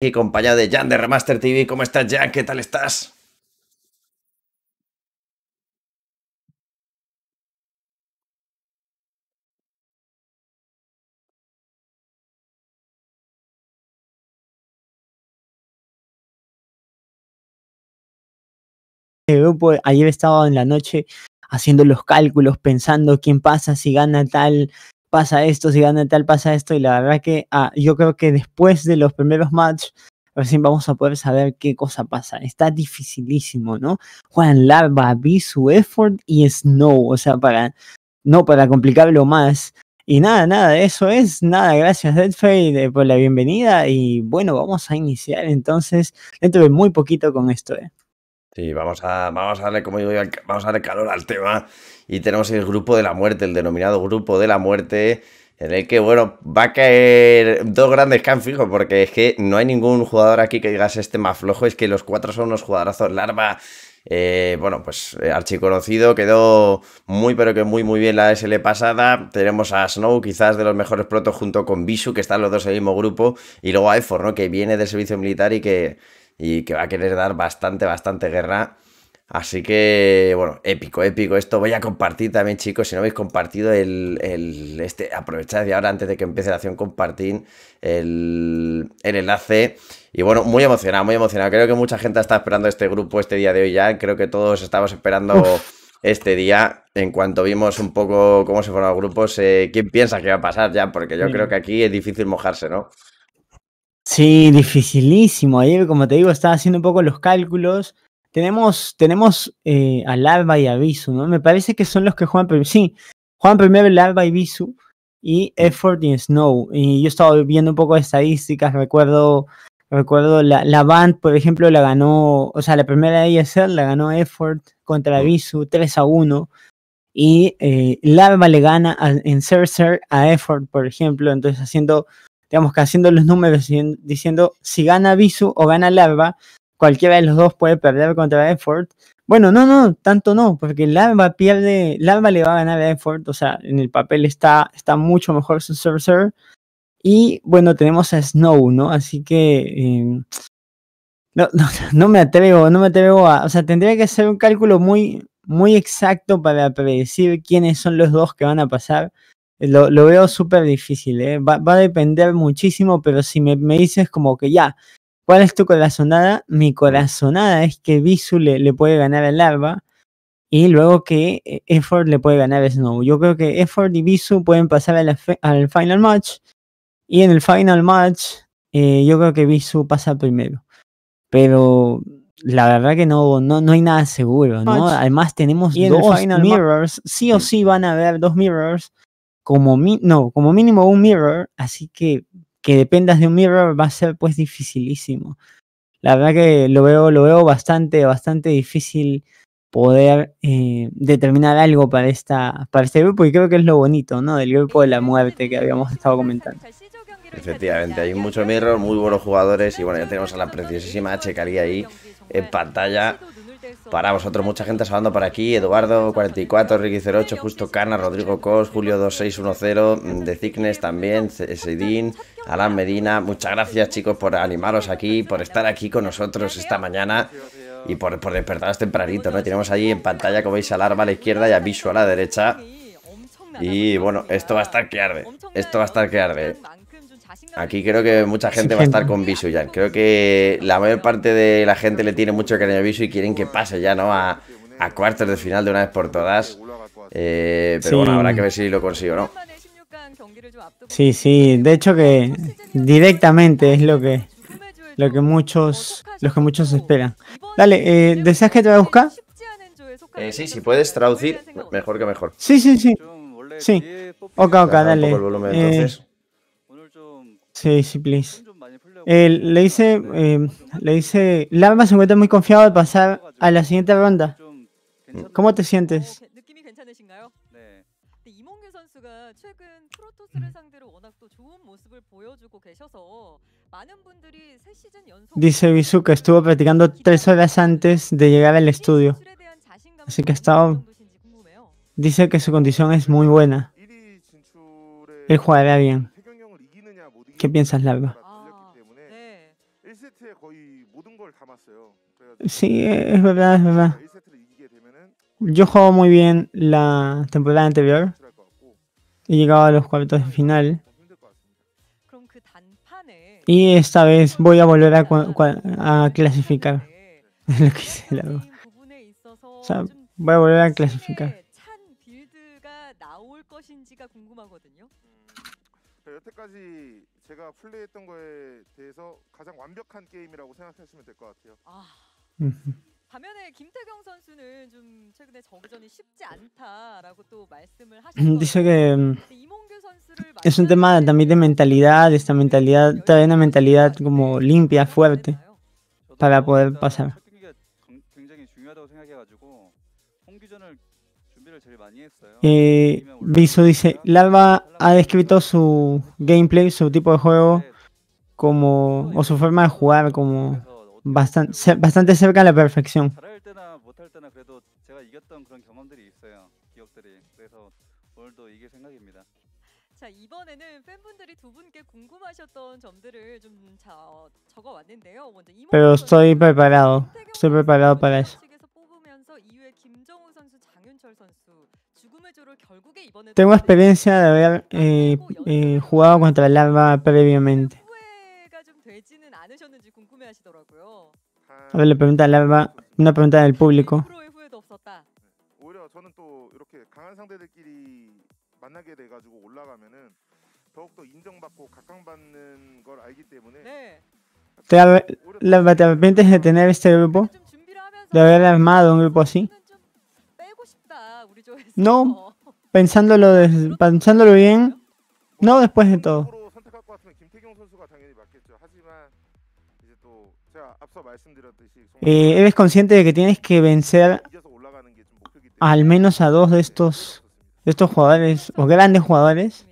y compañía de Jan de Remaster TV. ¿Cómo estás, Jan? ¿Qué tal estás? he ayer estaba en la noche haciendo los cálculos, pensando quién pasa, si gana tal, pasa esto, si gana tal pasa esto, y la verdad que ah, yo creo que después de los primeros matches recién vamos a poder saber qué cosa pasa. Está dificilísimo, ¿no? Juan Larva, su Effort y Snow, o sea, para no para complicarlo más. Y nada, nada, eso es, nada, gracias Deadfade eh, por la bienvenida y bueno, vamos a iniciar entonces dentro de muy poquito con esto, ¿eh? Sí, vamos a, vamos a darle, como digo, vamos a darle calor al tema y tenemos el grupo de la muerte, el denominado grupo de la muerte, en el que, bueno, va a caer dos grandes canfijos porque es que no hay ningún jugador aquí que digas este más flojo, es que los cuatro son unos jugadorazos larva. Eh, bueno, pues eh, archiconocido, quedó muy pero que muy muy bien la SL pasada. Tenemos a Snow, quizás de los mejores protos junto con Bisu, que están los dos en el mismo grupo. Y luego a Efor, ¿no? Que viene del servicio militar y que, y que va a querer dar bastante, bastante guerra. Así que, bueno, épico, épico esto. Voy a compartir también, chicos, si no habéis compartido el, este, aprovechad y ahora antes de que empiece la acción, compartir el, enlace. Y bueno, muy emocionado, muy emocionado. Creo que mucha gente está esperando este grupo este día de hoy ya. Creo que todos estamos esperando este día. En cuanto vimos un poco cómo se fueron los grupos, eh, ¿quién piensa que va a pasar ya? Porque yo creo mm. que aquí es difícil mojarse, ¿no? Sí, dificilísimo. Ayer, como te digo, estaba haciendo un poco los cálculos. Tenemos, eh, a Larva y a Bisu, ¿no? Me parece que son los que juegan primero. Sí, juegan primero Larva y Bisu y Effort y Snow. Y yo estaba viendo un poco de estadísticas, recuerdo, recuerdo la, la Band, por ejemplo, la ganó, o sea, la primera de ESL la ganó Effort contra Bisu 3 a 1. Y eh, Larva le gana en Cercer a Effort, por ejemplo, entonces haciendo digamos que haciendo los números diciendo si gana Visu o gana Larva, cualquiera de los dos puede perder contra Effort. Bueno, no, no, tanto no, porque Larva pierde, Larva le va a ganar a o sea, en el papel está, está mucho mejor su Y bueno, tenemos a Snow, ¿no? Así que eh, no, no, me atrevo, no me atrevo a, o sea, tendría que hacer un cálculo muy, muy exacto para predecir quiénes son los dos que van a pasar. Lo, veo súper difícil, ¿eh? va, a depender muchísimo, pero si me dices como que ya, ¿Cuál es tu corazonada? Mi corazonada es que Visu le, puede ganar a Larva y luego que eh, Effort le puede ganar a Snow. Yo creo que Effort y Visu pueden pasar al final match y en el final match eh, yo creo que Visu pasa primero. Pero la verdad que no, no, hay nada seguro, ¿no? Además tenemos dos mirrors, sí o sí van a haber dos mirrors, como no, como mínimo un mirror, así que que dependas de un mirror va a ser pues dificilísimo. La verdad que lo veo, lo veo bastante, bastante difícil poder eh, determinar algo para, esta, para este grupo y creo que es lo bonito, ¿no? Del grupo de la muerte que habíamos estado comentando. Efectivamente, hay muchos mirror, muy buenos jugadores y bueno, ya tenemos a la preciosísima checaría ahí en pantalla para vosotros. Mucha gente hablando por aquí. Eduardo, 44, Ricky 08, Justo Cana, Rodrigo Cos, Julio 2610, mm, De Cignes también, Sedin, Alan Medina. Muchas gracias chicos por animaros aquí, por estar aquí con nosotros esta mañana. Y por, por despertaros este tempranito, ¿no? Tenemos ahí en pantalla, como veis, alarma a la izquierda y a Visual a la derecha. Y bueno, esto va a estar que arde. Esto va a estar que arde. Aquí creo que mucha gente va a estar con Visu ya. Creo que la mayor parte de la gente le tiene mucho cariño a Visu y quieren que pase ya, ¿no? A, cuartos de final de una vez por todas. Eh, pero bueno, habrá que ver si lo consigo, ¿no? Sí, sí. De hecho que directamente es lo que lo que muchos los que muchos esperan. Dale, eh, ¿deseas que te buscar? Eh, sí, si puedes traducir, mejor que mejor. Sí, sí, sí. Sí. Ok, ok, dale. Eh, Sí, sí, please. Eh, eh, le dice, eh, em, le dice, Lama se encuentra muy confiado de pasar a la siguiente ronda. ¿Cómo te sientes? Dice Bisu que estuvo practicando tres horas antes de llegar al estudio. Así que ha estado... Dice que su condición es muy buena. Él jugará bien. ¿Qué piensas, Largo? Ah, ah, sí, es verdad, es verdad. Yo juego muy bien la temporada anterior. He llegado a los cuartos de final. Y esta vez voy a volver a, clasificar. lo que hice O sea, voy a volver a clasificar. 제가 플레이했던 거에 대해서 가장 완벽한 게임이라고 생각하시면 될 것 같아요. 아 반면에 김태경 선수는 좀 최근에 정전이 쉽지 않다라고 또 말씀을 하셨고 Dice que 이몽규 선수를 es un tema también de mentalidad, esta mentalidad, traer una mentalidad como limpia, fuerte, para poder pasar. Y eh, dice, Larva ha descrito su gameplay, su tipo de juego, como o su forma de jugar como bastante, bastante cerca a la perfección. Pero estoy preparado. Estoy preparado para eso. Tengo experiencia de haber ah, eh, eh, jugado contra el larva previamente. Ah. A ver, le pregunta al larva, una pregunta del público. ¿Te, arrepientes de tener este grupo? ¿De haber armado un grupo así? No, pensándolo, bien, no después de todo. eres consciente de que tienes que vencer al menos a dos de estos, de estos jugadores o grandes jugadores.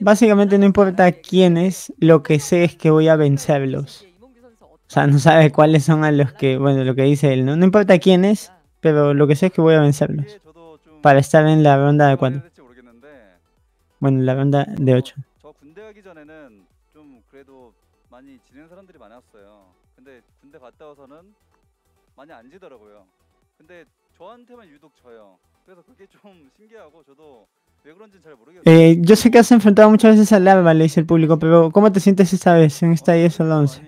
Básicamente no importa quién es, lo que sé es que voy a vencerlos. O sea, no sabe cuáles son a los que, bueno, lo que dice él, ¿no? importa quién es, pero lo que sé es que voy a vencerlos. Para estar en la ronda de cuatro. Bueno, la ronda de 8. Eh, yo sé que has enfrentado muchas veces al Larva, le dice el público, pero ¿cómo te sientes esta vez en esta 10 11?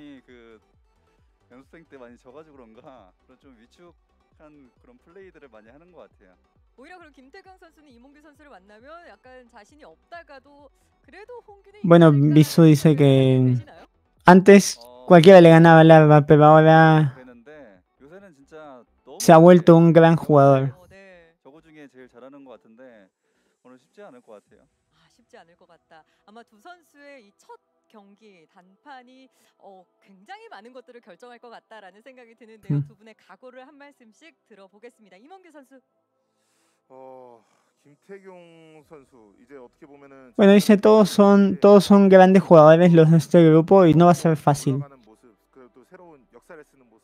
Bueno, Bisu dice que antes cualquiera le ganaba al lava, pero ahora se ha vuelto un gran jugador. 아마 두 선수의 이 첫 경기 단판이 어, 굉장히 많은 것들을 결정할 것 같다라는 생각이 드는데요. 두 분의 각오를 한 말씀씩 들어보겠습니다. 임원규 선수. 어, 김태경 선수 이제 어떻게 보면은 Bueno, dice todos son todos son grandes jugadores los de este grupo y no va a ser fácil.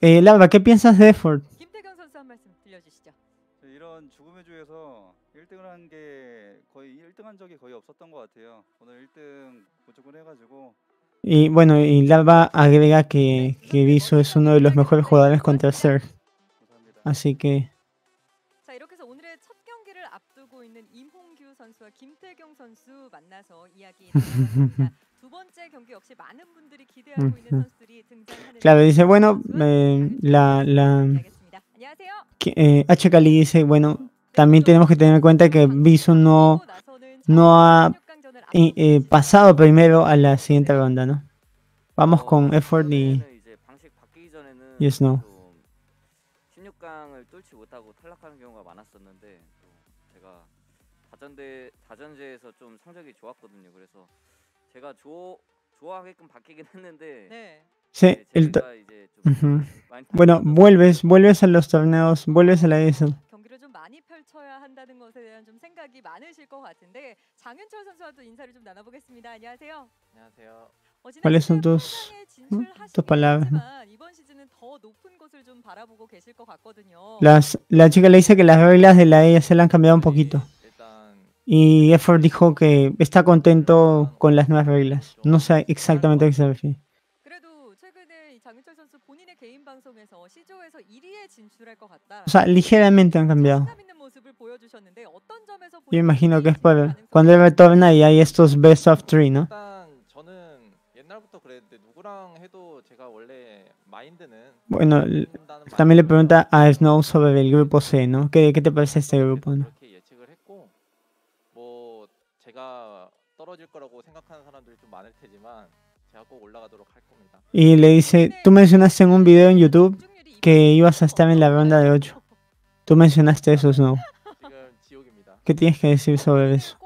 Eh, Laura, ¿qué piensas de Effort? 김태경 선수 한 말씀 들려주시죠. 주시죠. 이런 죽음의 조에서 1등을 한게 거의 1등 한 적이 거의 없었던 것 같아요. 오늘 1등 무조건 해가지고 Y bueno, y Lava agrega que, que Viso es uno de los mejores jugadores contra Ser. Así que. claro, dice, bueno, eh, la, la, eh, H. Cali dice, bueno, también tenemos que tener en cuenta que Bison no, no ha eh, eh, pasado primero a la siguiente ronda, ¿no? Vamos con Effort y, Snow. Bueno, vuelves, vuelves a los torneos, vuelves a la ESL. ¿Cuáles son tus, palabras? Las, la chica le dice que las reglas de la ella se le han cambiado un poquito. Y Effort dijo que está contento con las nuevas reglas. No sé exactamente qué se refiere. O sea, ligeramente han cambiado. Yo imagino que es por cuando él retorna y hay estos best of three, ¿no? Bueno, también le pregunta a Snow sobre el grupo C, ¿no? ¿Qué, te parece este grupo? Y le dice, tú mencionaste en un video en YouTube que ibas a estar en la ronda de 8. Tú mencionaste eso, Snow. ¿Qué tienes que decir sobre eso?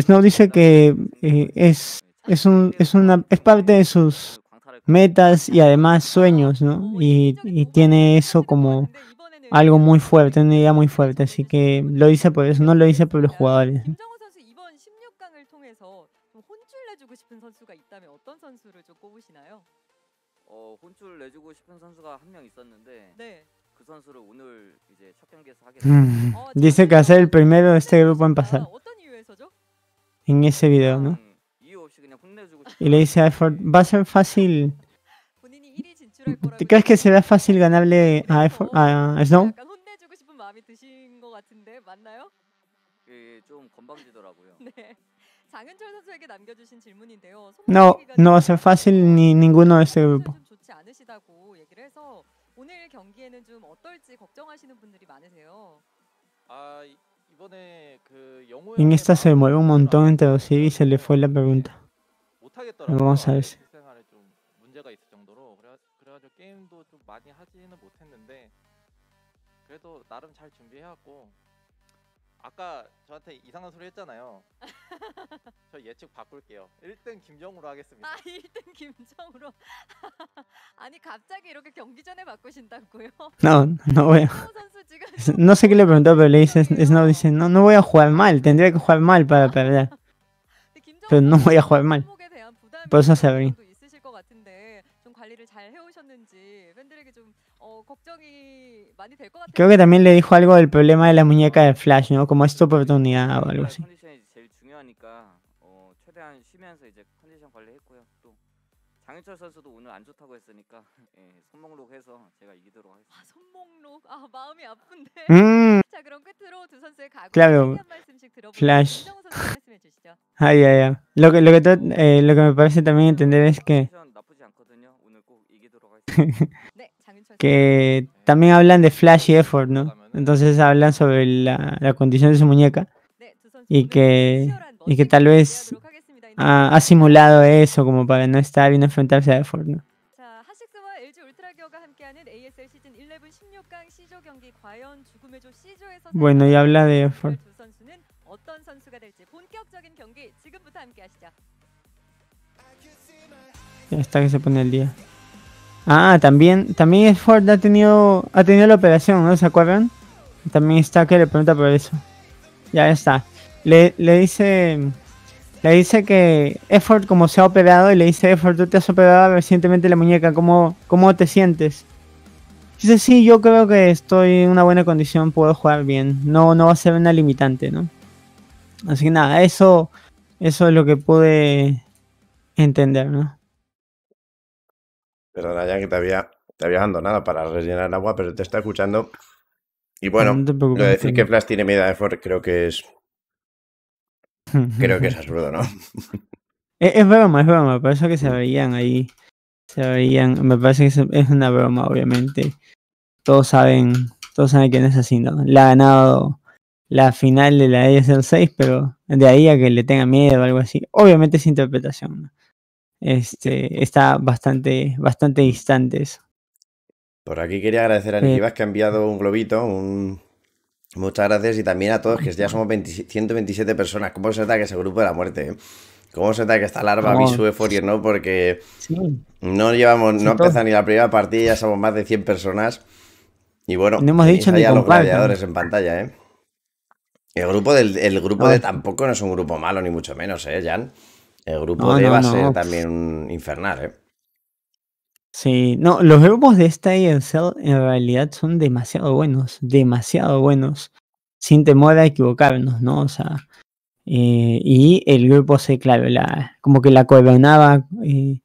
Snow dice que es, una, es parte de sus metas y además sueños, ¿no? Y, y tiene eso como algo muy fuerte, una idea muy fuerte. Así que lo hice por eso, no lo hice por los jugadores. Dice que hacer el primero de este grupo en pasar. En ese video, ¿no? Y le dice a va a ser fácil ¿Te crees que será fácil ganarle a, Snow? No, no va a ser fácil ni ninguno de este grupo. En esta se mueve un montón entre los y se le fue la pregunta. Vamos a ver si. 많이 하지는 못했는데 그래도 나름 잘 준비해왔고 아까 저한테 이상한 소리 했잖아요. 저 예측 바꿀게요. 1등 김정우로 하겠습니다. 아, 1등 김정으로. 아니, 갑자기 이렇게 경기 전에 바꾸신다고요? No, no voy a... 선수 지금 No sé qué le preguntó, pero le dice Snow, dice, no, no voy a jugar mal, tendría que jugar mal para perder. 김정우 pero no voy a jugar mal. 선수에 대한 부담이 Por eso se abrí. 팬들에게 좀 어, 걱정이 많이 Creo que también le dijo algo del problema de la muñeca de Flash, ¿no? Como esta oportunidad o algo así. 어, 최대한 쉬면서 이제 컨디션 관리했고요. 또 장윤철 선수도 오늘 안 좋다고 했으니까 예, 손목록 해서 제가 이기도록 하겠습니다. 아, 손목록. 아, 마음이 아픈데. 음. 자, 그럼 끝으로 두 선수의 각오 claro. 한 말씀씩 들어보고 말씀해 주시죠. 아, ya, ya. Lo que lo que eh, lo que me parece también entender es que que también hablan de Flash y effort, ¿no? Entonces hablan sobre la, la condición de su muñeca y que, y que tal vez ha, simulado eso como para no estar bien enfrentarse a effort, ¿no? Bueno, y habla de effort. Ya está que se pone el día. Ah, también, también ha tenido, ha tenido la operación, ¿no? ¿Se acuerdan? También está que le pregunta por eso. Ya está. Le, dice le dice que Effort como se ha operado y le dice Effort, eh, tú te has operado recientemente la muñeca, ¿cómo, cómo te sientes? Dice, sí, yo creo que estoy en una buena condición, puedo jugar bien, no, no va a ser una limitante, ¿no? Así que nada, eso, eso es lo que pude entender, ¿no? Perdona ya que te había, te había abandonado para rellenar el agua, pero te está escuchando. Y bueno, decir que Flash tiene miedo a Effort creo que es. Creo que es absurdo, ¿no? es, broma, es broma. Por eso que se mm. veían ahí. Se veían. Me parece que es una broma, obviamente. Todos saben. Todos saben quién es así, ¿no? Le ha ganado la final de la ESL 6, pero de ahí a que le tenga miedo o algo así. Obviamente es interpretación este, está bastante, bastante distante Por aquí quería agradecer a Nibas que ha enviado un globito, Muchas gracias y también a todos, que ya somos 127 personas. ¿Cómo se nota que ese grupo de la muerte? Eh? ¿Cómo se nota que esta larva no. Visu no? Porque no llevamos, no empezamos ni la primera partida, ya somos más de 100 personas. Y bueno, no hemos dicho los gladiadores en pantalla, eh. El grupo, del, grupo de tampoco no es un grupo malo, ni mucho menos, ¿eh, Jan? El grupo de D va a ser también infernal, ¿eh? Sí, no, los grupos de esta Cell en realidad son demasiado buenos, demasiado buenos, sin temor a equivocarnos, ¿no? O sea, eh, y el grupo C, claro, la, como que la coronaba, eh,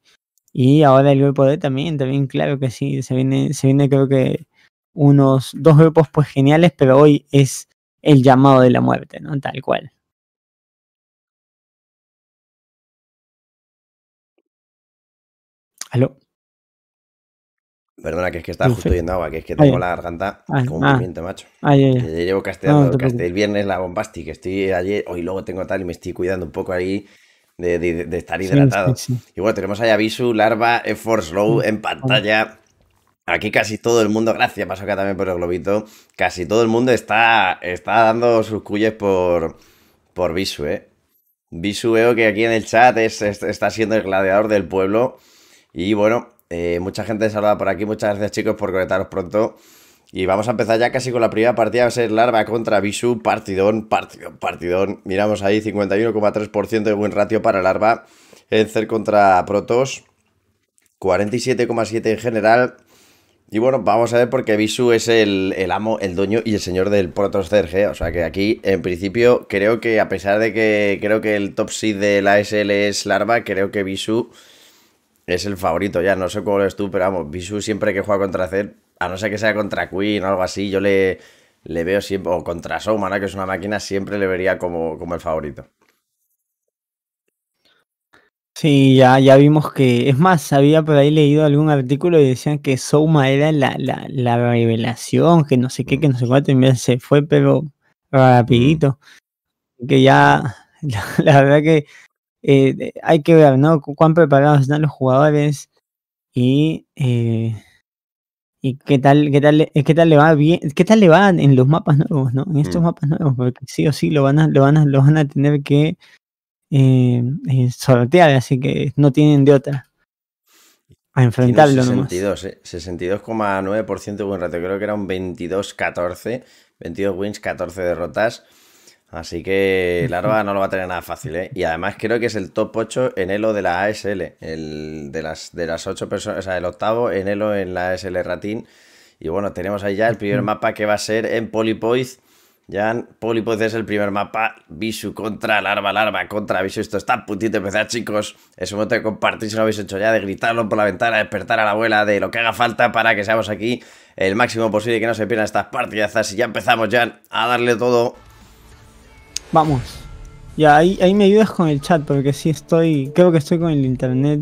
y ahora el grupo D también, también, claro que sí, se viene, se viene creo que unos dos grupos pues geniales, pero hoy es el llamado de la muerte, ¿no? Tal cual. Aló. Perdona, que es que estaba justo yendo agua, que es que tengo la garganta ah, como un ah. pimiento, macho. Ay, llevo castellano el viernes la que estoy ayer, hoy luego tengo tal y me estoy cuidando un poco ahí de, estar hidratado. Y bueno, tenemos a visu, Larva, Force slow mm, en mm. pantalla. Aquí casi todo el mundo, gracias acá también por el globito, casi todo el mundo está, está dando sus cuyes por, por Visu, ¿eh? Visu veo que aquí en el chat está siendo el gladiador del pueblo y bueno, eh, mucha gente saluda por aquí. Muchas gracias, chicos, por conectaros pronto. Y vamos a empezar ya casi con la primera partida. Va a ser Larva contra Bisu. Partidón, partidón, partidón. Miramos ahí 51,3% de buen ratio para Larva. Encer contra Protos. 47,7 en general. Y bueno, vamos a ver porque Bisu es el, amo, el dueño y el señor del Protos Cerge. O sea que aquí, en principio, creo que a pesar de que creo que el top seed de la SL es Larva, creo que Bisu es el favorito ya. No sé cómo lo es tú, pero vamos, Bisu siempre que juega contra Zed, a no ser que sea contra Queen o algo así, yo le, le veo siempre, o contra Soumana, que es una máquina, siempre le vería como, como el favorito. Sí, ya, ya vimos que, es más, había por ahí leído algún artículo y decían que Souma era la, revelación, que no sé qué, que no sé cuánto, y se fue, pero mm. rapidito. Que ya, la verdad que eh, hay que ver, ¿no? Cuán preparados están los jugadores y, eh, y qué tal, eh, qué tal, le va bien, qué tal le va en los mapas nuevos, ¿no? En estos mm. mapas nuevos, porque sí o sí lo van a, lo van van a tener que sortear, así que no tienen de otra. A enfrentarlo 62, 62,9% de Buen rato, creo que era un 22-14, 22 wins, 14 derrotas. Así que Larva no lo va a tener nada fácil, ¿eh? Y además creo que es el top 8 en Elo de la ASL. El, de las de las 8 personas, o sea, el octavo en Elo en la ASL Ratín. Y bueno, tenemos ahí ya el primer mapa que va a ser en Polypoid. Ya Polypoid es el primer mapa. Visu contra Larva, Larva contra Visu. Esto está putito empezar, chicos. Es un momento de compartir si lo habéis hecho ya, de gritarlo por la ventana, despertar a la abuela, de lo que haga falta para que seamos aquí el máximo posible y que no se pierdan estas partidas Y ya empezamos ya a darle todo Vamos. Ya, ahí, ahí me ayudas con el chat, porque sí estoy. Creo que estoy con el internet.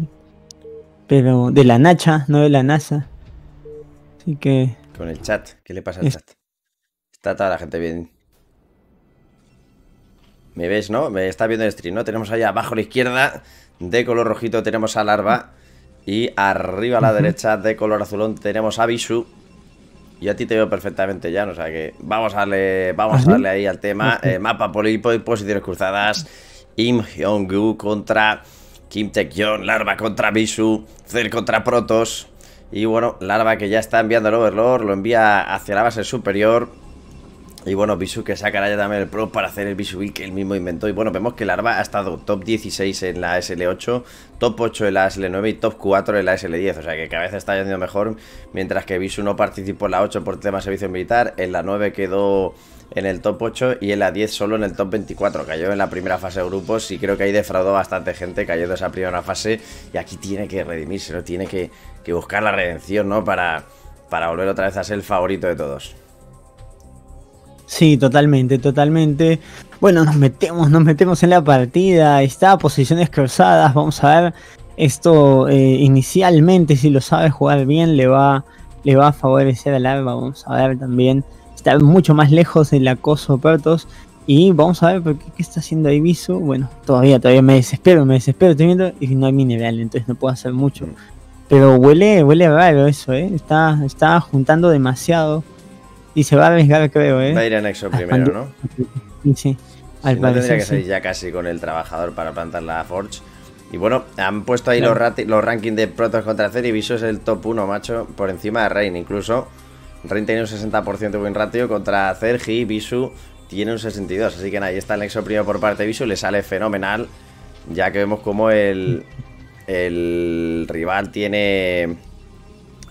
Pero de la Nacha, no de la NASA. Así que. Con el chat. ¿Qué le pasa al chat? Está toda la gente bien. ¿Me ves, no? Me está viendo el stream, ¿no? Tenemos allá abajo a la izquierda, de color rojito, tenemos a Larva. Y arriba a la derecha, de color azulón, tenemos a Bisu. Y a ti te veo perfectamente, ya, o sea que vamos a darle, vamos a darle ahí al tema. Eh, mapa y posiciones cruzadas. Im Hyung-gu contra Kim tae yeon Larva contra Bisu, Zer contra Protos. Y bueno, Larva que ya está enviando el Overlord, lo envía hacia la base superior. Y bueno, que sacará ya también el Pro para hacer el Bisui que él mismo inventó. Y bueno, vemos que Larva ha estado top 16 en la SL8, top 8 en la SL9 y top 4 en la SL10. O sea que cada vez está yendo mejor, mientras que Bisu no participó en la 8 por tema servicio militar, en la 9 quedó en el top 8 y en la 10 solo en el top 24. Cayó en la primera fase de grupos y creo que ahí defraudó bastante gente cayendo esa primera fase. Y aquí tiene que redimirse, Tiene que, buscar la redención, ¿no? para volver otra vez a ser el favorito de todos. Sí, totalmente, totalmente. Bueno, nos metemos, nos metemos en la partida. Está posiciones cruzadas. Vamos a ver. Esto eh, inicialmente, si lo sabe jugar bien, le va, le va a favorecer al arma. Vamos a ver también. Está mucho más lejos del acoso Pertos. Y vamos a ver por qué, está haciendo ahí viso Bueno, todavía, todavía me desespero, me desespero. Estoy viendo y no hay mineral, entonces no puedo hacer mucho. Mm. Pero huele, huele raro eso, ¿eh? Está, está juntando demasiado. Y se va a arriesgar, creo, ¿eh? Va a ir a Nexo primero, ¿no? Sí. Al que ya casi con el trabajador para plantar la Forge. Y bueno, han puesto ahí los, rankings de Protoss contra y Visu es el top 1, macho, por encima de Rain incluso. Rain tiene un 60% de win ratio contra y Visu tiene un 62. Así que ahí está el nexo primero por parte de Visu, le sale fenomenal. Ya que vemos como el, rival tiene el,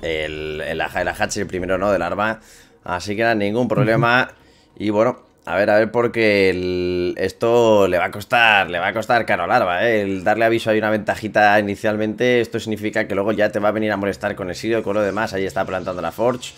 el, el, el primero, ¿no? Del arma Así que nada, ningún problema. Y bueno, a ver, a ver, porque esto le va a costar, le va a costar caro larva, ¿eh? El darle aviso hay una ventajita inicialmente, esto significa que luego ya te va a venir a molestar con el sirio con lo demás. Ahí está plantando la Forge.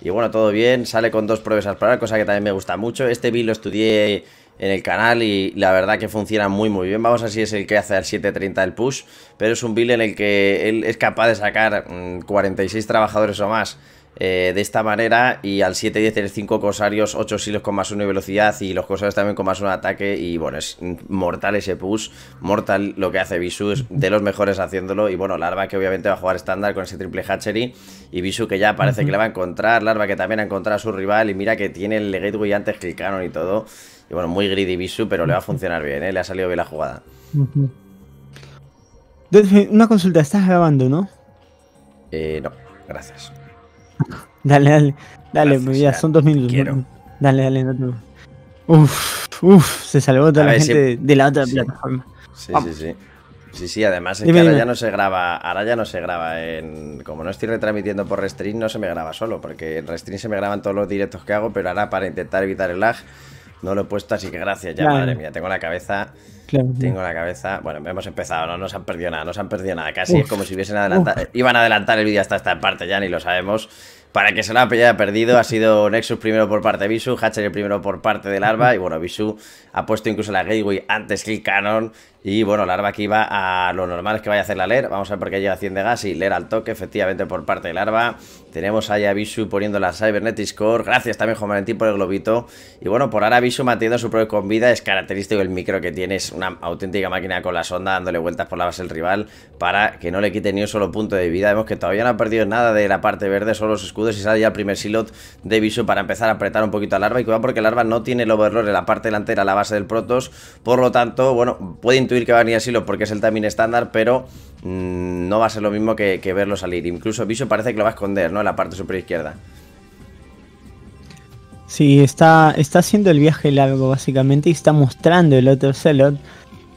Y bueno, todo bien, sale con dos pruebas a parar, cosa que también me gusta mucho. Este build lo estudié en el canal y la verdad que funciona muy muy bien. Vamos a ver si es el que hace al 730 el push, pero es un build en el que él es capaz de sacar 46 mm, trabajadores o más eh, de esta manera y al 7-10 el 5 cosarios, 8 silos con más 1 y velocidad y los cosarios también con más 1 ataque y bueno, es mortal ese push, mortal lo que hace Bisu, es de los mejores haciéndolo y bueno, Larva que obviamente va a jugar estándar con ese triple hatchery y Visu que ya parece que le va a encontrar, Larva que también ha encontrado a su rival y mira que tiene el Gateway antes que el Canon y todo y bueno, muy greedy Visu pero le va a funcionar bien, ¿eh? le ha salido bien la jugada. Una consulta, estás grabando, ¿no? Eh, no, gracias. Dale, dale. Dale, son dos minutos. Dale, dale, no te... Uf, uf, se salvó toda la gente de, la otra plataforma. Sí, sí, sí. Sí, sí, además es que ahora ya no se graba, ahora ya no se graba en. Como no estoy retransmitiendo por Restream, no se me graba solo, porque en Restream se me graban todos los directos que hago, pero ahora para intentar evitar el lag, no lo he puesto, así que gracias. Ya, madre mía, tengo la cabeza. Tengo la cabeza. Bueno, hemos empezado, no nos han perdido nada, no se han perdido nada. Casi es como si hubiesen adelantado. Iban a adelantar el vídeo hasta esta parte, ya ni lo sabemos. Para que se la haya perdido, ha sido Nexus primero por parte de Visu, Hatcher el primero por parte de Larva. Y bueno, Visu ha puesto incluso la Gateway antes que el Canon. Y bueno, la aquí va a lo normal es que vaya a hacer la LER. Vamos a ver por qué lleva 100 de gas y LER al toque, efectivamente, por parte la Larva Tenemos a visu poniendo la Cybernetic Core. Gracias también, Juan Valentín, por el globito. Y bueno, por ahora Bisu manteniendo su propio con vida. Es característico el micro que tiene. Es una auténtica máquina con la sonda dándole vueltas por la base del rival para que no le quite ni un solo punto de vida. Vemos que todavía no ha perdido nada de la parte verde, solo los escudos y sale ya el primer silot de visu para empezar a apretar un poquito la Larva, Y cuidado porque el no tiene el overlord en la parte delantera, la base del Protos. Por lo tanto, bueno, puede intuir que va a venir porque es el timing estándar, pero mm, no va a ser lo mismo que, verlo salir. Incluso viso parece que lo va a esconder, ¿no? En la parte superior izquierda. Sí, está, está haciendo el viaje largo básicamente y está mostrando el otro Celot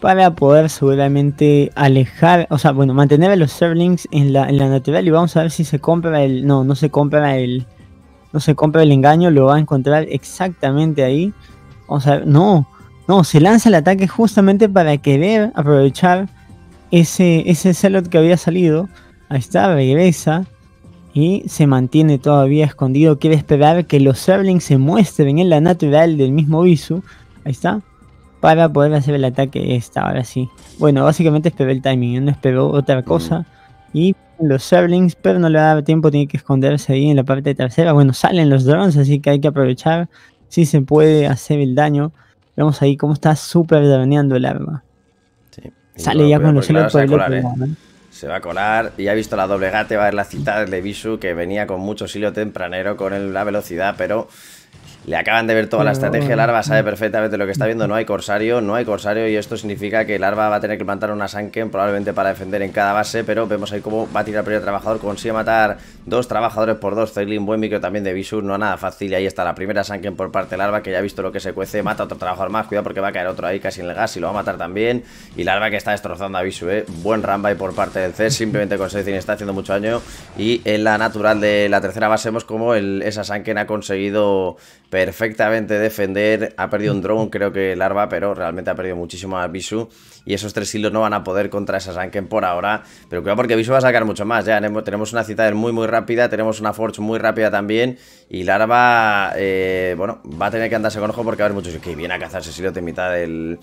para poder seguramente alejar, o sea, bueno, mantener a los Serlings en la, en la natural y vamos a ver si se compra el, no, no se compra el, no se compra el engaño, lo va a encontrar exactamente ahí. Vamos a ver, no, no, se lanza el ataque justamente para querer aprovechar ese, ese que había salido. Ahí está, regresa. Y se mantiene todavía escondido. Quiere esperar que los Serlings se muestren en la natural del mismo Visu. Ahí está. Para poder hacer el ataque esta, ahora sí. Bueno, básicamente esperó el timing. No esperó otra cosa. Y los serlings. pero no le va a dar tiempo. Tiene que esconderse ahí en la parte trasera. Bueno, salen los drones, así que hay que aprovechar. Si se puede hacer el daño. Vemos ahí cómo está súper dañando el arma. Sale ya con los hilos por el eh. Se va a colar y ha visto la doble gate, va a ver la cita de Levisu, que venía con mucho silo tempranero con la velocidad, pero le acaban de ver toda la estrategia. Larva sabe perfectamente lo que está viendo. No hay corsario, no hay corsario. Y esto significa que Larva va a tener que plantar una Sanken probablemente para defender en cada base. Pero vemos ahí cómo va a tirar el primer trabajador. Consigue matar dos trabajadores por dos. Zeylin, buen micro también de Visur. No nada fácil. Y ahí está la primera Sanken por parte de Larva, que ya ha visto lo que se cuece. Mata otro trabajador más. Cuidado porque va a caer otro ahí casi en el gas y lo va a matar también. Y Larva que está destrozando a visur ¿eh? Buen Rambay por parte del C. Simplemente con Seizin está haciendo mucho daño. Y en la natural de la tercera base vemos cómo esa Sanken ha conseguido perfectamente defender. Ha perdido un mm. drone, creo que Larva, pero realmente ha perdido muchísimo al Bisu y esos tres hilos no van a poder contra esa Sanken por ahora. Pero cuidado porque viso va a sacar mucho más. Ya tenemos una Citadel muy, muy rápida. Tenemos una Forge muy rápida también. Y Larva, eh, bueno, va a tener que andarse con ojo porque va a haber muchos. Que viene a cazarse silo en mitad del,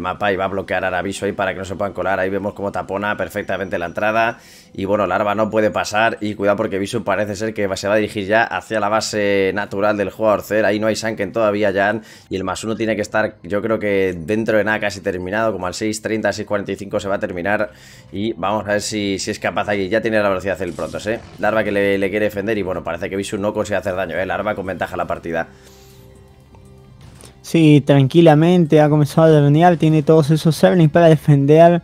mapa y va a bloquear a Visu ahí para que no se puedan colar. Ahí vemos como tapona perfectamente la entrada. Y bueno, Larva no puede pasar. Y cuidado porque Visu parece ser que se va a dirigir ya hacia la base natural del jugador Ahí no hay Sanken todavía, Jan. Y el más uno tiene que estar, yo creo que dentro de nada casi terminado, como al 6-3 a 6.45 se va a terminar y vamos a ver si, es capaz aquí. Ya tiene la velocidad del Protoss, ¿eh? Larva que le, quiere defender y bueno, parece que Visu no consigue hacer daño, ¿eh? Larva con ventaja la partida. Sí, tranquilamente ha comenzado a dernear, tiene todos esos earnings para defender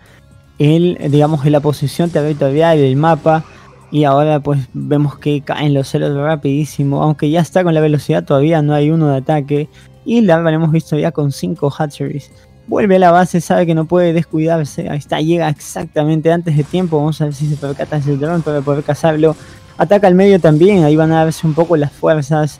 el, digamos, la posición territorial del mapa. Y ahora pues vemos que caen los celos rapidísimo, aunque ya está con la velocidad todavía, no hay uno de ataque. Y la hemos visto ya con 5 hatcheries. Vuelve a la base, sabe que no puede descuidarse. Ahí está, llega exactamente antes de tiempo. Vamos a ver si se percata ese dron para poder cazarlo. Ataca al medio también. Ahí van a verse un poco las fuerzas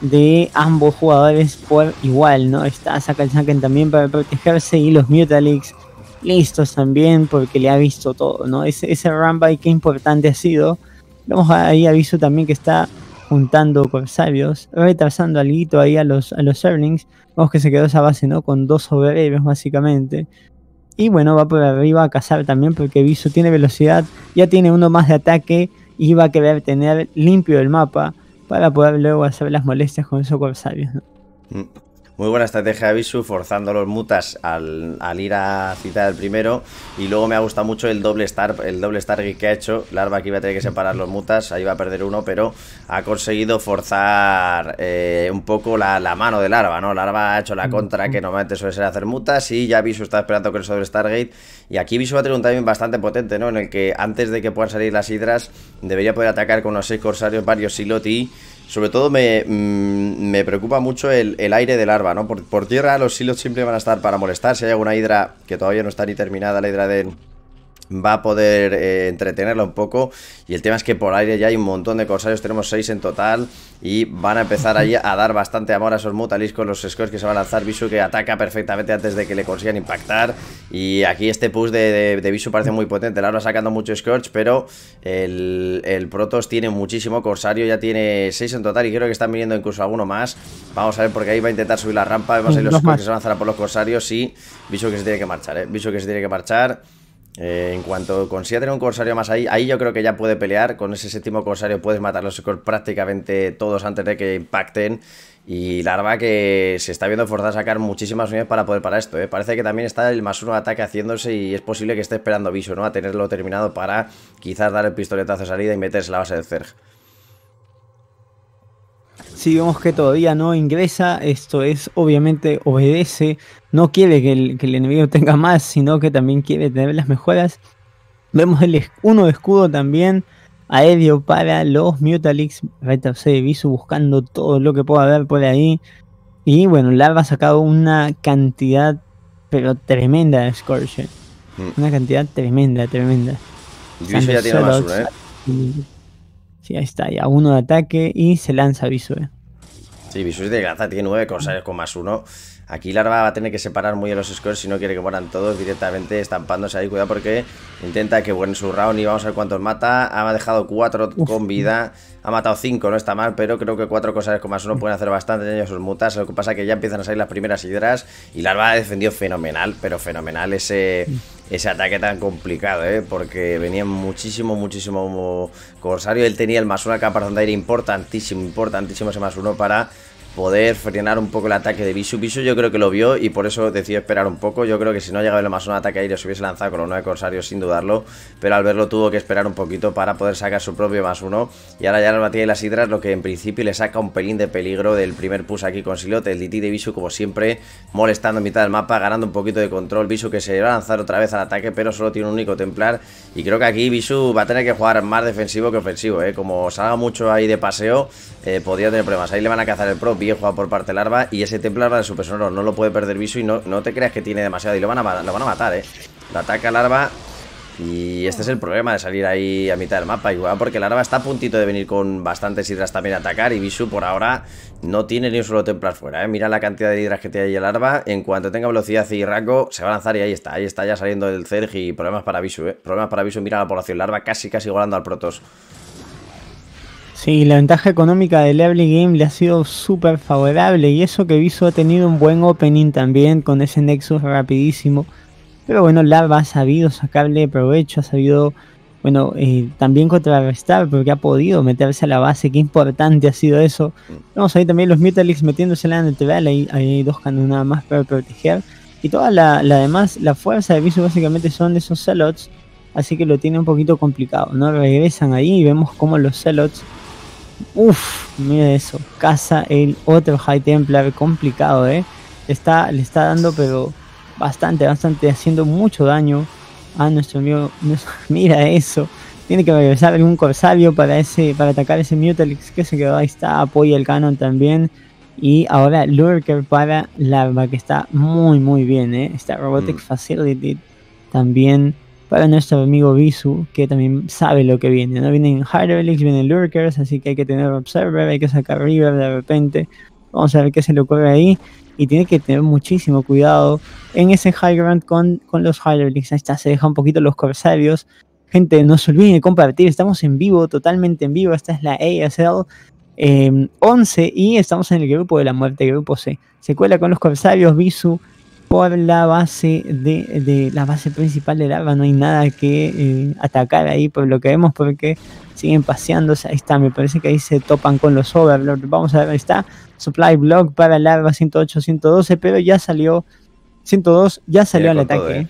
de ambos jugadores por igual, ¿no? Está, saca el Sanken también para protegerse y los Mutalix listos también porque le ha visto todo, ¿no? Ese, ese y qué importante ha sido. Vamos ahí aviso también que está juntando corsarios, retrasando algo ahí a los, a los Vemos que se quedó esa base, ¿no? Con dos obreros, básicamente. Y bueno, va por arriba a cazar también, porque Viso tiene velocidad, ya tiene uno más de ataque y va a querer tener limpio el mapa para poder luego hacer las molestias con esos corsarios, mm. Muy buena estrategia de Visu, forzando los mutas al, ir a citar del primero. Y luego me ha gustado mucho el doble star, el doble que ha hecho. Larva aquí va a tener que separar los mutas, ahí va a perder uno, pero ha conseguido forzar eh, un poco la, mano de Larva, ¿no? Larva ha hecho la mm, contra mm. que normalmente suele ser hacer mutas y ya Visu está esperando con el doble Stargate. Y aquí Visu va a tener un timing bastante potente, ¿no? En el que antes de que puedan salir las hidras, debería poder atacar con los seis corsarios varios siloti, sobre todo mm, me, preocupa mucho el, aire del larva, ¿no? Por, tierra los silos siempre van a estar para molestar. Si hay alguna hidra que todavía no está ni terminada, la hidra de va a poder eh, entretenerlo un poco. Y el tema es que por aire ya hay un montón de corsarios, tenemos 6 en total. Y van a empezar ahí a dar bastante amor a esos mutalis con los scores que se van a lanzar. Visu que ataca perfectamente antes de que le consigan impactar. Y aquí este push de, Visu parece muy potente. la ahora sacando mucho Scorch, pero el, protos Protoss tiene muchísimo corsario, ya tiene 6 en total. Y creo que están viniendo incluso alguno más. Vamos a ver, porque ahí va a intentar subir la rampa. Vemos ahí los Scourge que se van a lanzar por los corsarios. Y Visu que se tiene que marchar, ¿eh? Visu que se tiene que marchar. Eh, en cuanto consiga tener un corsario más ahí, ahí yo creo que ya puede pelear. Con ese séptimo corsario puedes matar los prácticamente todos antes de que impacten. Y Larva que se está viendo forzada a sacar muchísimas unidades para poder parar esto. ¿eh? Parece que también está el más uno ataque haciéndose y es posible que esté esperando aviso, ¿no? A tenerlo terminado para quizás dar el pistoletazo de salida y meterse la base de Zerg. Si vemos que todavía no ingresa, esto es obviamente obedece, no quiere que el, enemigo tenga más, sino que también quiere tener las mejoras. Vemos el uno de escudo también aéreo para los Mutalix, retrocede Visu buscando todo lo que pueda haber por ahí. Y bueno, Larva ha sacado una cantidad, pero tremenda de Scourge. Mm. Una cantidad tremenda, tremenda. ya tiene ¿eh? Y ahí está, ya uno de ataque y se lanza Visue. Sí, Visue es de gracia, tiene 9 corsarios con más Uno. Aquí Larva va a tener que separar muy a los scores si no quiere que mueran todos directamente estampándose ahí. Cuidado porque intenta que buen su round y vamos a ver cuántos mata. Ha dejado 4 con vida. Ha matado 5, no está mal, pero creo que cuatro cosas con más uno pueden hacer bastante daño a sus mutas. Lo que pasa es que ya empiezan a salir las primeras hidras y Larva ha defendido fenomenal, pero fenomenal ese ese ataque tan complicado, ¿eh? porque venía muchísimo, muchísimo corsario. Él tenía el más acá para donde era importantísimo, importantísimo ese más uno para poder frenar un poco el ataque de Bisu. Bisu yo creo que lo vio y por eso decidió esperar un poco. Yo creo que si no llegaba el más un ataque ahí se hubiese lanzado con los nueve corsarios sin dudarlo. Pero al verlo tuvo que esperar un poquito para poder sacar su propio más uno. Y ahora ya la batía de las hidras lo que en principio le saca un pelín de peligro del primer push aquí con Silote. El DT de Bisu como siempre molestando en mitad del mapa, ganando un poquito de control. Bisu que se va a lanzar otra vez al ataque pero solo tiene un único templar. Y creo que aquí Bisu va a tener que jugar más defensivo que ofensivo. ¿eh? Como salga mucho ahí de paseo eh, podría tener problemas. Ahí le van a cazar el propio que juega por parte Larva. Y ese Templar va de super sonoro. No lo puede perder Viso y no, no te creas que tiene demasiado. Y lo van a, lo van a matar, ¿eh? La ataca Larva. Y este es el problema de salir ahí a mitad del mapa. Igual porque Larva está a puntito de venir con bastantes hidras también a atacar. Y Visu por ahora no tiene ni un solo templar fuera. Eh. Mira la cantidad de hidras que tiene ahí el Larva. En cuanto tenga velocidad y rango, se va a lanzar y ahí está. Ahí está ya saliendo el Zerg y problemas para Visu. ¿eh? Problemas para Visu. Mira la población Larva casi casi igualando al Protos. Sí, la ventaja económica del early game le ha sido súper favorable y eso que Viso ha tenido un buen opening también con ese Nexus rapidísimo. Pero bueno, Larva ha sabido sacarle provecho, ha sabido, bueno, eh, también contrarrestar porque ha podido meterse a la base, qué importante ha sido eso. Vamos ahí también los Metalix metiéndose en la natural, ahí hay dos nada más para proteger. Y toda la, la demás, la fuerza de Viso básicamente son de esos celots, así que lo tiene un poquito complicado, ¿no? Regresan ahí y vemos cómo los celots Uf, mira eso. caza el otro High Templar. Complicado, ¿eh? Está, le está dando, pero bastante, bastante, haciendo mucho daño a nuestro amigo. mira eso. Tiene que regresar algún corsario para ese para atacar ese Mutalix que se quedó. Ahí está. Apoya el canon también. Y ahora Lurker para Larva, que está muy, muy bien, ¿eh? Está Robotic mm. Facility también para nuestro amigo Visu, que también sabe lo que viene, ¿no? Vienen Hyderlix, vienen Lurkers, así que hay que tener Observer, hay que sacar River de repente. Vamos a ver qué se le ocurre ahí. Y tiene que tener muchísimo cuidado en ese high ground con, con los Hieroglyphs. Ahí está, se deja un poquito los Corsarios. Gente, no se olviden de compartir. Estamos en vivo, totalmente en vivo. Esta es la ASL 11 eh, y estamos en el grupo de la muerte, grupo C. Se cuela con los Corsarios, Visu, por la base de, de, la base principal de lava. No hay nada que eh, atacar ahí por pues, lo que vemos porque siguen paseándose. Ahí está, me parece que ahí se topan con los overlords. Vamos a ver, ahí está. Supply block para lava 108-112, pero ya salió 102, ya salió al ataque. Eh. Eh.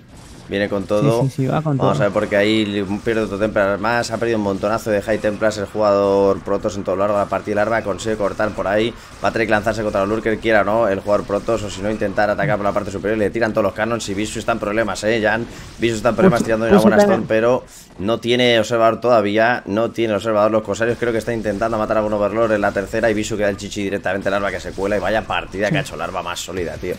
Viene con todo. Vamos todo. a ver, porque ahí pierde otro Templar más. Ha perdido un montonazo de High Templars. El jugador Protos en todo lo largo de la partida larga consigue cortar por ahí. Va a tener lanzarse contra el Lurker, quiera no. El jugador Protos, o si no, intentar atacar por la parte superior. Le tiran todos los canons. Y Visu está en problemas, ¿eh, Jan? Visu está en problemas tirando una buena Stone, pero no tiene observador todavía. No tiene observador los Cosarios Creo que está intentando matar a un Overlord en la tercera. Y Visu queda el chichi directamente arma que se cuela. Y vaya partida que ha hecho larva más sólida, tío.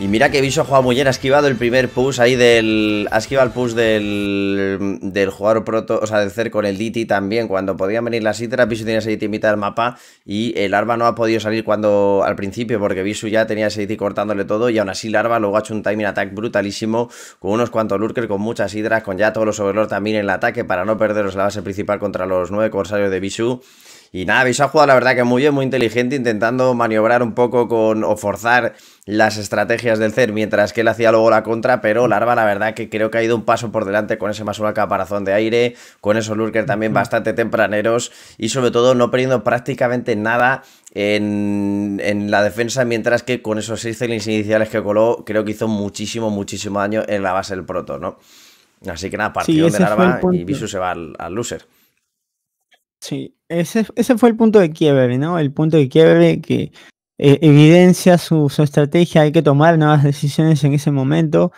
Y mira que Visu ha jugado muy bien, ha esquivado el primer push ahí del... Ha esquivado el push del, del jugador proto, o sea, de hacer con el DT también. Cuando podían venir las hidras, Viso tenía ese DT en mitad del mapa y el Arba no ha podido salir cuando al principio porque Visu ya tenía ese DT cortándole todo y aún así el Arba luego ha hecho un timing attack brutalísimo con unos cuantos lurkers, con muchas hidras, con ya todos los Overlord también en el ataque para no perderos la base principal contra los nueve corsarios de Visu. Y nada, Visu ha jugado la verdad que muy bien, muy inteligente, intentando maniobrar un poco con o forzar las estrategias del CER, mientras que él hacía luego la contra, pero mm. Larva la verdad que creo que ha ido un paso por delante con ese más menos caparazón de aire, con esos lurker también bastante tempraneros y sobre todo no perdiendo prácticamente nada en, la defensa, mientras que con esos seis iniciales que coló, creo que hizo muchísimo, muchísimo daño en la base del proto, ¿no? Así que nada, partido de Larva y Visu se va al, loser. Sí, ese, ese, fue el punto de quiebre, ¿no? El punto de quiebre que eh, evidencia su, estrategia, hay que tomar nuevas decisiones en ese momento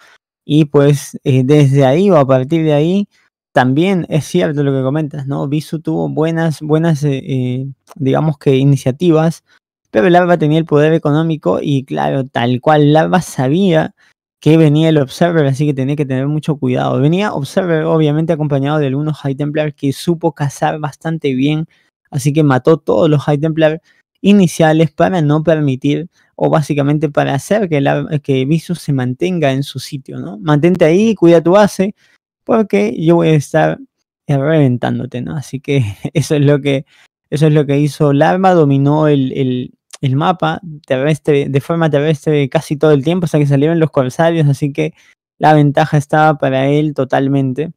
y pues eh, desde ahí o a partir de ahí también es cierto lo que comentas, ¿no? Visu tuvo buenas, buenas, eh, digamos que iniciativas, pero Larva tenía el poder económico y claro, tal cual Larva sabía que venía el Observer, así que tenía que tener mucho cuidado. Venía Observer obviamente acompañado de algunos High Templar que supo cazar bastante bien, así que mató todos los High Templar iniciales para no permitir o básicamente para hacer que, la, que se mantenga en su sitio, ¿no? Mantente ahí, cuida tu base, porque yo voy a estar reventándote, ¿no? Así que eso es lo que, eso es lo que hizo Larva, dominó el, mapa de forma terrestre casi todo el tiempo hasta que salieron los corsarios, así que la ventaja estaba para él totalmente.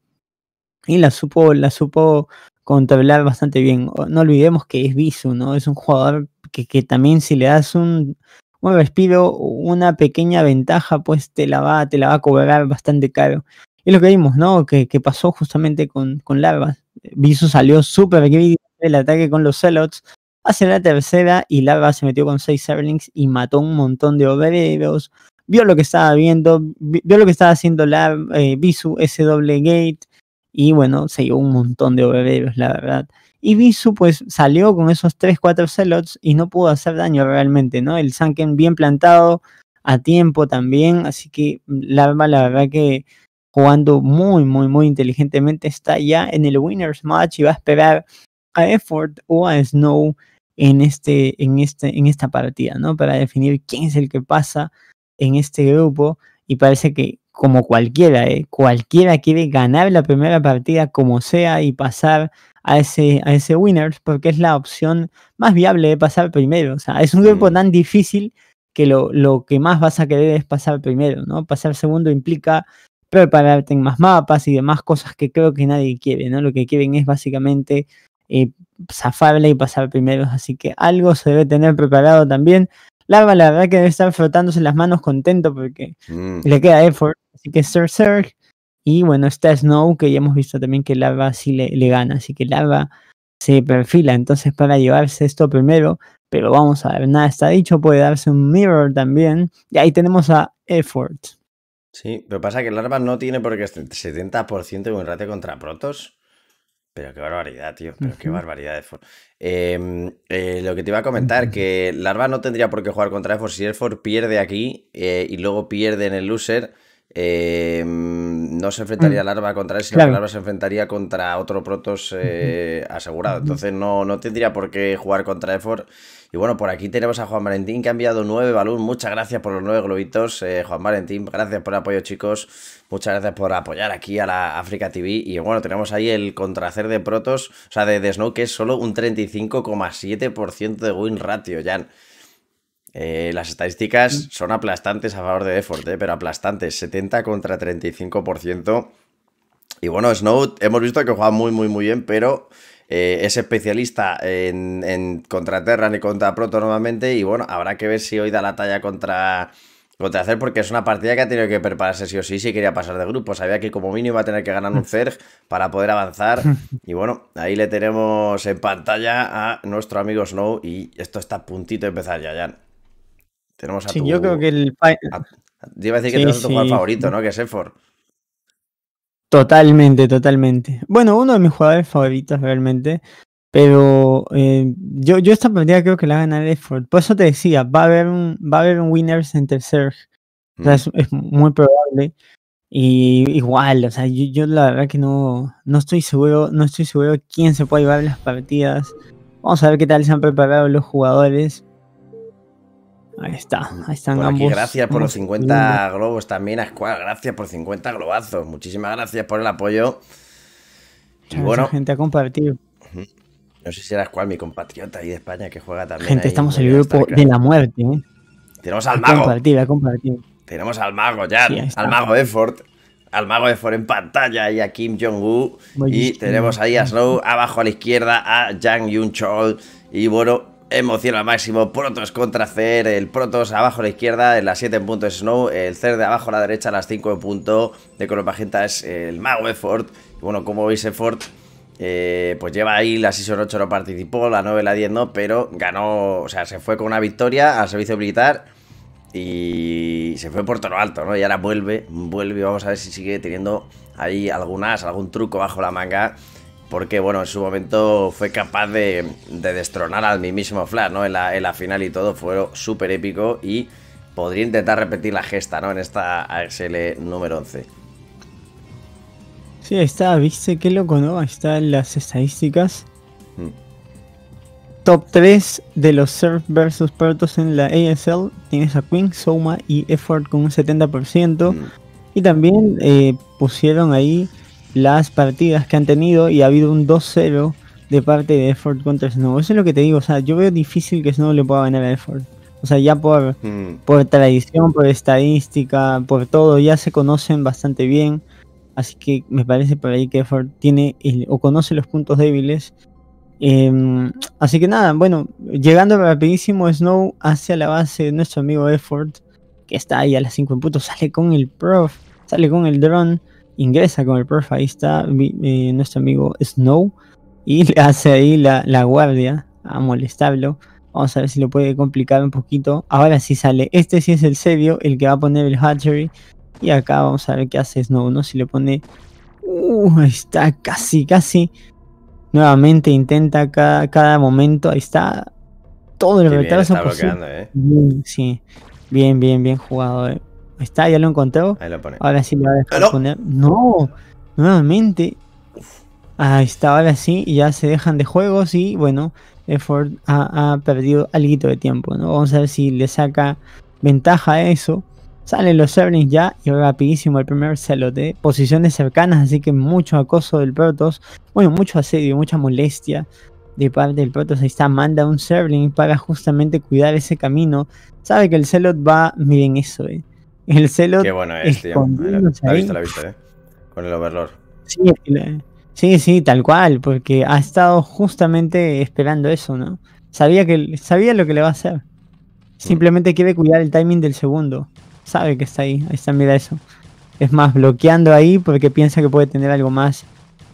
Y la supo, la supo controlar bastante bien. No olvidemos que es Visu, ¿no? Es un jugador que, también si le das un, respiro, una pequeña ventaja, pues te la va, te la va a cobrar bastante caro. Es lo que vimos, ¿no? Que, pasó justamente con, con Larva. visu salió súper gris el ataque con los celots Hace la tercera y Larva se metió con seis Serlings y mató un montón de obreros. Vio lo que estaba viendo, vio lo que estaba haciendo la, eh, Visu, ese doble gate y bueno, se llevó un montón de obreros la verdad. Y Bisu pues salió con esos 3-4 celots y no pudo hacer daño realmente, ¿no? El Sanken bien plantado a tiempo también, así que Larva la verdad que jugando muy, muy, muy inteligentemente está ya en el Winners Match y va a esperar a Effort o a Snow en, este, en, este, en esta partida, ¿no? Para definir quién es el que pasa en este grupo y parece que como cualquiera, ¿eh? cualquiera quiere ganar la primera partida como sea y pasar a ese, a ese winners porque es la opción más viable de pasar primero. O sea, es un grupo tan difícil que lo, lo que más vas a querer es pasar primero, ¿no? Pasar segundo implica prepararte en más mapas y demás cosas que creo que nadie quiere, ¿no? Lo que quieren es básicamente eh, zafarle y pasar primero, así que algo se debe tener preparado también. Larva, la verdad que debe estar frotándose las manos contento porque mm. le queda effort, Así que Sir Sir Y bueno, está Snow, que ya hemos visto también que Larva sí le, gana. Así que Larva se perfila entonces para llevarse esto primero. Pero vamos a ver, nada está dicho. Puede darse un Mirror también. Y ahí tenemos a Effort. Sí, pero pasa que Larva no tiene porque es 70% de un rate contra Protos. Pero qué barbaridad, tío. Pero qué barbaridad, Effort. Em, eh, lo que te iba a comentar, que Larva no tendría por qué jugar contra Effort. Si Effort pierde aquí eh, y luego pierde en el loser, Em, no se enfrentaría mm. Larva contra él, sino Larva se enfrentaría contra otro protos eh, asegurado. Entonces no, no tendría por qué jugar contra Effort. Y bueno, por aquí tenemos a Juan Valentín que ha enviado nueve balón. Muchas gracias por los nueve globitos, eh, Juan Valentín. Gracias por el apoyo, chicos. Muchas gracias por apoyar aquí a la Africa TV. Y bueno, tenemos ahí el contracer de protos o sea, de, de Snow, que es solo un 35,7% de win ratio, Jan. Eh, las estadísticas mm. son aplastantes a favor de Defort, eh, pero aplastantes, 70 contra 35%. Y bueno, Snow hemos visto que juega muy, muy, muy bien, pero eh, es especialista en, en contra Terran y contra Proto nuevamente Y bueno, habrá que ver si hoy da la talla contra, contra hacer porque es una partida que ha tenido que prepararse sí o sí si quería pasar de grupo. Sabía que como mínimo iba a tener que ganar un Zerg para poder avanzar. Y bueno, ahí le tenemos en pantalla a nuestro amigo Snow y esto está a puntito de empezar ya, ya sí, yo creo que el. a decir que sí, tu jugador favorito, ¿no? Que es Effort. Totalmente, totalmente. Bueno, uno de mis jugadores favoritos realmente. Pero eh, yo, yo esta partida creo que la va a ganar Effort. Por eso te decía, va a haber un, va a haber un winners en tercer. O sea, mm. es, muy probable. Y igual, o sea, yo, la verdad que no, no estoy seguro, no estoy seguro quién se puede llevar las partidas. Vamos a ver qué tal se han preparado los jugadores. Ahí está, ahí están ambos. gracias por los 50 globos también, Ascual. Gracias por 50 globazos. Muchísimas gracias por el apoyo. bueno, gente ha compartido. No sé si era Ascual, mi compatriota ahí de España que juega también. Gente, estamos en el grupo de la muerte. ¿eh? Tenemos al mago. Tenemos al mago ya, al mago Effort. Al mago Effort en pantalla y a Kim Jong-un. Y tenemos ahí a Snow, abajo a la izquierda a Jang Yun Chol. Y bueno, Emoción al máximo, Protos contra cer el Protos abajo a la izquierda, en las 7 en punto Snow, el cer de abajo a la derecha, a las 5 en punto de color magenta es el Mago Effort. bueno, como veis, Effort eh, pues lleva ahí, la Season 8 no participó, la 9, la 10 no, pero ganó, o sea, se fue con una victoria al servicio militar y se fue por toro alto, ¿no? Y ahora vuelve, vuelve, vamos a ver si sigue teniendo ahí algunas, algún truco bajo la manga porque bueno, en su momento fue capaz de, de destronar al mismo Flash, ¿no? En la, final y todo, fue súper épico y podría intentar repetir la gesta, ¿no? En esta AXL número 11. Sí, ahí está, viste, qué loco, ¿no? Ahí están las estadísticas. Mm. Top 3 de los surf versus pertos en la ASL. Tienes a Queen, Soma y Effort con un 70%. Mm. Y también eh, pusieron ahí las partidas que han tenido y ha habido un 2-0 de parte de Effort contra Snow. Eso es lo que te digo, o sea, yo veo difícil que Snow le pueda ganar a Effort. O sea, ya por, hmm. por tradición, por estadística, por todo, ya se conocen bastante bien. Así que me parece por ahí que Effort tiene o conoce los puntos débiles. Em, así que nada, bueno, llegando rapidísimo Snow hacia la base de nuestro amigo Effort, que está ahí a las 5 en punto, sale con el prof, sale con el drone ingresa con el perf, ahí está eh, nuestro amigo Snow y le hace ahí la, guardia a molestarlo. Vamos a ver si lo puede complicar un poquito. Ahora sí sale. Este sí es el serio, el que va a poner el Hatchery. Y acá vamos a ver qué hace Snow, ¿no? Si le pone... Uh, ahí está casi, casi. Nuevamente intenta cada, cada momento. Ahí está. Todo el retraso. ¿eh? Bien, sí. Bien, bien, bien jugado. Eh. Ahí está, ya lo encontró. Ahora sí lo va a dejar poner. No, nuevamente. Ahí está, ahora sí, ya se dejan de juegos y bueno, Ford ha, perdido algo de tiempo, ¿no? Vamos a ver si le saca ventaja a eso. Salen los Serlings ya y rapidísimo el primer de Posiciones cercanas, así que mucho acoso del Protoss. Bueno, mucho asedio, mucha molestia de parte del Protoss. Ahí está, manda un Serling para justamente cuidar ese camino. Sabe que el celot va, miren eso, eh. El celo Qué bueno este, ya. La, la ¿eh? Con el overlord. Sí, sí, tal cual, porque ha estado justamente esperando eso, ¿no? Sabía, que, sabía lo que le va a hacer. Mm. Simplemente quiere cuidar el timing del segundo. Sabe que está ahí, ahí está, mira eso. Es más, bloqueando ahí porque piensa que puede tener algo más.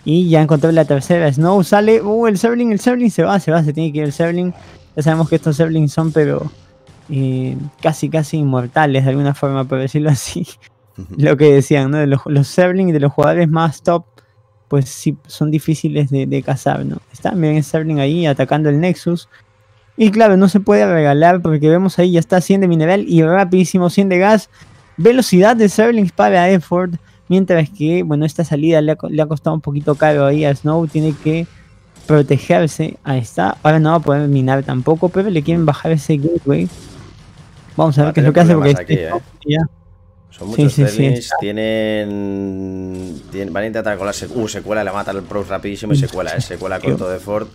Y ya encontró la tercera. Snow sale. Uh, el Sebling, el Sebling se va, se va, se tiene que ir el Sebling. Ya sabemos que estos Seblings son, pero casi, casi inmortales de alguna forma, por decirlo así. Lo que decían, ¿no? De los, serlings Y de los jugadores más top, pues sí, son difíciles de, de cazar, ¿no? Está bien serling ahí atacando el Nexus. Y claro, no se puede regalar porque vemos ahí ya está 100 de mineral y rapidísimo 100 de gas. Velocidad de Serlings para Effort. Mientras que, bueno, esta salida le ha, le ha, costado un poquito caro ahí a Snow. Tiene que protegerse. Ahí está. Ahora no va a poder minar tampoco, pero le quieren bajar ese gateway. Vamos a ver qué es lo que hace porque este eh. Son muchos sí, tienen... Van a intentar con la secuela. Uh, secuela le mata al Pro rapidísimo y mm, secuela, eh. con todo de Ford.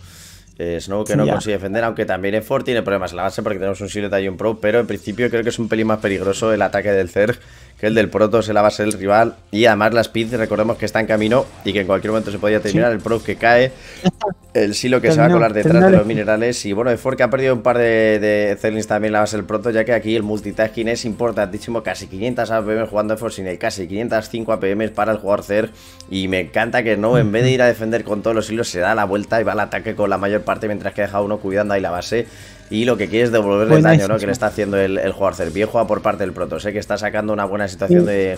Eh, Snow que no consigue defender, aunque también es Ford tiene problemas en la base porque tenemos un Silhouette y un Pro, pero en principio creo que es un pelín más peligroso el ataque del Zerg que el del Proto se la base del rival. Y además la Speed, recordemos que está en camino y que en cualquier momento se podía terminar. El Pro que cae, el silo que se va a colar detrás de los minerales. Y bueno, de que ha perdido un par de, de también la base del Proto ya que aquí el multitasking es importantísimo. Casi 500 APM jugando a el casi 505 APM para el jugador Zer. Y me encanta que no, en vez de ir a defender con todos los hilos, se da la vuelta y va al ataque con la mayor parte, mientras que deja uno cuidando ahí la base y lo que quiere es devolverle pues daño ¿no? que le está haciendo el, el jugador. Bien por parte del proto, sé que está sacando una buena situación de,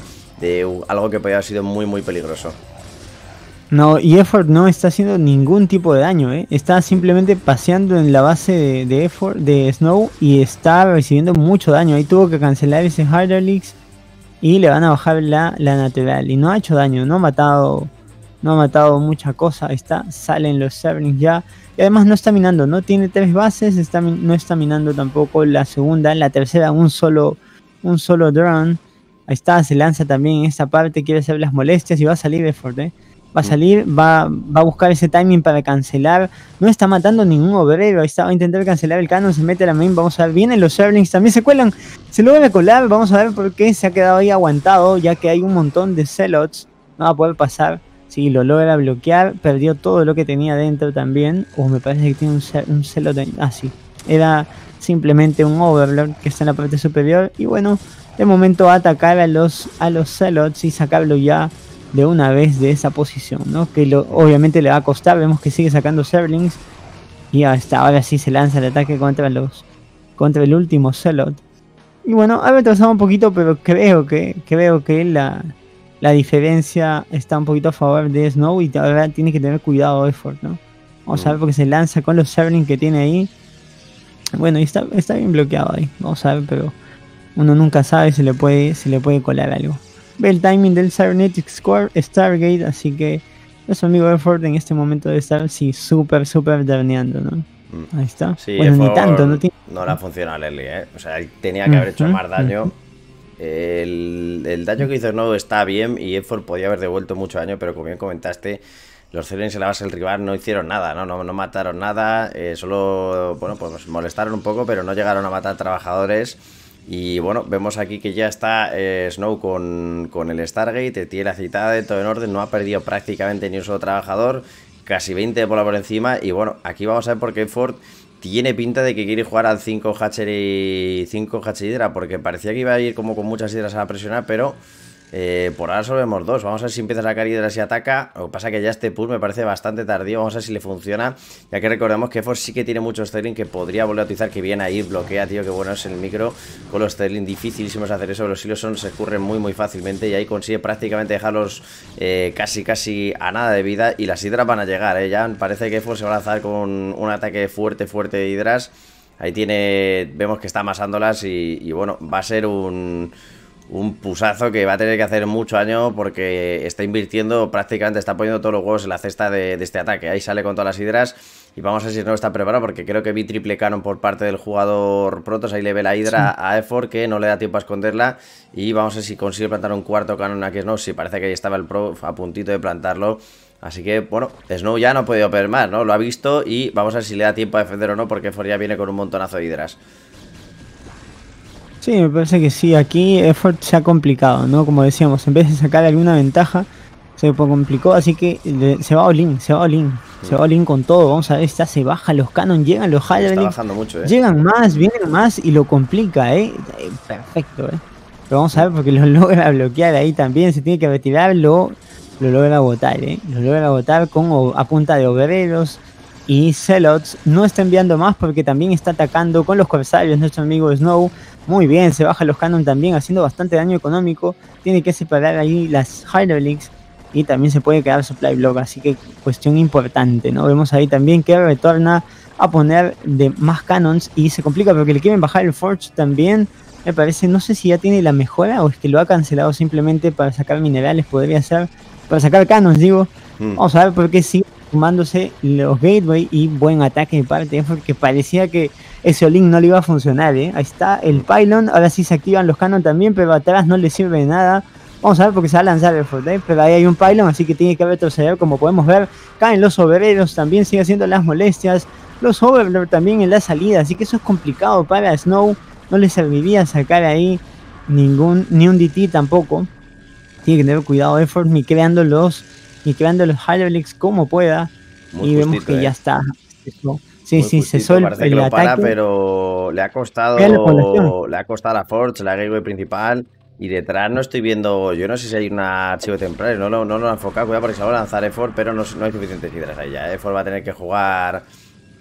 algo que podría haber sido muy, muy peligroso. No, y Effort no está haciendo ningún tipo de daño, ¿eh? Está simplemente paseando en la base de, Effort, de Snow, y está recibiendo mucho daño. Ahí tuvo que cancelar ese Harder Leaks y le van a bajar la, la natural. Y no ha hecho daño, no ha matado, no ha matado mucha cosa. está, salen los Severings ya. Y además no está minando, no tiene tres bases, no está minando tampoco la segunda, la tercera un solo, un solo drone. Ahí está, se lanza también en esta parte, quiere hacer las molestias y va a salir de ¿eh? Va a salir, va, a buscar ese timing para cancelar. No está matando ningún obrero. Ahí está, va a intentar cancelar el canon. Se mete a la main. Vamos a ver. Vienen los Serlings. También se cuelan. Se lo a colar. Vamos a ver por qué se ha quedado ahí aguantado. Ya que hay un montón de celots. No va a poder pasar y lo logra bloquear, perdió todo lo que tenía dentro también. O me parece que tiene un, un celo... Ah, sí. Era simplemente un Overlord que está en la parte superior. Y bueno, de momento va a atacar a los, a los celots y sacarlo ya de una vez de esa posición, Que obviamente le va a costar, vemos que sigue sacando Serlings. Y hasta ahora sí se lanza el ataque contra los contra el último celot Y bueno, ha retrasado un poquito, pero creo que, creo que la, la diferencia está un poquito a favor de Snow y ahora tiene que tener cuidado Effort, ¿no? Vamos a ver mm. porque se lanza con los Serling que tiene ahí. Bueno, y está, bien bloqueado ahí. Vamos a ver, pero uno nunca sabe si le puede, si le puede colar algo. Ve el timing del Cybernetic Square Stargate, así que eso amigo Effort en este momento de estar, sí, súper, súper derneando, ¿no? Mm. Ahí está. Sí, bueno, ni tanto, no tiene... No funcionado Lely ¿eh? O sea, tenía que haber hecho más daño. El, daño que hizo Snow está bien y Edford podía haber devuelto mucho daño, pero como bien comentaste, los Celens en la base del rival no hicieron nada, no, no, mataron nada, eh, solo, bueno, pues molestaron un poco, pero no llegaron a matar trabajadores. Y bueno, vemos aquí que ya está eh, Snow con, el Stargate, tiene la citada de todo en orden, no ha perdido prácticamente ni un solo trabajador, casi 20 de bola por encima. Y bueno, aquí vamos a ver por qué Ford tiene pinta de que quiere jugar al 5 y 5 hidra porque parecía que iba a ir como con muchas hidras a presionar, pero eh, por ahora solo vemos dos. Vamos a ver si empieza a sacar hidras y ataca. Lo que pasa que ya este pull me parece bastante tardío. Vamos a ver si le funciona. Ya que recordemos que Force sí que tiene mucho Sterling que podría volver a utilizar. Que viene ahí, bloquea, tío. Que bueno es el micro con los Sterling. Dificilísimos hacer eso. Los hilos son, se escurren muy, muy fácilmente. Y ahí consigue prácticamente dejarlos eh, casi, casi a nada de vida. Y las hidras van a llegar, ¿eh? Ya parece que Force se va a lanzar con un ataque fuerte, fuerte de hidras. Ahí tiene, vemos que está amasándolas y bueno, va a ser un, un pusazo que va a tener que hacer mucho año porque está invirtiendo prácticamente, está poniendo todos los huevos en la cesta de, este ataque. Ahí sale con todas las hidras y vamos a ver si no está preparado porque creo que vi triple canon por parte del jugador Protos. Ahí le ve la hidra a EFOR que no le da tiempo a esconderla y vamos a ver si consigue plantar un cuarto canon aquí Snow. Si parece que ahí estaba el pro a puntito de plantarlo. Así que, bueno, Snow ya no ha podido perder más, ¿no? Lo ha visto y vamos a ver si le da tiempo a defender o no porque EFOR ya viene con un montonazo de hidras. Sí, me parece que sí. Aquí Effort se ha complicado, ¿no? Como decíamos, en vez de sacar alguna ventaja, se complicó. Así que se va Olin, se va Olin, se va Olin con todo. Vamos a ver, ya se baja los Canon, llegan los mucho, eh. Llegan más, vienen más y lo complica, eh. ¿eh? Perfecto, ¿eh? Pero vamos a ver porque lo logra bloquear ahí también. Se tiene que retirarlo. Lo logra botar, ¿eh? Lo logra botar con, a punta de obreros. Y celots no está enviando más porque también está atacando con los corsarios nuestro amigo Snow. Muy bien, se baja los canon también, haciendo bastante daño económico. Tiene que separar ahí las links y también se puede quedar Supply Block, así que cuestión importante, ¿no? Vemos ahí también que retorna a poner de más canons y se complica porque le quieren bajar el Forge también. Me parece, no sé si ya tiene la mejora o es que lo ha cancelado simplemente para sacar minerales, podría ser, para sacar canons, digo. Hmm. Vamos a ver por qué sigue sumándose los Gateway y buen ataque de parte porque parecía que ese O-Link no le iba a funcionar, ¿eh? Ahí está el pylon. Ahora sí se activan los canon también, pero atrás no le sirve de nada. Vamos a ver porque se va a lanzar el Fort, pero ahí hay un pylon, así que tiene que retroceder. Como podemos ver, caen los obreros, también sigue haciendo las molestias. Los Overlord también en la salida, así que eso es complicado para Snow. No le serviría sacar ahí ningún, ni un DT tampoco. Tiene que tener cuidado Effort, ni creando los, ni creando los Hydraulics como pueda. y vemos que ¿eh? ya está. Sí, sí, se parece el ataque. Para, pero le ha costado le ha costado a Forge, la gateway principal. Y detrás no estoy viendo. Yo no sé si hay un archivo temporal. No, no, no lo han enfocado. Cuidado porque se va a lanzar Effort, pero no, no hay suficientes hidras ahí ya. Effort eh. va a tener que jugar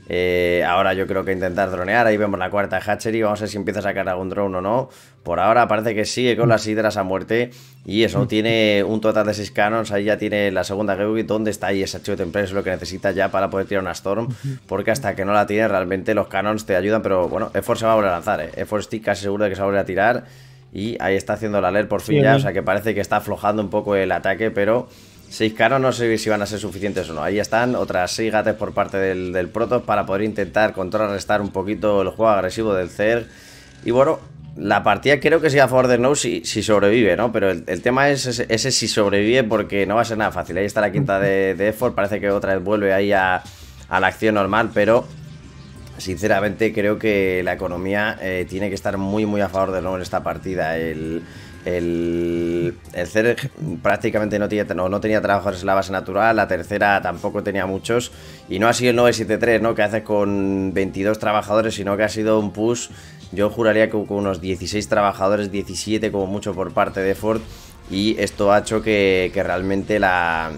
eh, ahora yo creo que intentar dronear, ahí vemos la cuarta hatchery, vamos a ver si empieza a sacar algún drone o no. Por ahora parece que sigue con las hidras a muerte y eso, mm. tiene un total de 6 canons, ahí ya tiene la segunda Gebugi, ¿Dónde está ahí ese archivo temprano, es lo que necesita ya para poder tirar una Storm, porque hasta que no la tiene realmente los canons te ayudan, pero bueno, Effort se va a volver a lanzar, eh. Effort Stick casi seguro de que se va a volver a tirar y ahí está haciendo la alert por fin ya, o sea que parece que está aflojando un poco el ataque, pero... Seis caros, no sé si van a ser suficientes o no. Ahí están otras seis gates por parte del, del para poder intentar contrarrestar un poquito el juego agresivo del CER. Y bueno, la partida creo que sea a favor de No si, si sobrevive, ¿no? Pero el, tema es ese, si sobrevive porque no va a ser nada fácil. Ahí está la quinta de, de Effort, parece que otra vez vuelve ahí a, la acción normal, pero sinceramente creo que la economía eh, tiene que estar muy muy a favor de No en esta partida. El el, el prácticamente no, no, tenía trabajadores en la base natural, la tercera tampoco tenía muchos, y no ha sido el 973, ¿no? que hace con 22 trabajadores, sino que ha sido un push, yo juraría que con unos 16 trabajadores, 17 como mucho por parte de Ford, y esto ha hecho que realmente la,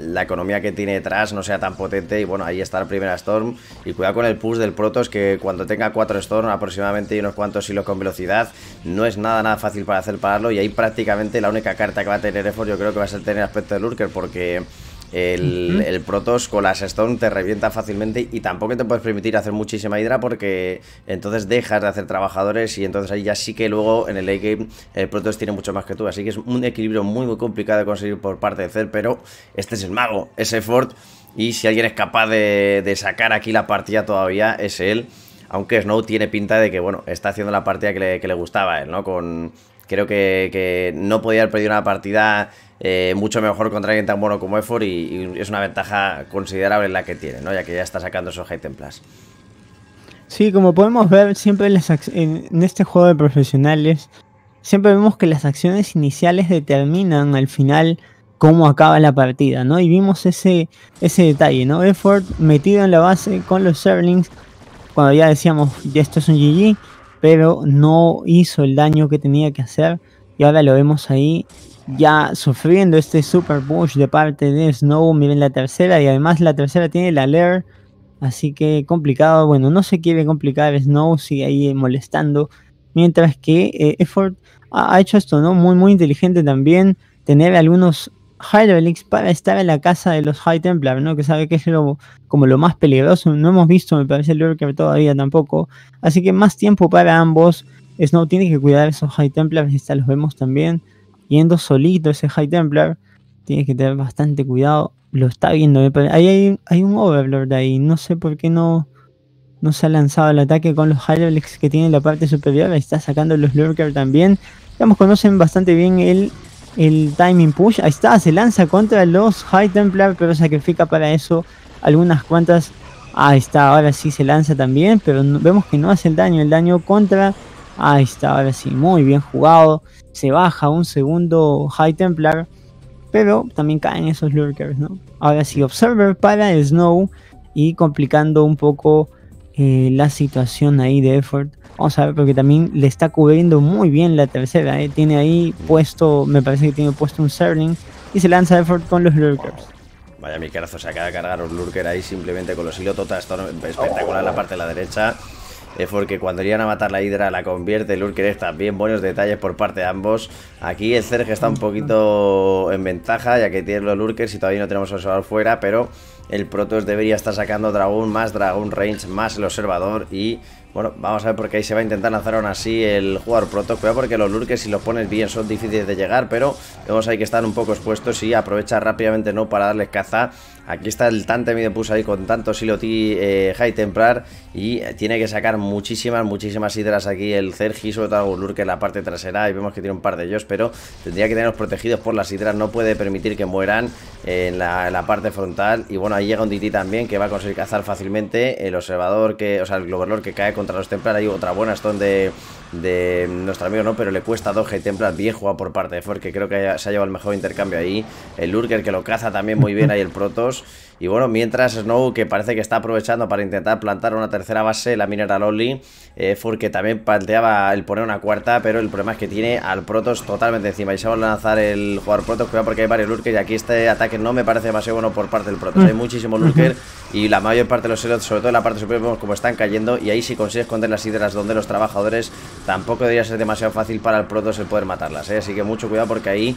la economía que tiene detrás no sea tan potente. Y bueno, ahí está el primera Storm. Y cuidado con el push del Protoss, que cuando tenga cuatro Storm aproximadamente y unos cuantos hilos con velocidad, no es nada, nada fácil para hacer pararlo. Y ahí prácticamente la única carta que va a tener efor yo creo que va a ser tener aspecto de Lurker, porque... El, Protoss con las Stone te revienta fácilmente y tampoco te puedes permitir hacer muchísima Hydra porque entonces dejas de hacer trabajadores y entonces ahí ya sí que luego en el late game el Protoss tiene mucho más que tú. Así que es un equilibrio muy, muy complicado de conseguir por parte de Zer, pero este es el mago, ese Ford. Y si alguien es capaz de, sacar aquí la partida todavía, es él aunque Snow tiene pinta de que, bueno, está haciendo la partida que le, gustaba a él, ¿no? Con, Creo que, no podía haber perdido una partida eh, mucho mejor contra alguien tan bueno como Effort y, es una ventaja considerable la que tiene, ¿no? Ya que ya está sacando esos high templas. Sí, como podemos ver siempre en, este juego de profesionales, siempre vemos que las acciones iniciales determinan al final cómo acaba la partida, ¿no? Y vimos ese, ese detalle, ¿no? Effort metido en la base con los Serlings, cuando ya decíamos, ya esto es un GG, pero no hizo el daño que tenía que hacer y ahora lo vemos ahí ya sufriendo este super push de parte de Snow, miren la tercera y además la tercera tiene la Lair, así que complicado, bueno, no se quiere complicar Snow, sigue ahí molestando, mientras que eh, Effort ha, ha, hecho esto, ¿no? Muy, muy inteligente también, tener algunos Hyrulex para estar en la casa de los High Templar, ¿no? Que sabe que es lo, como lo más peligroso. No hemos visto, me parece, el Lurker todavía tampoco. Así que más tiempo para ambos. Snow tiene que cuidar esos High Templars, está, los vemos también. Yendo solito ese High Templar, tiene que tener bastante cuidado. Lo está viendo, Ahí hay, un Overlord ahí, no sé por qué no, no se ha lanzado el ataque con los Hyrulex que tiene la parte superior. está sacando los Lurker también. Digamos, conocen bastante bien el el timing push. Ahí está, se lanza contra los High Templar, pero sacrifica para eso algunas cuantas. Ahí está, ahora sí se lanza también, pero vemos que no hace el daño. El daño contra. Ahí está, ahora sí, muy bien jugado. Se baja un segundo High Templar, pero también caen esos Lurkers, ¿no? Ahora sí, Observer para el Snow y complicando un poco eh, la situación ahí de Effort. Vamos a ver, porque también le está cubriendo muy bien la tercera. Eh. Tiene ahí puesto, me parece que tiene puesto un Serling y se lanza Effort con los Lurkers. Oh, vaya mi carazo, se acaba de cargar un Lurker ahí simplemente con los hilos. es espectacular la parte de la derecha. Effort que cuando llegan a matar la Hidra la convierte Lurker está bien buenos detalles por parte de ambos aquí el Zerg está un poquito en ventaja ya que tiene los Lurkers y todavía no tenemos observador fuera pero el Protoss debería estar sacando dragón más dragón range más el observador y bueno, vamos a ver porque ahí se va a intentar lanzar aún así el jugador proto. Cuidado porque los lurkes si los pones bien son difíciles de llegar, pero vemos ahí que están un poco expuestos y aprovecha rápidamente no para darles caza Aquí está el Tante puso ahí con tanto Siloti eh, High Templar y eh, tiene que sacar muchísimas, muchísimas hidras aquí el Cergi, sobre todo el que en la parte trasera y vemos que tiene un par de ellos, pero tendría que tenerlos protegidos por las hidras, no puede permitir que mueran en, la, parte frontal y bueno, ahí llega un DT también que va a conseguir cazar fácilmente el observador que, o sea, el Gloverlord que cae contra los Templar, hay otra buena stone de de nuestro amigo, ¿no? Pero le cuesta Doge Templar bien jugado por parte de Ford, que creo que se ha llevado el mejor intercambio ahí. El Lurker que lo caza también muy bien ahí el Protos. Y bueno, mientras Snow, que parece que está aprovechando para intentar plantar una tercera base, la Mineral Only, eh, porque también planteaba el poner una cuarta, pero el problema es que tiene al Protoss totalmente encima. Y se va a lanzar el jugador Protoss, cuidado porque hay varios Lurkers y aquí este ataque no me parece demasiado bueno por parte del Protoss. Hay mm. muchísimos Lurkers y la mayor parte de los seres sobre todo en la parte superior, vemos como están cayendo y ahí si consigues esconder las hidras donde los trabajadores, tampoco debería ser demasiado fácil para el Protoss el poder matarlas, ¿eh? así que mucho cuidado porque ahí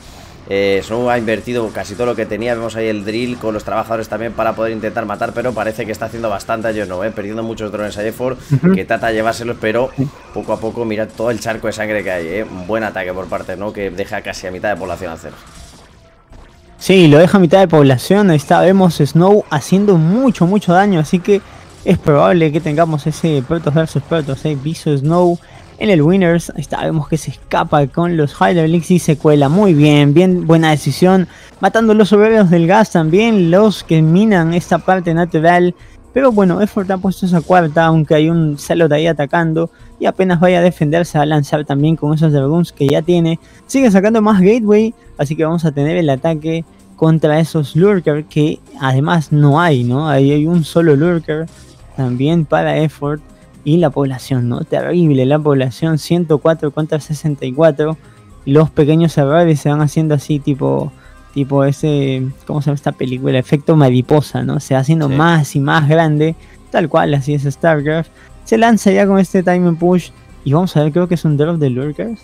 eh, Snow ha invertido casi todo lo que tenía. Vemos ahí el drill con los trabajadores también para poder intentar matar, pero parece que está haciendo bastante a no eh, perdiendo muchos drones a j que trata de llevárselos, pero poco a poco, mira todo el charco de sangre que hay. ¿eh? Un buen ataque por parte no que deja casi a mitad de población hacer Sí, lo deja a mitad de población. Ahí está, vemos Snow haciendo mucho, mucho daño, así que es probable que tengamos ese Protos versus Protos, eh. Viso Snow. En el Winners, ahí está, vemos que se escapa con los Hydralinks y se cuela muy bien, bien buena decisión. Matando los obreros del gas también, los que minan esta parte natural. Pero bueno, Effort ha puesto esa cuarta, aunque hay un Salot ahí atacando. Y apenas vaya a defenderse, va a lanzar también con esos Dragons que ya tiene. Sigue sacando más Gateway, así que vamos a tener el ataque contra esos Lurker que además no hay, ¿no? Ahí hay un solo Lurker también para Effort. Y la población, ¿no? Terrible, la población 104 contra 64. Los pequeños errores se van haciendo así, tipo, tipo ese, ¿cómo se llama esta película? Efecto mariposa, ¿no? Se va haciendo más y más grande, tal cual, así es StarCraft. Se lanza ya con este time and push. Y vamos a ver, creo que es un drop de Lurkers.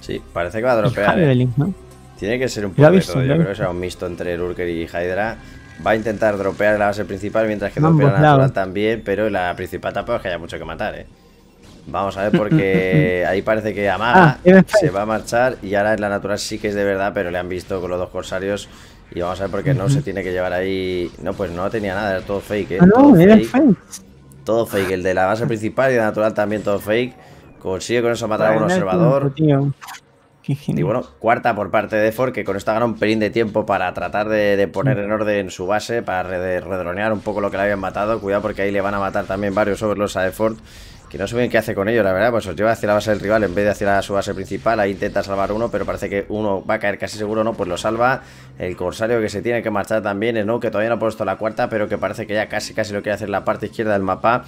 Sí, parece que va a dropear. Eh. Tiene que ser un poco Yo creo que será un mixto entre Lurker y Hydra. Va a intentar dropear la base principal mientras que dropea la natural también, pero la principal tampoco es que haya mucho que matar, ¿eh? Vamos a ver porque ahí parece que Amaga ah, se va a marchar y ahora en la natural sí que es de verdad, pero le han visto con los dos corsarios y vamos a ver porque no se tiene que llevar ahí... No, pues no tenía nada, era todo fake, ¿eh? Ah, no, todo era fake. Todo fake, el de la base principal y la natural también todo fake. Consigue con eso matar a un observador. Y bueno, cuarta por parte de Ford, que con esta gana un pelín de tiempo para tratar de, poner mm. en orden su base, para redronear un poco lo que le habían matado. Cuidado porque ahí le van a matar también varios los a Ford, que no sé bien qué hace con ellos, la verdad, pues os lleva hacia la base del rival en vez de hacia su base principal. Ahí intenta salvar uno, pero parece que uno va a caer casi seguro, ¿no? Pues lo salva. El Corsario que se tiene que marchar también, ¿no? Que todavía no ha puesto la cuarta, pero que parece que ya casi casi lo quiere hacer la parte izquierda del mapa.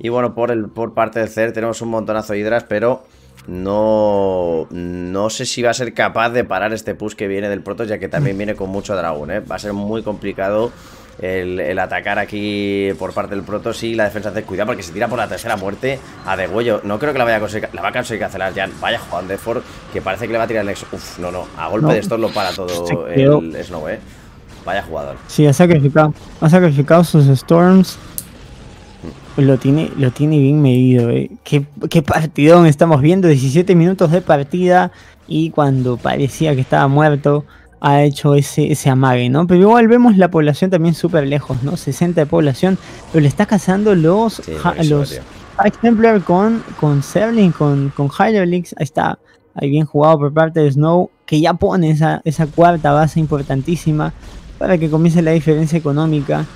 Y bueno, por, el, por parte de CER tenemos un montonazo de hidras, pero no, no sé si va a ser capaz de parar este push que viene del proto ya que también viene con mucho dragón. ¿eh? Va a ser muy complicado el, atacar aquí por parte del proto y la defensa hace cuidado porque se tira por la tercera muerte a degüello. No creo que la vaya a conseguir, la va a conseguir cancelar Vaya Juan de Ford, que parece que le va a tirar el ex. Uf, no, no, a golpe de storm lo para todo el Snow, ¿eh? Vaya jugador. Sí, ha sacrificado, ha sacrificado sus Storms lo tiene, lo tiene bien medido. Eh. ¿Qué, partidón estamos viendo. 17 minutos de partida y cuando parecía que estaba muerto ha hecho ese, ese amague, ¿no? Pero igual vemos la población también súper lejos, ¿no? 60 de población, pero le está cazando los, los Templar con, con Serling, con, con Ahí está, ahí bien jugado por parte de Snow, que ya pone esa, esa cuarta base importantísima para que comience la diferencia económica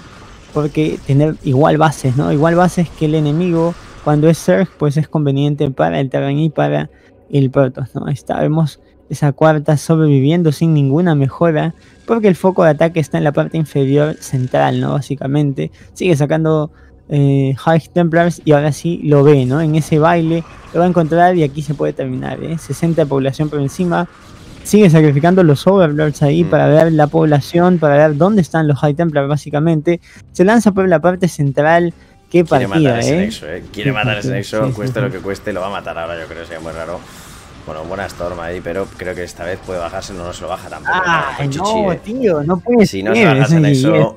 porque tener igual bases, ¿no? Igual bases que el enemigo. Cuando es Zerg, pues es conveniente para el Terran y para el Protoss, ¿no? Está, vemos esa cuarta sobreviviendo sin ninguna mejora, porque el foco de ataque está en la parte inferior central, ¿no? Básicamente, sigue sacando eh, High Templars y ahora sí lo ve, ¿no? En ese baile lo va a encontrar y aquí se puede terminar, 60 ¿eh? de población por encima, sigue sacrificando los Overlords ahí mm. para ver la población, para ver dónde están los High Templar, básicamente. Se lanza por la parte central. Qué Quiere partida, matar a ese ¿eh? Nexo, eh. Quiere matar ese Nexo, cueste lo que cueste, lo va a matar ahora, yo creo, sería muy raro. Bueno, buena Storm ahí, pero creo que esta vez puede bajarse, no, se lo baja tampoco. Ah, no, no, eh. tío, no puede si no Se baja bajas el Nexo,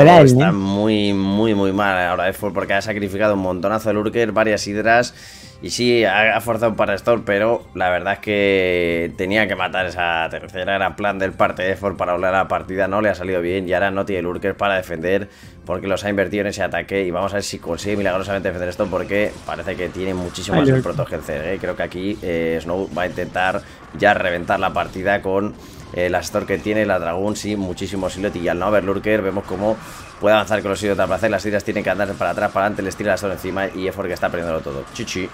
está muy, muy, muy mal ahora, eh, porque ha sacrificado un montonazo de Lurker, varias hidras y sí, ha forzado para Storm, pero la verdad es que tenía que matar esa tercera. Era plan del parte de Ford para a la partida, no le ha salido bien. Y ahora no tiene Lurker para defender porque los ha invertido en ese ataque. Y vamos a ver si consigue milagrosamente defender esto porque parece que tiene muchísimo más el ¿eh? Creo que aquí eh, Snow va a intentar ya reventar la partida con el eh, la que tiene, la Dragón, sí, muchísimo Silot. Y al no haber Lurker, vemos cómo puede avanzar con los de la placer. Las tiras tienen que andar para atrás, para adelante, les tira la Astor encima y es porque está perdiéndolo todo. Chichi.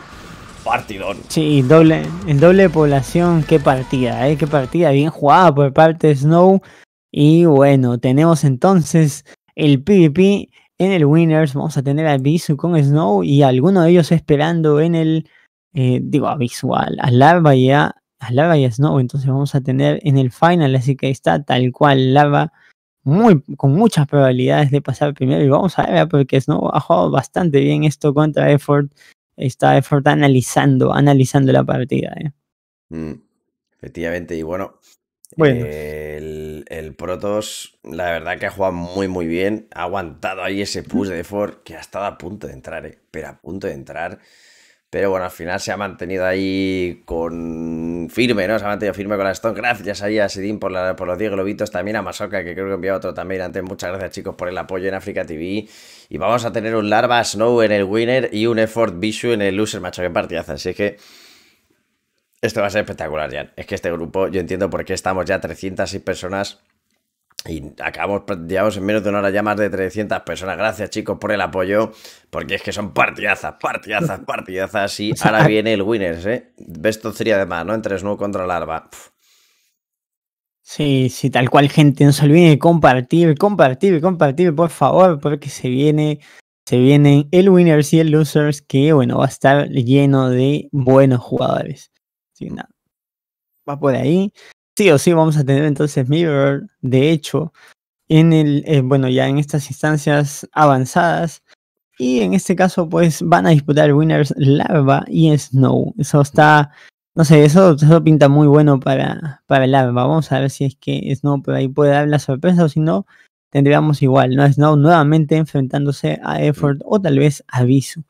Partidón. Sí, doble, en doble población, qué partida, ¿eh? Qué partida bien jugada por parte de Snow. Y bueno, tenemos entonces el PvP en el Winners. Vamos a tener a Visu con Snow y alguno de ellos esperando en el eh, digo, a Visual, a Larva y a Lava y Snow. Entonces vamos a tener en el final, así que está, tal cual Lava, muy, con muchas probabilidades de pasar primero. Y vamos a ver, ¿eh? porque Snow ha jugado bastante bien esto contra Effort. Está Effort analizando, analizando la partida. ¿eh? Mm, efectivamente, y bueno. el, el, Protoss, la verdad que ha jugado muy, muy bien. Ha aguantado ahí ese push de Effort que ha estado a punto de entrar, ¿eh? pero a punto de entrar. Pero bueno, al final se ha mantenido ahí con firme, ¿no? Se ha mantenido firme con la Stonecraft. Ya sabía a Sidin por, los 10 globitos. También a Masoka, que creo que envió otro también antes. Muchas gracias, chicos, por el apoyo en África TV. Y vamos a tener un Larva Snow en el winner y un Effort Bishu en el loser, macho. Qué partidaza. Así que. Esto va a ser espectacular, Jan. Es que este grupo, yo entiendo por qué estamos ya 306 personas y acabamos, digamos, en menos de una hora ya más de 300 personas. Gracias, chicos, por el apoyo. Porque es que son partidazas, partidazas, partidazas. Y ahora viene el Winners, ¿eh? Best sería de además, ¿no? Entre Snow contra Larva. Sí, sí, tal cual, gente. No se olviden de compartir, compartir, compartir, por favor. Porque se viene, se vienen el Winners y el Losers. Que, bueno, va a estar lleno de buenos jugadores. sin nada. Va por ahí sí o sí vamos a tener entonces Mirror. De hecho, en el, eh, bueno, ya en estas instancias avanzadas. Y en este caso, pues van a disputar Winners Larva y Snow. Eso está, no sé, eso, eso pinta muy bueno para, para Larva. Vamos a ver si es que Snow por ahí puede dar la sorpresa o si no, tendríamos igual, ¿no? Snow nuevamente enfrentándose a Effort o tal vez a Visu.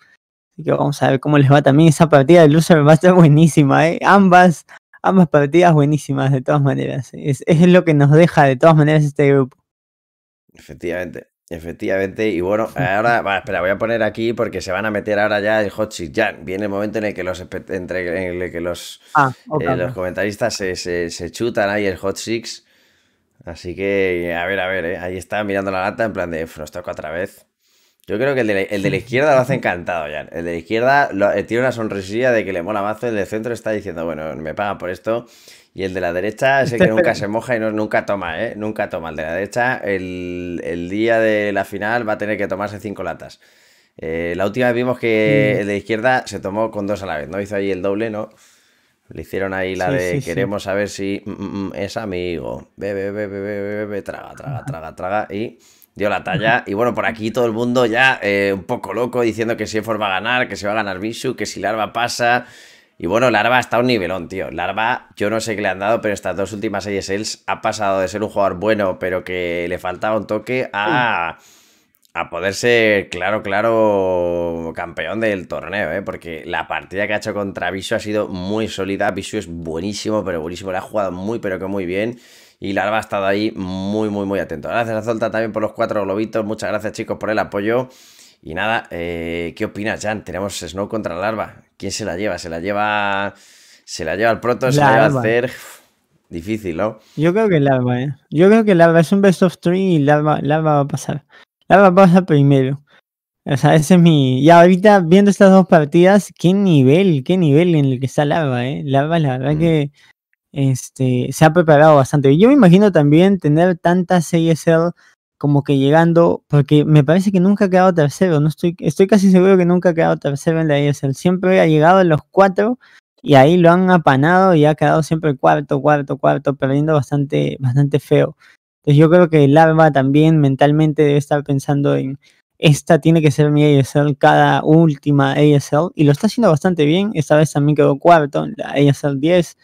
Así que vamos a ver cómo les va también esa partida de Loser. Va a estar buenísima, ¿eh? Ambas ambas partidas buenísimas de todas maneras. Es, es lo que nos deja de todas maneras este grupo. Efectivamente. Efectivamente, y bueno, ahora, va, espera, voy a poner aquí porque se van a meter ahora ya el hot six, Ya viene el momento en el que los, entre, que los, ah, eh, los comentaristas se, se, chutan ahí el hot six. Así que, a ver, a ver, eh, ahí está mirando la lata en plan de, nos toca otra vez. Yo creo que el de, la, de la izquierda lo hace eh, encantado, ya. El de la izquierda tiene una sonrisilla de que le mola mazo. El de centro está diciendo, bueno, me paga por esto. Y el de la derecha es el que nunca se moja y no, nunca toma, ¿eh? Nunca toma. El de la derecha, el, el día de la final va a tener que tomarse cinco latas. Eh, la última vez vimos que el de izquierda se tomó con dos a la vez, ¿no? Hizo ahí el doble, ¿no? Le hicieron ahí la de queremos saber si mm, mm, mm, es amigo. Bebe, bebe, bebe, bebe, traga, traga, traga, traga. Y dio la talla. Y bueno, por aquí todo el mundo ya eh, un poco loco diciendo que si va a ganar, que se va a ganar Bishu, que si Larva pasa. Y bueno, Larva está a un nivelón, tío. Larva, yo no sé qué le han dado, pero estas dos últimas Sells ha pasado de ser un jugador bueno, pero que le faltaba un toque, a, a poder ser, claro, claro, campeón del torneo, ¿eh? Porque la partida que ha hecho contra Visu ha sido muy sólida. Visu es buenísimo, pero buenísimo. Le ha jugado muy, pero que muy bien y Larva ha estado ahí muy, muy, muy atento. Gracias a Zolta también por los cuatro globitos. Muchas gracias, chicos, por el apoyo. Y nada, eh, ¿qué opinas, Jan? Tenemos Snow contra Larva. ¿Quién se la lleva? ¿Se la lleva se la lleva al Proto? ¿Se la lleva Difícil, ¿no? Yo creo que Larva, ¿eh? Yo creo que Larva es un best of three y Larva, va a pasar. Larva pasa primero. O sea, ese es mi. Y ahorita viendo estas dos partidas, qué nivel, qué nivel en el que está Larva, ¿eh? Larva, la verdad mm. que este, se ha preparado bastante. Yo me imagino también tener tantas ASL... como que llegando, porque me parece que nunca ha quedado tercero, no estoy, estoy casi seguro que nunca ha quedado tercero en la ASL... siempre ha llegado en los cuatro y ahí lo han apanado y ha quedado siempre cuarto, cuarto, cuarto, perdiendo bastante, bastante feo. Entonces yo creo que el Larva también mentalmente debe estar pensando en esta tiene que ser mi ASL, cada última ASL, y lo está haciendo bastante bien, esta vez también quedó cuarto en la ASL 10,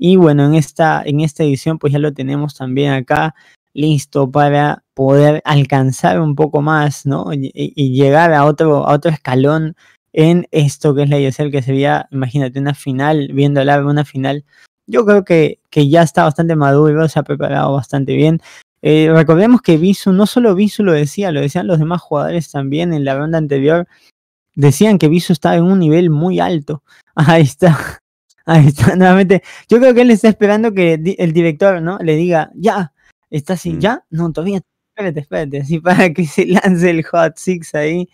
y bueno, en esta, en esta edición pues ya lo tenemos también acá listo para poder alcanzar un poco más, ¿no? Y, llegar a otro, otro escalón en esto que es la ISL, que sería, imagínate, una final, viendo el una final. Yo creo que, que ya está bastante maduro, se ha preparado bastante bien. Eh, recordemos que Visu, no solo Visu lo decía, lo decían los demás jugadores también en la ronda anterior. Decían que Visu estaba en un nivel muy alto. Ahí está. Ahí está, nuevamente. Yo creo que él está esperando que el director, ¿no? Le diga, ya, está así, mm. ya, no, todavía, espérate, espérate, así para que se lance el Hot Six ahí.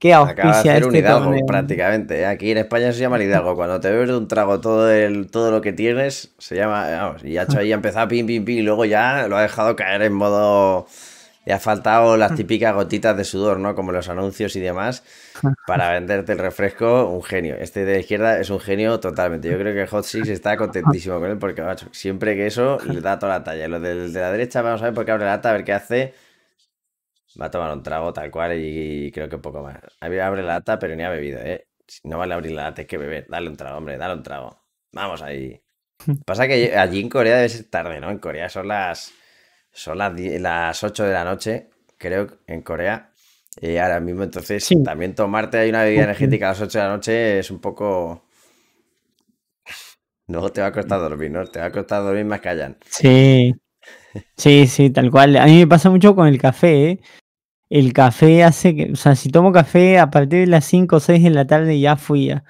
Qué auspicia de este hidalgo, prácticamente. ¿eh? Aquí en España se llama el hidalgo. Cuando te bebes un trago todo, el, todo lo que tienes, se llama, vamos, y ha hecho ah. ahí, ha empezado pim, pim, pim, y luego ya lo ha dejado caer en modo le ha faltado las típicas gotitas de sudor, ¿no? Como los anuncios y demás, para venderte el refresco, un genio. Este de la izquierda es un genio totalmente. Yo creo que Hot Six está contentísimo con él porque, siempre que eso le da toda la talla. Los de, la derecha, vamos a ver por qué abre la lata, a ver qué hace. Va a tomar un trago tal cual y, creo que un poco más. Abre la lata, pero ni ha bebido, ¿eh? No vale abrir la lata, es que beber. Dale un trago, hombre, dale un trago. Vamos ahí. Pasa que allí en Corea debe ser tarde, ¿no? En Corea son las son las, las 8 de la noche, creo, en Corea. Y ahora mismo, entonces, también tomarte ahí una bebida energética a las 8 de la noche es un poco. No te va a costar dormir, ¿no? Te va a costar dormir más que allá. Sí. Sí, sí, tal cual. A mí me pasa mucho con el café, ¿eh? El café hace que, o sea, si tomo café a partir de las 5 o 6 de la tarde ya fui ya.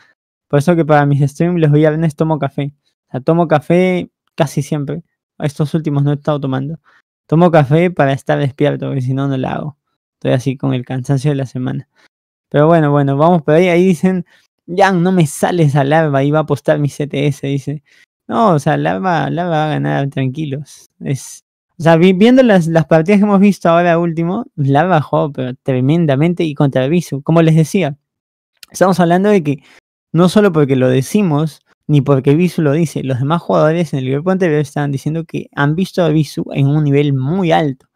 Por eso que para mis streams los viernes tomo café. O sea, tomo café casi siempre. Estos últimos no he estado tomando. Tomo café para estar despierto, porque si no, no la hago. Estoy así con el cansancio de la semana. Pero bueno, bueno, vamos por ahí. Ahí dicen, ya, no me sales a larva, iba a apostar mi CTS, dice. No, o sea, larva, larva va a ganar, tranquilos. Es, o sea, viendo las, las, partidas que hemos visto ahora último, larva bajó, pero tremendamente y contra Visu. Como les decía, estamos hablando de que no solo porque lo decimos, ni porque Visu lo dice. Los demás jugadores en el grupo anterior estaban diciendo que han visto a Visu en un nivel muy alto.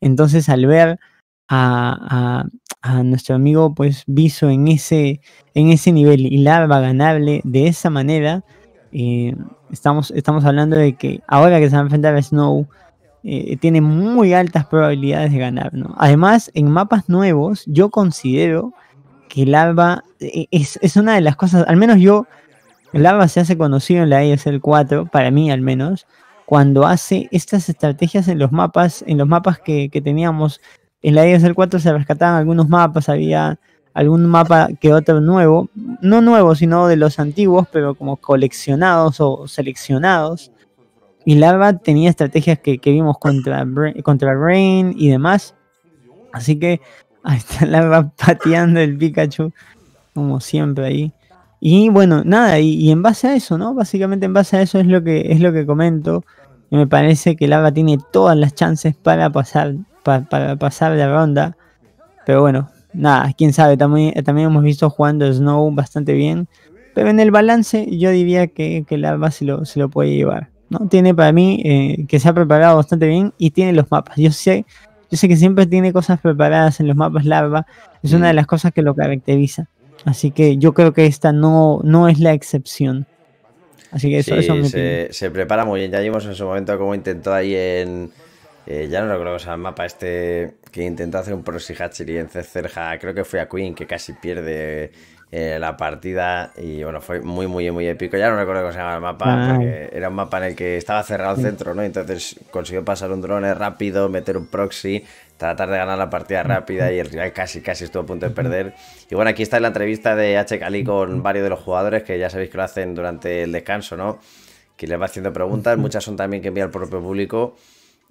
Entonces, al ver a, nuestro amigo pues Visu en ese, en ese nivel y larva ganable de esa manera, eh, estamos, estamos hablando de que ahora que se va a enfrentar a Snow, eh, tiene muy altas probabilidades de ganar. Además, en mapas nuevos, yo considero que el eh, es, es, una de las cosas, al menos yo Lava se hace conocido en la el 4, para mí al menos, cuando hace estas estrategias en los mapas, en los mapas que, teníamos. En la el 4 se rescataban algunos mapas, había algún mapa que otro nuevo, no nuevo, sino de los antiguos, pero como coleccionados o seleccionados. Y Larva tenía estrategias que, vimos contra, contra Rain y demás. Así que ahí está Larva pateando el Pikachu, como siempre ahí. Y bueno, nada, y, en base a eso, ¿no? Básicamente en base a eso es lo que, es lo que comento. Y me parece que Lava tiene todas las chances para pasar, para, pasar la ronda. Pero bueno, nada, quién sabe, también, también hemos visto jugando Snow bastante bien. Pero en el balance yo diría que, que Lava se lo, se lo puede llevar. ¿no? Tiene para mí eh, que se ha preparado bastante bien y tiene los mapas. Yo sé, yo sé que siempre tiene cosas preparadas en los mapas Larva Es una mm. de las cosas que lo caracteriza. Así que yo creo que esta no, no es la excepción. Así que eso, eso me se, se, prepara muy bien. Ya vimos en su momento cómo intentó ahí en. Eh, ya no recuerdo el mapa este que intentó hacer un proxy hatchery en Cerja. Creo que fue a Queen que casi pierde eh, la partida. Y bueno, fue muy, muy, muy épico. Ya no recuerdo cómo se llama el mapa. Ah. era un mapa en el que estaba cerrado el centro, ¿no? Entonces consiguió pasar un drone rápido, meter un proxy tratar de ganar la partida mm. rápida y el rival casi, casi estuvo a punto de perder. Mm. Y bueno, aquí está la entrevista de H. Cali con varios de los jugadores que ya sabéis que lo hacen durante el descanso, ¿no? Que les va haciendo preguntas, muchas son también que envía el propio público.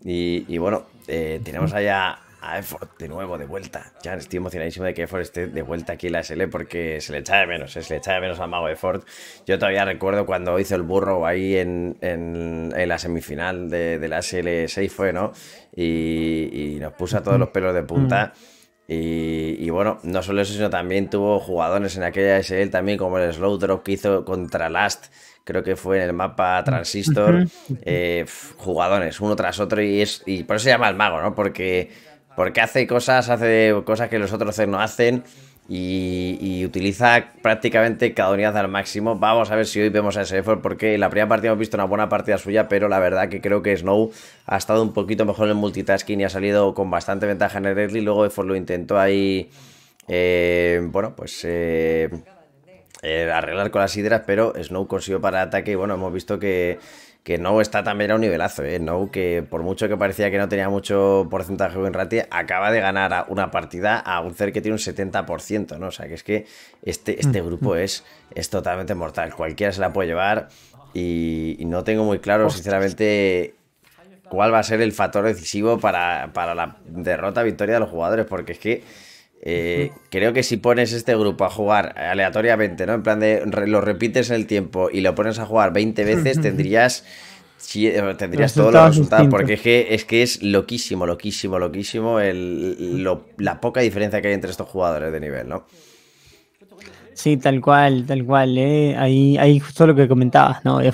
Y, bueno, eh, tenemos allá a Effort de nuevo, de vuelta. Ya estoy emocionadísimo de que Effort esté de vuelta aquí en la SL porque se le echa de menos, eh, se le echa de menos al mago Effort. Yo todavía recuerdo cuando hizo el burro ahí en, la semifinal de, la SL 6 fue, ¿no? Y, nos puso a todos los pelos de punta. Mm. Y, bueno, no solo eso, sino también tuvo jugadores en aquella SL también, como el Slow Drop que hizo contra Last creo que fue en el mapa Transistor, eh, jugadores uno tras otro y, es, y por eso se llama el mago, ¿no? Porque porque hace cosas, hace cosas que los otros no hacen y, utiliza prácticamente cada unidad al máximo. Vamos a ver si hoy vemos a ese effort porque en la primera partida hemos visto una buena partida suya, pero la verdad que creo que Snow ha estado un poquito mejor en el multitasking y ha salido con bastante ventaja en el early. Luego effort lo intentó ahí, eh, bueno, pues... Eh, eh, arreglar con las hidras, pero Snow consiguió para ataque y bueno, hemos visto que que no está también a un nivelazo, ¿eh? No, que por mucho que parecía que no tenía mucho porcentaje de winrate, acaba de ganar una partida a un CER que tiene un 70%, ¿no? O sea, que es que este, este mm, grupo mm. es, es totalmente mortal. Cualquiera se la puede llevar y, no tengo muy claro, sinceramente, cuál va a ser el factor decisivo para, para la derrota-victoria de los jugadores, porque es que eh, creo que si pones este grupo a jugar aleatoriamente, ¿no? En plan de lo repites en el tiempo y lo pones a jugar 20 veces, tendrías, eh, tendrías todos los resultados. Porque es que, es loquísimo, loquísimo, loquísimo la poca diferencia que hay entre estos jugadores de nivel, ¿no? Sí, tal cual, tal cual. Eh. Ahí, ahí justo lo que comentabas, ¿no? Es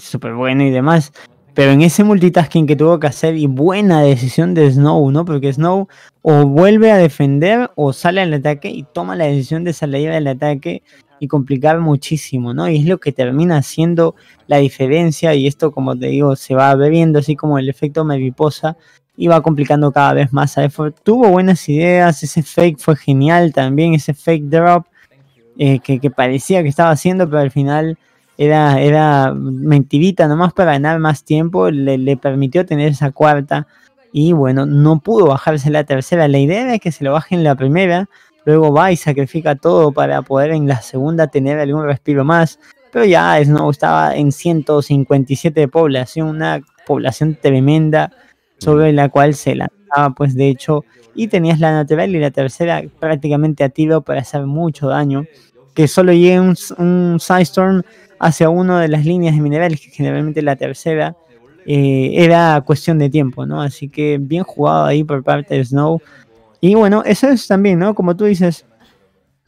súper bueno y demás. Pero en ese multitasking que tuvo que hacer y buena decisión de Snow, ¿no? Porque Snow o vuelve a defender o sale al ataque y toma la decisión de salir del ataque y complicar muchísimo, ¿no? Y es lo que termina haciendo la diferencia y esto, como te digo, se va bebiendo así como el efecto mariposa y va complicando cada vez más a Effort. Tuvo buenas ideas, ese fake fue genial también, ese fake drop eh, que, que parecía que estaba haciendo, pero al final era, era mentirita nomás para ganar más tiempo, le, permitió tener esa cuarta y bueno, no pudo bajarse la tercera, la idea es que se lo baje en la primera, luego va y sacrifica todo para poder en la segunda tener algún respiro más, pero ya es, no, estaba en 157 de población, una población tremenda sobre la cual se lanzaba pues de hecho y tenías la natural y la tercera prácticamente a tiro para hacer mucho daño que solo llegue un, un Sidestorm hacia una de las líneas de minerales, que generalmente la tercera, eh, era cuestión de tiempo, ¿no? Así que bien jugado ahí por parte de Snow. Y bueno, eso es también, ¿no? Como tú dices,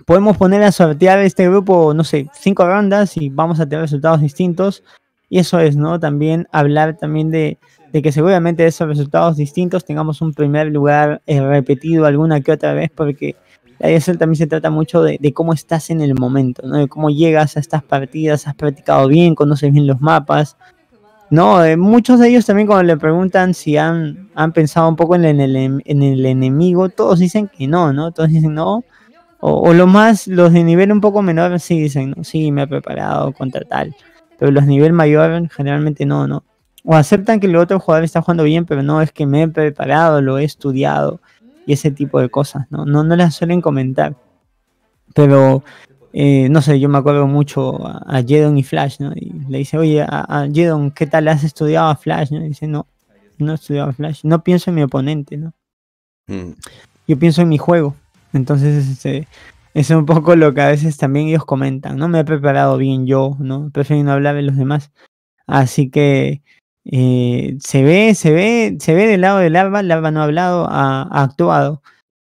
podemos poner a sortear este grupo, no sé, cinco rondas y vamos a tener resultados distintos. Y eso es, ¿no? También hablar también de, de que seguramente esos resultados distintos tengamos un primer lugar eh, repetido alguna que otra vez, porque eso también se trata mucho de, cómo estás en el momento, ¿no? De cómo llegas a estas partidas, has practicado bien, conoces bien los mapas. No, eh, muchos de ellos también cuando le preguntan si han, han pensado un poco en el, en el enemigo, todos dicen que no, ¿no? Todos dicen no. O, lo los más, los de nivel un poco menor sí dicen, Sí, me he preparado contra tal. Pero los de nivel mayor generalmente no, ¿no? O aceptan que el otro jugador está jugando bien, pero no, es que me he preparado, lo he estudiado y ese tipo de cosas, ¿no? No, no las suelen comentar. Pero, eh, no sé, yo me acuerdo mucho a, Jedon y Flash, ¿no? Y le dice, oye, a, Jedon, ¿qué tal has estudiado a Flash? ¿no? dice, no, no he estudiado Flash, no pienso en mi oponente, ¿no? Mm. Yo pienso en mi juego. Entonces, este, es un poco lo que a veces también ellos comentan, ¿no? Me he preparado bien yo, ¿no? Prefiero no hablar de los demás. Así que eh, se ve, se ve, se ve del lado de Lava, Lava no ha hablado, ha, actuado.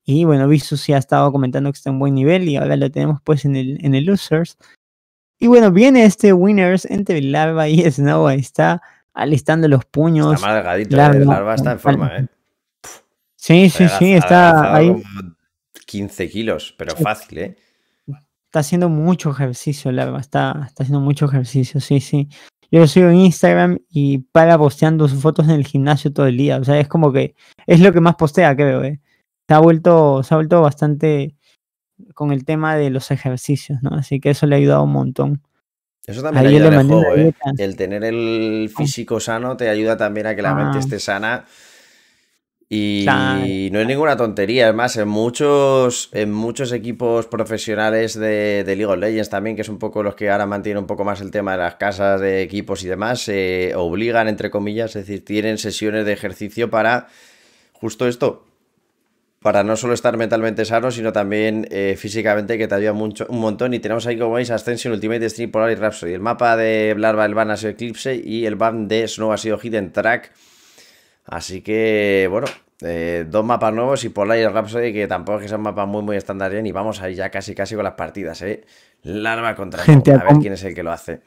Y bueno, visu sí ha estado comentando que está en buen nivel y ahora lo tenemos pues en el, en el Losers. Y bueno, viene este Winners entre Lava y Snow, ahí está alistando los puños. Está eh, está en forma, ¿eh? Sí, sí, sí, está ahí. 15 kilos, pero fácil, ¿eh? Está haciendo mucho ejercicio, Larva, está, está haciendo mucho ejercicio, sí, sí. Yo lo sigo en Instagram y para posteando sus fotos en el gimnasio todo el día. O sea, es como que es lo que más postea, creo. ¿eh? Se, ha vuelto, se ha vuelto bastante con el tema de los ejercicios, ¿no? Así que eso le ha ayudado un montón. Eso también ayuda el El tener el ah. físico sano te ayuda también a que la mente ah. esté sana y no es ninguna tontería, además, en muchos, en muchos equipos profesionales de, League of Legends también, que es un poco los que ahora mantienen un poco más el tema de las casas de equipos y demás, se obligan, entre comillas, es decir, tienen sesiones de ejercicio para justo esto, para no solo estar mentalmente sano, sino también eh, físicamente, que te ayuda mucho, un montón. Y tenemos ahí, como veis, Ascension Ultimate Stream Polar y Rhapsody. El mapa de Blarva, el ban ha sido Eclipse y el ban de Snow ha sido Hidden Track. Así que, bueno, eh, dos mapas nuevos y por el Rhapsody, que tampoco es que sean mapas muy, muy estándar bien. Y vamos ahí ya casi, casi con las partidas, ¿eh? Larva contra gente. A, ver quién es el que lo hace.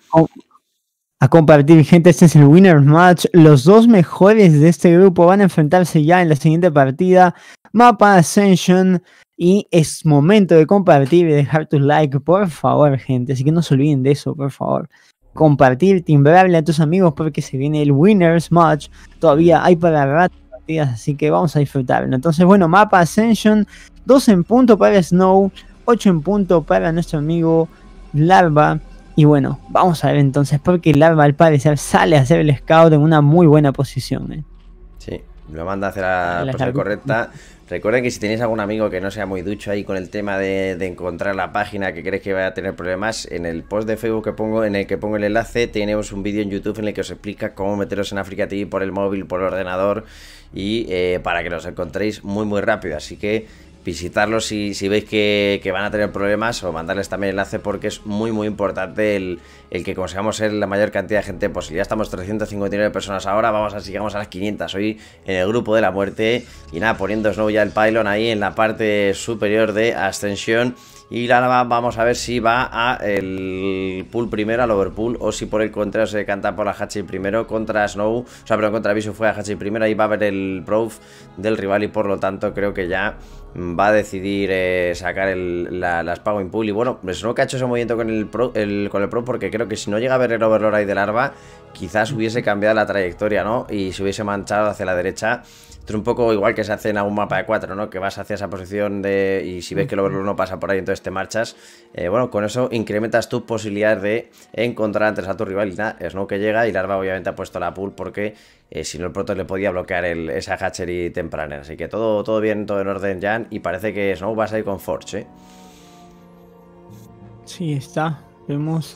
A compartir, gente, este es el Winner's Match. Los dos mejores de este grupo van a enfrentarse ya en la siguiente partida. Mapa Ascension. Y es momento de compartir y dejar tu like, por favor, gente. Así que no se olviden de eso, por favor compartir, timbrarle a tus amigos porque se viene el Winners Match. Todavía hay para rato partidas, así que vamos a disfrutarlo. Entonces, bueno, mapa Ascension, 2 en punto para Snow, 8 en punto para nuestro amigo Larva. Y bueno, vamos a ver entonces, porque Larva al parecer sale a hacer el scout en una muy buena posición. Si, eh. Sí, lo manda a hacer a la, la posición correcta. Recuerden que si tenéis algún amigo que no sea muy ducho ahí con el tema de, encontrar la página que creéis que vaya a tener problemas, en el post de Facebook que pongo, en el que pongo el enlace, tenemos un vídeo en YouTube en el que os explica cómo meteros en África TV por el móvil, por el ordenador y eh, para que los encontréis muy muy rápido. Así que visitarlos si, si veis que, van a tener problemas o mandarles también el enlace porque es muy muy importante el, que consigamos ser la mayor cantidad de gente posible. Ya estamos 359 personas ahora, vamos a sigamos a las 500 hoy en el grupo de la muerte y nada, poniendo ya el pylon ahí en la parte superior de Ascension y la ahora vamos a ver si va a el pool primero, al overpool, o si por el contrario se canta por la Hachi primero contra Snow. O sea, pero contra Visu fue a Hachi primero, ahí va a ver el Prof del rival y por lo tanto creo que ya va a decidir eh, sacar la, las pago en pool. Y bueno, Snow que ha hecho ese movimiento con el, pro, el, con el porque creo que si no llega a ver el overlord ahí la larva, quizás hubiese cambiado la trayectoria, ¿no? Y se hubiese manchado hacia la derecha un poco igual que se hace en algún mapa de 4, ¿no? Que vas hacia esa posición de... y si ves que el overlord no pasa por ahí, entonces te marchas. Eh, bueno, con eso incrementas tus posibilidades de encontrar antes a tu rival. Y nada, Snow que llega y Larva obviamente ha puesto la pool porque eh, si no el proto le podía bloquear el, esa hatchery temprana. Así que todo, todo bien, todo en orden, Jan. Y parece que Snow va a salir con Forge, ¿eh? Sí, está. Vemos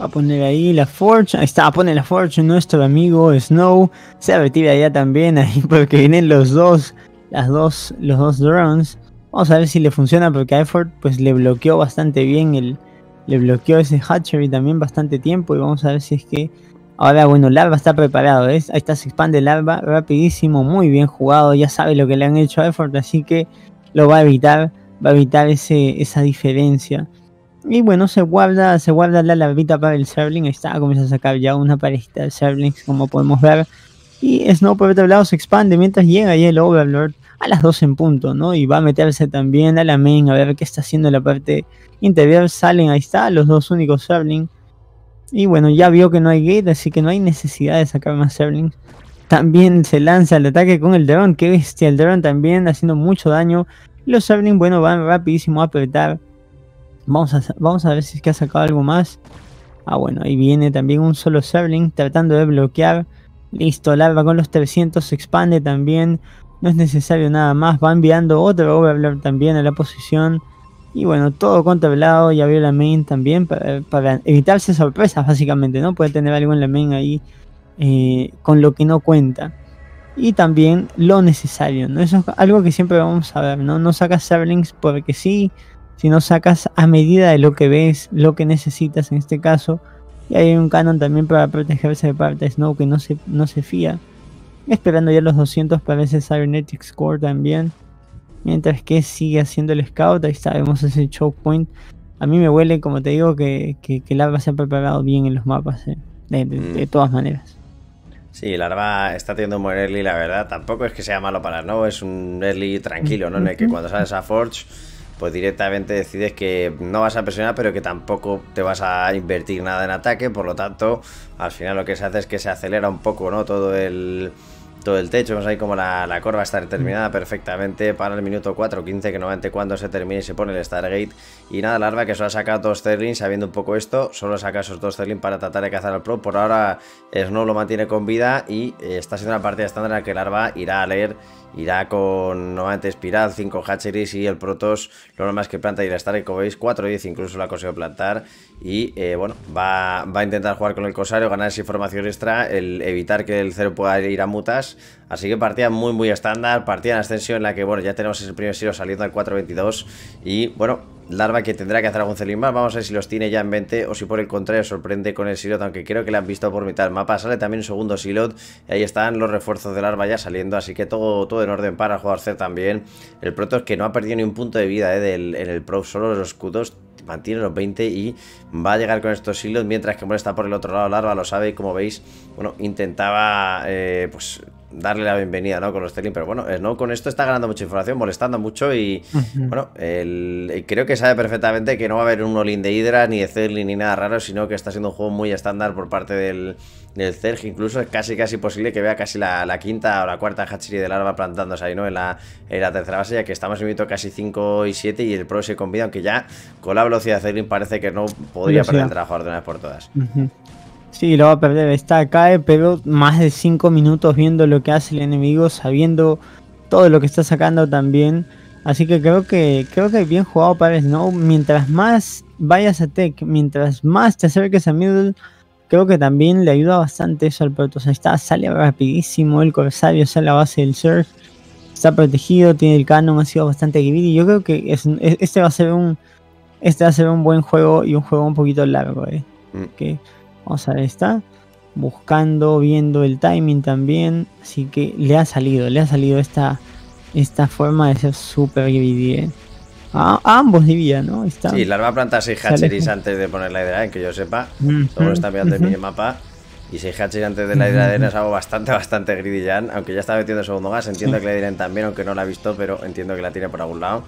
Va a poner ahí la Forge, Ahí está, pone la Forge nuestro amigo Snow. Se retira ya también ahí porque vienen los dos. Las dos. Los dos drones. Vamos a ver si le funciona porque a Effort pues le bloqueó bastante bien el. Le bloqueó ese hatchery también bastante tiempo. Y vamos a ver si es que. Ahora bueno, Larva está preparado, es Ahí está, se expande Larva rapidísimo, muy bien jugado, ya sabe lo que le han hecho a Effort, así que lo va a evitar, va a evitar ese, esa diferencia. Y bueno, se guarda, la larvita para el Serling. Ahí está, comienza a sacar ya una parejita de Serlings, como podemos ver. Y Snow, por otro lado, se expande mientras llega ahí el Overlord a las 2 en punto, ¿no? Y va a meterse también a la main a ver qué está haciendo la parte interior. Salen, ahí está, los dos únicos Serlings Y bueno, ya vio que no hay gate, así que no hay necesidad de sacar más Serlings También se lanza el ataque con el Drone, Que bestia, el Drone también haciendo mucho daño. Los Serlings, bueno, van rapidísimo a apretar Vamos a, ver si es que ha sacado algo más. Ah, bueno, ahí viene también un solo Serling tratando de bloquear. Listo, Larva con los 300 se expande también. No es necesario nada más. Va enviando otro Overlord también a la posición. Y bueno, todo controlado. Y abrió la main también eh, para, evitarse sorpresas, básicamente, ¿no? Puede tener algo en la main ahí eh, con lo que no cuenta. Y también lo necesario, ¿no? Eso es algo que siempre vamos a ver, ¿no? No saca Serlings porque sí. Si no sacas a medida de lo que ves, lo que necesitas en este caso. Y hay un canon también para protegerse de parte de Snow que no se, no se fía. Esperando ya los 200 para ese Cybernetic Score también. Mientras que sigue haciendo el scout, ahí sabemos ese choke point. A mí me huele, como te digo, que, que, que Larva se ha preparado bien en los mapas, eh, de, mm. todas maneras. Sí, Larva está teniendo un buen early, la verdad. Tampoco es que sea malo para Snow, es un early tranquilo, ¿no? En que cuando sales a Forge pues directamente decides que no vas a presionar, pero que tampoco te vas a invertir nada en ataque, por lo tanto, al final lo que se hace es que se acelera un poco, ¿no? Todo el todo el techo, vemos ahí como la, la corva está terminada mm. perfectamente para el minuto 4 15 que normalmente cuando se termine se pone el Stargate y nada, larva que solo ha sacado dos Sterling sabiendo un poco esto, solo saca esos dos Sterling para tratar de cazar al Pro, por ahora Snow lo mantiene con vida y eh, está siendo una partida estándar en la que larva irá a leer irá con nuevamente espiral, 5 Hatcheries y el Protoss, lo normal es que planta y Stark, como veis, 4-10 incluso lo ha conseguido plantar y eh, bueno, va, va, a intentar jugar con el Cosario, ganar esa información extra, el evitar que el cero pueda ir a mutas, Así que partida muy, muy estándar. Partida en ascensión en la que, bueno, ya tenemos ese primer silo saliendo al 4.22. Y, bueno, Larva que tendrá que hacer algún celín más. Vamos a ver si los tiene ya en 20 o si por el contrario sorprende con el silot, aunque creo que le han visto por mitad mapa. Sale también un segundo silot y ahí están los refuerzos de Larva ya saliendo, así que todo, todo en orden para jugar C también. El proto es que no ha perdido ni un punto de vida eh, en el Pro, solo los escudos mantiene los 20 y va a llegar con estos silos mientras que bueno, está por el otro lado Larva, lo sabe y como veis, bueno, intentaba eh, pues darle la bienvenida, ¿no? Con los Telling, pero bueno, Snow con esto está ganando mucha información, molestando mucho y, bueno, el, eh, creo que sabe perfectamente que no va a haber un Olin de Hydra, ni de Zerling, ni nada raro, sino que está siendo un juego muy estándar por parte del, del Zerg, incluso es casi casi posible que vea casi la, quinta o la cuarta Hatchery del arma plantándose ahí, ¿no? En la, la tercera base, ya que estamos en casi 5 y 7 y el pro se convida aunque ya con la velocidad de Zerling parece que no podría perder el trabajo de una vez por todas. Sí, lo va a perder. Está acá, eh, pero más de 5 minutos viendo lo que hace el enemigo, sabiendo todo lo que está sacando también. Así que creo que creo que bien jugado para Snow. Mientras más vayas a Tech, mientras más te acerques a Middle, creo que también le ayuda bastante eso al Proto. O está, sale rapidísimo el Corsario, sale a base del Surf. Está protegido, tiene el canon, ha sido bastante y Yo creo que es, este va a ser un. Este un buen juego y un juego un poquito largo, eh. Mm. Vamos a ver, está buscando, viendo el timing también. Así que le ha salido, le ha salido esta, esta forma de ser súper dividida. Eh. A, ambos vivían, ¿no? Sí, la va plantar 6 hatcheries antes de poner la en que yo sepa. todo está mirando el mapa Y 6 hatcheries antes de la hidradera es algo bastante, bastante greedy Aunque ya está metiendo segundo gas, entiendo que la dirán también, aunque no la ha visto, pero entiendo que la tiene por algún lado.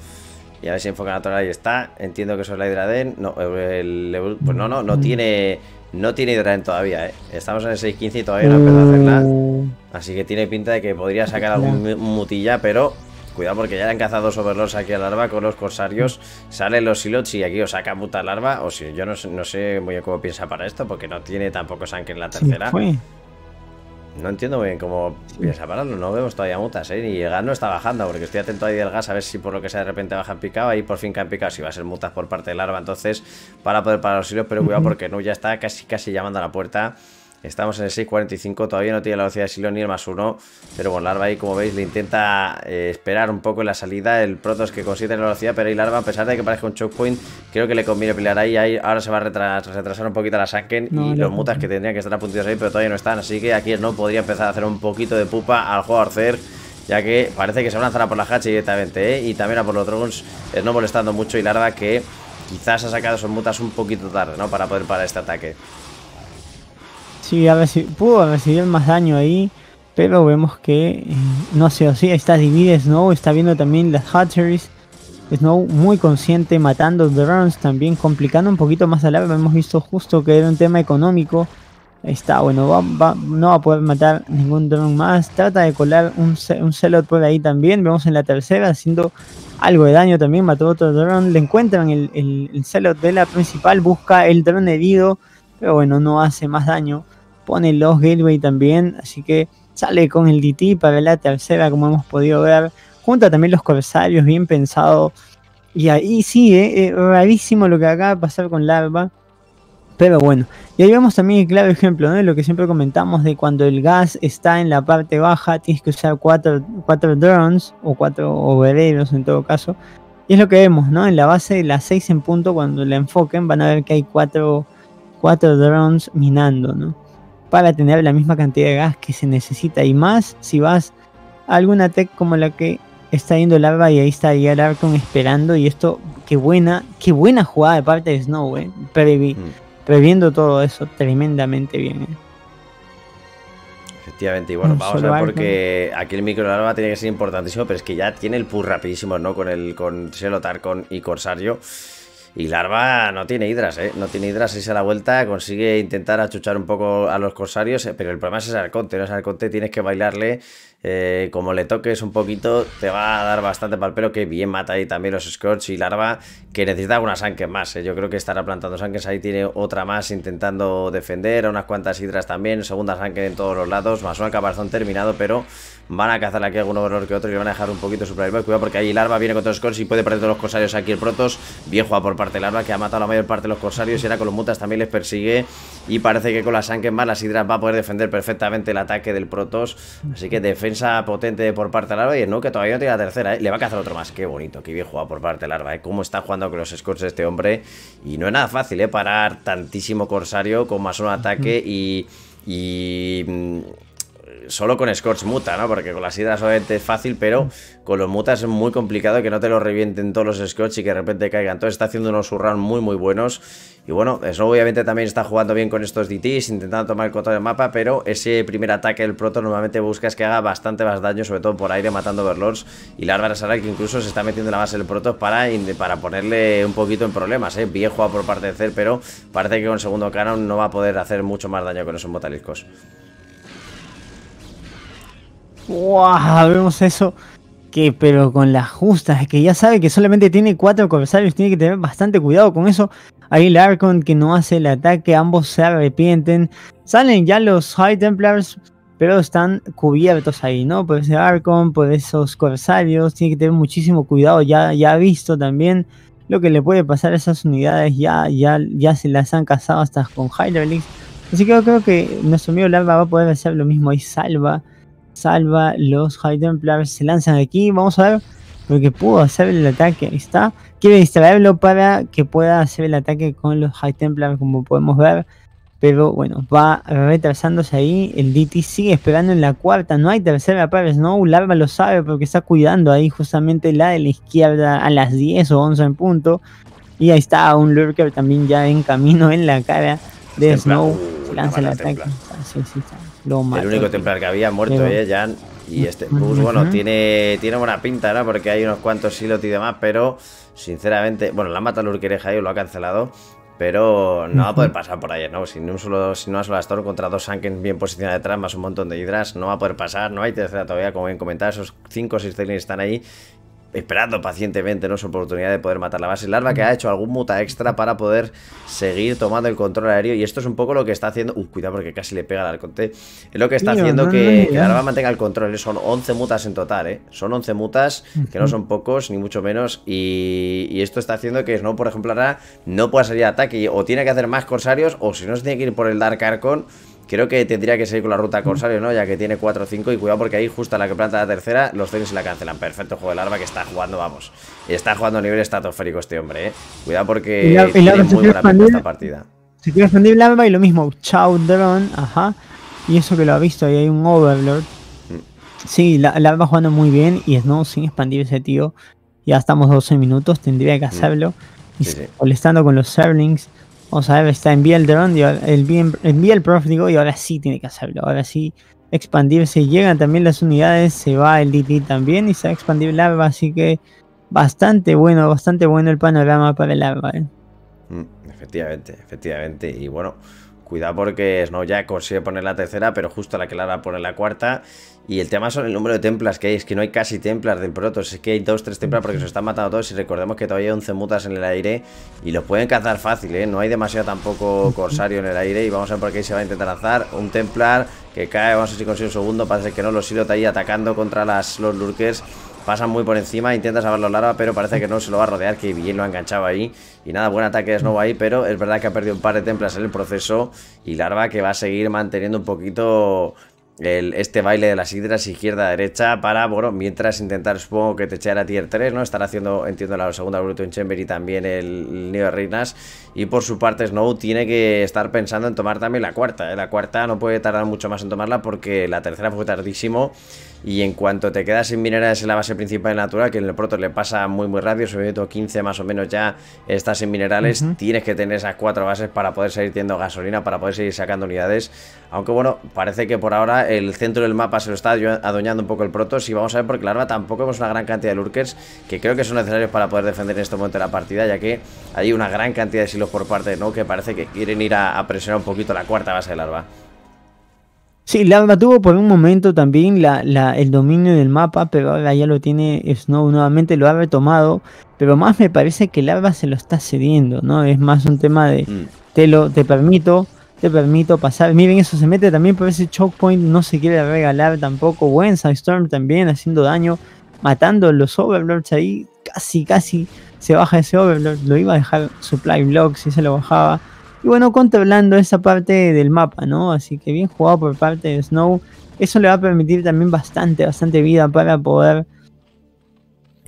Y a ver si enfoca natural ahí está. Entiendo que eso es la hidraden. No, pues no, no, no tiene no tiene hidran todavía, ¿eh? Estamos en el 6.15 y todavía no ha empezado a mm. Así que tiene pinta de que podría sacar algún mutilla, pero... Cuidado porque ya le han cazado sobre los aquí a larva con los corsarios. Salen los silots y aquí os saca puta larva. O si yo no, sé muy bien cómo piensa para esto, porque no tiene tampoco sangre en la tercera. No entiendo muy bien cómo piensa pararlo. No vemos todavía mutas, ¿eh? Ni el gas no está bajando, porque estoy atento ahí del gas a ver si por lo que sea de repente bajan picado. Ahí por fin que han picado, si va a ser mutas por parte del larva. Entonces, para poder parar los hilos, pero cuidado porque no ya está casi, casi llamando a la puerta. Estamos en el 6.45, todavía no tiene la velocidad de silo ni el más uno, pero bueno, Larva ahí como veis le intenta eh, esperar un poco en la salida, el Protoss que consigue tener la velocidad, pero ahí Larva a pesar de que parezca un point. creo que le conviene pelear ahí, ahora se va a retrasar un poquito la Sanken y los mutas que tendrían que estar apuntados ahí, pero todavía no están, así que aquí no podría empezar a hacer un poquito de pupa al jugador Zerg ya que parece que se va a lanzar a por la hacha directamente, eh, y también a por los Drones, eh, no molestando mucho y Larva que quizás ha sacado sus mutas un poquito tarde, ¿no? Para poder parar este ataque. Sí, a ver si pudo recibir más daño ahí, pero vemos que, eh, no sé, o sí, está dividido Snow, está viendo también las Hatcheries. Snow muy consciente matando drones, también complicando un poquito más al ave. Hemos visto justo que era un tema económico. Está bueno, no va a poder matar ningún drone más. Trata de colar un, un celot por ahí también. Vemos en la tercera haciendo algo de daño también. Mató otro drone. Le encuentran el, el, el de la principal. Busca el drone herido. Pero bueno, no hace más daño pone los Gateway también, así que sale con el DT para la tercera como hemos podido ver, junta también los corsarios bien pensado y ahí sí, es eh, rarísimo lo que acaba de pasar con Larva. Pero bueno, y ahí vemos también el claro ejemplo ¿no? lo que siempre comentamos de cuando el gas está en la parte baja, tienes que usar cuatro, drones o cuatro obreros en todo caso. Y es lo que vemos, ¿no? En la base de las 6 en punto, cuando la enfoquen, van a ver que hay cuatro, cuatro drones minando, ¿no? para tener la misma cantidad de gas que se necesita y más si vas a alguna tech como la que está yendo Larva y ahí está ya Larkon esperando y esto, qué buena, qué buena jugada de parte de Snow, eh, mm. previendo todo eso tremendamente bien. Eh. Efectivamente, y bueno, vamos a ver porque aquí el micro larva tiene que ser importantísimo, pero es que ya tiene el push rapidísimo, ¿no? Con el con Selotar y Corsario. Y Larva no tiene hidras, ¿eh? No tiene hidras, se a la vuelta, consigue intentar achuchar un poco a los corsarios, eh, pero el problema es el arconte, ¿no? Es arconte, tienes que bailarle eh, como le toques un poquito, te va a dar bastante palpero Que bien mata ahí también los Scorch y Larva, que necesita algunas Sankens más. Eh. Yo creo que estará plantando Sanques. Ahí tiene otra más intentando defender. Unas cuantas Hidras también. Segunda sanke en todos los lados. Más una caparazón terminado, pero van a cazar aquí algún error que otro y van a dejar un poquito su Cuidado porque ahí Larva viene con todos los Scorch y puede perder todos los corsarios aquí el Protos. Bien jugado por parte de Larva, que ha matado a la mayor parte de los corsarios. Y ahora con los mutas también les persigue. Y parece que con las Sankens más, las Hidras va a poder defender perfectamente el ataque del Protos. Así que defensa potente por parte de Larva. Y el Nuke todavía no tiene la tercera, ¿eh? Le va a cazar otro más. Qué bonito, qué bien jugado por parte de Larva, ¿eh? Cómo está jugando con los scores este hombre. Y no es nada fácil, ¿eh? Parar tantísimo Corsario con más un ataque y... y mm, solo con Scorch muta, ¿no? Porque con las hidras obviamente es fácil, pero con los mutas es muy complicado que no te lo revienten todos los Scorch y que de repente caigan. Entonces está haciendo unos surround muy, muy buenos. Y bueno, eso obviamente también está jugando bien con estos DTs, intentando tomar el control del mapa, pero ese primer ataque del proto normalmente buscas que haga bastante más daño, sobre todo por aire, matando Overlords. Y Larva sara que incluso se está metiendo en la base del proto para, para ponerle un poquito en problemas, ¿eh? viejo a por parte de Cer, pero parece que con el segundo canon no va a poder hacer mucho más daño con esos motaliscos. ¡Wow! Vemos eso. Que, pero con las justas, es que ya sabe que solamente tiene cuatro corsarios, tiene que tener bastante cuidado con eso. Ahí el Arcon que no hace el ataque, ambos se arrepienten. Salen ya los High Templars, pero están cubiertos ahí, ¿no? Por ese Archon, por esos corsarios, tiene que tener muchísimo cuidado. Ya, ya ha visto también lo que le puede pasar a esas unidades, ya, ya, ya se las han cazado hasta con Hyderlings. Así que yo creo que nuestro amigo Larva va a poder hacer lo mismo ahí, salva salva los High Templars, se lanzan aquí, vamos a ver, que pudo hacer el ataque, ahí está, quiere distraerlo para que pueda hacer el ataque con los High Templars, como podemos ver, pero bueno, va retrasándose ahí, el DT sigue esperando en la cuarta, no hay tercera para Snow, Larva lo sabe porque está cuidando ahí justamente la de la izquierda a las 10 o 11 en punto, y ahí está un Lurker también ya en camino en la cara de Snow, uh, lanza el ataque, sí, el único templar que había muerto, eh, Jan. Y este bus, bueno, tiene, tiene buena pinta, ¿no? Porque hay unos cuantos silos y demás, pero sinceramente, bueno, la mata Lurkereja y eh, lo ha cancelado. Pero no va a poder pasar por ahí, ¿no? Sin, un solo, sin una sola Storm contra dos Sanken bien posicionados detrás, más un montón de Hydras, no va a poder pasar, no hay tercera todavía, como bien comentaba, esos cinco o 6 están ahí esperando pacientemente ¿no? su oportunidad de poder matar la base larva, que ha hecho algún muta extra para poder seguir tomando el control aéreo. Y esto es un poco lo que está haciendo... Uh, cuidado porque casi le pega al conté Es lo que está haciendo que, la larva mantenga el control. Eh, son 11 mutas en total, ¿eh? Son 11 mutas, que no son pocos, ni mucho menos. Y, y esto está haciendo que Snow, por ejemplo, ahora no pueda salir de ataque. O tiene que hacer más corsarios, o si no, se tiene que ir por el Dark Archon Creo que tendría que seguir con la ruta mm. Corsario, ¿no? Ya que tiene 4-5 y cuidado porque ahí justo a la que planta la tercera los se la cancelan. Perfecto juego de Larva que está jugando, vamos. Está jugando a nivel estratosférico este hombre, ¿eh? Cuidado porque y la, muy esta partida. Se quiere expandir el arma y lo mismo. Chao, drone. Ajá. Y eso que lo ha visto, ahí hay un Overlord. Mm. Sí, la, la va jugando muy bien y es no sin expandir ese tío. Ya estamos 12 minutos, tendría que mm. hacerlo. Sí, y molestando con los Serlings. Vamos a ver, está envía el dron, el, envía el prof, digo, y ahora sí tiene que hacerlo. Ahora sí expandirse. Llegan también las unidades, se va el DD también y se va a expandir el arba, así que bastante bueno, bastante bueno el panorama para el árbol, eh. mm, efectivamente, efectivamente. Y bueno, Cuidado porque Snow ya consigue poner la tercera, pero justo a la que Lara pone la cuarta. Y el tema son el número de templas que hay. Es que no hay casi templas del Protoss. Es que hay dos, tres templas porque se están matando todos. Y recordemos que todavía hay 11 mutas en el aire. Y los pueden cazar fácil, ¿eh? No hay demasiado tampoco corsario en el aire. Y vamos a ver por qué se va a intentar azar Un templar que cae. Vamos a ver si consigue un segundo. Parece que no. Los Silot ahí atacando contra las, los lurkers. Pasan muy por encima, intenta salvarlo Larva, pero parece que no se lo va a rodear, que bien lo ha enganchado ahí. Y nada, buen ataque de Snow ahí, pero es verdad que ha perdido un par de templas en el proceso. Y Larva que va a seguir manteniendo un poquito este baile de las hidras izquierda-derecha para, bueno, mientras intentar, supongo que te echar a tier 3, ¿no? Estar haciendo, entiendo, la segunda en Chamber y también el, de Reinas. Y por su parte, Snow tiene que estar pensando en tomar también la cuarta, ¿eh? La cuarta no puede tardar mucho más en tomarla porque la tercera fue tardísimo. Y en cuanto te quedas sin minerales en la base principal natural, que en el proto le pasa muy muy rápido, sobre todo 15 más o menos ya estás sin minerales, tienes que tener esas cuatro bases para poder seguir teniendo gasolina, para poder seguir sacando unidades. Aunque bueno, parece que por ahora el centro del mapa se lo está adueñando un poco el proto. Y vamos a ver, porque la arma tampoco es una gran cantidad de lurkers, que creo que son necesarios para poder defender en este momento la partida, ya que hay una gran cantidad de silos por parte de No, que parece que quieren ir a, presionar un poquito la cuarta base del Larva. Sí, Larva tuvo por un momento también la, el dominio del mapa, pero ahora ya lo tiene Snow nuevamente, lo ha retomado. Pero más me parece que Larva se lo está cediendo, ¿no? Es más un tema de mm. te lo te permito, te permito pasar. Miren, eso se mete también por ese choke point, no se quiere regalar tampoco. Buen Storm también haciendo daño, matando los Overlords ahí, casi, casi se baja ese Overlord. Lo iba a dejar Supply Block si se lo bajaba y bueno, controlando esa parte del mapa, ¿no? Así que bien jugado por parte de Snow. Eso le va a permitir también bastante, bastante vida para poder...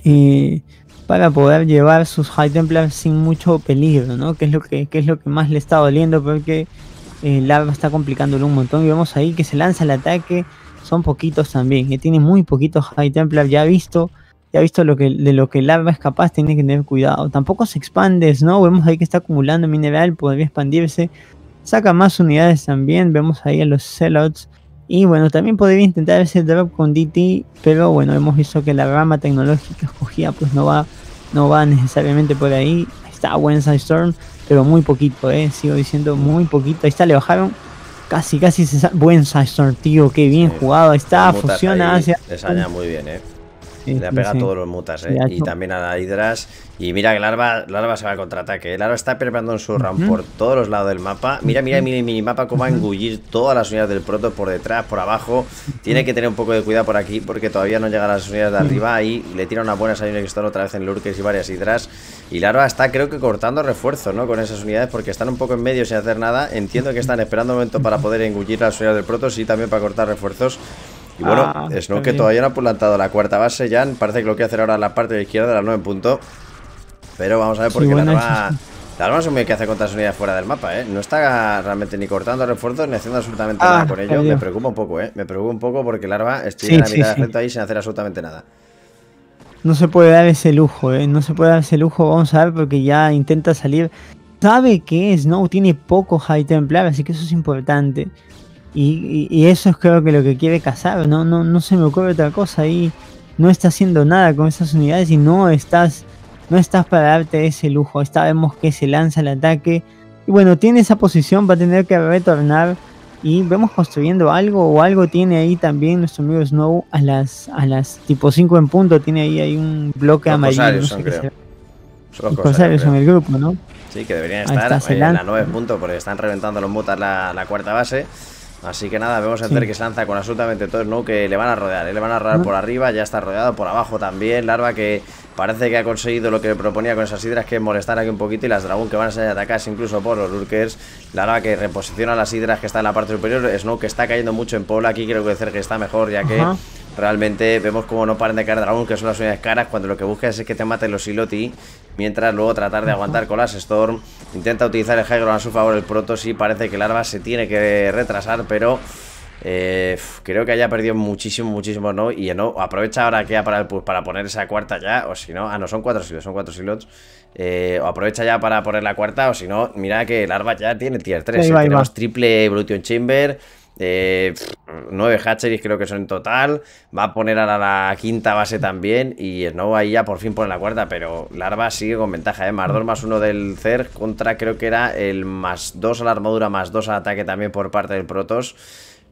Eh, para poder llevar sus High Templars sin mucho peligro, ¿no? Que es lo que, es lo que más le está doliendo porque el eh, arma está complicándolo un montón. Y vemos ahí que se lanza el ataque. Son poquitos también. Que eh, tiene muy poquitos High Templar ya visto ya visto lo que, de lo que el larva es capaz, tiene que tener cuidado. Tampoco se expande no vemos ahí que está acumulando mineral, podría expandirse. Saca más unidades también, vemos ahí a los zealots Y bueno, también podría intentar ese drop con DT, pero bueno, hemos visto que la rama tecnológica escogida pues no va, no va necesariamente por ahí. Está buen Storm, pero muy poquito, eh, sigo diciendo muy poquito. Ahí está, le bajaron casi, casi se Buen storm, tío, qué bien jugado. Ahí está, funciona hacia. muy bien, eh. Y le ha pegado a todos los mutas, eh. Y también a la Hydras. Y mira que Larva, Larva se va al contraataque. Eh. Larva está preparando en su ram por todos los lados del mapa. Mira, mira, mira mini mapa cómo va a engullir todas las unidades del proto por detrás, por abajo. Tiene que tener un poco de cuidado por aquí porque todavía no llegan las unidades de arriba. Ahí le tira una buena salida que están otra vez en Lurkes y varias Hydras. Y Larva está, creo que, cortando refuerzos, ¿no? Con esas unidades porque están un poco en medio sin hacer nada. Entiendo que están esperando un momento para poder engullir las unidades del proto, sí, también para cortar refuerzos. Y bueno, ah, Snow es que todavía no ha plantado la cuarta base. Jan parece que lo quiere hacer ahora la parte de izquierda la 9 punto. Pero vamos a ver porque la arma. La arma es muy que hace contra unidades fuera del mapa, ¿eh? No está realmente ni cortando refuerzos ni haciendo absolutamente ah, nada con ello. Me preocupa un poco, ¿eh? Me preocupa un poco porque el arma está en la de ahí sin hacer absolutamente nada. No se puede dar ese lujo, ¿eh? No se puede dar ese lujo. Vamos a ver porque ya intenta salir. Sabe que Snow tiene poco high templar, así que eso es importante. Y, eso es creo que lo que quiere cazar, ¿no? No, no, se me ocurre otra cosa ahí. No está haciendo nada con esas unidades y no estás, no estás para darte ese lujo. está vemos que se lanza el ataque. Y bueno, tiene esa posición, va a tener que retornar. Y vemos construyendo algo o algo tiene ahí también nuestro amigo Snow a las, a las tipo 5 en punto. Tiene ahí, ahí un bloque amarillo. el grupo, ¿no? Sí, que deberían estar eh, en la 9 punto porque están reventando los mutas la cuarta base. Así que nada, vemos a ver que se lanza con absolutamente todo ¿no? que le van a rodear, ¿eh? le van a rodear por arriba, ya está rodeado por abajo también. Larva que Parece que ha conseguido lo que proponía con esas hidras, que es molestar aquí un poquito y las dragón que van a ser atacadas incluso por los lurkers. larva que reposiciona las hidras que está en la parte superior. Snow que está cayendo mucho en pola Aquí creo que decir que está mejor, ya que realmente vemos como no paran de caer dragón, que son las unidades caras, cuando lo que buscas es que te maten los Siloti. Mientras luego tratar de aguantar con las Storm. Intenta utilizar el high a su favor el proto sí parece que la arma se tiene que retrasar, pero eh, creo que haya perdido muchísimo, muchísimo no. Y no aprovecha ahora que para, para poner esa cuarta ya. O si no, ah, no, son cuatro silos, son cuatro silos. Eh, o aprovecha ya para poner la cuarta. O si no, mira que el ya tiene tier 3. Eh, tenemos triple Evolution Chamber. Eh, 9 hatcheries creo que son en total. Va a poner ahora la, quinta base también. Y no ahí ya por fin pone la cuarta. Pero Larva sigue con ventaja, ¿eh? Más 2 más 1 del Cer contra creo que era el más 2 a la armadura, más 2 al ataque también por parte del Protoss.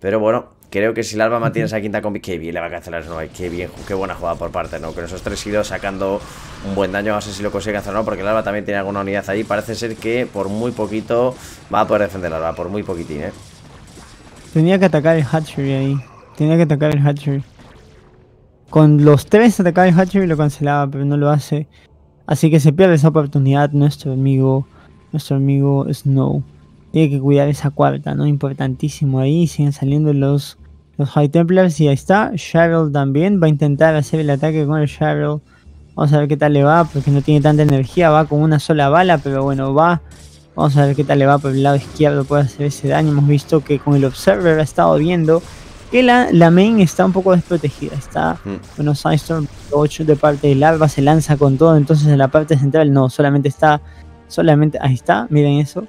Pero bueno, creo que si el Alba mantiene esa quinta combi, qué bien le va a cancelar Snow. qué bien, qué buena jugada por parte, ¿no? Que esos tres idos sacando un buen daño, no sé si lo consigue hacer o no, porque el Alba también tiene alguna unidad ahí. Parece ser que por muy poquito va a poder defender el Alba, por muy poquitín, ¿eh? Tenía que atacar el Hatchery ahí. Tenía que atacar el Hatchery. Con los tres atacaba el Hatchery lo cancelaba, pero no lo hace. Así que se pierde esa oportunidad nuestro amigo, nuestro amigo Snow tiene que cuidar esa cuarta, ¿no? Importantísimo ahí, siguen saliendo los, los High Templars y ahí está, Cheryl también va a intentar hacer el ataque con el Cheryl. Vamos a ver qué tal le va, porque no tiene tanta energía, va con una sola bala, pero bueno, va. Vamos a ver qué tal le va por el lado izquierdo, puede hacer ese daño. Hemos visto que con el Observer ha estado viendo que la, la main está un poco desprotegida. Está, hmm. bueno, Sidestorm 8 de parte del Alba se lanza con todo, entonces en la parte central no, solamente está, solamente, ahí está, miren eso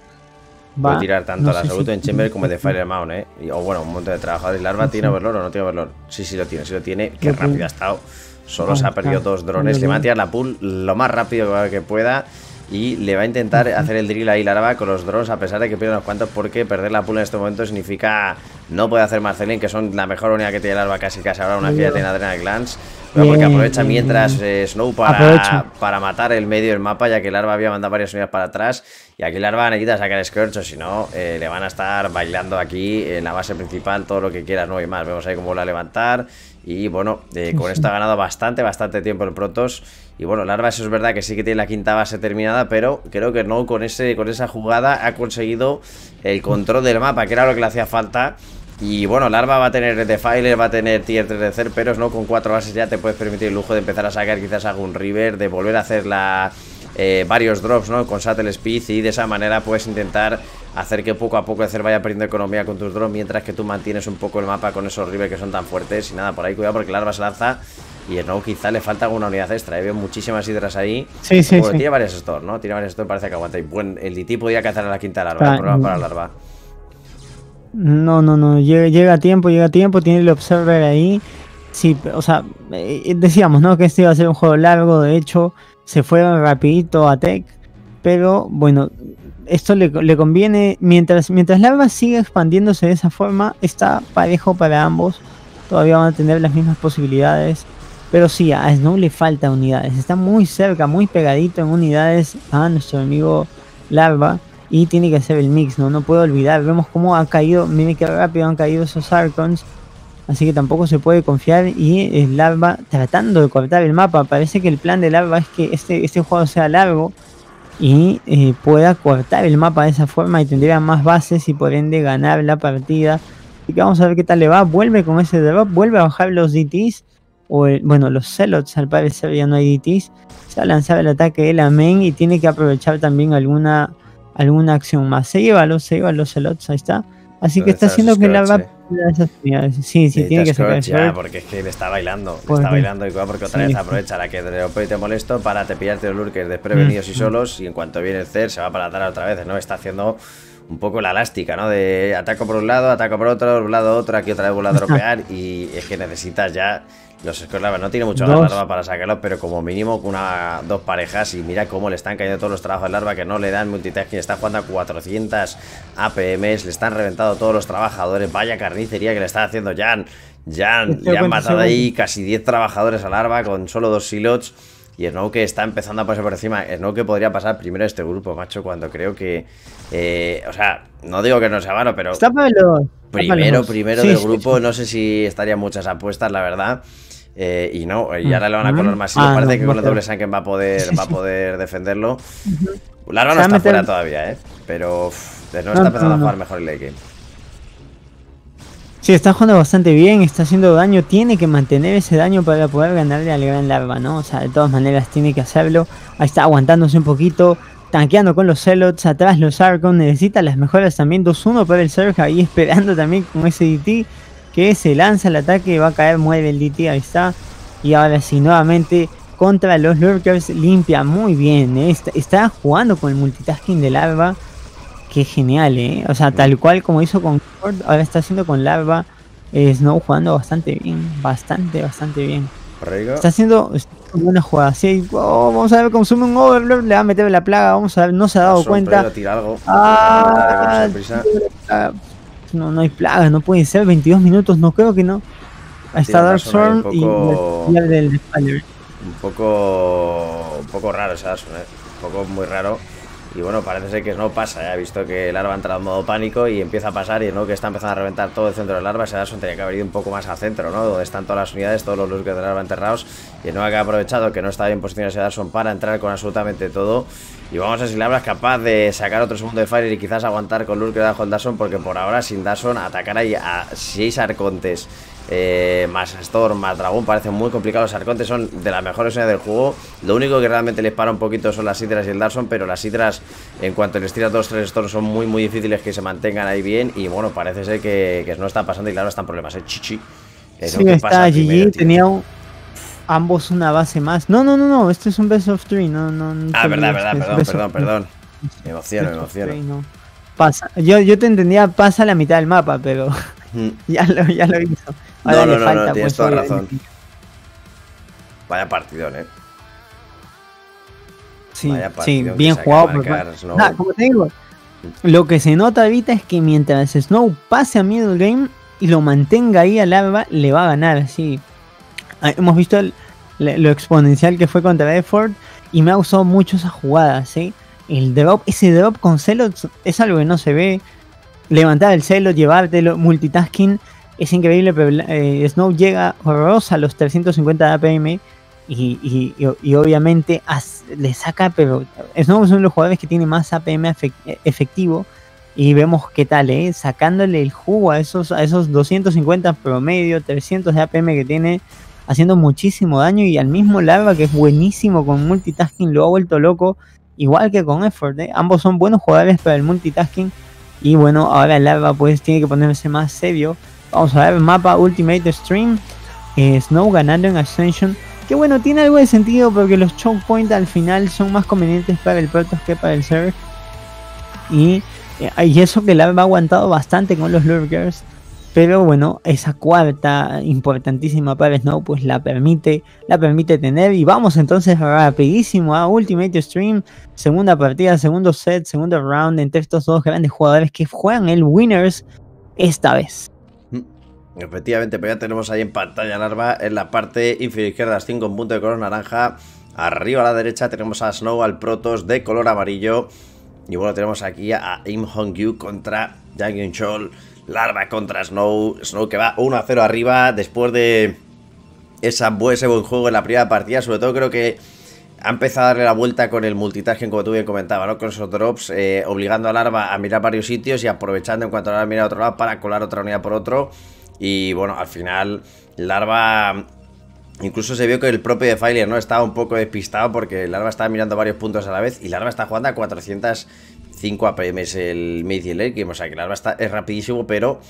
Va, a tirar tanto la al absoluto en Chamber como de Fire Mound, ¿eh? o bueno, un montón de trabajo Larva tiene Overlord o no tiene Overlord. Sí, sí lo tiene, sí lo tiene. Qué rápido ha estado. Solo se ha perdido dos drones. Le va la pool lo más rápido que pueda. Y le va a intentar hacer el drill ahí Larva con los drones a pesar de que pierde unos cuantos porque perder la pula en este momento significa no puede hacer Marcelin, que son la mejor unidad que tiene Larva casi casi ahora, una que ya tiene Adrenal Glance. porque aprovecha mientras eh, Snow para, para, matar el medio del mapa, ya que Larva había mandado varias unidades para atrás. Y aquí Larva necesita sacar Scourge, o si no, eh, le van a estar bailando aquí en la base principal todo lo que quieras, no hay más. Vemos ahí cómo a levantar. Y bueno, eh, con esto ha ganado bastante, bastante tiempo el Protoss. Y bueno, Larva eso es verdad que sí que tiene la quinta base terminada, pero creo que no con, con esa jugada ha conseguido el control del mapa, que era lo que le hacía falta. Y bueno, Larva va a tener Defiler, va a tener Tier 3 de es ¿no? Con cuatro bases ya te puedes permitir el lujo de empezar a sacar quizás algún River, de volver a hacer eh, varios drops, ¿no? Con Satellite Speed y de esa manera puedes intentar hacer que poco a poco hacer vaya perdiendo economía con tus drones mientras que tú mantienes un poco el mapa con esos rivers que son tan fuertes y nada, por ahí cuidado porque el larva se lanza y el no quizá le falta alguna unidad extra, he veo muchísimas hidras ahí. Sí, sí, tiene varias stores, ¿no? Tiene varias stores, parece que aguanta y buen, el DT podría cazar a la quinta larva, problema para la larva. No, no, no, llega, a tiempo, llega a tiempo, tiene el observer ahí. Sí, o sea, eh, decíamos, ¿no? Que este iba a ser un juego largo, de hecho, se fueron rapidito a Tech, pero bueno, esto le, conviene. Mientras, mientras Larva sigue expandiéndose de esa forma, está parejo para ambos. Todavía van a tener las mismas posibilidades. Pero sí, a Snow le falta unidades. Está muy cerca, muy pegadito en unidades a nuestro amigo Larva. Y tiene que hacer el mix, ¿no? No puedo olvidar. Vemos cómo ha caído. Miren qué rápido han caído esos Archons Así que tampoco se puede confiar. Y el Larva tratando de cortar el mapa. Parece que el plan de Larva es que este, este juego sea largo y eh, pueda cortar el mapa de esa forma y tendría más bases y por ende ganar la partida. Así que vamos a ver qué tal le va. Vuelve con ese drop, vuelve a bajar los DTs. O bueno, los celots al parecer ya no hay DTs. Se va el ataque de la main y tiene que aprovechar también alguna, alguna acción más. Se lleva los, se los celots, ahí está. Así que está haciendo que la va Sí, sí, tiene que ser ¿eh? porque es que le está bailando. está bailando y porque otra vez aprovecha la que te molesto para te pillarte los lurkers desprevenidos y solos. Y en cuanto viene el CER se va para atrás otra vez, ¿no? Está haciendo un poco la elástica, ¿no? De ataco por un lado, ataco por otro, Un lado otro, aquí otra vez vuelvo a dropear. y es que necesitas ya los Scorlabers no tiene mucho más larva para sacarlos, pero como mínimo una, dos parejas. Y mira cómo le están cayendo todos los trabajos al larva que no le dan multitasking. Está jugando a 400 APMs, le están reventado todos los trabajadores. Vaya carnicería que le está haciendo Jan. Jan, este le han matado ahí casi 10 trabajadores al larva con solo dos silots. Y Snow que está empezando a pasar por encima. Snow que podría pasar primero este grupo, macho, cuando creo que. Eh, o sea, no digo que no sea vano, pero. Primero, primero, primero del grupo. No sé si estarían muchas apuestas, la verdad. Eh, y no, eh, y ahora le van a poner mm. más Y ah, Parece que con el doble Sanken va a poder, va a poder defenderlo. Larva no está fuera todavía, ¿eh? Pero. Snow no, está empezando a jugar mejor el late Sí, está jugando bastante bien, está haciendo daño, tiene que mantener ese daño para poder ganarle al gran larva, ¿no? O sea, de todas maneras tiene que hacerlo. Ahí está aguantándose un poquito, tanqueando con los Celots atrás los Archon, necesita las mejoras también, 2-1 para el Surge ahí esperando también con ese DT que se lanza el ataque, va a caer, muere el DT, ahí está. Y ahora sí, nuevamente contra los Lurkers, limpia muy bien, ¿eh? está, jugando con el multitasking del larva qué genial, ¿eh? O sea, tal cual como hizo con Ford, ahora está haciendo con Larva. Eh, Snow jugando bastante bien, bastante, bastante bien. Está haciendo una jugada así. Oh, vamos a ver, consume un overlord, le va a meter la plaga, vamos a ver, no se ha dado cuenta. Ah, ah, no, hay plaga, no puede ser, 22 minutos, no creo que no. Ahí está Dark Storm y el del Un poco, un poco raro ese ¿eh? un poco muy raro. Y bueno, parece ser que no pasa. ¿eh? Ha visto que el larva ha entrado en modo pánico y empieza a pasar y no que está empezando a reventar todo el centro del larva. Ese Darson tenía que haber ido un poco más al centro, ¿no? Donde están todas las unidades, todos los luces del larva enterrados. Y no que ha aprovechado que no estaba bien posicionado ese Darson para entrar con absolutamente todo. Y vamos a ver si Larva es capaz de sacar otro segundo de Fire y quizás aguantar con Lurker dejado el Darson, porque por ahora sin Darson atacar a 6 arcontes eh, más Storm, más Dragón, parecen muy complicados. Los arcontes son de las mejores unidades del juego. Lo único que realmente les para un poquito son las Hidras y el Darson, pero las Hidras, en cuanto les tiras 2-3 Storm, son muy, muy difíciles que se mantengan ahí bien. Y bueno, parece ser que, no está pasando y claro, están problemas. ¿eh? Chichi. Eh, sí, está GG, tenía ambos una base más. No, no, no, no, esto es un best of three, no, no. ah, verdad, verdad, perdón, perdón, perdón. Me emociono, me emociono. Pasa, yo, te entendía, pasa la mitad del mapa, pero mm. ya, lo, ya lo Ahora le falta, tienes pues, toda eh, razón. Vaya partidón, eh. Sí, bien jugado. lo que se nota ahorita es que mientras Snow pase a middle game y lo mantenga ahí al alba, le va a ganar. Sí. Ah, hemos visto lo exponencial que fue contra Effort y me ha gustado mucho esa jugada. ¿sí? El drop, ese drop con Celot es algo que no se ve. Levantar el celo, llevártelo, multitasking es increíble, pero eh, Snow llega horrorosa a los 350 de APM y, obviamente le saca, pero Snow es uno de los jugadores que tiene más APM efectivo y vemos qué tal, ¿eh? sacándole el jugo a esos, a esos 250 promedio, 300 de APM que tiene, haciendo muchísimo daño y al mismo Larva que es buenísimo con multitasking, lo ha vuelto loco, igual que con Effort, eh. ambos son buenos jugadores para el multitasking y bueno, ahora Larva pues tiene que ponerse más serio Vamos a ver, mapa Ultimate Stream. Eh, Snow ganando en Ascension. Que bueno, tiene algo de sentido porque los choke point al final son más convenientes para el Protoss que para el Surf. Eh, y, eso que la ha aguantado bastante con los Lurkers. Pero bueno, esa cuarta importantísima para Snow pues la permite, la permite tener. Y vamos entonces rapidísimo a Ultimate Stream. Segunda partida, segundo set, segundo round entre estos dos grandes jugadores que juegan el Winners esta vez. Efectivamente, pero ya tenemos ahí en pantalla larva en la parte inferior izquierda, 5 en de color naranja. Arriba a la derecha tenemos a Snow, al Protos de color amarillo. Y bueno, tenemos aquí a Im hong contra Yang Yun-chol. Larva contra Snow. Snow que va 1 0 arriba después de esa, ese buen juego en la primera partida. Sobre todo creo que ha empezado a darle la vuelta con el multitasking, como tú bien comentabas, ¿no? Con esos drops, eh, obligando a Larva a mirar varios sitios y aprovechando en cuanto a Larva mira a otro lado para colar otra unidad por otro. Y bueno, al final Larva... Incluso se vio que el propio Defiler ¿no? estaba un poco despistado porque Larva estaba mirando varios puntos a la vez y Larva está jugando a 405 APM, el Mid Lake. O sea que Larva está, es rapidísimo, pero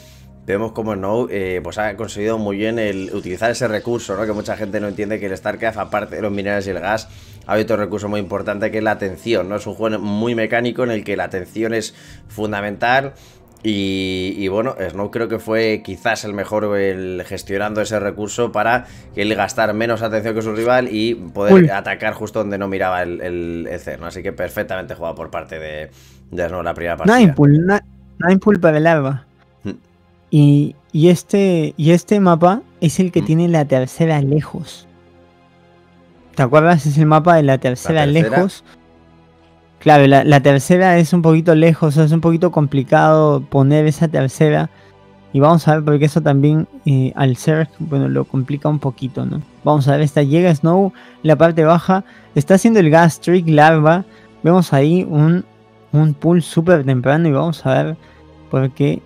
vemos como no eh, pues ha conseguido muy bien el utilizar ese recurso, ¿no? Que mucha gente no entiende que el StarCraft, aparte de los minerales y el gas, hay otro recurso muy importante que es la atención, ¿no? Es un juego muy mecánico en el que la atención es fundamental y, bueno, Snow creo que fue quizás el mejor gestionando ese recurso para que él gastar menos atención que su rival y poder atacar justo donde no miraba el, el, e Cerno. Así que perfectamente jugado por parte de, Snow la primera partida. Ninepool, Ninepool para el alba. Mm. Y, este, y este mapa es el que mm. tiene la tercera lejos. ¿Te acuerdas? Es el mapa de la tercera, la tercera lejos. Claro, la, tercera es un poquito lejos, es un poquito complicado poner esa tercera. Y vamos a ver, porque eso también eh, al ser, bueno, lo complica un poquito, ¿no? Vamos a ver, esta llega Snow, la parte baja, está haciendo el gas trick larva. Vemos ahí un, un pull súper temprano y vamos a ver por qué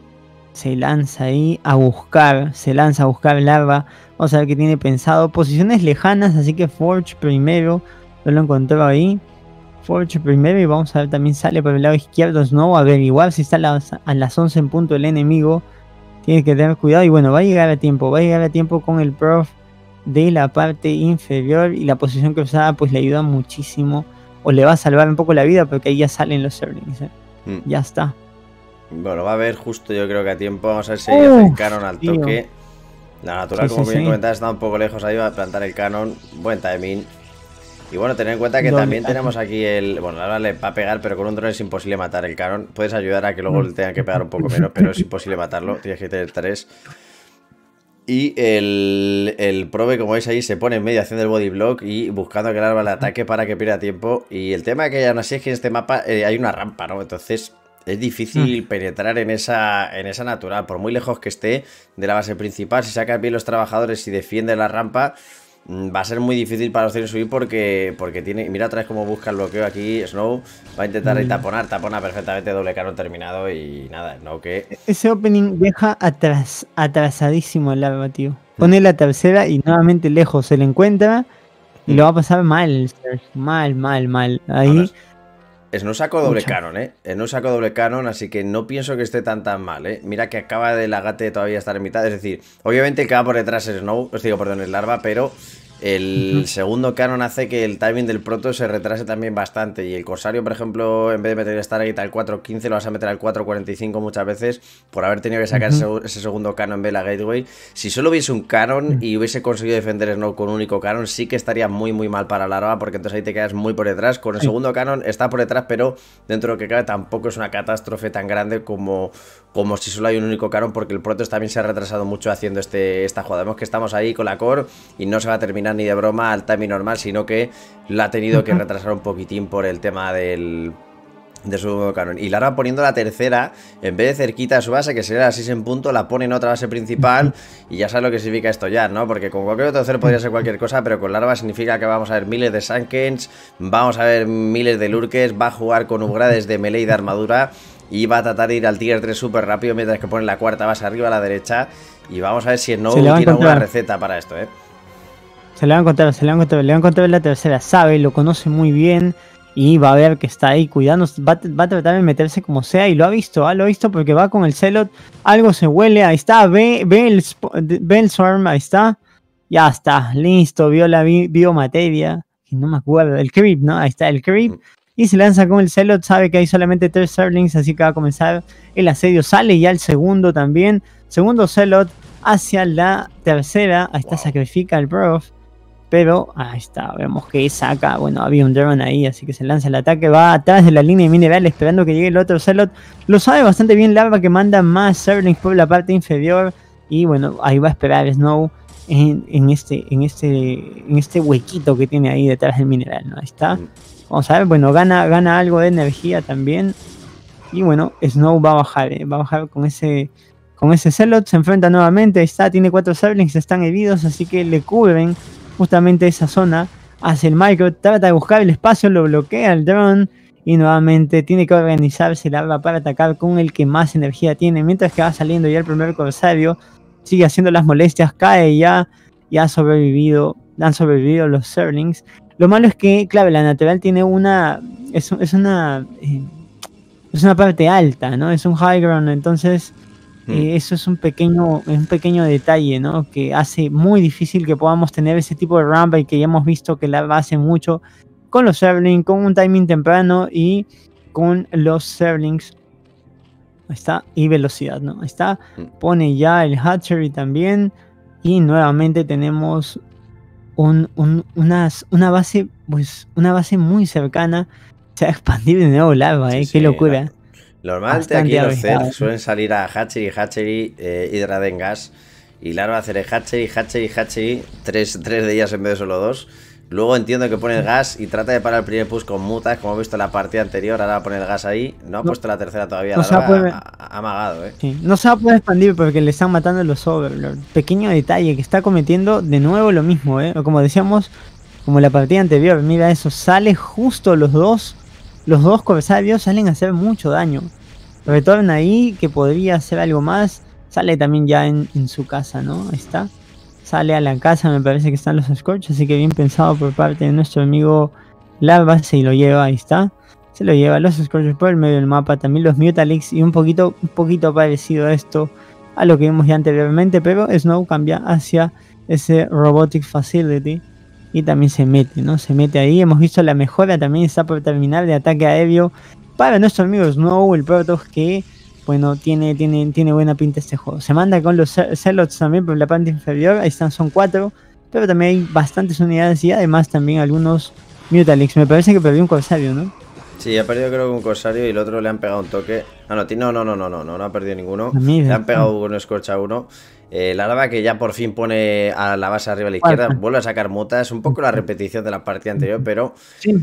se lanza ahí a buscar, se lanza a buscar larva. Vamos a ver qué tiene pensado. Posiciones lejanas, así que Forge primero, no lo encontró ahí. Forge primero y vamos a ver también sale por el lado izquierdo Snow. A averiguar si está a las 11 en punto el enemigo, tiene que tener cuidado. Y bueno, va a llegar a tiempo, va a llegar a tiempo con el prof de la parte inferior y la posición cruzada pues le ayuda muchísimo o le va a salvar un poco la vida porque ahí ya salen los serlings. ¿eh? Mm. Ya está. Bueno, va a haber justo yo creo que a tiempo, vamos a ver si el acercaron al toque. La natural, como bien está un poco lejos ahí, va a plantar el canon. Buen timing. Y bueno, tener en cuenta que también tenemos aquí el. Bueno, ahora le va a pegar, pero con un dron es imposible matar el canon. Puedes ayudar a que luego le tengan que pegar un poco menos, pero es imposible matarlo. Tienes que tener tres. Y el, el probe como veis ahí, se pone en medio haciendo el body block y buscando que el arma ataque para que pierda tiempo. Y el tema que no sé es que en este mapa eh, hay una rampa, ¿no? Entonces es difícil hmm. penetrar en esa, en esa natural. Por muy lejos que esté de la base principal, si sacan bien los trabajadores y defienden la rampa, Mm, va a ser muy difícil para los subir porque, porque tiene... Mira otra vez cómo busca el bloqueo aquí Snow. Va a intentar mm. taponar, tapona perfectamente, doble carro terminado y nada, no que... Ese opening deja atrás, atrasadísimo el arma, tío. Pone la tercera y nuevamente lejos se le encuentra y lo mm. va a pasar mal, mal, mal, mal. Ahí... Es no saco doble canon, ¿eh? Es no saco doble canon, así que no pienso que esté tan tan mal, ¿eh? Mira que acaba de lagate todavía estar en mitad. Es decir, obviamente que va por detrás el Snow, os digo, perdón, es Larva, pero el segundo canon hace que el timing del proto se retrase también bastante. Y el Corsario, por ejemplo, en vez de meter el Stargate al 4.15, lo vas a meter al 4.45 muchas veces por haber tenido que sacar ese segundo canon de la Gateway. Si solo hubiese un canon y hubiese conseguido defender Snow con un único canon, sí que estaría muy, muy mal para la Larva, porque entonces ahí te quedas muy por detrás. Con el segundo canon está por detrás, pero dentro de lo que cabe tampoco es una catástrofe tan grande como, como si solo hay un único canon, porque el Protoss también se ha retrasado mucho haciendo este, esta jugada. Vemos que estamos ahí con la core y no se va a terminar ni de broma al timing normal, sino que la ha tenido que retrasar un poquitín por el tema del de su canon. Y Lara poniendo la tercera, en vez de cerquita a su base, que sería así en punto, la pone en otra base principal. Y ya sabes lo que significa esto ya, ¿no? Porque con cualquier otro cero podría ser cualquier cosa, pero con Larva significa que vamos a ver miles de Sankens, vamos a ver miles de Lurkes, va a jugar con upgrades de melee y de armadura y va a tratar de ir al tier 3 súper rápido mientras que pone la cuarta base arriba a la derecha. Y vamos a ver si el Snow tiene alguna receta para esto, ¿eh? Se le va a encontrar, se le va a encontrar, le va a encontrar la tercera, sabe, lo conoce muy bien y va a ver que está ahí cuidando, va, a tratar de meterse como sea y lo ha visto, ah, lo ha visto porque va con el celot, algo se huele, ahí está, ve, el, swarm, ahí está, ya está, listo, vio la materia. biomateria, no me acuerdo, el creep, ¿no? Ahí está, el creep, mm y se lanza con el celot. Sabe que hay solamente tres Serlings, así que va a comenzar el asedio. Sale ya el segundo también. Segundo celot hacia la tercera. Ahí está, sacrifica el prof. Pero ahí está, vemos que saca. Bueno, había un drone ahí, así que se lanza el ataque. Va atrás de la línea de mineral esperando que llegue el otro Celot. Lo sabe bastante bien Larva que manda más Serlings por la parte inferior. Y bueno, ahí va a esperar Snow en, este, en, este, en este huequito que tiene ahí detrás del mineral. ¿no? Ahí está. Mm. Vamos a ver, bueno, gana, gana algo de energía también. Y bueno, Snow va a bajar, eh, va a bajar con ese con ese se enfrenta nuevamente, ahí está, tiene cuatro serlings, están heridos, así que le cubren justamente esa zona Hace el Micro, trata de buscar el espacio, lo bloquea el drone y nuevamente tiene que organizarse la arma para atacar con el que más energía tiene, mientras que va saliendo ya el primer Corsario, sigue haciendo las molestias, cae ya, ya ha sobrevivido, han sobrevivido los serlings. Lo malo es que, claro, la natural tiene una. Es, una. Eh, es una parte alta, ¿no? Es un high ground, entonces. Hmm. Eh, eso es un pequeño, un pequeño detalle, ¿no? Que hace muy difícil que podamos tener ese tipo de rampa y que ya hemos visto que la hace mucho con los serlings, con un timing temprano y con los serlings. Ahí está, y velocidad, ¿no? Ahí está, hmm. pone ya el hatchery también. Y nuevamente tenemos un, un, unas, una base, pues, una base muy cercana. Se ha expandido de nuevo Larva ¿eh? Qué locura. Normalmente aquí los CERF suelen salir a Hatchery, Hatchery, eh, Hydra Y Larva hacer Hatchery, Hatchery, Hatchery. Tres, tres de ellas en vez de solo dos. Luego entiendo que pone el gas y trata de parar el primer push con mutas, como he visto en la partida anterior, ahora poner el gas ahí. No ha puesto la tercera todavía, no la se ha, amagado, eh. No se va a poder expandir porque le están matando los overlords. Pequeño detalle que está cometiendo de nuevo lo mismo, eh. Como decíamos, como la partida anterior, mira eso, sale justo los dos, los dos corsarios salen a hacer mucho daño. Retorna ahí, que podría hacer algo más, sale también ya en, en su casa, ¿no? Ahí está sale a la casa, me parece que están los Scorch, así que bien pensado por parte de nuestro amigo Lava, se lo lleva, ahí está. Se lo lleva los Scorch por el medio del mapa, también los Mutalix y un poquito, un poquito parecido a esto a lo que vimos ya anteriormente, pero Snow cambia hacia ese Robotic Facility y también se mete, ¿no? Se mete ahí, hemos visto la mejora, también está por terminar de ataque aéreo para nuestro amigo Snow, el Protoss que bueno, tiene, tiene, tiene buena pinta este juego. Se manda con los celots también por la parte inferior. Ahí están, son cuatro. Pero también hay bastantes unidades y además también algunos Mutalix. Me parece que perdió un corsario, ¿no? Sí, ha perdido creo que un corsario y el otro le han pegado un toque. Ah, no, no, no, no, no, no, no, ha perdido ninguno. le han pegado un escorcha a uno. Eh, larva que ya por fin pone a la base arriba a la izquierda, vuelve a sacar motas, un poco la repetición de la partida anterior, pero sí,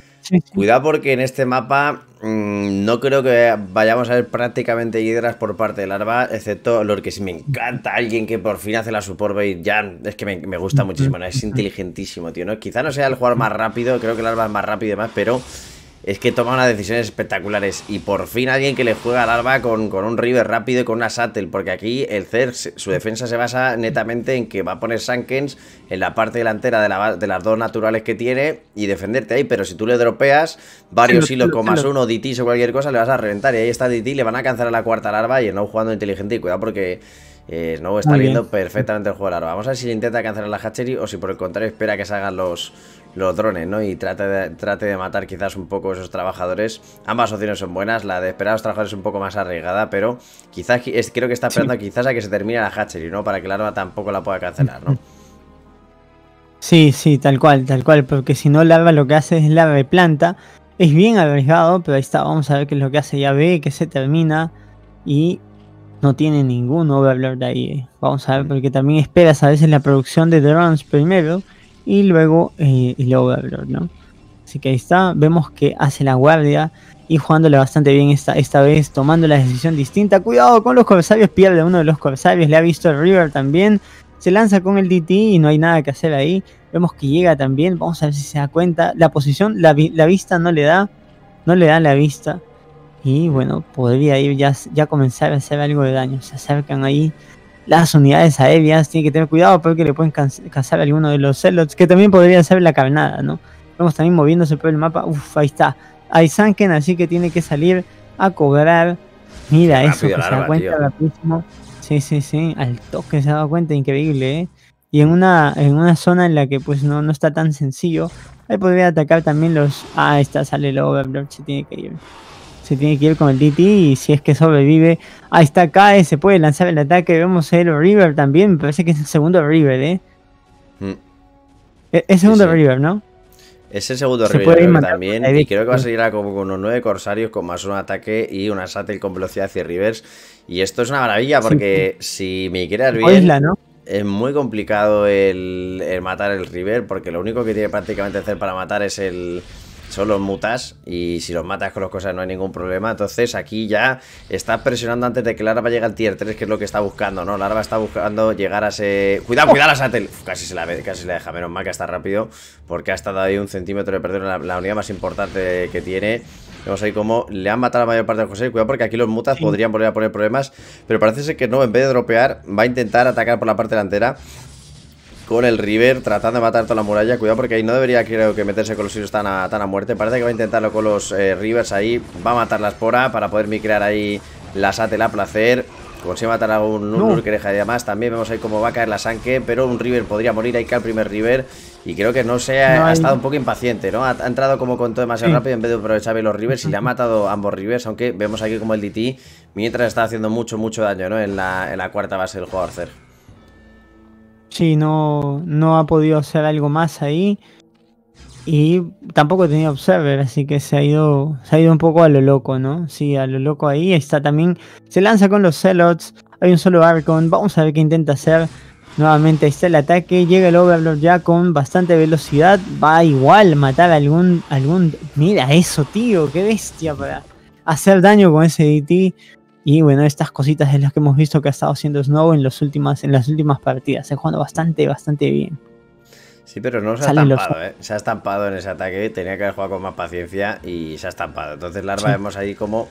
cuidado porque en este mapa mm, no creo que vayamos a ver prácticamente hidras por parte de Larva, excepto lo que sí me encanta, alguien que por fin hace la support bait, ya es que me, gusta muchísimo, es inteligentísimo, tío, ¿no? Quizá no sea el jugador más rápido, creo que Larva es más rápido y demás, pero es que toma unas decisiones espectaculares. Y por fin alguien que le juega al alba con, con un River rápido y con una Sattel. Porque aquí el CER, su defensa se basa netamente en que va a poner Sankens en la parte delantera de, las dos naturales que tiene y defenderte ahí. Pero si tú le dropeas varios hilos, comas uno, DTs o cualquier cosa, le vas a reventar. Y ahí está DT, le van a alcanzar a la cuarta larva y el no jugando inteligente. Y cuidado porque eh, no está viendo perfectamente el juego Vamos a ver si intenta cancelar la hatchery o si por el contrario espera que salgan los, los drones, ¿no? Y trate de, de matar quizás un poco esos trabajadores. Ambas opciones son buenas. La de esperar a los trabajadores es un poco más arriesgada, pero quizás creo que está esperando quizás a que se termine la hatchery, ¿no? Para que la arma tampoco la pueda cancelar, ¿no? Sí, sí, tal cual, tal cual. Porque si no, larva lo que hace es larva de planta. Es bien arriesgado, pero ahí está. Vamos a ver qué es lo que hace. Ya ve que se termina. Y no tiene ninguno de ahí. Vamos a ver, porque también esperas a veces la producción de drones primero y luego el eh, Overlord, ¿no? Así que ahí está, vemos que hace la guardia y jugándole bastante bien esta, esta vez, tomando la decisión distinta. Cuidado con los corsarios, pierde uno de los corsarios, le ha visto el River también. Se lanza con el DT y no hay nada que hacer ahí. Vemos que llega también, vamos a ver si se da cuenta. La posición, la, la vista no le da, no le da la vista. Y bueno, podría ir ya, ya comenzar a hacer algo de daño. Se acercan ahí las unidades aéreas. tiene que tener cuidado porque le pueden cazar a alguno de los celots, que también podría ser la carnada, ¿no? Vamos también moviéndose por el mapa. Uf, ahí está. Hay Sanken, así que tiene que salir a cobrar. Mira eso, se da cuenta rapidísimo. Sí, sí, sí. Al toque se da cuenta, increíble, ¿eh? Y en una, en una zona en la que pues no, no está tan sencillo. Ahí podría atacar también los. Ah, ahí está, sale el Overlord, se tiene que ir se tiene que ir con el DT y si es que sobrevive. Ahí está cae, se puede lanzar el ataque. Vemos el River también. Me parece que es el segundo River, ¿eh? Mm. E, es, el segundo River, ¿no? Es el segundo River también. Y creo que va a salir como con unos nueve corsarios con más un ataque y una Sattel con velocidad hacia Rivers. Y esto es una maravilla porque si me quieras bien. ¿no? Es muy complicado el, el matar el River porque lo único que tiene prácticamente hacer para matar es el, son los mutas y si los matas con las cosas no hay ningún problema. Entonces aquí ya Está presionando antes de que Larva llegue al tier 3, que es lo que está buscando, ¿no? Larva está buscando llegar a ese... ¡Cuidado, cuidado la Satel! Casi se la, ve, casi la deja, menos mal que está rápido, porque ha estado ahí un centímetro de perder la, unidad más importante que tiene. Vemos ahí cómo le han matado la mayor parte de José. Cuidado porque aquí los mutas podrían volver a poner problemas. Pero parece ser que no, en vez de dropear, va a intentar atacar por la parte delantera con el River tratando de matar toda la muralla. Cuidado porque ahí no debería, creo que, meterse con los sirios tan a, a muerte. Parece que va a intentarlo con los eh, Rivers ahí. Va a matar la espora para poder micrear ahí la Satela a placer. Consigue matar a un Nur y que más. También vemos ahí cómo va a caer la Sanke, pero un River podría morir. Ahí cae el primer River. Y creo que no se ha, estado un poco impaciente, ¿no? Ha, entrado como con todo demasiado rápido en vez de aprovechar los Rivers y le ha matado ambos Rivers. Aunque vemos aquí como el DT, mientras está haciendo mucho, mucho daño, ¿no? En la, en la cuarta base del jugador no, no ha podido hacer algo más ahí. Y tampoco tenía Observer, así que se ha ido se ha ido un poco a lo loco, ¿no? Sí, a lo loco ahí. Está también. Se lanza con los Celots, Hay un solo Archon. Vamos a ver qué intenta hacer. Nuevamente está el ataque. Llega el Overlord ya con bastante velocidad. Va igual matar a algún, algún. Mira eso, tío. Qué bestia para hacer daño con ese DT. Y bueno, estas cositas es las que hemos visto que ha estado haciendo Snow en, en las últimas partidas. Se ha jugado bastante, bastante bien. Sí, pero no se ha estampado, ¿eh? Se ha estampado en ese ataque, tenía que haber jugado con más paciencia y se ha estampado. Entonces, Larva vemos ahí como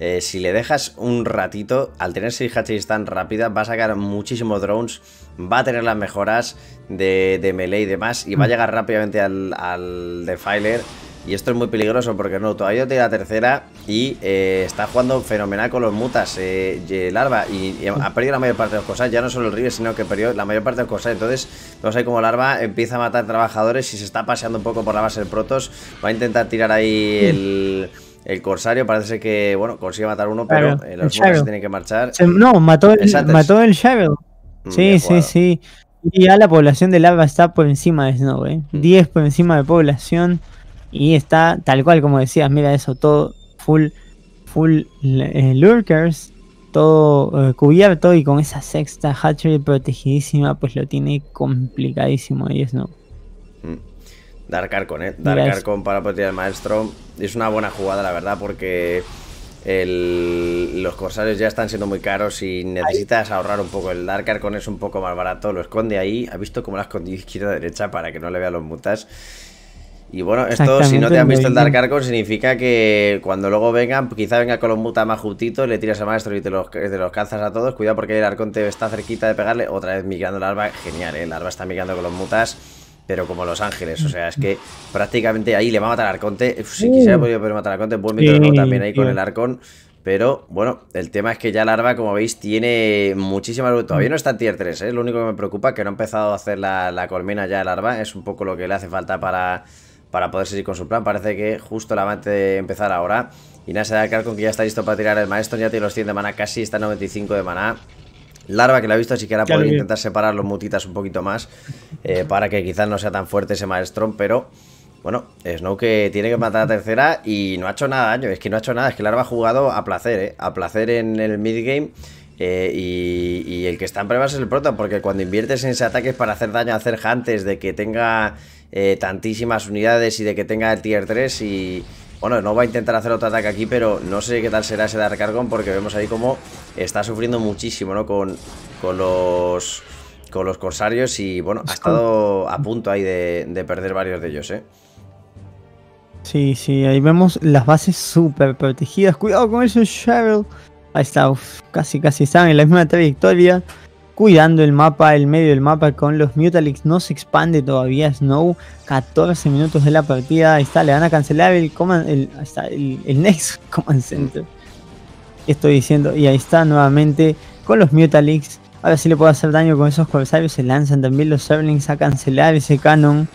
eh, si le dejas un ratito, al tener 6 hatches tan rápida, va a sacar muchísimos drones, va a tener las mejoras de, melee y demás, y va a mm. llegar rápidamente al, al defiler y esto es muy peligroso porque no, todavía tiene la tercera y eh, está jugando fenomenal con los mutas, de eh, Larva. Y, ha perdido la mayor parte de las cosas, ya no solo el River, sino que perdió la mayor parte de los cosas. Entonces, vamos ahí como Larva empieza a matar trabajadores y se está paseando un poco por la base del Protos. Va a intentar tirar ahí el... corsario parece que, bueno, consigue matar uno, pero eh, los mutas tienen que marchar. No, mató el, mató el mm, Sí, sí, sí. Y ya la población de Larva está por encima de Snow, 10 mm. por encima de población. Y está tal cual como decías, mira eso, todo full, full eh, lurkers, todo eh, cubierto y con esa sexta hatchery protegidísima, pues lo tiene complicadísimo ahí es no. Mm. Dark Arcon, ¿eh? Dark para proteger al maestro. Es una buena jugada, la verdad, porque los corsarios ya están siendo muy caros y necesitas ahorrar un poco. El Dark Arcon es un poco más barato, lo esconde ahí. Ha visto cómo ha escondido izquierda-derecha para que no le vea los mutas. Y bueno, esto si no te han visto el Dark Arcon, significa que cuando luego vengan, quizá venga con los mutas más justitos, le tiras a maestro y te los, te los calzas a todos. Cuidado porque el Arconte está cerquita de pegarle. Otra vez migrando la arba. Genial, ¿eh? el arba está migrando con los mutas pero como Los Ángeles. O sea, es que prácticamente ahí le va a matar al Arconte. Si uh. quisiera, podría poder matar al Arconte. Buen también ahí con el Arcón. Pero bueno, el tema es que ya Larva, como veis, tiene muchísima Todavía no está en tier 3, ¿eh? lo único que me preocupa, que no ha empezado a hacer la, la colmena ya arba Es un poco lo que le hace falta para, para poder seguir con su plan. Parece que justo la va a empezar ahora. Y nada, se da con que ya está listo para tirar el maestro. Ya tiene los 100 de mana, casi, está 95 de maná. Larva que la ha visto, así que ahora intentar separar los mutitas un poquito más eh, para que quizás no sea tan fuerte ese maestrón, pero bueno, Snow que tiene que matar a la tercera y no ha hecho nada daño, es que no ha hecho nada, es que Larva ha jugado a placer, eh, a placer en el midgame game eh, y, el que está en pruebas es el prota, porque cuando inviertes en ese ataque para hacer daño, a hacer antes de que tenga eh, tantísimas unidades y de que tenga el tier 3 y... Bueno, no va a intentar hacer otro ataque aquí, pero no sé qué tal será ese Dark Argon porque vemos ahí como está sufriendo muchísimo, ¿no? Con, con los con los corsarios y bueno, ha estado a punto ahí de, perder varios de ellos, ¿eh? Sí, sí, ahí vemos las bases súper protegidas. Cuidado con eso, Cheryl. Ahí está, casi, casi están en la misma trayectoria cuidando el mapa, el medio del mapa con los Mutalix. No se expande todavía Snow. 14 minutos de la partida. Ahí está, le van a cancelar el, el, Next Command Center. Estoy diciendo, y ahí está nuevamente con los Mutalix. ver si le puedo hacer daño con esos corsarios. Se lanzan también los Serlings a cancelar ese canon.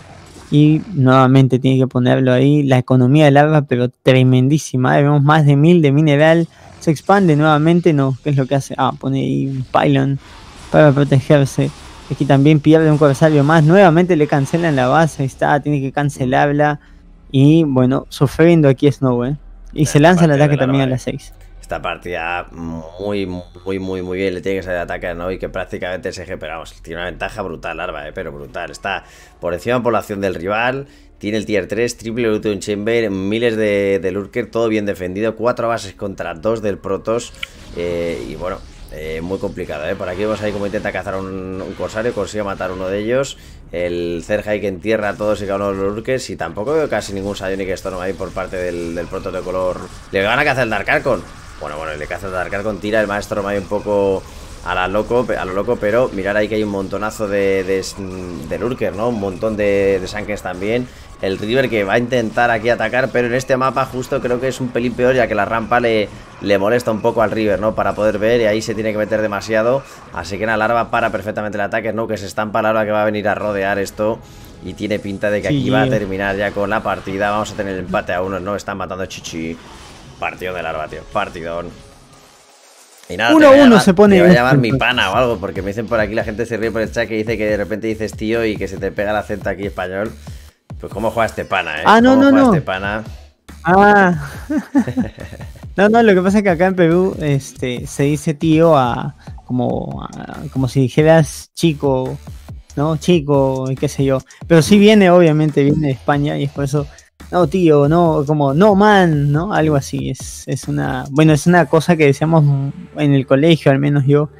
Y nuevamente tiene que ponerlo ahí. La economía del arma, pero tremendísima. ¿eh? vemos más de 1000 de mineral. Se expande nuevamente. No, ¿qué es lo que hace? Ah, pone ahí un pylon para protegerse. Aquí también pierde un corsario más. Nuevamente le cancelan la base. Está, tiene que cancelarla. Y bueno, sufriendo aquí Snow, ¿eh? Y se lanza el ataque también a las 6. Esta partida muy, muy, muy, muy bien. Le tiene que salir el ataque a Y que prácticamente se vamos, Tiene una ventaja brutal, Arba, ¿eh? pero brutal. Está por encima de población del rival. Tiene el tier 3, triple luto un chamber, miles de, lurker, todo bien defendido. Cuatro bases contra dos del Protos. Eh, y bueno, eh, muy complicado, ¿eh? Por aquí vemos ahí como intenta cazar un, un corsario, consigue matar uno de ellos. El hay que entierra a todos y cada uno de los lurkers Y tampoco veo casi ningún Sayonic Storm ahí por parte del, del proto de color. Le van a cazar el Dark Bueno, bueno, le caza el Dark tira el maestro ahí un poco a, la loco, a lo loco, pero mirar ahí que hay un montonazo de, de, ¿no? Un montón de, de también el River que va a intentar aquí atacar, pero en este mapa justo creo que es un pelín peor ya que la rampa le, molesta un poco al River, ¿no? Para poder ver y ahí se tiene que meter demasiado, así que la larva para perfectamente el ataque, ¿no? Que se estampa la larva que va a venir a rodear esto y tiene pinta de que aquí va a terminar ya con la partida, vamos a tener empate a uno, ¿no? Están matando a Chichi, partido de larva, tío, partidón. Y nada, uno, se pone. Me voy a llamar mi pana o algo, porque me dicen por aquí, la gente se ríe por el chat que dice que de repente dices tío y que se te pega el acento aquí español. Pues cómo juega este pana, ¿eh? Ah, no, no, no. Este pana? Ah. no, no, lo que pasa es que acá en Perú este, se dice tío a como, como si dijeras chico, ¿no? Chico, y qué sé yo. Pero sí viene, obviamente, viene de España y es por eso no tío, no, como no man, ¿no? Algo así, es, es, una, bueno, es una cosa que decíamos en el colegio, al menos yo,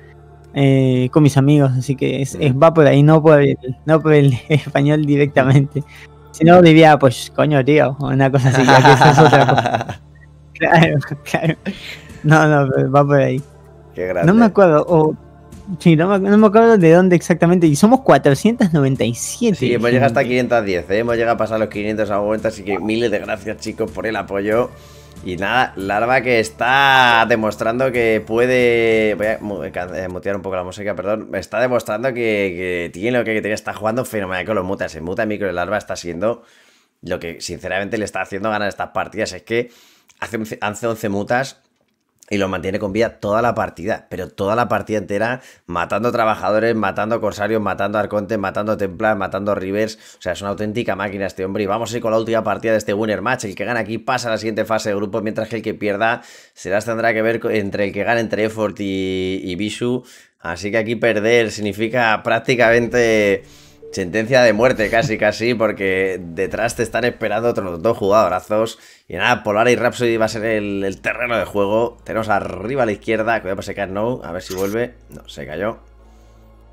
eh, con mis amigos, así que es, va por ahí, no por el, no por el español directamente. Si no, diría, pues coño, tío, una cosa así, ya que eso es otra cosa. Claro, claro. No, no, va por ahí. Qué grande. No me acuerdo, o. Sí, no me, acuerdo de dónde exactamente. Y somos 497. Sí, hemos llegado hasta 510, ¿eh? hemos llegado a pasar los 500 a así que miles de gracias, chicos, por el apoyo. Y nada, Larva que está demostrando que puede... Voy a eh, eh, mutear un poco la música, perdón. Está demostrando que, tiene lo que tenía. Está jugando fenomenal con los mutas. se muta micro de Larva está siendo lo que sinceramente le está haciendo ganar estas partidas. Es que hace 11 mutas y lo mantiene con vida toda la partida, pero toda la partida entera, matando trabajadores, matando corsarios, matando arcontes, matando templar, matando rivers. O sea, es una auténtica máquina este hombre. Y vamos a ir con la última partida de este winner match. El que gana aquí pasa a la siguiente fase de grupo, mientras que el que pierda se las tendrá que ver entre el que gana entre Effort y, y Bishu. Así que aquí perder significa prácticamente sentencia de muerte casi, casi, porque detrás te están esperando otros dos jugadorazos. Y nada, Polar y Rhapsody va a ser el, terreno de juego. Tenemos arriba a la izquierda, cuidado para secar No, a ver si vuelve. No, se cayó.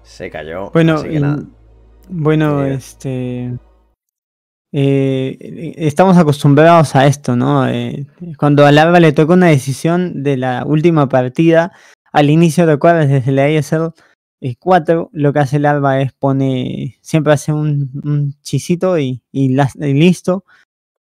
Se cayó. Bueno, bueno, este... Eh, estamos acostumbrados a esto, ¿no? Eh, cuando a Lava le toca una decisión de la última partida, al inicio de cuál desde la ASL, cuatro lo que hace el alba es pone, siempre hace un, chisito y, listo.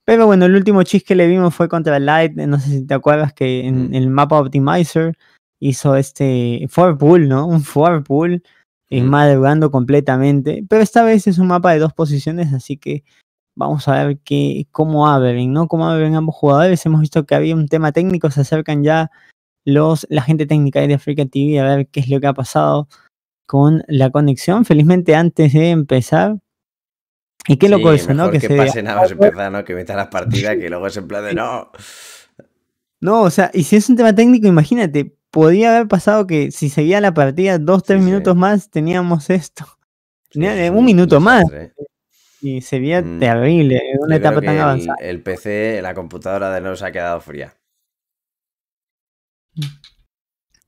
Pero bueno, el último chis que le vimos fue contra Light, no sé si te acuerdas que en, mm. el mapa Optimizer hizo este four pool, ¿no? Un four pool eh, mm. madrugando completamente. Pero esta vez es un mapa de dos posiciones, así que vamos a ver qué cómo abren, ¿no? Cómo abren ambos jugadores. Hemos visto que había un tema técnico, se acercan ya los, la gente técnica de Africa TV a ver qué es lo que ha pasado con la conexión, felizmente antes de empezar. Y qué loco eso, ¿no? Que, que pase nada ¿no? Que metan las partidas, que luego es en plan de no. No, o sea, y si es un tema técnico, imagínate, podía haber pasado que si seguía la partida dos, tres minutos más, teníamos esto. un minuto más. Y sería mm. terrible, en una etapa tan avanzada. El, PC, la computadora de nuevo se ha quedado fría. Mm.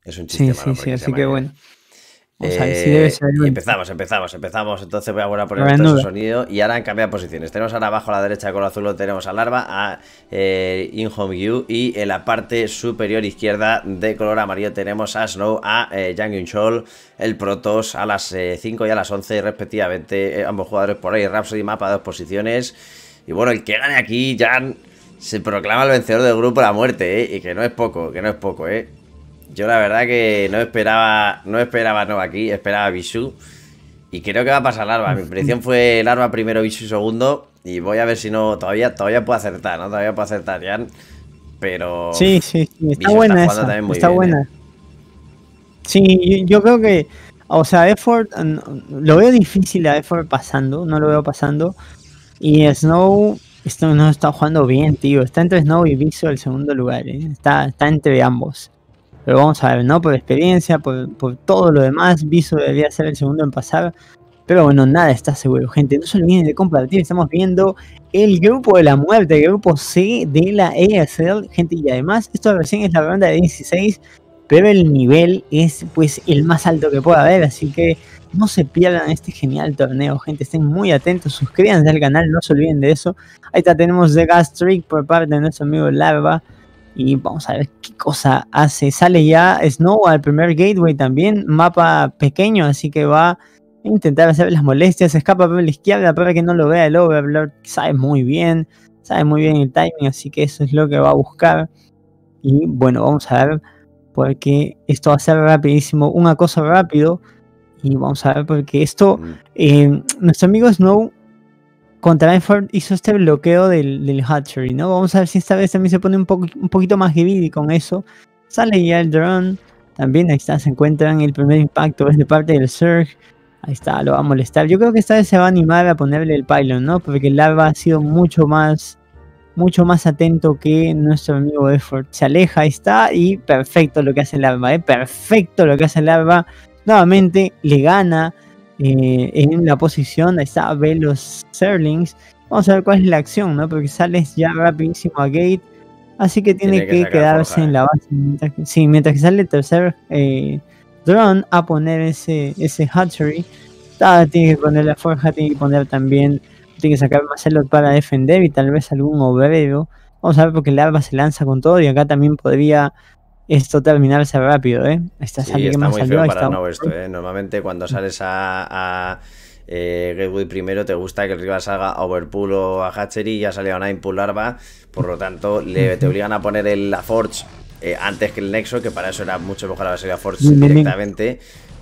Es un chiste sí, Sí, sí, así que bueno. Eh, empezamos, empezamos, empezamos. Entonces voy a volver a poner el sonido. Y ahora han cambiado posiciones. Tenemos ahora abajo a la derecha color azul, lo tenemos a Larva, a eh, Inhome Yu. Y en la parte superior izquierda de color amarillo tenemos a Snow, a eh, Yang el Protoss a las 5 eh, y a las 11 respectivamente. Eh, ambos jugadores por ahí. Rhapsody mapa, dos posiciones. Y bueno, el que gane aquí, Jan, se proclama el vencedor del grupo La Muerte. eh, Y que no es poco, que no es poco, ¿eh? Yo la verdad que no esperaba, no esperaba no aquí, esperaba Visu Y creo que va a pasar Larva. Mi predicción fue Larva primero, bisu segundo. Y voy a ver si no, todavía, todavía puedo acertar, ¿no? Todavía puedo acertar, Jan. Pero... Sí, sí, está buena está, buena. ¿eh? Sí, yo, creo que... O sea, Effort, mm, lo veo difícil a Effort pasando, no lo veo pasando. Y Snow, esto no está jugando bien, tío. Está entre Snow y bisu el segundo lugar, ¿eh? está, está entre ambos. Pero vamos a ver, ¿no? Por experiencia, por, todo lo demás, Viso debería ser el segundo en pasar. Pero bueno, nada está seguro, gente. No se olviden de compartir. Estamos viendo el grupo de la muerte, el grupo C de la ESL, gente. Y además, esto recién es la ronda de 16, pero el nivel es pues el más alto que pueda haber. Así que no se pierdan este genial torneo, gente. Estén muy atentos, suscríbanse al canal, no se olviden de eso. Ahí está, tenemos The Gas Trick por parte de nuestro amigo Larva. Y vamos a ver qué cosa hace. Sale ya Snow al primer gateway también, mapa pequeño, así que va a intentar hacer las molestias. Escapa por la izquierda para que no lo vea el overlord, sabe muy bien, sabe muy bien el timing, así que eso es lo que va a buscar. Y bueno, vamos a ver, porque esto va a ser rapidísimo, un acoso rápido. Y vamos a ver, porque esto, mm. eh, nuestro amigo Snow contra Edford hizo este bloqueo del, del hatchery, ¿no? Vamos a ver si esta vez también se pone un, poquito más heavy y con eso sale ya el drone. También ahí está, se encuentran el primer impacto, es de parte del Surge. Ahí está, lo va a molestar. Yo creo que esta vez se va a animar a ponerle el pylon, ¿no? Porque el Larva ha sido mucho más, mucho más atento que nuestro amigo Effort. Se aleja, ahí está, y perfecto lo que hace el Larva, ¿eh? Perfecto lo que hace el lava. Nuevamente le gana en la posición, ahí está Velos Serlings. Vamos a ver cuál es la acción, ¿no? Porque sales ya rapidísimo a Gate. Así que tiene, que, quedarse en eh. la base. Mientras que, sí, mientras que sale el tercer eh, drone a poner ese, ese hatchery. tiene que poner la forja, tiene que poner también. Tiene que sacar más celos para defender y tal vez algún obrero. Vamos a ver porque el arma se lanza con todo y acá también podría esto terminarse rápido, ¿eh? Esta sí, está muy feo para esto, ¿eh? Normalmente cuando sales a, a eh, primero, te gusta que el rival salga a Overpool o a Hatchery y ya salido a Ninepool Larva, por lo tanto le, te obligan a poner el, la Forge eh, antes que el Nexo, que para eso era mucho mejor haber salido a Forge directamente.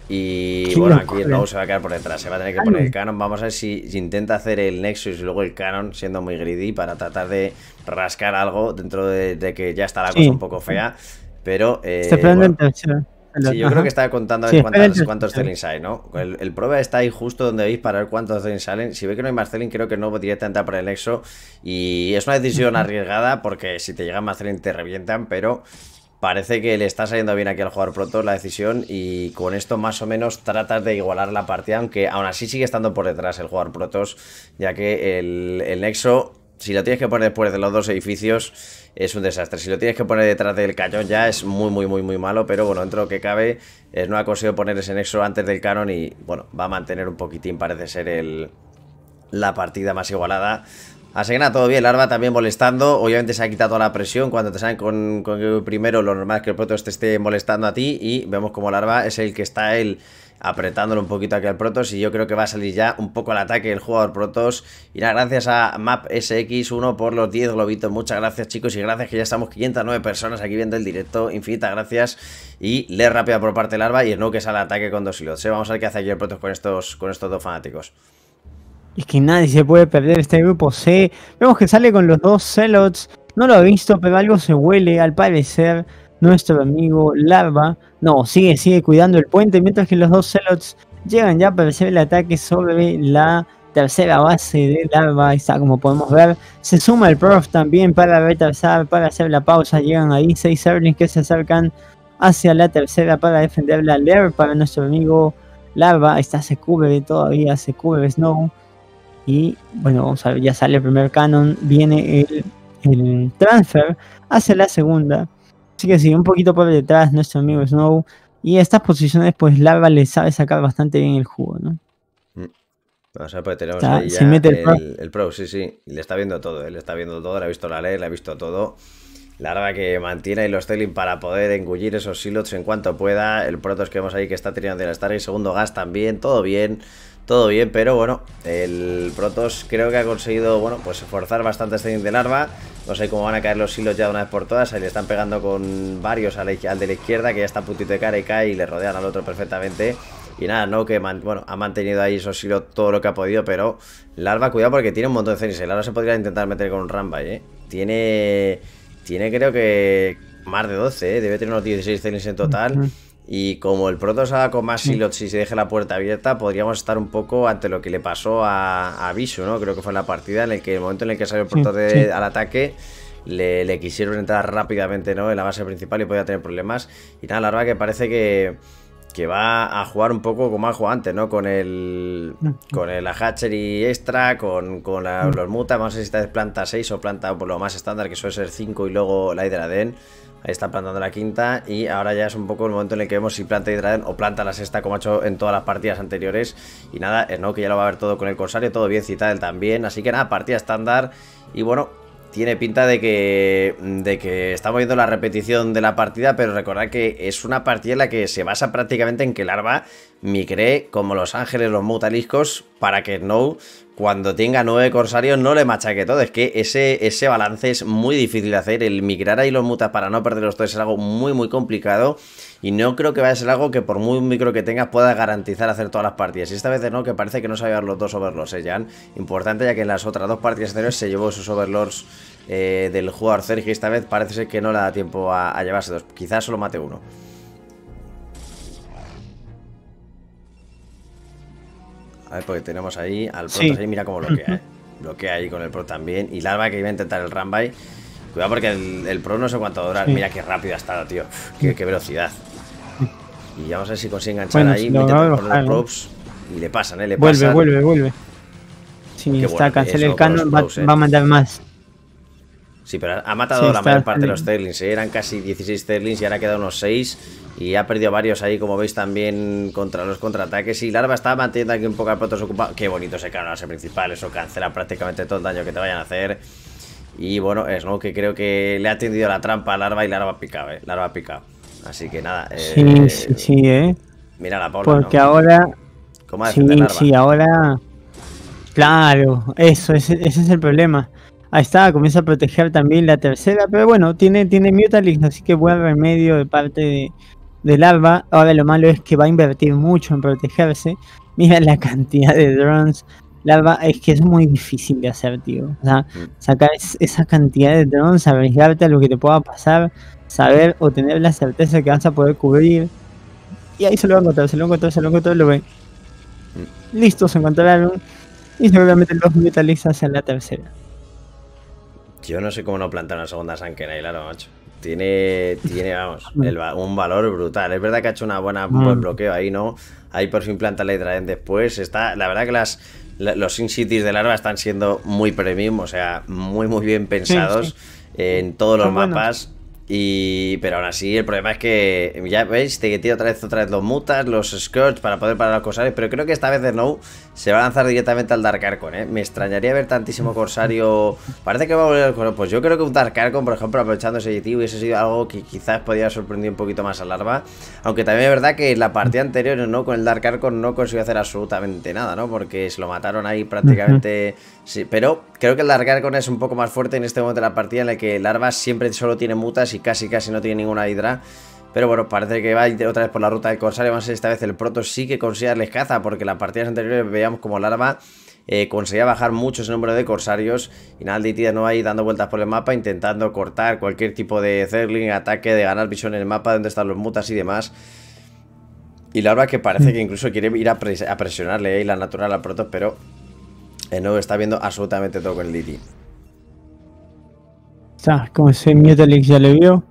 Y bueno, aquí el se va a quedar por detrás. Se va a tener que poner el Canon. Vamos a ver si, intenta hacer el Nexus y luego el Canon, siendo muy greedy, para tratar de rascar algo dentro de, que ya está la cosa un poco fea. Pero. Eh, sí, yo creo que estaba contando cuántos, cuántos hay, ¿no? El, prueba está ahí justo donde veis para ver cuántos ceilings salen. Si ve que no hay más creo que no tanta para el nexo. Y es una decisión arriesgada porque si te llega más te revientan, pero parece que le está saliendo bien aquí al jugador Protoss la decisión y con esto más o menos tratas de igualar la partida, aunque aún así sigue estando por detrás el jugador Protos, ya que el, el Nexo si lo tienes que poner después de los dos edificios, es un desastre. Si lo tienes que poner detrás del cañón ya es muy, muy, muy, muy malo. Pero bueno, dentro de lo que cabe, eh, no ha conseguido poner ese nexo antes del canon y bueno, va a mantener un poquitín, parece ser la partida más igualada. Así que nada, todo bien, Larva también molestando, obviamente se ha quitado la presión cuando te salen con, el primero lo normal es que el proto te este esté molestando a ti y vemos como Larva es el que está el apretándolo un poquito aquí al Protoss y yo creo que va a salir ya un poco al ataque el jugador Protoss. Y nada, gracias a MapSX1 por los 10 globitos. Muchas gracias chicos y gracias que ya estamos 509 personas aquí viendo el directo. Infinitas gracias. Y le rápida por parte Larva y el no que sale al ataque con dos hilos. Vamos a ver qué hace aquí el Protoss con estos, con estos dos fanáticos. Es que nadie se puede perder este grupo C. Vemos que sale con los dos celots. No lo he visto, pero algo se huele al parecer nuestro amigo Larva, no, sigue, sigue cuidando el puente, mientras que los dos celots llegan ya para hacer el ataque sobre la tercera base de Larva, está como podemos ver, se suma el Prof también para retrasar, para hacer la pausa, llegan ahí seis Serlings que se acercan hacia la tercera para defender la Lair para nuestro amigo Larva, está, se cubre todavía, se cubre Snow, y bueno, ya sale el primer canon, viene el, el transfer hacia la segunda, Así que sigue un poquito por detrás nuestro amigo Snow. Y estas posiciones, pues Larva le sabe sacar bastante bien el jugo, ¿no? Mm. O sea, pues tenemos ahí ya el, pro. sí, sí. Le está viendo todo, él está viendo todo, le ha visto la ley, le ha visto todo. Larva que mantiene y los Telling para poder engullir esos silos en cuanto pueda. El Protos que vemos ahí que está tirando de la Star y segundo gas también, todo bien todo bien, pero bueno, el Protoss creo que ha conseguido, bueno, pues forzar bastante este de larva. No sé cómo van a caer los hilos ya de una vez por todas. Ahí le están pegando con varios al, de la izquierda, que ya está putito de cara y cae y le rodean al otro perfectamente. Y nada, no que bueno, ha mantenido ahí esos hilos todo lo que ha podido, pero Larva, cuidado porque tiene un montón de cenis. El Larva se podría intentar meter con un Rambay, ¿eh? Tiene, tiene creo que más de 12, ¿eh? Debe tener unos 16 cenis en total. Y como el proto ha con más silos y se deja la puerta abierta, podríamos estar un poco ante lo que le pasó a, a ¿no? Creo que fue en la partida en el que el momento en el que salió el Protoss al ataque. Le, quisieron entrar rápidamente ¿no? en la base principal y podía tener problemas. Y nada, la verdad que parece que, que va a jugar un poco como ha jugado antes, ¿no? Con el, mm. con el Hatchery extra, con, con la, mm. los mutas, vamos a de planta 6 o planta por lo más estándar, que suele ser 5 y luego la Hydraden. Ahí está plantando la quinta y ahora ya es un poco el momento en el que vemos si planta Hidraden o planta la sexta como ha hecho en todas las partidas anteriores. Y nada, eh, no que ya lo va a ver todo con el Corsario, todo bien citado también. Así que nada, partida estándar y bueno, tiene pinta de que, de que estamos viendo la repetición de la partida, pero recordad que es una partida en la que se basa prácticamente en que Larva cree como Los Ángeles, los Mutaliscos, para que Snow cuando tenga nueve corsarios no le machaque todo. Es que ese, ese balance es muy difícil de hacer. El migrar ahí los mutas para no perder los es algo muy, muy complicado. Y no creo que vaya a ser algo que por muy micro que tengas pueda garantizar hacer todas las partidas. Y esta vez no, que parece que no sabía los dos overlords, es ¿eh, Jan. Importante ya que en las otras dos partidas anteriores se llevó esos overlords eh, del jugador Sergio. Esta vez parece que no le da tiempo a, a llevarse dos. Quizás solo mate uno. A ver, porque tenemos ahí al pro mira cómo bloquea, ¿eh? Bloquea ahí con el pro también. Y Larva que iba a intentar el Rambay. Cuidado porque el, pro no sé cuánto dura. Mira qué rápido ha estado, tío. Qué, velocidad. Y vamos a ver si consigue enganchar ahí. Si los props. Ah, y le pasan, ¿eh? Le vuelve, pasan. vuelve, vuelve. vuelve Si está, cancela el canon, ¿eh? va, a mandar más. Sí, pero ha matado la mayor parte de los Sterlings. ¿eh? Eran casi 16 Sterlings y ahora quedado unos 6. Y ha perdido varios ahí, como veis, también contra los contraataques. Y Larva está manteniendo aquí un poco a protos ocupados Qué bonito ese caen la base principal. Eso cancela prácticamente todo el daño que te vayan a hacer. Y bueno, es no que creo que le ha atendido la trampa a Larva y Larva ha ¿eh? Larva picado Así que nada. sí, eh, sí, sí, ¿eh? Mira la Paula. Porque ahora. ¿Cómo ha sí, sí, ahora. Claro, eso, ese, ese es el problema. Ahí está, comienza a proteger también la tercera, pero bueno, tiene, tiene Mutalix, así que buen remedio de parte de, del Ahora lo malo es que va a invertir mucho en protegerse. Mira la cantidad de drones. Larva es que es muy difícil de hacer, tío. O sea, mm. sacar esa cantidad de drones, arriesgarte a lo que te pueda pasar, saber o tener la certeza que vas a poder cubrir. Y ahí se lo va a encontrar, se lo va a encontrar, se lo van a lo ve. Mm. Listo, se encontraron. Y seguramente los metalizas en la tercera. Yo no sé cómo no plantar una segunda ahí, claro, macho. Tiene, tiene vamos, un valor brutal. Es verdad que ha hecho una buena, un buen mm. bloqueo ahí, ¿no? Ahí por fin planta la hidraen después. Está, la verdad que las, los in cities de larva están siendo muy premium, o sea, muy, muy bien pensados en todos los mapas. Y, pero aún así, el problema es que ya veis, te tirado otra vez, otra vez los mutas, los skirts para poder parar los cosas Pero creo que esta vez de no se va a lanzar directamente al Dark Arcon, ¿eh? Me extrañaría ver tantísimo Corsario. Parece que va a volver Pues yo creo que un Dark Archon, por ejemplo, aprovechando ese Y hubiese sido algo que quizás podría sorprender un poquito más a Larva. Aunque también es verdad que en la partida anterior, ¿no? Con el Dark Arcon no consiguió hacer absolutamente nada, ¿no? Porque se lo mataron ahí prácticamente. Sí, pero creo que el Dark Arcon es un poco más fuerte en este momento de la partida en la que Larva siempre solo tiene mutas y casi casi no tiene ninguna hidra. Pero bueno, parece que va otra vez por la ruta del Corsario. Vamos a esta vez el Proto sí que consigue darles caza, porque en las partidas anteriores veíamos como Larva Arma eh, conseguía bajar mucho ese número de corsarios y nada, el ya no ahí dando vueltas por el mapa intentando cortar cualquier tipo de Zerling, ataque, de ganar visión en el mapa, donde están los mutas y demás. Y la verdad que parece que incluso quiere ir a, presionarle eh, y la natural al proto pero eh, no está viendo absolutamente todo con el Diti. Como ese Mutalix ya le vio,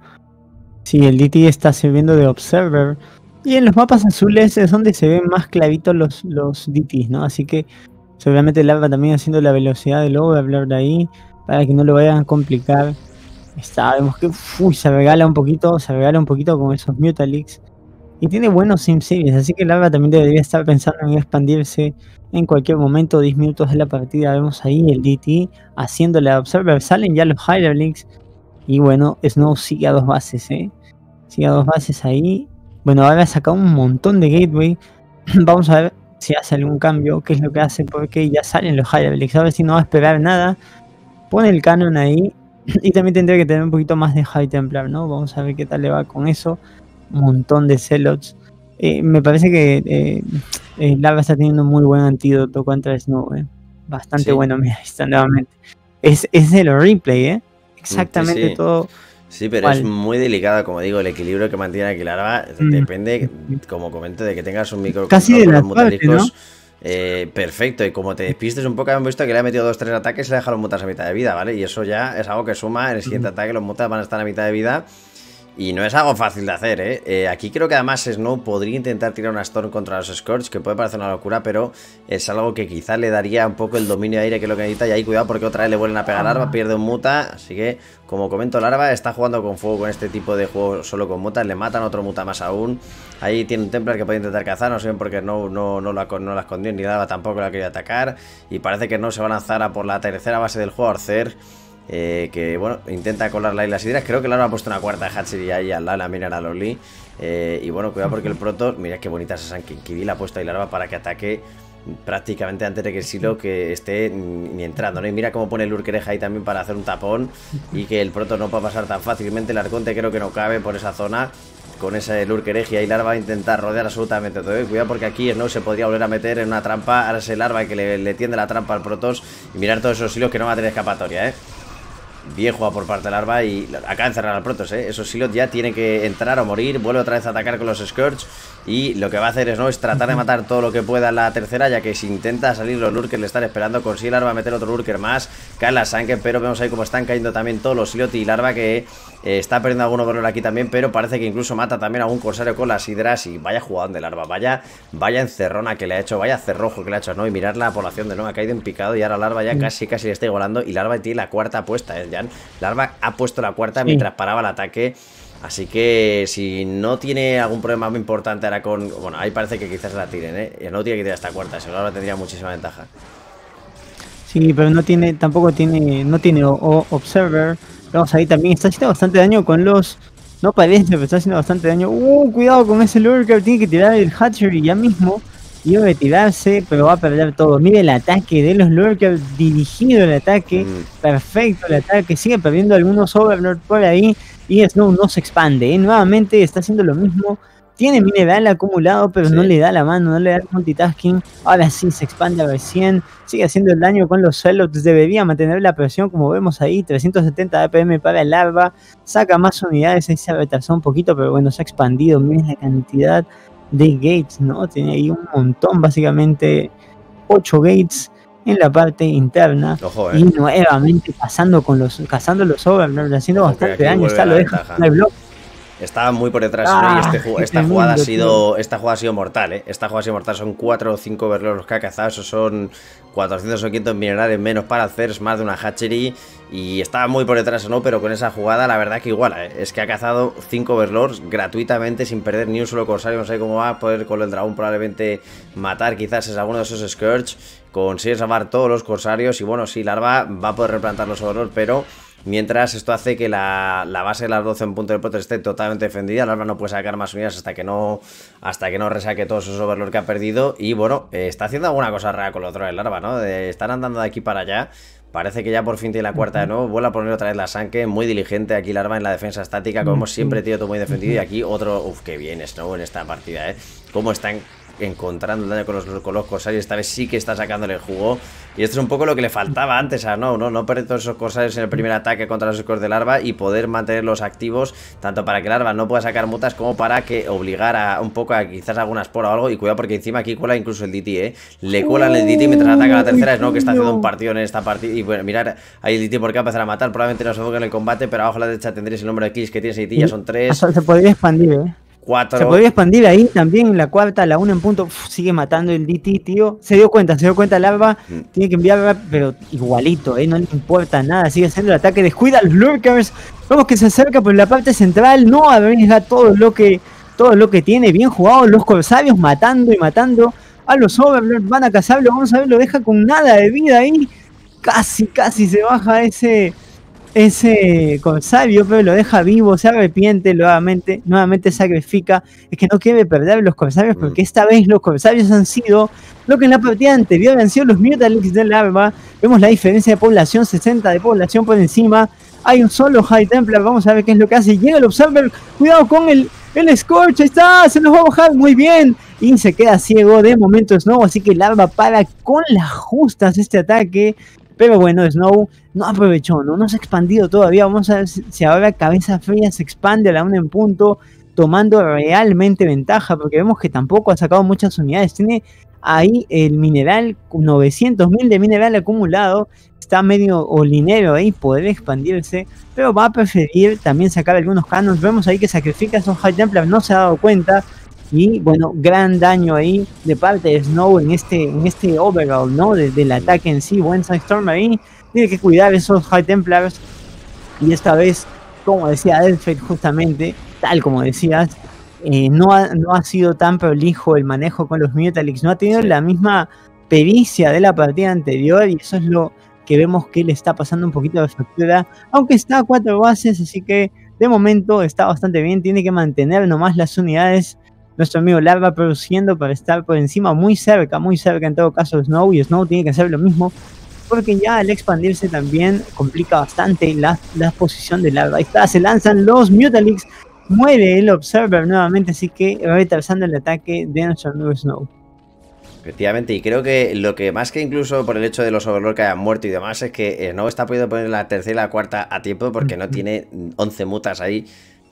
Sí, el DT está sirviendo de observer. Y en los mapas azules es donde se ven más clavitos los, los DTs, ¿no? Así que seguramente Larva también haciendo la velocidad del hablar de ahí, para que no lo vayan a complicar. vemos que uy, se regala un poquito, se regala un poquito con esos Mutalix. Y tiene buenos sims, así que Larva también debería estar pensando en expandirse en cualquier momento, 10 minutos de la partida. Vemos ahí el DT haciendo la observer. Salen ya los Hyperlinks y bueno, Snow sigue a dos bases, ¿eh? Sigue a dos bases ahí. Bueno, ahora ha sacado un montón de gateway. Vamos a ver si hace algún cambio, qué es lo que hace, porque ya salen los High A ver si no va a esperar nada. Pone el canon ahí. Y también tendría que tener un poquito más de High Templar, ¿no? Vamos a ver qué tal le va con eso. Un montón de Celots. Eh, me parece que eh, eh está teniendo un muy buen antídoto contra Snow, ¿eh? Bastante bueno, mira, está nuevamente. Es, es el replay, ¿eh? exactamente este, todo. Sí, pero es muy delicado, como digo, el equilibrio que mantiene la larva mm. depende, como comento, de que tengas un micro Casi de eh, perfecto, y como te despistes un poco, han visto que le ha metido dos, tres ataques y le ha dejado los mutas a mitad de vida, ¿vale? Y eso ya es algo que suma, en el siguiente ataque los mutas van a estar a mitad de vida y no es algo fácil de hacer, ¿eh? eh aquí creo que además no. podría intentar tirar una Storm contra los Scorch, que puede parecer una locura, pero es algo que quizá le daría un poco el dominio de aire que es lo que necesita. Y ahí cuidado porque otra vez le vuelven a pegar larva, pierde un muta. Así que, como comento, larva está jugando con fuego con este tipo de juego solo con mutas. Le matan otro muta más aún. Ahí tiene un Templar que puede intentar cazar, no sé bien porque no, no, no, la, no escondió, ni larva tampoco la quería atacar. Y parece que no se va a lanzar a por la tercera base del juego, Arcer. Eh, que bueno, intenta colar la isla ideas Creo que Larva ha puesto una cuarta de Hatsiri ahí al la mirar a Loli. Eh, y bueno, cuidado porque el Proto, mira qué bonita esa Sankinkiri, la ha puesto ahí Larva para que ataque prácticamente antes de que el silo que esté ni entrando, ¿no? Y mira cómo pone el Urkereja ahí también para hacer un tapón y que el Proto no pueda pasar tan fácilmente. El Arconte creo que no cabe por esa zona con ese Urquereja y Larva va a intentar rodear absolutamente todo. ¿eh? Cuidado porque aquí no se podría volver a meter en una trampa. Ahora es el Larva que le, tiende la trampa al Protos. Y mirar todos esos hilos que no va a tener escapatoria, ¿eh? viejo jugado por parte de Larva y acaba de cerrar al Protoss, ¿eh? Esos Silot ya tiene que entrar o morir. Vuelve otra vez a atacar con los Scourge. Y lo que va a hacer es, ¿no? Es tratar de matar todo lo que pueda la tercera, ya que si intenta salir los Lurkers le están esperando. Consigue Larva meter otro Lurker más. Cae la pero vemos ahí como están cayendo también todos los Silot y Larva que eh, está perdiendo algunos valor aquí también, pero parece que incluso mata también a un corsario con las hidras y vaya jugando de larva, vaya, vaya encerrona que le ha hecho, vaya cerrojo que le ha hecho, ¿no? Y mirar la población de nuevo, ha caído en picado y ahora larva ya casi, casi le está igualando y larva tiene la cuarta puesta, ¿eh, Jan? Larva ha puesto la cuarta mientras paraba el ataque. Así que si no tiene algún problema muy importante ahora con... Bueno, ahí parece que quizás la tiren, ¿eh? No tiene que tirar esta cuarta, eso ahora tendría muchísima ventaja. Sí, pero no tiene, tampoco tiene, no tiene Observer, Vamos ahí también, está haciendo bastante daño con los... No parece, pero está haciendo bastante daño. ¡Uh! Cuidado con ese Lurker, tiene que tirar el Hatchery ya mismo. va a retirarse, pero va a perder todo. Mire el ataque de los Lurkers, dirigido el ataque, mm. perfecto el ataque. Sigue perdiendo algunos Overlord por ahí y Snow no se expande. ¿eh? Nuevamente está haciendo lo mismo tiene mineral acumulado, pero no le da la mano, no le da el multitasking. Ahora sí se expande a 100. Sigue haciendo el daño con los celos. Debería mantener la presión, como vemos ahí. 370 APM para el larva. Saca más unidades. Ahí se retrasó un poquito, pero bueno, se ha expandido. Miren la cantidad de gates, ¿no? Tiene ahí un montón, básicamente 8 gates en la parte interna y nuevamente pasando con los cazando los over haciendo bastante daño está lo deja el blog estaba muy por detrás, ah, este esta, jugada ha sido, esta ha sido mortal, ¿eh? Esta jugada ha sido mortal. Son 4 o 5 overlords los que ha cazado. Eso son 400 o 500 minerales menos para hacer. más de una hatchery. Y estaba muy por detrás, ¿no? Pero con esa jugada, la verdad que igual, ¿eh? Es que ha cazado 5 overlords gratuitamente sin perder ni un solo corsario. No sé cómo va a poder con el dragón probablemente matar quizás es alguno de esos Scourge. Consigue salvar todos los corsarios. Y bueno, sí, Larva va a poder replantar los overlords, pero Mientras esto hace que la, base de las 12 en punto de poder esté totalmente defendida, el arma no puede sacar más unidas hasta que no hasta que no resaque todos esos overlords que ha perdido y bueno, eh, está haciendo alguna cosa rara con otro del larva, ¿no? están andando de aquí para allá. Parece que ya por fin tiene la cuarta de nuevo. Vuelve a poner otra vez la Sanke. Muy diligente aquí Larva en la defensa estática. Como siempre, tío, todo muy defendido. Y aquí otro. Uf, que bien Snow en esta partida, ¿eh? Cómo están encontrando el daño con los, con Esta vez sí que está sacándole el jugo. Y esto es un poco lo que le faltaba antes a No, ¿no? No perder todos esos corsarios en el primer ataque contra los escores de larva y poder mantenerlos activos, tanto para que larva no pueda sacar mutas como para que obligara un poco a quizás algunas por o algo. Y cuidado porque encima aquí cuela incluso el DT, ¿eh? Le cuelan el DT mientras ataca la tercera. Es no que está haciendo un partido en esta partida. Y bueno, mirar ahí el DT porque va a empezar a matar. Probablemente no se enfoque en el combate, pero abajo a la derecha tendréis el nombre de kills que tiene ese DT. Ya son tres. Se podría expandir, ¿eh? Se podría expandir ahí también, la cuarta, la una en punto, sigue matando el DT, tío. Se dio cuenta, se dio cuenta Larva, mm. tiene que enviarla, pero igualito, ¿eh? no le importa nada, sigue haciendo el ataque, descuida a los Lurkers. Vemos que se acerca por la parte central, no a ver a todo lo que todo lo que tiene, bien jugado, los corsarios matando y matando a los Overlords, van a cazarlo, vamos a ver, lo deja con nada de vida ahí. Casi, casi se baja ese ese consabio, pero lo deja vivo, se arrepiente nuevamente, nuevamente sacrifica. Es que no quiere perder los Corsarios, porque mm. esta vez los Corsarios han sido lo que en la partida anterior han sido los Mutalix del arma. Vemos la diferencia de población, 60 de población por encima. Hay un solo High Templar, vamos a ver qué es lo que hace. Llega el Observer, cuidado con el, el Scorch, ahí está, se nos va a bajar muy bien. Y se queda ciego de momento nuevo así que el arma para con las justas este ataque. Pero bueno, Snow no aprovechó, no, se ha expandido todavía. Vamos a ver si ahora Cabeza Fría se expande a la 1 en punto, tomando realmente ventaja, porque vemos que tampoco ha sacado muchas unidades. Tiene ahí el mineral, 900.000 de mineral acumulado. Está medio olinero ahí, poder expandirse, pero va a preferir también sacar algunos canos. Vemos ahí que sacrifica a esos High Templars, no se ha dado cuenta y bueno, gran daño ahí de parte de Snow en este, en este overall, ¿no? Desde el ataque en sí. Buen Storm ahí. Tiene que cuidar esos High Templars. Y esta vez, como decía Elfred, justamente, tal como decías, eh, no, ha, no, ha, sido tan prolijo el manejo con los Mutalics. No ha tenido la misma pericia de la partida anterior. Y eso es lo que vemos que le está pasando un poquito de factura. Aunque está a cuatro bases, así que de momento está bastante bien. Tiene que mantener nomás las unidades nuestro amigo Larva produciendo para estar por encima, muy cerca, muy cerca en todo caso Snow, y Snow tiene que hacer lo mismo, porque ya al expandirse también complica bastante la, posición de Larva. Ahí está, se lanzan los Mutalix, muere el Observer nuevamente, así que va retrasando el ataque de nuestro amigo Snow. Efectivamente, y creo que lo que más que incluso por el hecho de los Overlord que hayan muerto y demás es que eh, Snow está podido poner la tercera y la cuarta a tiempo porque no tiene 11 mutas ahí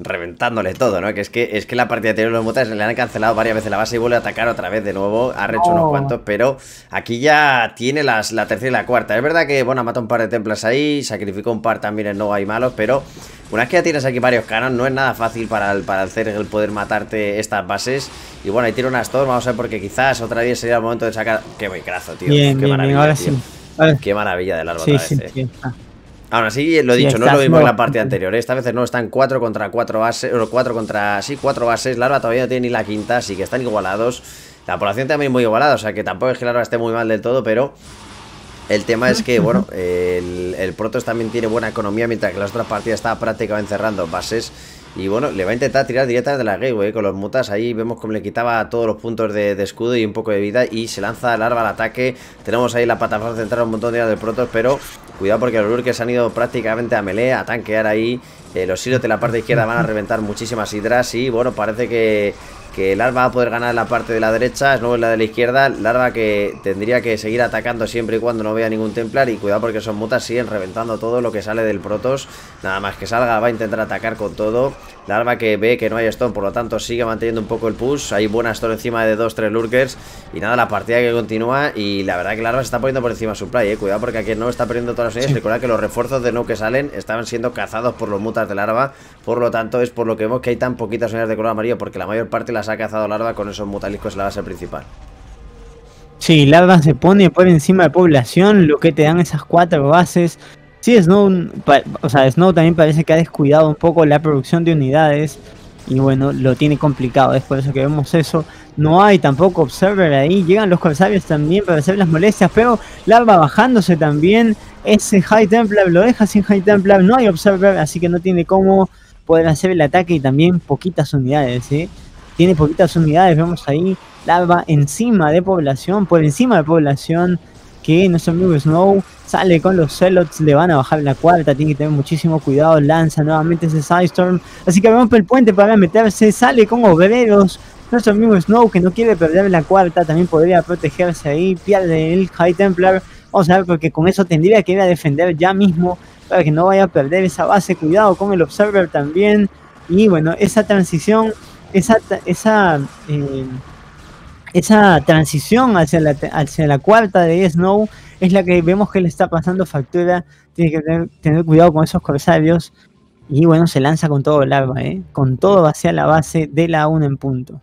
reventándole todo, ¿no? Que es que, es que la partida anterior los mutas le han cancelado varias veces la base y vuelve a atacar otra vez de nuevo. Ha recho unos oh. cuantos, pero aquí ya tiene las, la tercera y la cuarta. Es verdad que, bueno, mata un par de templas ahí, sacrificó un par también en no hay malos, pero una vez que ya tienes aquí varios canos, no es nada fácil para para hacer el poder matarte estas bases. Y bueno, ahí tiene unas storm vamos a ver, porque quizás otra vez sería el momento de sacar. Qué boicrazo, tío. qué maravilla. Bien, ahora Sí. Qué maravilla del este! árbol Ahora así, lo he dicho, no lo vimos en la parte anterior. Esta vez no, están 4 contra 4 bases, o 4 contra, sí, 4 bases. Larva todavía no tiene ni la quinta, así que están igualados. La población también muy igualada, o sea que tampoco es que Larva esté muy mal del todo, pero el tema es que, bueno, el, el también tiene buena economía, mientras que la otra partida está prácticamente cerrando bases. Y bueno, le va a intentar tirar directamente de la gateway eh, con los mutas. Ahí vemos como le quitaba todos los puntos de, escudo y un poco de vida. Y se lanza larva al ataque. Tenemos ahí la plataforma central, un montón de de protos. Pero cuidado porque los lurkers han ido prácticamente a melee, a tanquear ahí. Eh, los silos de la parte izquierda van a reventar muchísimas hidras. Y bueno, parece que que el arma va a poder ganar la parte de la derecha, es nuevo en la de la izquierda, larva que tendría que seguir atacando siempre y cuando no vea ningún templar y cuidado porque son mutas, siguen reventando todo lo que sale del Protos, nada más que salga va a intentar atacar con todo, larva que ve que no hay stone, por lo tanto sigue manteniendo un poco el push, hay buena stone encima de 2-3 lurkers y nada, la partida que continúa y la verdad que larva se está poniendo por encima de su play, eh. cuidado porque aquí no está perdiendo todas las unidades, recuerda que los refuerzos de no que salen estaban siendo cazados por los mutas del larva, por lo tanto es por lo que vemos que hay tan poquitas unidades de color amarillo porque la mayor parte ha cazado larva con esos mutaliscos en la base principal. Sí, larva se pone por encima de población, lo que te dan esas cuatro bases. Sí, Snow, o sea, Snow también parece que ha descuidado un poco la producción de unidades y bueno, lo tiene complicado, es por eso que vemos eso. No hay tampoco Observer ahí, llegan los corsarios también para hacer las molestias, pero Larva bajándose también, ese High Templar lo deja sin High Templar, no hay Observer, así que no tiene cómo poder hacer el ataque y también poquitas unidades, ¿sí? ¿eh? tiene poquitas unidades, vemos ahí larva encima de población, por encima de población que nuestro amigo Snow sale con los celots, le van a bajar la cuarta, tiene que tener muchísimo cuidado, lanza nuevamente ese storm así que rompe el puente para meterse, sale con obreros, nuestro amigo Snow que no quiere perder la cuarta, también podría protegerse ahí, pierde el High Templar, vamos a ver porque con eso tendría que ir a defender ya mismo para que no vaya a perder esa base, cuidado con el Observer también, y bueno, esa transición esa, eh, esa, transición hacia la, hacia la cuarta de Snow es la que vemos que le está pasando factura. Tiene que tener, cuidado con esos corsarios. Y bueno, se lanza con todo el arma, ¿eh? Con todo hacia la base de la 1 en punto.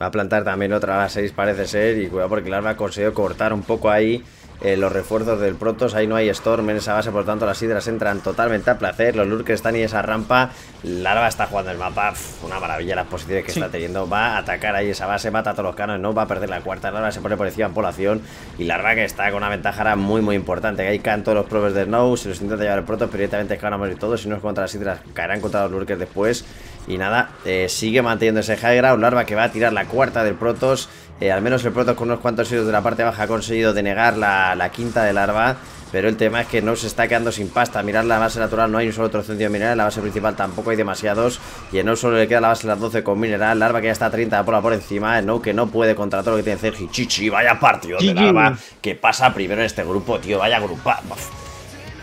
Va a plantar también otra a 6 parece ser. Y cuidado porque el arma ha conseguido cortar un poco ahí eh, los refuerzos del Protos Ahí no hay Storm en esa base, por lo tanto las hidras entran totalmente a placer. Los Lurkers están y esa rampa. Larva está jugando el mapa. una maravilla las posiciones que está teniendo. Va a atacar ahí esa base, mata a todos los canos, no va a perder la cuarta. Larva se pone por encima en población. Y Larva que está con una ventaja muy, muy importante. Que ahí caen todos los probes de Snow. Si los intenta llevar el Protos pero directamente es que van a morir todos. Si no es contra las hidras, caerán contra los Lurkers después. Y nada, eh, sigue manteniendo ese high ground. Larva que va a tirar la cuarta del Protos eh, al menos el Protoss con unos cuantos hilos de la parte baja ha conseguido denegar la, quinta de larva. Pero el tema es que no se está quedando sin pasta. Mirar la base natural, no hay un solo centro de mineral. En la base principal tampoco hay demasiados. Y en no solo le queda la base las 12 con mineral. Larva que ya está 30 por la por encima. No, que no puede contra todo lo que tiene Sergi. Chichi, vaya partido de Larva. Que pasa primero en este grupo, tío. Vaya grupa.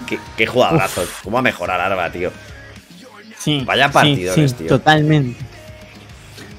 Qué, qué Cómo ha mejorado Larva, tío. Sí, vaya partido sí, Totalmente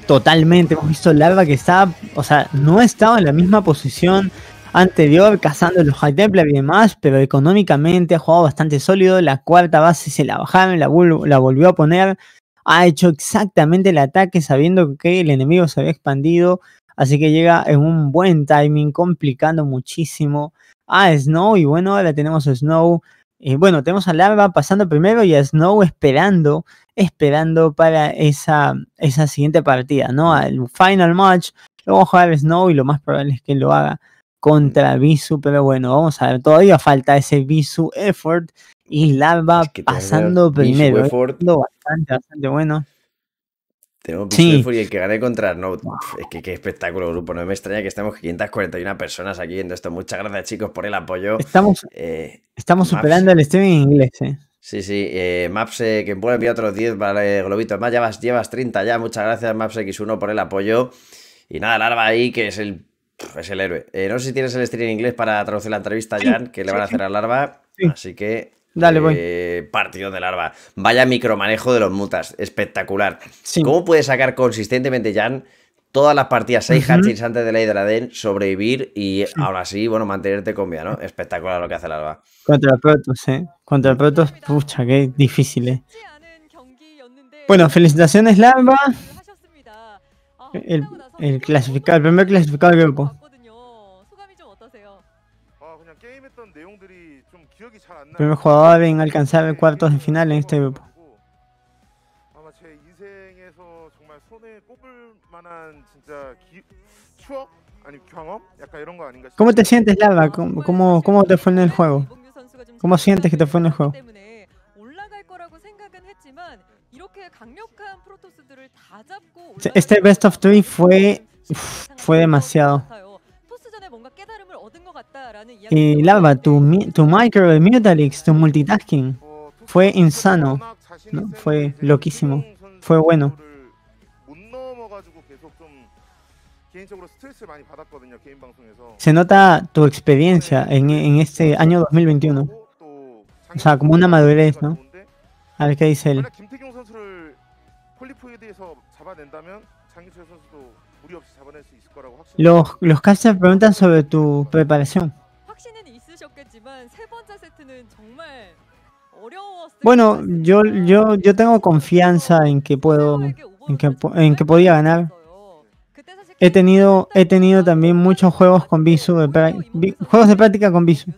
totalmente. Hemos visto Larva que está, o sea, no estaba en la misma posición anterior, cazando los high Templar y demás, pero económicamente ha jugado bastante sólido. La cuarta base se la bajaron, la, la volvió a poner. Ha hecho exactamente el ataque sabiendo que el enemigo se había expandido. Así que llega en un buen timing, complicando muchísimo a Snow. Y bueno, ahora tenemos Snow y bueno, tenemos a Larva pasando primero y a Snow esperando, esperando para esa, esa siguiente partida, ¿no? Al final match, luego va a jugar Snow y lo más probable es que lo haga contra Visu, pero bueno, vamos a ver, todavía falta ese Visu effort y Larva pasando primero. ¿eh? Effort. Bastante, bastante bueno. Tenemos sí. Fury, el que gané contra Es que qué espectáculo, grupo. No me extraña que estemos 541 personas aquí viendo esto. Muchas gracias, chicos, por el apoyo. Estamos, eh, estamos superando el streaming en inglés, eh. Sí, sí, eh, Maps que puede enviar otros 10 vale, globitos más, llevas, llevas 30 ya, muchas gracias x 1 por el apoyo. Y nada, Larva ahí, que es el, es el héroe. no sé si tienes el streaming en inglés para traducir la entrevista, Jan, que le van a hacer a Larva, así que Dale, voy. Eh, partido de larva. Vaya micromanejo de los mutas. Espectacular. ¿Cómo puedes sacar consistentemente Jan todas las partidas, 6 hatchings antes de la Hidraden, e sobrevivir y ahora sí, bueno, mantenerte con vida, ¿no? Espectacular lo que hace larva. Contra el Protoss, ¿eh? Contra el Protoss, pucha, qué difícil, ¿eh? Bueno, felicitaciones, Larva. El, el el primer clasificado del grupo. primer jugador en alcanzar cuartos de final en este grupo. ¿Cómo te sientes, Lava? ¿Cómo, cómo, te fue en el juego? ¿Cómo sientes que te fue en el juego? Este Best of Three fue, fue demasiado. Y Lava, tu, micro de Mutalix, tu multitasking, fue insano, fue loquísimo, fue bueno. Se nota tu experiencia en, este año 2021. O sea, como una madurez, ¿no? A ver qué dice él. Los, los preguntan sobre tu preparación. Bueno, yo, yo, yo tengo confianza en que puedo, en que, podía ganar. He tenido, he tenido también muchos juegos con Visu, de juegos de práctica con Visu.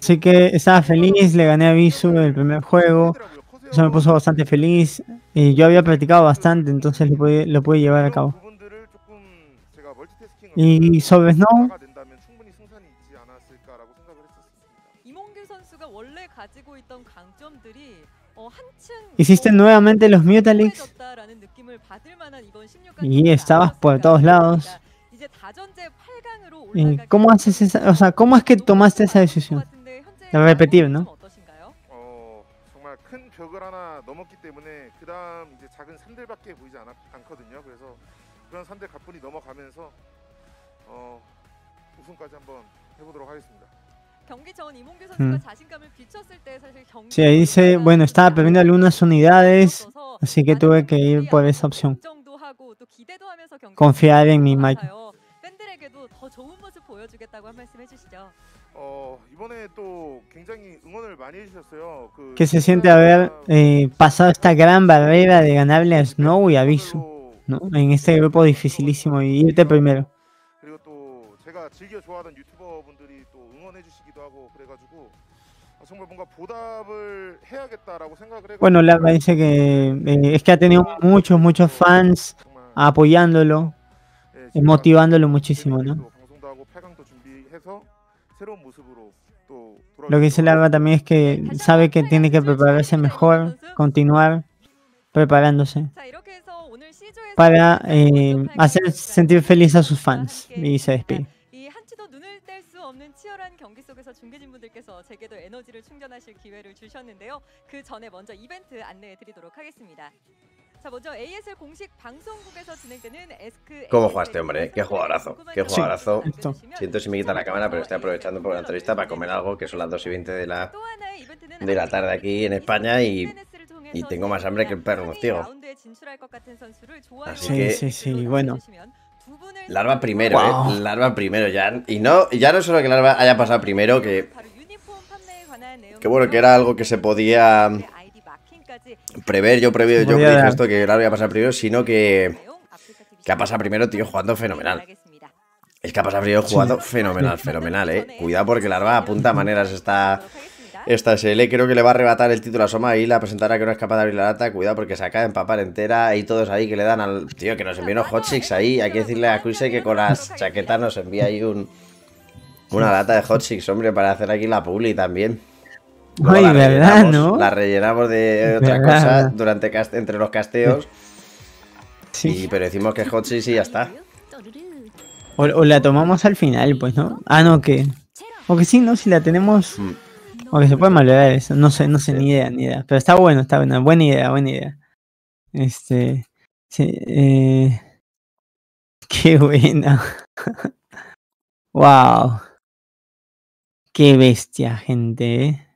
Así que estaba feliz, le gané a Visu el primer juego. Eso me puso bastante feliz. Eh, yo había practicado bastante, entonces lo pude, llevar a cabo. Y sobre Snow, Hiciste nuevamente los Mutalix y estabas por todos lados. Eh, ¿Cómo haces esa, o sea, cómo es que tomaste esa decisión? De repetir, ¿no? 벽을 하나 넘었기 때문에 그 다음 이제 작은 산들밖에 보이지 않, 않거든요. 그래서 그런 산들 가뿐히 넘어가면서 어, 우승까지 한번 해보도록 하겠습니다. Sí, hice, bueno, estaba perdiendo algunas unidades, así que tuve que ir por esa opción. Confiar en mi máquina. que se siente haber eh, pasado esta gran barrera de ganarle a Snow y a Bisu en este grupo dificilísimo y irte primero. Bueno, Larva dice que eh, es que ha tenido muchos, muchos fans apoyándolo, motivándolo muchísimo, ¿no? Lo que dice Larva también es que sabe que tiene que prepararse mejor, continuar preparándose para eh, hacer sentir feliz a sus fans y se despide. ¿Cómo jugaste, hombre? Qué jugadorazo. Qué jugadorazo. Siento si me quita la cámara, pero estoy aprovechando por la entrevista para comer algo, que son las 2 y 20 de la, de la tarde aquí en España y, tengo más hambre que el perro, tío. sí, sí, sí, bueno. Larva primero, ¿eh? Larva primero ya. Y no, ya no solo que Larva haya pasado primero, que... Que bueno, que era algo que se podía prever, yo previo, yo dije esto que la voy a pasar primero, sino que que ha pasado primero, tío, jugando fenomenal. Es que ha pasado primero jugando fenomenal, fenomenal, eh. Cuidado porque Larva apunta a maneras esta, esta SL. Creo que le va a arrebatar el título a Soma y la presentará que no es capaz de abrir la lata. Cuidado porque se acaba de empapar entera y todos ahí que le dan al. Tío, que nos envió unos hot ahí. Hay que decirle a Cruise que con las chaquetas nos envía ahí un. Una lata de hot hombre, para hacer aquí la puli también la verdad, ¿no? La rellenamos de otra cosa durante entre los casteos. Sí. pero decimos que es hot Sí, sí, ya está. O, la tomamos al final, pues, ¿no? Ah, no, que. O que sí, ¿no? Si la tenemos. Mm. O que se puede malverar eso. No sé, no sé, ni idea, ni idea. Pero está bueno, está buena Buena idea, buena idea. Este. Sí, eh... Qué buena. wow. Qué bestia, gente. Eh.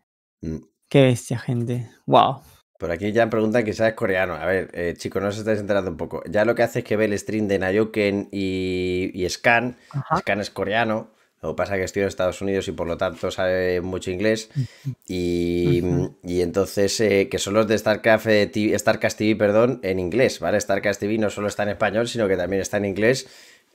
Mm. Qué bestia, gente. Wow. Por aquí ya me preguntan que sabes coreano. A ver, eh, chicos, no os estáis enterando un poco. Ya lo que hace es que ve el stream de Nayoken y, Scan. Scan es coreano. Lo pasa que estoy en Estados Unidos y por lo tanto sabe mucho inglés. Y, entonces, eh, que son los de StarCraft, eh, TV, en inglés, ¿vale? StarCast TV no solo está en español, sino que también está en inglés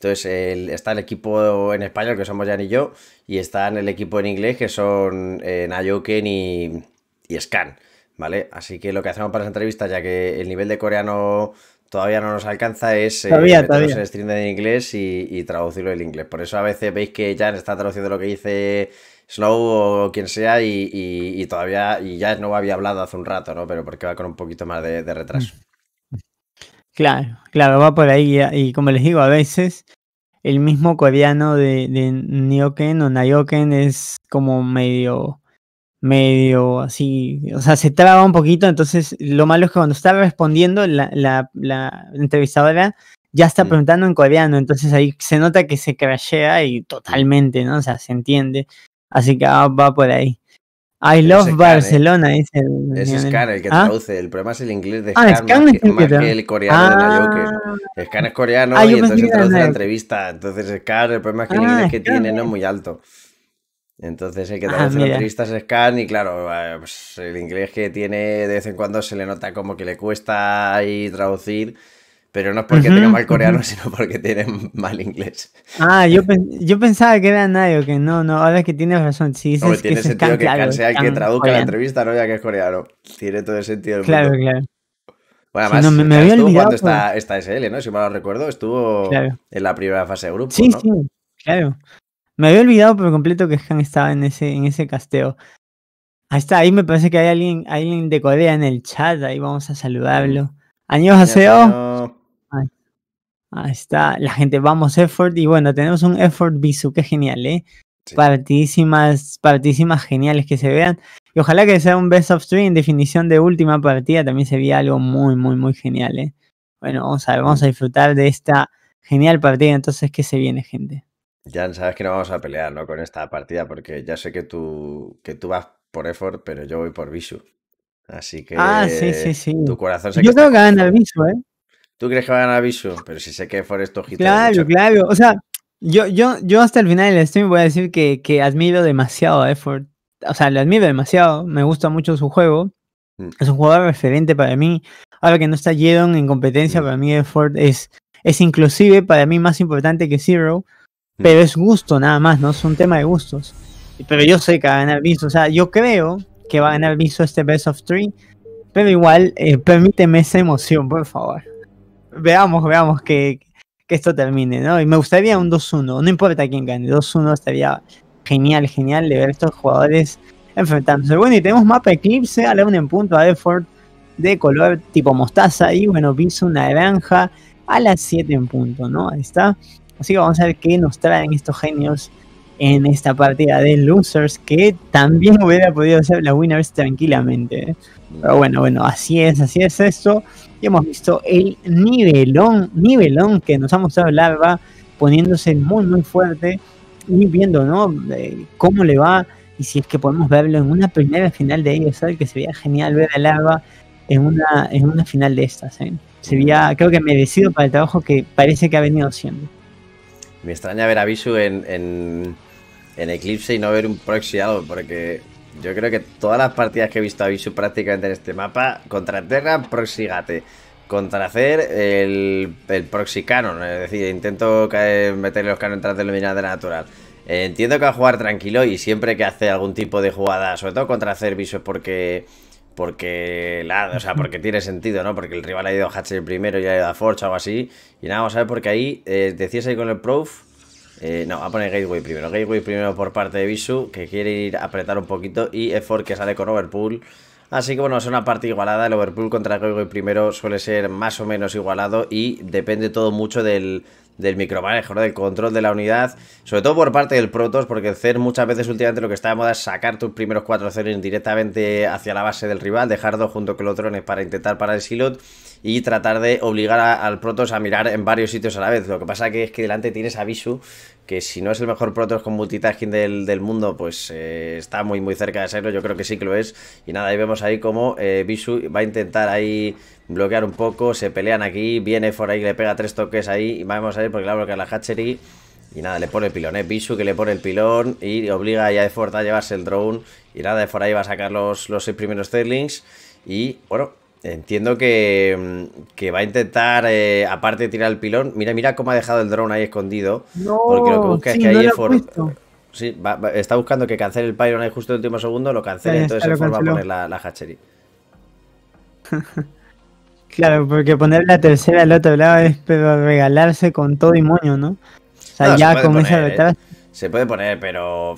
entonces está el equipo en español, que somos Jan y yo, y está en el equipo en inglés, que son eh, Nayoken y, y Scan, ¿vale? Así que lo que hacemos para las entrevistas, ya que el nivel de coreano todavía no nos alcanza es eh, en inglés y, traducirlo en inglés. Por eso a veces veis que Jan está traduciendo lo que dice Slow o quien sea y, todavía y Jan no había hablado hace un rato, ¿no? Pero porque va con un poquito más de, retraso. Mm. Claro, claro, va por ahí eh, y, como les digo, a veces el mismo coreano de, de Nyoken o Nayoken es como medio, medio así, o sea, se traba un poquito, entonces lo malo es que cuando está respondiendo la, entrevistadora ya está mm. preguntando en coreano, entonces ahí se nota que se crashea y totalmente, ¿no? O sea, se entiende. Así que ah, va por ahí. I love ¿eh? Barcelona, dice. El... Es scar el que ah. traduce. El problema es el inglés de Scar ah, más, es que, más que, ¿eh? el coreano de la Scar ah. es coreano ah, y entonces traduce la entrevista. Entonces, Scar, el problema es que el inglés que tiene no es eh. muy alto. Entonces el que la entrevista es Scar y claro, pues, el inglés que tiene de vez en cuando se le nota como que le cuesta ahí traducir pero no es porque tenga mal coreano, sino porque tiene mal inglés. Ah, yo, yo pensaba que era nadie, que no, no, ahora es que tienes razón. sí dices tiene que sentido se que algo, sea el que traduzca la entrevista, no ya que es coreano. Tiene todo el sentido Claro, claro. Bueno, además, si me, había olvidado, cuando pues. está, esta SL, ¿no? Si mal lo recuerdo, estuvo en la primera fase de grupo, Sí, ¿no? sí, claro. Me había olvidado por completo que Han estaba en ese, en ese casteo. Ahí está, ahí me parece que hay alguien, alguien de Corea en el chat, ahí vamos a saludarlo. Años Aseo. Ahí está, la gente, vamos effort. Y bueno, tenemos un effort visu, que genial, ¿eh? Partísimas Partidísimas, partidísimas geniales que se vean. Y ojalá que sea un best of stream en definición de última partida. También se veía algo muy, muy, muy genial, ¿eh? Bueno, vamos a vamos a disfrutar de esta genial partida. Entonces, ¿qué se viene, gente? ya sabes que no vamos a pelear, ¿no? Con esta partida, porque ya sé que tú, que tú vas por effort, pero yo voy por visu. Así que. Ah, sí, sí, sí. Tu corazón se Yo creo que ganar el visu, ¿eh? ¿Tú crees que va a ganar aviso Pero si sé que Forest ojito. Claro, claro. O sea, yo, yo, yo hasta el final del stream voy a decir que, admiro demasiado a Effort. O sea, lo admiro demasiado. Me gusta mucho su juego. Mm. Es un jugador referente para mí. Ahora que no está Jedon en competencia, mm. para mí Effort es, es inclusive para mí más importante que Zero. Mm. Pero es gusto nada más, ¿no? Es un tema de gustos. Pero yo sé que va a ganar aviso O sea, yo creo que va a ganar aviso este Best of Three. Pero igual, eh, permíteme esa emoción, por favor veamos, veamos que, esto termine, ¿no? Y me gustaría un 2-1, no importa quién gane, 2-1 estaría genial, genial de ver estos jugadores enfrentándose. Bueno, y tenemos mapa Eclipse, a la 1 en punto a Effort de color tipo mostaza y bueno, piso naranja a las 7 en punto, ¿no? Ahí está. Así que vamos a ver qué nos traen estos genios en esta partida de losers que también hubiera podido ser la winners tranquilamente. ¿eh? Pero bueno, bueno, así es, así es esto. Y hemos visto el nivelón, nivelón que nos ha mostrado Larva poniéndose muy, muy fuerte y viendo, ¿no? cómo le va y si es que podemos verlo en una primera final de ellos, Que sería genial ver a Larva en una, en una final de estas, ¿eh? Sería, creo que merecido para el trabajo que parece que ha venido haciendo. Me extraña ver a Bishu en en eclipse y no ver un proxy algo, porque yo creo que todas las partidas que he visto a Visu prácticamente en este mapa, contra Terra, proxy Contra hacer el, el proxy canon, es decir, intento meterle los canon tras de la de natural. Eh, entiendo que va a jugar tranquilo y siempre que hace algún tipo de jugada, sobre todo contra hacer Visu, es porque porque o sea, porque tiene sentido, ¿no? Porque el rival ha ido a Hatcher primero y ha ido a Forge o algo así. Y nada, vamos a ver porque ahí eh, decías ahí con el Prof eh, no, va a poner Gateway primero. Gateway primero por parte de Visu, que quiere ir a apretar un poquito. Y Effort que sale con Overpool. Así que bueno, es una parte igualada. El Overpool contra Gateway primero suele ser más o menos igualado. Y depende todo mucho del, del micromanejo, del control de la unidad, sobre todo por parte del Protoss, porque el CER muchas veces últimamente lo que está de moda es sacar tus primeros 4 0 directamente hacia la base del rival, dejar dos junto con los drones para intentar parar el silot y tratar de obligar al Protoss a mirar en varios sitios a la vez. Lo que pasa que es que delante tienes a Visu que si no es el mejor Protoss con multitasking del, mundo, pues eh, está muy muy cerca de serlo, yo creo que sí que lo es. Y nada, ahí vemos ahí como eh, Bisu va a intentar ahí bloquear un poco, se pelean aquí, viene por ahí, le pega tres toques ahí, y vamos a ir porque claro que la Hatchery... Y nada, le pone el pilón, eh, Bisu que le pone el pilón y obliga a Edford a llevarse el drone. Y nada, de ahí va a sacar los, los seis primeros Sterlings. Y bueno, Entiendo que, mm, que va a intentar, eh, aparte de tirar el pilón, mira, mira cómo ha dejado el drone ahí escondido. No, porque lo que busca es que ahí sí, está buscando que cancele el pylon ahí justo en el último segundo, lo cancele, entonces se forma a poner la, la claro, porque poner la tercera al otro lado es pero regalarse con todo y moño, ¿no? O sea, ya se comienza a Se puede poner, pero.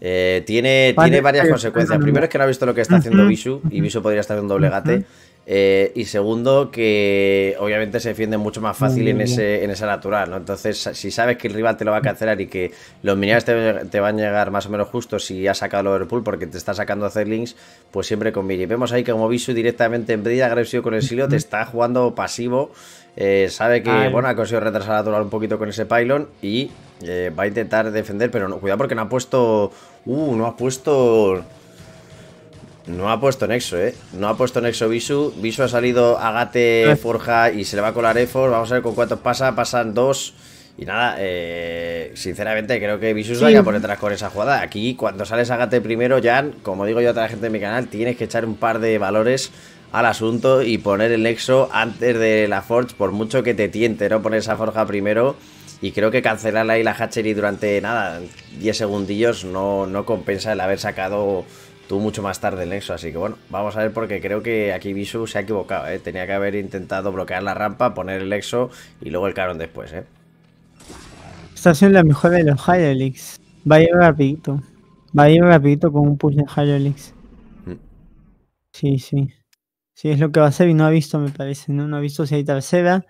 Eh, tiene, tiene varias eh, consecuencias. Primero es que no ha visto lo que está haciendo visu Bisu y Bisu podría estar en un gate, eh, y segundo, que obviamente se defiende mucho más fácil en, ese, en esa natural. ¿no? Entonces, si sabes que el rival te lo va a cancelar y que los minerales te, van a llegar más o menos justo si ha sacado el overpool porque te está sacando hacer links, pues siempre con miri Vemos ahí que como Bisu directamente en pedida agresivo con el silo te está jugando pasivo eh, sabe que, bueno, ha conseguido retrasar a Tolar un poquito con ese pylon y eh, va a intentar defender, pero no, cuidado porque no ha puesto... Uh, no ha puesto... No ha puesto Nexo, ¿eh? No ha puesto Nexo Visu. Visu ha salido Agate, eh. Forja y se le va a colar Efor. Vamos a ver con cuántos pasa. Pasan dos. Y nada, sinceramente creo que Visus se vaya por detrás con esa jugada. Aquí, cuando sales Agate primero, Jan, como digo yo a toda la gente de mi canal, tienes que echar un par de valores al asunto y poner el exo antes de la Forge, por mucho que te tiente, ¿no? Poner esa forja primero y creo que cancelar ahí la hatchery durante nada, 10 segundillos, no, no compensa el haber sacado tú mucho más tarde el exo, Así que bueno, vamos a ver porque creo que aquí Visu se ha equivocado, ¿eh? Tenía que haber intentado bloquear la rampa, poner el exo y luego el carón después, ¿eh? Estación la mejor de los Hyrelix. Va a ir rapidito. Va a ir rapidito con un push de Hyrelix. Mm. Sí, sí. Sí, es lo que va a hacer y no ha visto, me parece. No, no ha visto si hay tercera.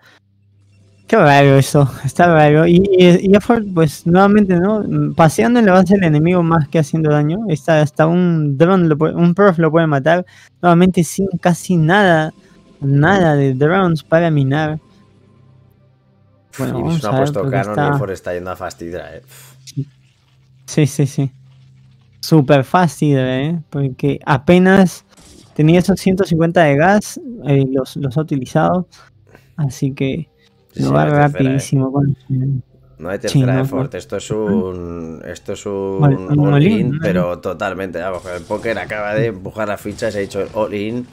Qué raro eso, está raro. Y, y, pues nuevamente, ¿no? Paseando va a base el enemigo más que haciendo daño. Está, hasta un drone, un prof lo puede matar. Nuevamente sin casi nada, nada de drones para minar. Bueno, vamos a ha puesto Canon está... Effort está yendo a fastidia, ¿eh? Sí, sí, sí. Súper ¿eh? Porque apenas tenía esos 150 de gas, eh, los, los ha utilizado, así que no va rapidísimo. No hay tercera ¿eh? de ¿eh, esto es un esto es un all, in, pero totalmente, vamos, el póker acaba de empujar las fichas, ha hecho all in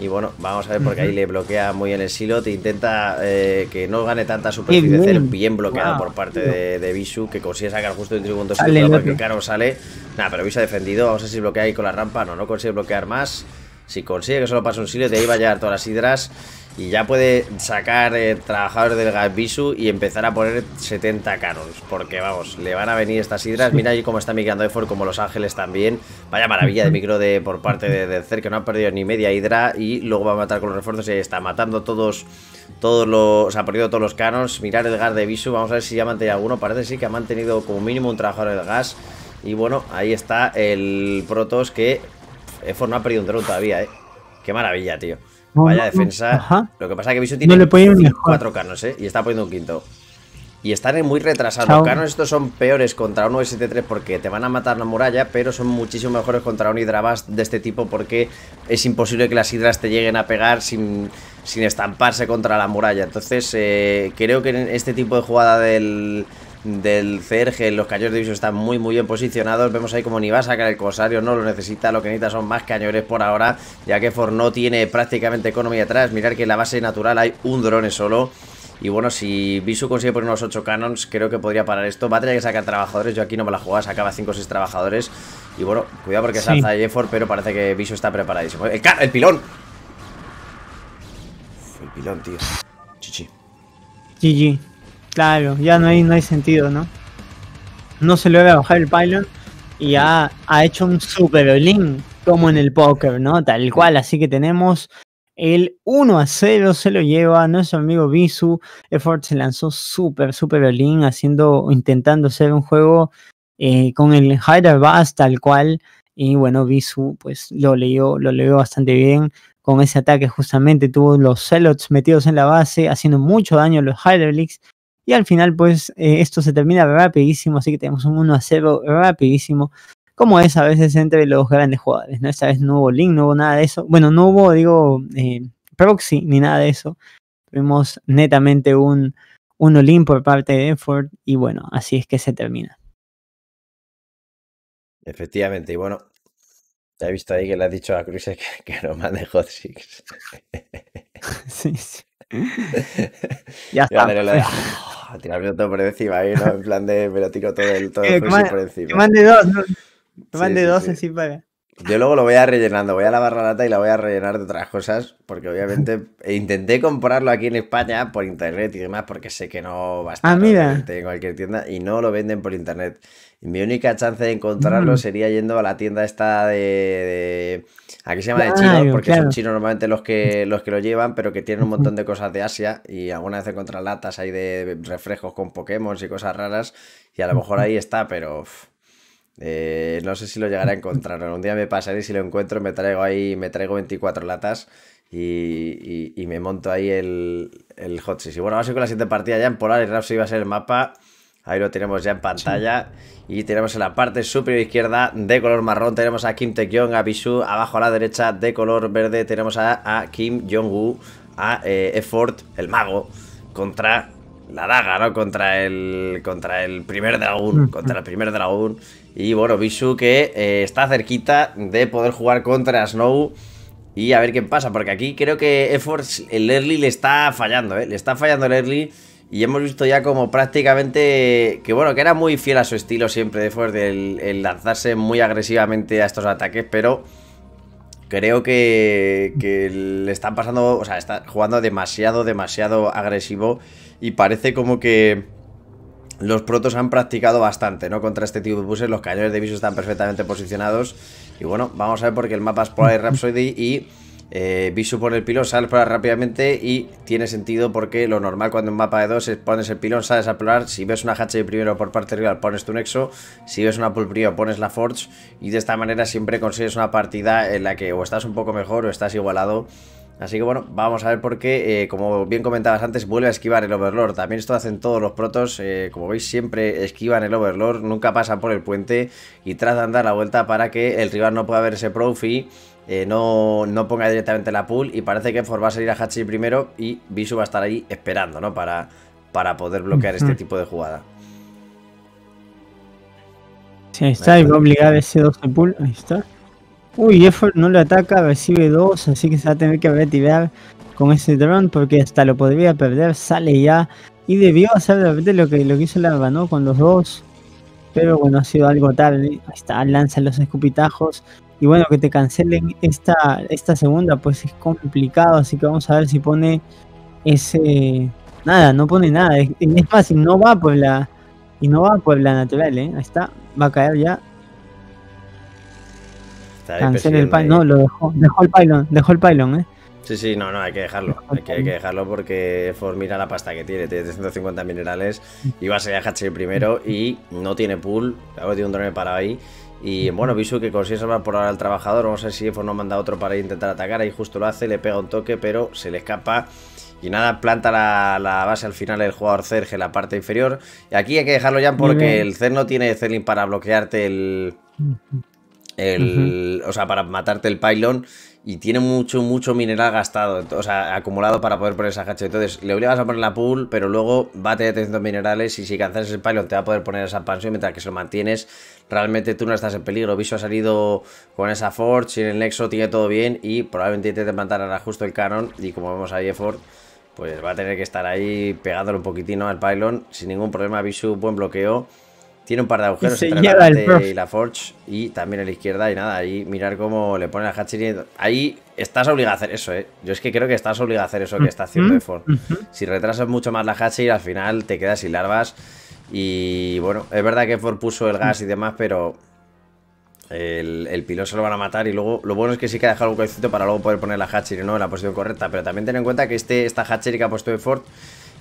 y bueno, vamos a ver porque ahí le bloquea muy en el silo, te intenta que no gane tanta superficie, bien, bloqueada bloqueado por parte de, de que consigue sacar justo un tributo porque Caro sale, nada, pero Bishu ha defendido, vamos a ver si bloquea ahí con la rampa, no, no consigue bloquear más. Si consigue que solo pase un silo, de ahí va a llegar todas las hidras. Y ya puede sacar eh, trabajadores del gas Bisu y empezar a poner 70 canons. Porque vamos, le van a venir estas hidras. Mira ahí cómo está migrando Efor, como Los Ángeles también. Vaya maravilla de micro de por parte de, de que no ha perdido ni media hidra. Y luego va a matar con los refuerzos y ahí está, matando todos, todos los. Ha perdido todos los canons. Mirar el gas de Bisu. Vamos a ver si ya ha mantenido alguno. Parece sí que ha mantenido como mínimo un trabajador del gas. Y bueno, ahí está el Protos que EFOR eh, no ha perdido un drone todavía, ¿eh? Qué maravilla, tío. Vaya defensa. Lo que pasa es que Vision tiene cuatro canos, ¿eh? Y está poniendo un quinto. Y están muy retrasados. Los canos estos son peores contra un OST3 porque te van a matar la muralla, pero son muchísimo mejores contra un hidrabas de este tipo porque es imposible que las hidras te lleguen a pegar sin, sin estamparse contra la muralla. Entonces, eh, creo que en este tipo de jugada del del Cerge, los cañones de Viso están muy muy bien posicionados, vemos ahí como ni va a sacar el cosario no lo necesita, lo que necesita son más cañones por ahora, ya que no tiene prácticamente economía atrás, mirar que en la base natural hay un drone solo, y bueno, si Viso consigue poner unos 8 canons, creo que podría parar esto. Va a tener que sacar trabajadores. Yo aquí no me la jugaba, sacaba 5 o 6 trabajadores. Y bueno, cuidado porque salta se pero parece que Viso está preparadísimo. ¡El, pilón! el pilón, tío. Chichi. GG. Claro, ya no hay, no hay sentido, ¿no? No se a bajar el pylon y ya ha hecho un super all como en el póker, ¿no? Tal cual, así que tenemos el 1 a 0 se lo lleva nuestro amigo Bisu. Effort se lanzó súper, súper olín, haciendo, intentando hacer un juego eh, con el Bass, tal cual. Y bueno, Visu pues lo leyó, lo leyó bastante bien. Con ese ataque justamente tuvo los celots metidos en la base, haciendo mucho daño a los leaks y al final, pues, eh, esto se termina rapidísimo, así que tenemos un 1 a 0 rapidísimo, como es a veces entre los grandes jugadores, ¿no? Esta vez no hubo Link, no hubo nada de eso. Bueno, no hubo, digo, eh, proxy ni nada de eso. Tuvimos netamente un, un link por parte de Effort y bueno, así es que se termina. Efectivamente, y bueno, ya he visto ahí que le has dicho a Cruz que, no mande hot six. sí, sí. ya está. Ah", tirarme todo por encima ahí, ¿no? En plan de me lo tiro todo el todo por encima. Te mande dos, ¿no? mande dos sí, así para. Yo luego lo voy a rellenando, voy a lavar la lata y la voy a rellenar de otras cosas, porque obviamente intenté comprarlo aquí en España por internet y demás, porque sé que no va a ah, en cualquier tienda y no lo venden por internet. mi única chance de encontrarlo mm. sería yendo a la tienda esta de, aquí se llama de ah, chino, porque son chinos normalmente los que los que lo llevan, pero que tienen un montón de cosas de Asia y algunas vez encuentran latas ahí de reflejos con Pokémon y cosas raras y a lo mejor ahí está, pero eh, no sé si lo llegaré a encontrar. Un día me pasaré y si lo encuentro me traigo ahí, me traigo 24 latas y, me monto ahí el, el hot Y bueno, vamos a ir con la siguiente partida ya en Polar y va a ser el mapa. Ahí lo tenemos ya en pantalla. Y tenemos en la parte superior izquierda de color marrón. Tenemos a Kim Taekyong a Bishu. Abajo a la derecha de color verde tenemos a, Kim Jong-woo, a eh, Effort, el mago, contra la daga, ¿no? Contra el, contra el primer dragón, contra el primer dragón. Y bueno, Bishu que eh, está cerquita de poder jugar contra Snow y a ver qué pasa, porque aquí creo que Efforts, el early le está fallando, ¿eh? Le está fallando el early y hemos visto ya como prácticamente, que bueno, que era muy fiel a su estilo siempre de Efforts, el, el lanzarse muy agresivamente a estos ataques, pero creo que, que le están pasando, o sea, está jugando demasiado, demasiado agresivo y parece como que los protos han practicado bastante, ¿no? Contra este tipo de buses, los cañones de viso están perfectamente posicionados. Y bueno, vamos a ver porque el mapa es por el Rhapsody y eh, Visu pone el pilón, sale a explorar rápidamente y tiene sentido porque lo normal cuando un mapa de dos es pones el pilón, sales a explorar, si ves una y primero por parte rival pones tu nexo, si ves una Pulprio pones la forge y de esta manera siempre consigues una partida en la que o estás un poco mejor o estás igualado Así que bueno, vamos a ver por qué, eh, como bien comentabas antes, vuelve a esquivar el Overlord. También esto hacen todos los protos, eh, como veis siempre esquivan el Overlord, nunca pasan por el puente y tratan de dar la vuelta para que el rival no pueda ver ese profi, eh, no, ponga directamente la pool y parece que Ford va a salir a Hachi primero y Visu va a estar ahí esperando, ¿no? Para, para poder bloquear este tipo de jugada. Sí, está, y va obligar ese 12 pull ahí está. Uy, Effort no lo ataca, recibe dos, así que se va a tener que retirar con ese dron porque hasta lo podría perder, sale ya. Y debió hacer de repente lo que, lo hizo Larva, ¿no? Con los dos. Pero bueno, ha sido algo tarde. ¿eh? Ahí está, lanza los escupitajos. Y bueno, que te cancelen esta, esta segunda, pues es complicado. Así que vamos a ver si pone ese. Nada, no pone nada. Es, más, y no va por la. Y no va por la natural, ¿eh? Ahí está, va a caer ya no, dejó, dejó el pylon, dejó el pylon, ¿eh? Sí, sí, no, no, hay que dejarlo. Hay que, dejarlo porque Ford mira la pasta que tiene. Tiene 350 minerales y va a ser el primero mm. y no tiene pool. Claro, tiene un drone parado ahí. Y bueno, Visu mm. que consigue salvar por ahora al trabajador. Vamos a ver si Ford no manda otro para intentar atacar. Ahí justo lo hace, le pega un toque, pero se le escapa. Y nada, planta la, base al final el jugador Cerge en la parte inferior. Y aquí hay que dejarlo ya porque el Cer no tiene Zerling para bloquearte el, el, o sea, para matarte el pylon y tiene mucho, mucho mineral gastado, o sea, acumulado para poder poner esa hacha. Entonces, le obligas a poner la pool, pero luego bate de 300 minerales y si cancelas el pylon te va a poder poner esa y mientras que se lo mantienes. Realmente tú no estás en peligro. Visu ha salido con esa forge Y el Nexo, tiene todo bien y probablemente te matarán justo el canon y como vemos ahí Ford pues va a tener que estar ahí pegándole un poquitino al pylon sin ningún problema. Visu, buen bloqueo. Tiene un par de agujeros entre la y la Forge y también a la izquierda y nada, ahí mirar cómo le pone la Hatchery. Ahí estás obligado a hacer eso, ¿eh? Yo es que creo que estás obligado a hacer eso que está haciendo Ford. Ford. Si retrasas mucho más la Hatchery, al final te quedas sin larvas. Y bueno, es verdad que Ford puso el gas mm. y demás, pero el, piloto se lo van a matar. Y luego, lo bueno es que sí que ha dejado un colecito para luego poder poner la Hatchery ¿no? en la posición correcta. Pero también ten en cuenta que este, esta Hatchery que ha puesto Ford...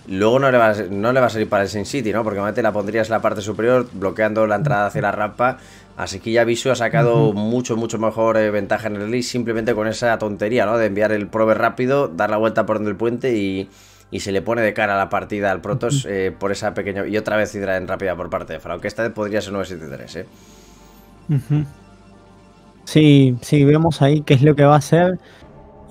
Luego no le, va a, salir para el Sin City, ¿no? Porque obviamente la pondrías en la parte superior, bloqueando la entrada hacia la rampa. Así que ya Visu ha sacado mucho, mucho mejor eh, ventaja en el release simplemente con esa tontería, ¿no? De enviar el probe rápido, dar la vuelta por donde el puente y, se le pone de cara la partida al Protoss eh, por esa pequeña. Y otra vez hidra en rápida por parte de Fra, que esta vez podría ser 973, ¿eh? Sí, sí, vemos ahí qué es lo que va a hacer.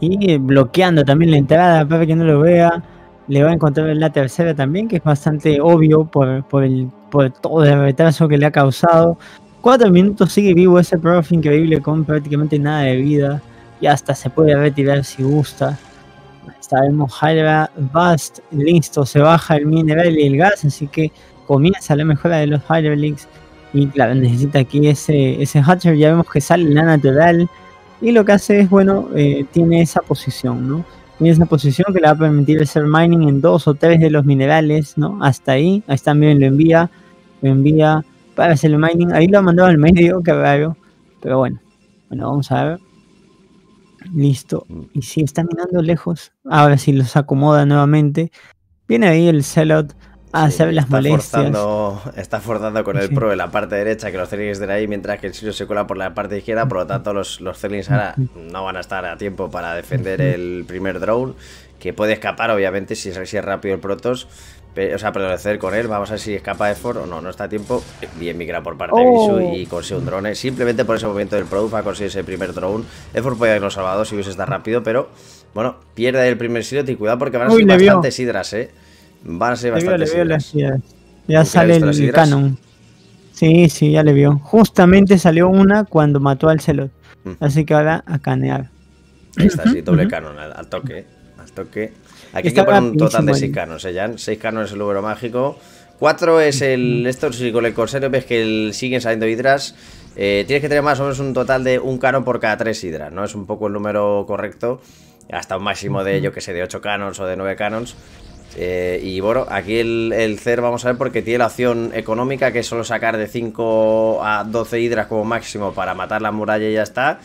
Y bloqueando también la entrada, para que no lo vea le va a encontrar en la tercera también, que es bastante obvio por, el, todo el retraso que le ha causado. Cuatro minutos sigue vivo ese prof increíble con prácticamente nada de vida. Y hasta se puede retirar si gusta. Sabemos Hydra Bast, listo, se baja el mineral y el gas, así que comienza la mejora de los Hydra Y claro, necesita aquí ese, ese Hatcher, ya vemos que sale en la natural. Y lo que hace es, bueno, eh, tiene esa posición, ¿no? Tiene esa posición que le va a permitir hacer mining en dos o tres de los minerales, ¿no? Hasta ahí. Ahí también lo envía. Lo envía para hacer el mining. Ahí lo ha mandado al medio, qué raro. Pero bueno. Bueno, vamos a ver. Listo. Y si está minando lejos. Ahora si los acomoda nuevamente. Viene ahí el sellout Ah, las está Forzando, está forzando con el pro en la parte derecha que los Zerlings de ahí, mientras que el Sirio se cuela por la parte izquierda. Por lo tanto, los, los ahora no van a estar a tiempo para defender el primer drone, que puede escapar, obviamente, si, es rápido el protos o sea, perdonecer con él. Vamos a ver si escapa de o no. No está a tiempo. Bien migra por parte de Visu oh. y consigue un drone. Simplemente por ese movimiento del va a conseguir ese primer drone. Effort puede haberlo salvado si hubiese estado rápido, pero bueno, pierde el primer Sirio y cuidado porque van a ser bastantes hidras, eh. Van a ser Ya sale el canon. Sí, sí, ya le vio. Justamente salió una cuando mató al Celot. Mm. Así que ahora a canear. Ahí está, sí, doble canon, al, toque. Al toque. Aquí está hay un total de 6 canons, ¿eh? 6 canons es el número mágico. 4 es el. Esto, si con el corsario ves que siguen saliendo hidras, eh, tienes que tener más o menos un total de un canon por cada 3 hidras, ¿no? Es un poco el número correcto. Hasta un máximo de, yo que sé, de 8 canons o de 9 canons. Eh, y bueno, aquí el, el, CER vamos a ver porque tiene la opción económica que es solo sacar de 5 a 12 hidras como máximo para matar la muralla y ya está.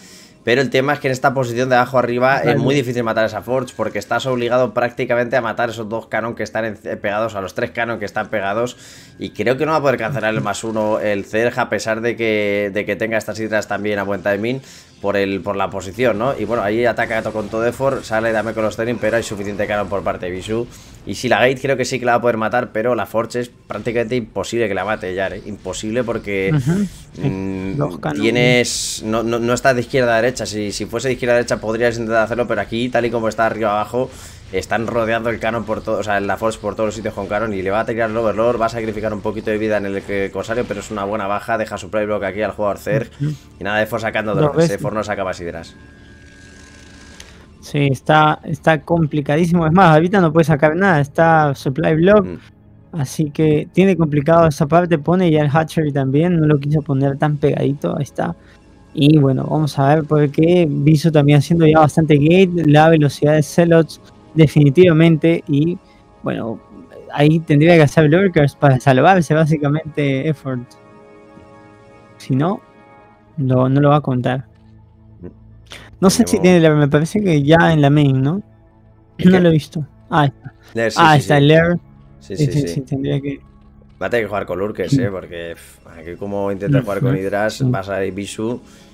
Pero el tema es que en esta posición de abajo arriba es muy difícil matar a esa Forge porque estás obligado prácticamente a matar esos dos canon que están eh, pegados, a los tres canon que están pegados. Y creo que no va a poder cancelar el más uno el Cerja a pesar de que, de que tenga estas hidras también a buen timing por, el, por la posición, ¿no? Y bueno, ahí ataca con todo effort, sale Dame con los tenis, pero hay suficiente canon por parte de Bishu. Y si la Gate creo que sí que la va a poder matar, pero la Forge es prácticamente imposible que la mate, ya ¿eh? Imposible porque mm, tienes. No, no, está de izquierda a derecha. Si, si fuese de izquierda a derecha podrías intentar hacerlo, pero aquí, tal y como está arriba abajo, están rodeando el canon por todos, o sea, la force por todos los sitios con canon y le va a tirar el overlord, va a sacrificar un poquito de vida en el corsario, pero es una buena baja, deja supply block aquí al jugador Zerg y nada de force sacando drones, se force no saca basideras. Sí, está, está complicadísimo. Es más, ahorita no puede sacar nada. Está Supply Block. Mm. Así que tiene complicado esa parte. Pone ya el Hatchery también. No lo quiso poner tan pegadito. Ahí está. Y bueno, vamos a ver por qué. Viso también haciendo ya bastante gate. La velocidad de celots Definitivamente, y bueno, ahí tendría que hacer Lurkers para salvarse básicamente Effort. Si no, no lo va a contar. No sé si tiene, me parece que ya en la main, ¿no? No lo he visto. Ah, está. ah, Sí, sí, tendría que... Va a tener que jugar con Lurkers, ¿eh? Porque aquí como intentar jugar con hidras vas a ir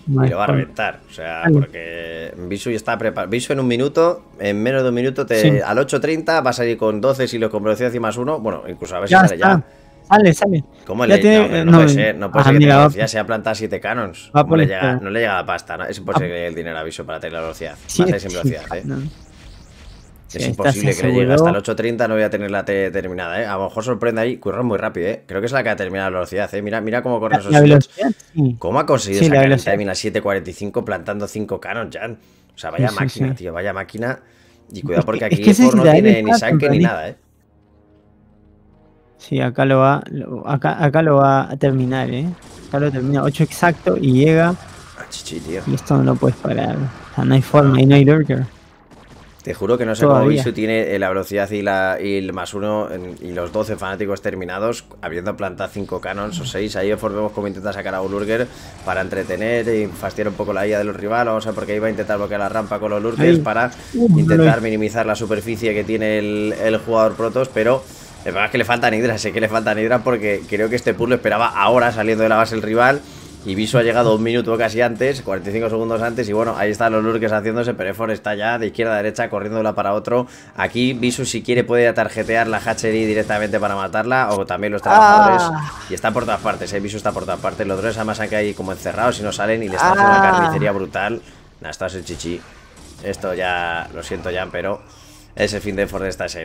y lo va a reventar. O sea, porque Visu ya está preparado. Visu en un minuto, en menos de un minuto, te, al 8.30 va a salir con 12 si con velocidad y más uno. Bueno, incluso a ver si sale ya. Sale, sale. ¿Cómo le tiene... no, no, no, puede ser, no puede ah, ser que la velocidad sea 7 canons. No le, llega, este? no le llega la pasta, ¿no? Es imposible ah. que el dinero a Visu para tener la velocidad. Sí, va a sin velocidad, ¿eh? es imposible que llegue. Hasta el 8.30 no voy a tener la T terminada, ¿eh? A lo mejor sorprende ahí, corre muy rápido, ¿eh? Creo que es la que ha terminado la velocidad, ¿eh? Mira, mira cómo corre esos ¿Cómo ha conseguido sí, sacar la termina 7.45 plantando 5 canons Jan? O sea, vaya máquina, tío, vaya máquina. Y cuidado porque aquí no tiene ni sangre ni nada, ¿eh? Sí, acá lo va, acá, acá lo va a terminar, ¿eh? Acá lo termina 8 exacto y llega. Ah, chichi, tío. Y esto no lo puedes parar. O sea, no hay forma, y no hay lurker. Te juro que no sé cómo Bisu tiene eh, la velocidad y, la, y el más uno y los 12 fanáticos terminados, habiendo plantado cinco canons o seis, Ahí vemos cómo intenta sacar a Ulurger para entretener y fastidiar un poco la guía de los rivales, o sea, porque iba a intentar bloquear la rampa con los Lurgers para intentar minimizar la superficie que tiene el, jugador Protos, pero... El problema es que le faltan hidras, sé que le faltan hidras porque creo que este pool lo esperaba ahora saliendo de la base el rival y Visu ha llegado un minuto casi antes, 45 segundos antes, y bueno, ahí están los lurkes haciéndose, EFOR está ya de izquierda a derecha, corriéndola para otro. Aquí Visu si quiere puede tarjetear la Hatchery directamente para matarla, o también los trabajadores. Ah. Y está por todas partes, eh, Visu está por todas partes. Los drones además han caído como encerrados y no salen, y le está haciendo una ah. carnicería brutal. Nah, está el chichi. Esto ya, lo siento ya, pero... Ese fin de Ford está ah, sí,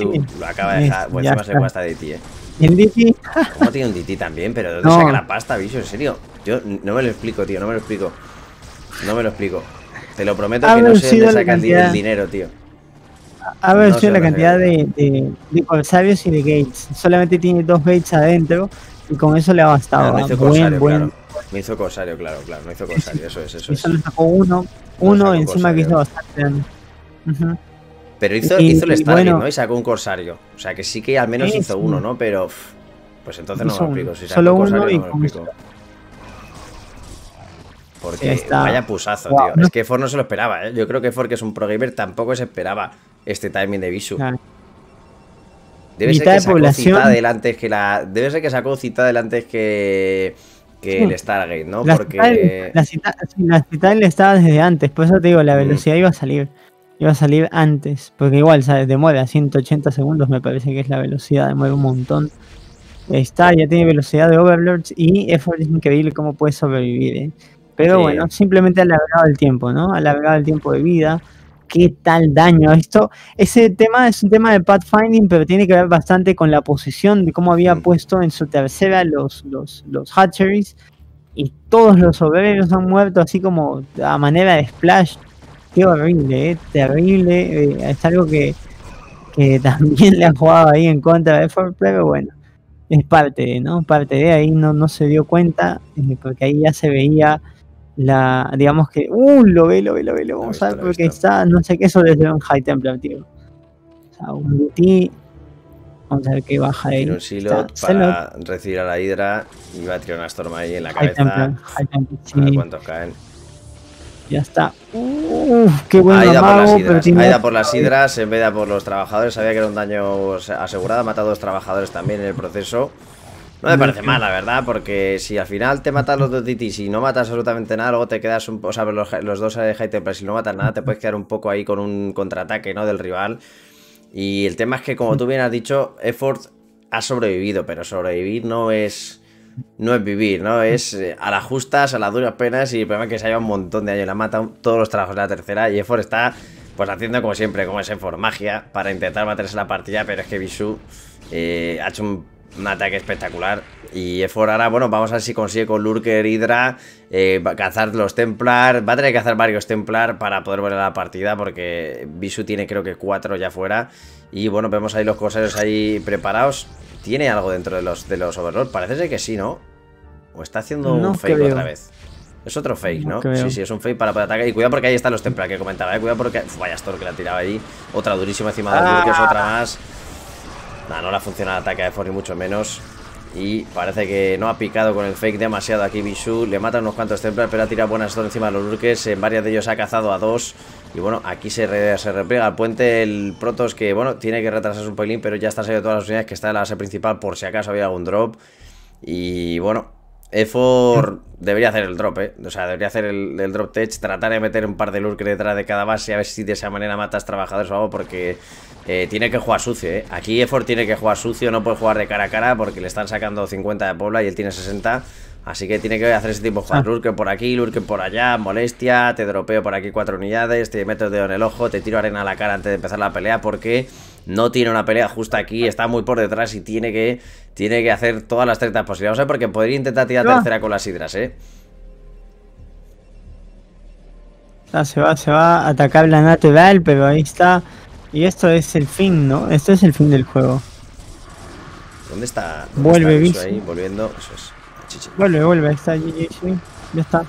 lo acaba de dejar. Bueno, encima se cuesta de ti, eh. DT? ¿Cómo tiene un DT también? Pero dónde saca la pasta, bicho? En serio. Yo no me lo explico, tío. No me lo explico. No me lo explico. Te lo prometo ah, que no sé dónde saca cantidad... de dinero, tío. A ver, sí, la cantidad de, de, corsarios y de gates. Solamente tiene dos gates adentro y con eso le ha bastado. me hizo corsario, claro. Me hizo corsario, claro, claro. Me hizo corsario, eso es, eso y Solo sacó uno, uno encima que hizo bastante. Pero hizo, el Stargate, ¿no? Y sacó un corsario. O sea, que sí que al menos hizo uno, ¿no? Pero. Pues entonces no me lo explico. Si sacó un corsario, no lo explico. Este. Porque Está. vaya pusazo, tío. Es que Ford no se lo esperaba, ¿eh? Yo creo que Ford, que es un pro gamer, tampoco se esperaba este timing de Visu. Debe ser que sacó población. cita antes que la. Debe ser que sacó cita antes que. Que el Stargate, ¿no? Porque. la, cita, la estaba desde antes, por eso te digo, la mm. velocidad iba a salir. Iba a salir antes, porque igual, ¿sabes? a 180 segundos, me parece que es la velocidad, demora un montón. está, ya tiene velocidad de Overlords y es increíble cómo puede sobrevivir, ¿eh? Pero bueno, simplemente ha alargado el tiempo, ¿no? Alargado el tiempo de vida. ¿Qué tal daño? Esto, ese tema es un tema de pathfinding, pero tiene que ver bastante con la posición de cómo había mm. puesto en su tercera los, los, los hatcheries. Y todos los Overlords han muerto así como a manera de splash. Qué horrible, eh, terrible. Eh, es algo que, que, también le han jugado ahí en contra de Ford, pero bueno, es parte de, ¿no? Parte de ahí no, no se dio cuenta, eh, porque ahí ya se veía la, digamos que, uh, lo ve, lo ve, lo ve, vamos a ver, porque está, no sé qué, eso desde un High Templar, tío. O sea, un BT, Vamos a ver qué baja ahí. un para recibir a la Hydra y va a tirar una Storm ahí en la cabeza. a ver cuántos caen. Ya está. Uf, qué bueno Ha amago, por las hidras. por las en vez de por los trabajadores. Sabía que era un daño asegurado. Ha matado a dos trabajadores también en el proceso. No me parece mal, la verdad, porque si al final te matan los dos titis y no matas absolutamente nada, luego te quedas un poco, sea, los, los, dos high pero si no matas nada, te puedes quedar un poco ahí con un contraataque, ¿no? Del rival. Y el tema es que, como mm. tú bien has dicho, Effort ha sobrevivido, pero sobrevivir no es no es vivir, ¿no? Es eh, a las justas, a las duras penas y el problema es que se lleva un montón de años. La mata todos los trabajos de la tercera y Efor está pues haciendo como siempre, como es Efor, magia para intentar matarse la partida, pero es que Bisu eh, ha hecho un un ataque espectacular. Y Efor ahora, bueno, vamos a ver si consigue con Lurker, Hydra, eh, cazar los Templar. Va a tener que hacer varios Templar para poder volver a la partida porque Visu tiene creo que cuatro ya fuera. Y bueno, vemos ahí los coseros ahí preparados. ¿Tiene algo dentro de los, de los Overlords? Parece que sí, ¿no? O está haciendo un fake otra vez. Es otro fake, ¿no? Sí, sí, es un fake para poder atacar. Y cuidado porque ahí están los Templar que comentaba, ¿eh? Cuidado porque... vaya Storm que la tiraba allí Otra durísima encima de ah. los otra más no le ha funcionado el ataque de Fori mucho menos. Y parece que no ha picado con el fake demasiado aquí Bishu. Le mata unos cuantos templar, pero ha tirado buenas dos encima de los lurques. En varias de ellos ha cazado a dos. Y bueno, aquí se, repliega al puente el Protos que, bueno, tiene que retrasar su pelín, pero ya está saliendo todas las unidades que está en la base principal por si acaso había algún drop. Y bueno, Efor debería hacer el drop, ¿eh? O sea, debería hacer el, drop tech, tratar de meter un par de lurk detrás de cada base, a ver si de esa manera matas trabajadores o algo, porque eh, tiene que jugar sucio, ¿eh? Aquí Efor tiene que jugar sucio, no puede jugar de cara a cara porque le están sacando 50 de Puebla y él tiene 60. Así que tiene que hacer ese tipo de jugar. Ah. Lurker por aquí, lurk por allá, molestia, te dropeo por aquí cuatro unidades, te meto de dedo en el ojo, te tiro arena a la cara antes de empezar la pelea porque no tiene una pelea justa aquí, está muy por detrás y tiene que tiene que hacer todas las tretas posibles. porque podría intentar tirar tercera con las hidras, ¿eh? Ah, se va, se va a atacar la natural, pero ahí está. Y esto es el fin, ¿no? Esto es el fin del juego. ¿Dónde está? vuelve, volviendo. Vuelve, vuelve, está ya está.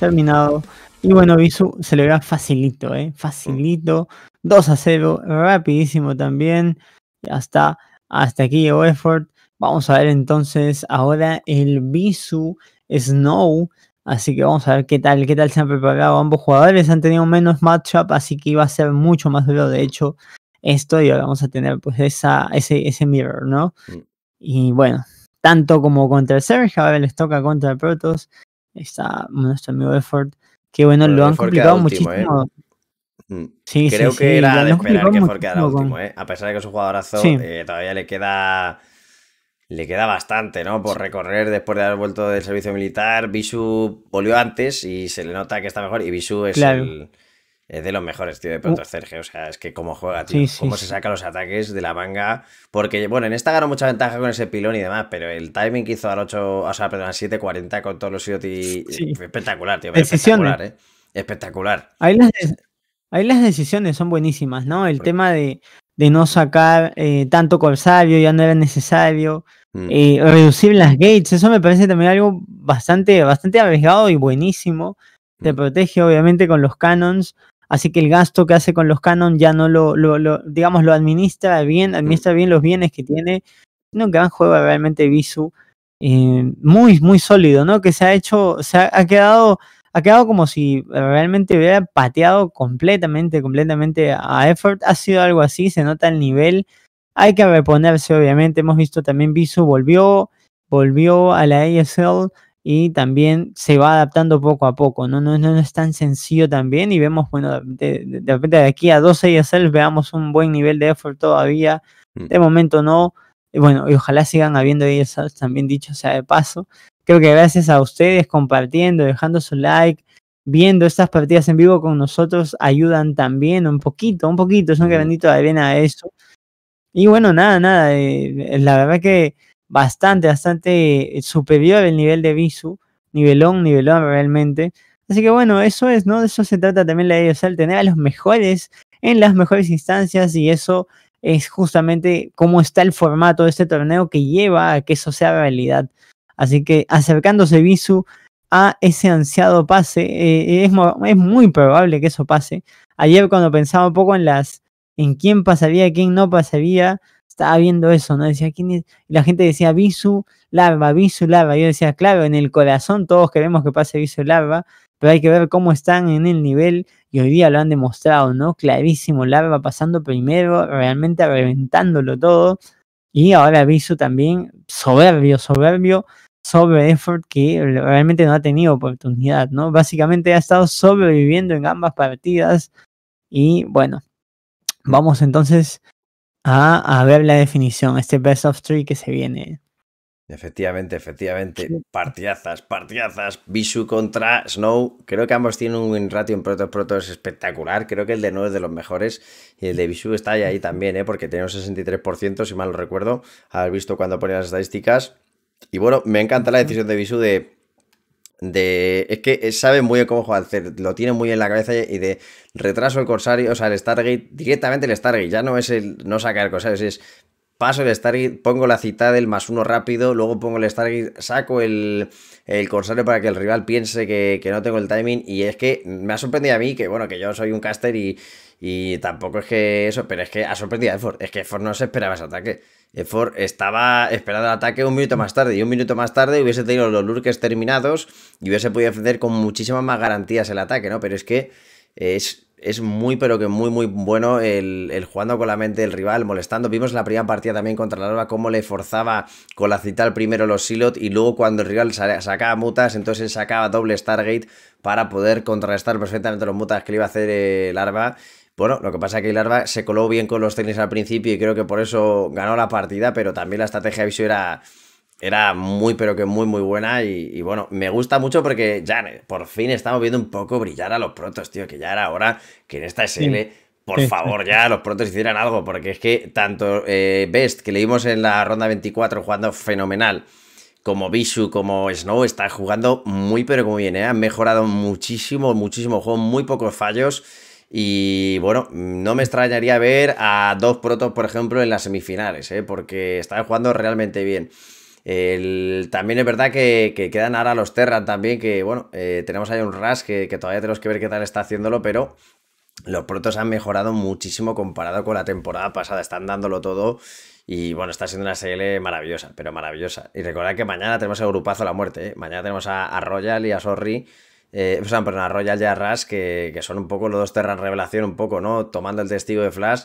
Terminado. Y bueno, Visu se le vea facilito, ¿eh? Facilito. 2 a 0, rapidísimo también. Ya está. hasta aquí llegó Effort. Vamos a ver entonces ahora el Bisu Snow. Así que vamos a ver qué tal, qué tal se han preparado ambos jugadores. Han tenido menos matchup, así que iba a ser mucho más duro. De hecho, esto y ahora vamos a tener pues esa, ese, ese mirror, ¿no? Mm. Y bueno, tanto como contra el Serge, ahora les toca contra el Protoss. Está nuestro amigo Effort. Que bueno, lo han complicado ¿eh? muchísimo. Mm. Sí, Creo que era de esperar que Ford quedara último, eh. A pesar de que es un jugadorazo, eh, todavía le queda le queda bastante, ¿no? Por recorrer después de haber vuelto del servicio militar. Bisu volvió antes y se le nota que está mejor. Y Bisu es, el, eh, de los mejores, tío, de pronto, uh. Sergio. O sea, es que cómo juega, tío. cómo se saca los ataques de la manga. Porque, bueno, en esta ganó mucha ventaja con ese pilón y demás, pero el timing que hizo al 8, o sea, perdón, al 7.40 con todos los IoT. Eh, espectacular, tío. Espectacular, eh, Espectacular. Ahí las, decisiones son buenísimas, ¿no? El tema de, no sacar eh, tanto corsario, ya no era necesario. Mm. y reducir las gates, eso me parece también algo bastante, bastante arriesgado y buenísimo. Te mm. protege obviamente con los canons, así que el gasto que hace con los canons ya no lo, lo, digamos, lo administra bien, mm. administra bien los bienes que tiene. Un gran juego realmente Visu, eh, muy, muy sólido, ¿no? Que se ha hecho, se ha, ha quedado ha quedado como si realmente hubiera pateado completamente, completamente a Effort. Ha sido algo así, se nota el nivel, hay que reponerse, obviamente. Hemos visto también Viso volvió, volvió a la ASL y también se va adaptando poco a poco, ¿no? No, no, es tan sencillo también y vemos, bueno, de, repente de aquí a 12 ESL veamos un buen nivel de effort todavía, mm. de momento no, bueno, y ojalá sigan habiendo ESL también dicho sea de paso, creo que gracias a ustedes compartiendo, dejando su like, viendo estas partidas en vivo con nosotros ayudan también un poquito, un poquito, es un mm. granito de arena a eso y bueno, nada, nada. Eh, la verdad que bastante, bastante eh, superior el nivel de Visu. Nivelón, nivelón realmente. Así que bueno, eso es, ¿no? De eso se trata también la idea de ESL, tener a los mejores en las mejores instancias y eso es justamente cómo está el formato de este torneo que lleva a que eso sea realidad. Así que acercándose Visu a ese ansiado pase, eh, es, es, muy probable que eso pase. Ayer cuando pensaba un poco en las en quién pasaría, quién no pasaría. Estaba viendo eso, ¿no? Decía, ¿quién Y la gente decía, Visu Larva, Visu Larva. Yo decía, claro, en el corazón todos queremos que pase Visu Larva pero hay que ver cómo están en el nivel y hoy día lo han demostrado, ¿no? Clarísimo, Larva pasando primero, realmente reventándolo todo. Y ahora Visu también, soberbio, soberbio, sobre effort que realmente no ha tenido oportunidad, ¿no? Básicamente ha estado sobreviviendo en ambas partidas y bueno, Vamos entonces a, ver la definición, este best of three que se viene. Efectivamente, efectivamente. Partiazas, partiazas. Bisu contra Snow. Creo que ambos tienen un ratio en protos protos espectacular. Creo que el de Snow es de los mejores. Y el de Bisu está ahí también, ¿eh? porque tiene un 63%, si mal no recuerdo. Haber visto cuando ponía las estadísticas. Y bueno, me encanta la decisión de Bisu de de. Es que sabe muy bien cómo jugar, lo tiene muy en la cabeza y de retraso el Corsario, o sea, el Stargate, directamente el Stargate, ya no es el. No sacar el Corsario, es paso el Stargate, pongo la cita del más uno rápido, luego pongo el Stargate, saco el, Corsario para que el rival piense que, no tengo el timing. Y es que me ha sorprendido a mí que, bueno, que yo soy un caster y, y tampoco es que eso, pero es que ha sorprendido a Es que Ford no se esperaba ese ataque. Eh, Ford estaba esperando el ataque un minuto más tarde y un minuto más tarde hubiese tenido los lurkes terminados y hubiese podido defender con muchísimas más garantías el ataque, ¿no? Pero es que es, es muy, pero que muy, muy bueno el, jugando con la mente del rival, molestando. Vimos en la primera partida también contra Larva cómo le forzaba con la cital primero los silot y luego cuando el rival sacaba mutas, entonces sacaba doble Stargate para poder contrarrestar perfectamente los mutas que le iba a hacer el bueno, lo que pasa es que Larva se coló bien con los tenis al principio y creo que por eso ganó la partida, pero también la estrategia de Visu era, era muy, pero que muy, muy buena. Y, bueno, me gusta mucho porque ya por fin estamos viendo un poco brillar a los protos, tío, que ya era hora que en esta SL. Por favor, ya los protos hicieran algo, porque es que tanto eh, Best, que le en la ronda 24 jugando fenomenal, como Visu, como Snow, está jugando muy, pero muy bien. ¿eh? Han mejorado muchísimo, muchísimo juego, muy pocos fallos. Y bueno, no me extrañaría ver a dos protos, por ejemplo, en las semifinales, ¿eh? porque están jugando realmente bien. también es verdad que, quedan ahora los Terran también, que bueno, eh, tenemos ahí un ras que, todavía tenemos que ver qué tal está haciéndolo, pero los protos han mejorado muchísimo comparado con la temporada pasada, están dándolo todo y bueno, está siendo una serie maravillosa, pero maravillosa. Y recordad que mañana tenemos el grupazo a la muerte, ¿eh? mañana tenemos a, a Royal y a Sorry eh, o sea, perdón, pues Royal y a Rush, que, que, son un poco los dos Terran Revelación, un poco, ¿no? Tomando el testigo de Flash.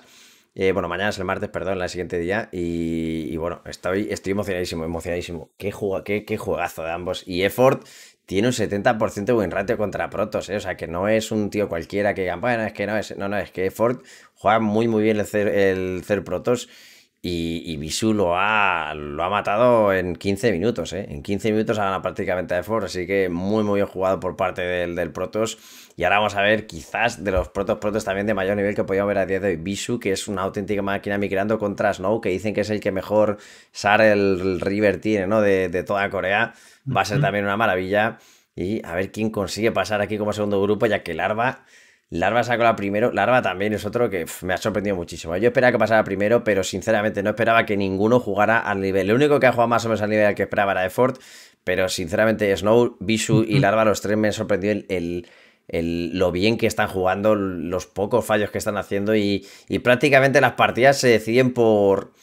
Eh, bueno, mañana es el martes, perdón, el siguiente día. Y, y bueno, estoy, estoy emocionadísimo, emocionadísimo. Qué, juega qué, qué juegazo de ambos. Y Effort tiene un 70% de win ratio contra Protos, ¿eh? O sea, que no es un tío cualquiera que diga, bueno, es que no, es, no, no, es que Effort juega muy, muy bien el, el, Protos. Y, y lo ha, lo ha matado en 15 minutos, ¿eh? En 15 minutos ha ganado prácticamente a Ford, así que muy, muy bien jugado por parte del, del Protoss. Y ahora vamos a ver quizás de los protos protos también de mayor nivel que podíamos ver a día de hoy. Bisu, que es una auténtica máquina migrando contra Snow, que dicen que es el que mejor Sar el River tiene, ¿no? De, de toda Corea. Va a ser también una maravilla. Y a ver quién consigue pasar aquí como segundo grupo, ya que Larva Larva sacó la primero. Larva también es otro que me ha sorprendido muchísimo. Yo esperaba que pasara primero, pero sinceramente no esperaba que ninguno jugara al nivel. Lo único que ha jugado más o menos al nivel que esperaba era Effort, pero sinceramente Snow, Bishu y Larva, los tres me han sorprendido el, lo bien que están jugando, los pocos fallos que están haciendo y, prácticamente las partidas se deciden por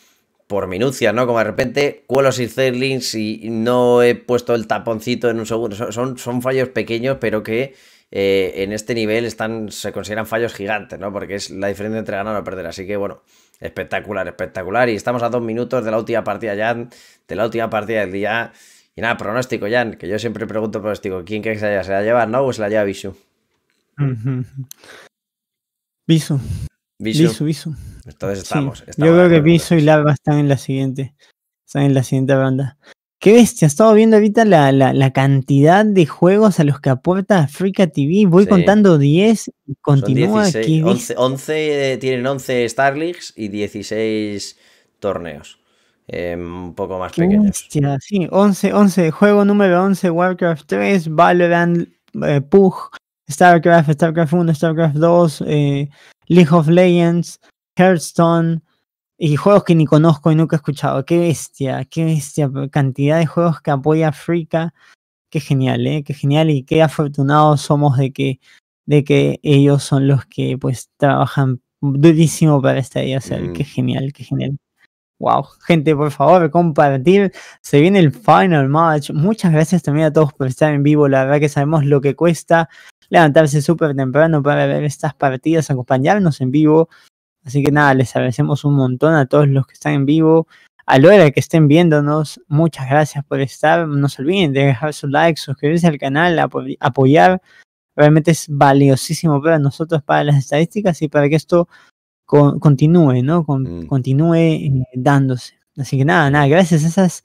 por minucias, ¿no? Como de repente cuelos y Zerlings y no he puesto el taponcito en un segundo. Son, son fallos pequeños, pero que eh, en este nivel están, se consideran fallos gigantes, ¿no? Porque es la diferencia entre ganar o perder. Así que bueno, espectacular, espectacular. Y estamos a dos minutos de la última partida Jan, de la última partida del día. Y nada, pronóstico, Jan, que yo siempre pregunto pronóstico. ¿Quién crees que se la lleva? ¿Se la lleva no o se la lleva Bishu? Bishu, Bishu, Bishu, Entonces estamos. yo creo que Bishu y Lava están en la siguiente. Están en la siguiente banda. Qué bestia, estaba viendo ahorita la, cantidad de juegos a los que aporta Africa TV. Voy contando 10 y continúa. aquí 11, 11 tienen 11 Star Leagues y 16 torneos. Em, un poco más pequeños. sí, 11, 11. Juego número 11, Warcraft 3, Valorant, eh, Pug, StarCraft, StarCraft 1, StarCraft 2, eh, League of Legends, Hearthstone, y juegos que ni conozco y nunca he escuchado. Qué bestia, qué bestia. Cantidad de juegos que apoya Frika. Qué genial, ¿eh? Qué genial y qué afortunados somos de que, de que ellos son los que pues trabajan durísimo para esta idea. O e Qué genial, qué genial. Wow, gente, por favor, compartir. Se viene el final match. Muchas gracias también a todos por estar en vivo. La verdad que sabemos lo que cuesta levantarse súper temprano para ver estas partidas, acompañarnos en vivo. Así que nada, les agradecemos un montón a todos los que están en vivo. A lo hora que estén viéndonos, muchas gracias por estar. No se olviden de dejar su like, suscribirse al canal, apoyar. Realmente es valiosísimo para nosotros, para las estadísticas y para que esto continúe, ¿no? Mm. Continúe eh, dándose. Así que nada, nada, gracias a esas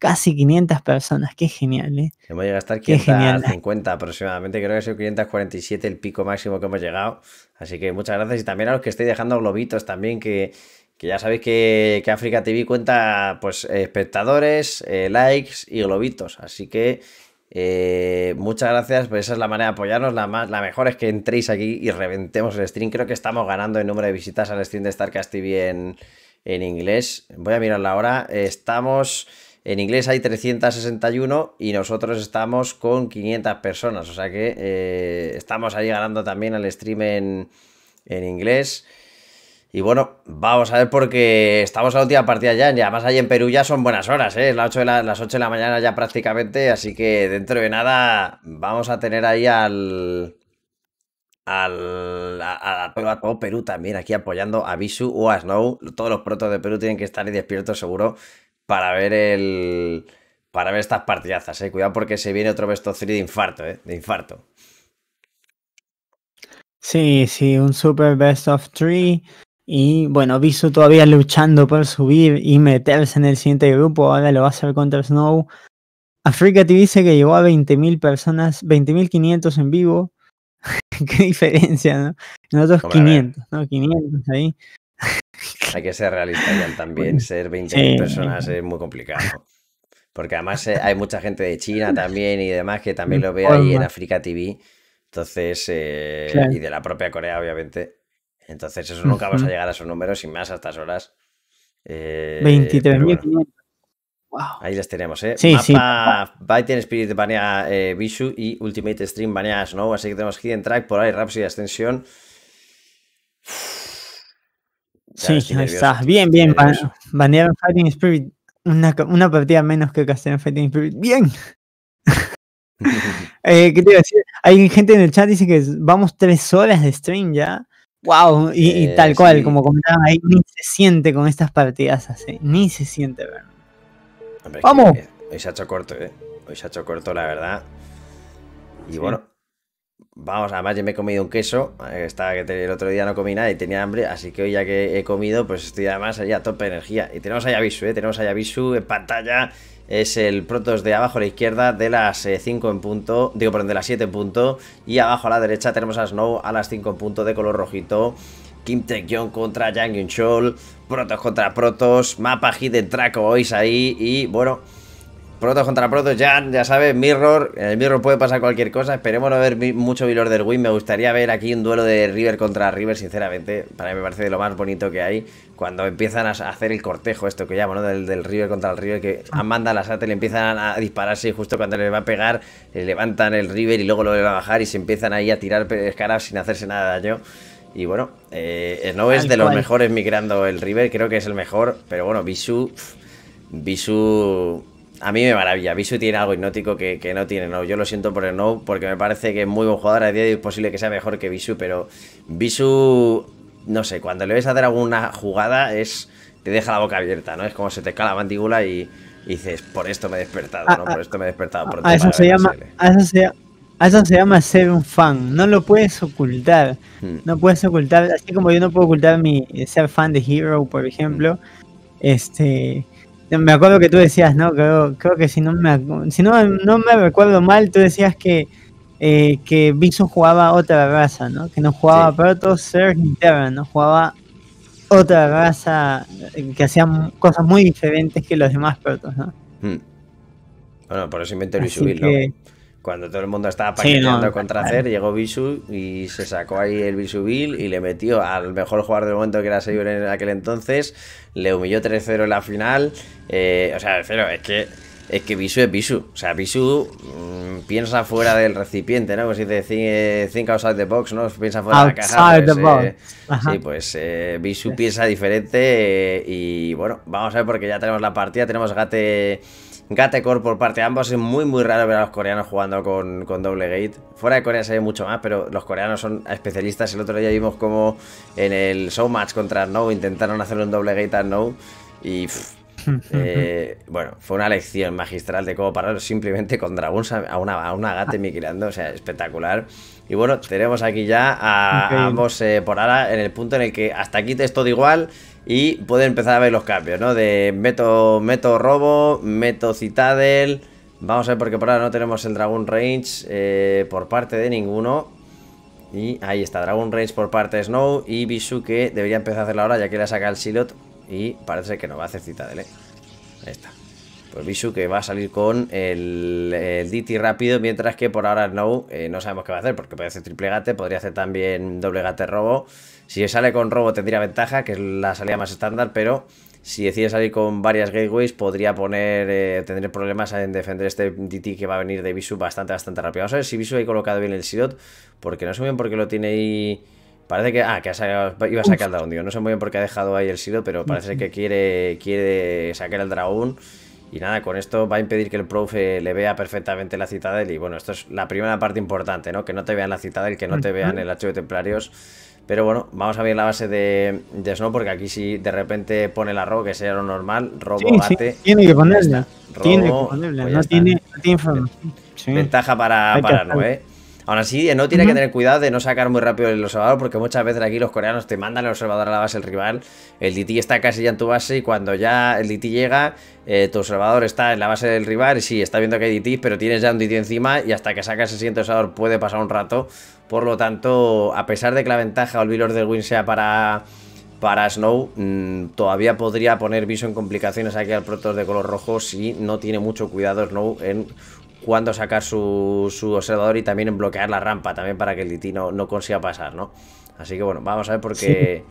casi 500 personas, qué genial, ¿eh? Hemos llegado a estar 550 aproximadamente, creo que son 547 el pico máximo que hemos llegado. Así que muchas gracias y también a los que estoy dejando globitos también, que, que ya sabéis que, que África TV cuenta pues espectadores, eh, likes y globitos. Así que eh, muchas gracias, pues esa es la manera de apoyarnos. La, más, la mejor es que entréis aquí y reventemos el stream. Creo que estamos ganando el número de visitas al stream de StarCast TV en, en inglés. Voy a mirarla ahora. Estamos... En inglés hay 361 y nosotros estamos con 500 personas, o sea que eh, estamos ahí ganando también al stream en, inglés. Y bueno, vamos a ver porque estamos a la última partida ya. Y además ahí en Perú ya son buenas horas, ¿eh? Es las 8 de la, las 8 de la mañana ya prácticamente. Así que dentro de nada vamos a tener ahí al... Al, a, todo Perú también aquí apoyando a Bisu o a Snow. Todos los protos de Perú tienen que estar ahí despiertos seguro para ver el. Para ver estas partidazas, eh. Cuidado porque se viene otro best of 3 de infarto, eh. De infarto. Sí, sí, un super best of 3. Y bueno, Visu todavía luchando por subir y meterse en el siguiente grupo. Ahora lo va a hacer contra Snow. Africa te dice que llegó a 20.000 personas, 20.500 en vivo. Qué diferencia, ¿no? Nosotros 500, ¿no? 500 ahí. Hay que ser realista, también. Pues, ser 20 personas es muy complicado. Porque además eh, hay mucha gente de China también y demás que también lo ve ahí en Africa TV. Entonces, eh, y de la propia Corea, obviamente. Entonces, eso nunca vas a llegar a esos números y más a estas horas. Eh, 23.500. Ahí las tenemos, ¿eh? Sí, Mapa, sí. Biden, Spirit banea eh, Bishu y Ultimate Stream banea Snow. Así que tenemos Hidden Track por ahí, y Ascensión. Sí, ahí estás. Bien, bien. Bandera Fighting Spirit. Una, una, partida menos que Castellan Fighting Spirit. Bien. Eh, ¿Qué te iba a decir? Hay gente en el chat que dice que vamos tres horas de stream ya. Wow, y, eh, tal cual, como comentaba, ahí, ni se siente con estas partidas así, ni se siente, ¿verdad? ¡Vamos! hoy se ha hecho corto, ¿eh? Hoy se ha hecho corto, la verdad. Y bueno, Vamos, además yo me he comido un queso, eh, estaba que el otro día no comí nada y tenía hambre, así que hoy ya que he comido, pues estoy además allá a tope de energía. Y tenemos a Yabisu, ¿eh? tenemos a Yabisu en pantalla, es el Protos de abajo a la izquierda de las 5 eh, en punto, digo, perdón, de las 7 en punto, y abajo a la derecha tenemos a Snow a las 5 en punto de color rojito. Kim Tech contra Yang Yun-Chol, Protos contra Protos, mapa de Track veis ahí, y bueno... Protos contra Protos, ya, ya sabes, Mirror. En el Mirror puede pasar cualquier cosa. Esperemos no ver mucho vilor del Win. Me gustaría ver aquí un duelo de River contra River, sinceramente. Para mí me parece de lo más bonito que hay. Cuando empiezan a hacer el cortejo, esto que llamo, ¿no? Del, del River contra el River, que ah. manda la sate, le empiezan a dispararse justo cuando les va a pegar, levantan el River y luego lo va a bajar y se empiezan ahí a tirar escaras sin hacerse nada de daño. Y bueno, eh, no es de los mejores migrando el River, creo que es el mejor, pero bueno, Bisu. Bisu a mí me maravilla. Visu tiene algo hipnótico que, no tiene No. Yo lo siento por el No, porque me parece que es muy buen jugador. A día de hoy es posible que sea mejor que Visu, pero Visu, no sé, cuando le ves hacer alguna jugada es te deja la boca abierta, ¿no? Es como se te cae la mandíbula y, dices, por esto me he despertado, ah, ¿no? Ah, por esto me he despertado. Ah, a, eso se llama, eso se eso se llama ser un fan. No lo puedes ocultar. Hmm. No puedes ocultar, así como yo no puedo ocultar mi ser fan de Hero, por ejemplo. Hmm. Este, me acuerdo que tú decías, ¿no? Creo, que si no me si no, me recuerdo mal, tú decías que, eh, que Bison jugaba otra raza, ¿no? Que no jugaba proto ser Surge ¿no? Jugaba otra raza eh, que hacía cosas muy diferentes que los demás protos. Hmm. Bueno, por eso inventé Luis Subir, cuando todo el mundo estaba paqueteando contra hacer llegó Bisu y se sacó ahí el Bisu Bill y le metió al mejor jugador del momento que era Seibur en aquel entonces. Le humilló 3-0 en la final. Eh, o sea, cero, es que. Es que Bisu es Bisu. O sea, Bisu mm, piensa fuera del recipiente, ¿no? Como pues si dice think outside the box, ¿no? Piensa fuera de la caja. Pues, the eh, box. sí, pues eh, Bisu piensa diferente. Eh, y bueno, vamos a ver porque ya tenemos la partida. Tenemos Gate Gatecore por parte de ambos. Es muy, muy raro ver a los coreanos jugando con, con doble gate. Fuera de Corea se ve mucho más, pero los coreanos son especialistas. El otro día vimos como en el showmatch contra No intentaron hacer un doble gate a No y Eh, bueno, fue una lección magistral de cómo parar simplemente con dragón a una, a una o sea, espectacular. Y bueno, tenemos aquí ya a, ambos eh, por ahora en el punto en el que hasta aquí te es todo igual y puede empezar a ver los cambios, ¿no? De meto, meto robo, meto citadel. Vamos a ver porque por ahora no tenemos el Dragon Range eh, por parte de ninguno. Y ahí está, Dragon Range por parte de Snow y Bisu que debería empezar a hacerlo ahora ya que le saca el Silot y parece que no va a hacer cita de ley. Ahí está. Pues Bishu que va a salir con el, el DT rápido, mientras que por ahora no. Eh, no sabemos qué va a hacer, porque puede hacer triple gate, podría hacer también doble gate robo. Si sale con robo tendría ventaja, que es la salida más estándar, pero si decide salir con varias gateways podría poner eh, tener problemas en defender este DT que va a venir de visu bastante, bastante rápido. Vamos a ver si visu ha colocado bien el Sirot, porque no sé bien por lo tiene ahí Parece que. Ah, que iba a sacar el dragón. Digo, no sé muy bien por qué ha dejado ahí el silo, pero parece que quiere, quiere sacar el dragón. Y nada, con esto va a impedir que el profe le vea perfectamente la citadel. Y bueno, esto es la primera parte importante, ¿no? Que no te vean la citadel, que no te vean el archivo de templarios. Pero bueno, vamos a ver la base de, de Snow, porque aquí si de repente pone la robo, que sea lo normal, robo, bate. tiene que ponerla. tiene que ponerla, pues no, Ventaja para, para Aún así, eh, no tiene que tener cuidado de no sacar muy rápido el observador, porque muchas veces aquí los coreanos te mandan el observador a la base del rival. El DT está casi ya en tu base y cuando ya el DT llega, eh, tu observador está en la base del rival. Y sí, está viendo que hay DT, pero tienes ya un DT encima y hasta que sacas el siguiente observador puede pasar un rato. Por lo tanto, a pesar de que la ventaja o el Vilor del Win sea para para Snow mm, todavía podría poner Viso en complicaciones aquí al Protoss de color rojo si no tiene mucho cuidado Snow en cuando sacar su, observador y también en bloquear la rampa, también para que el DT no, consiga pasar, ¿no? Así que bueno, vamos a ver porque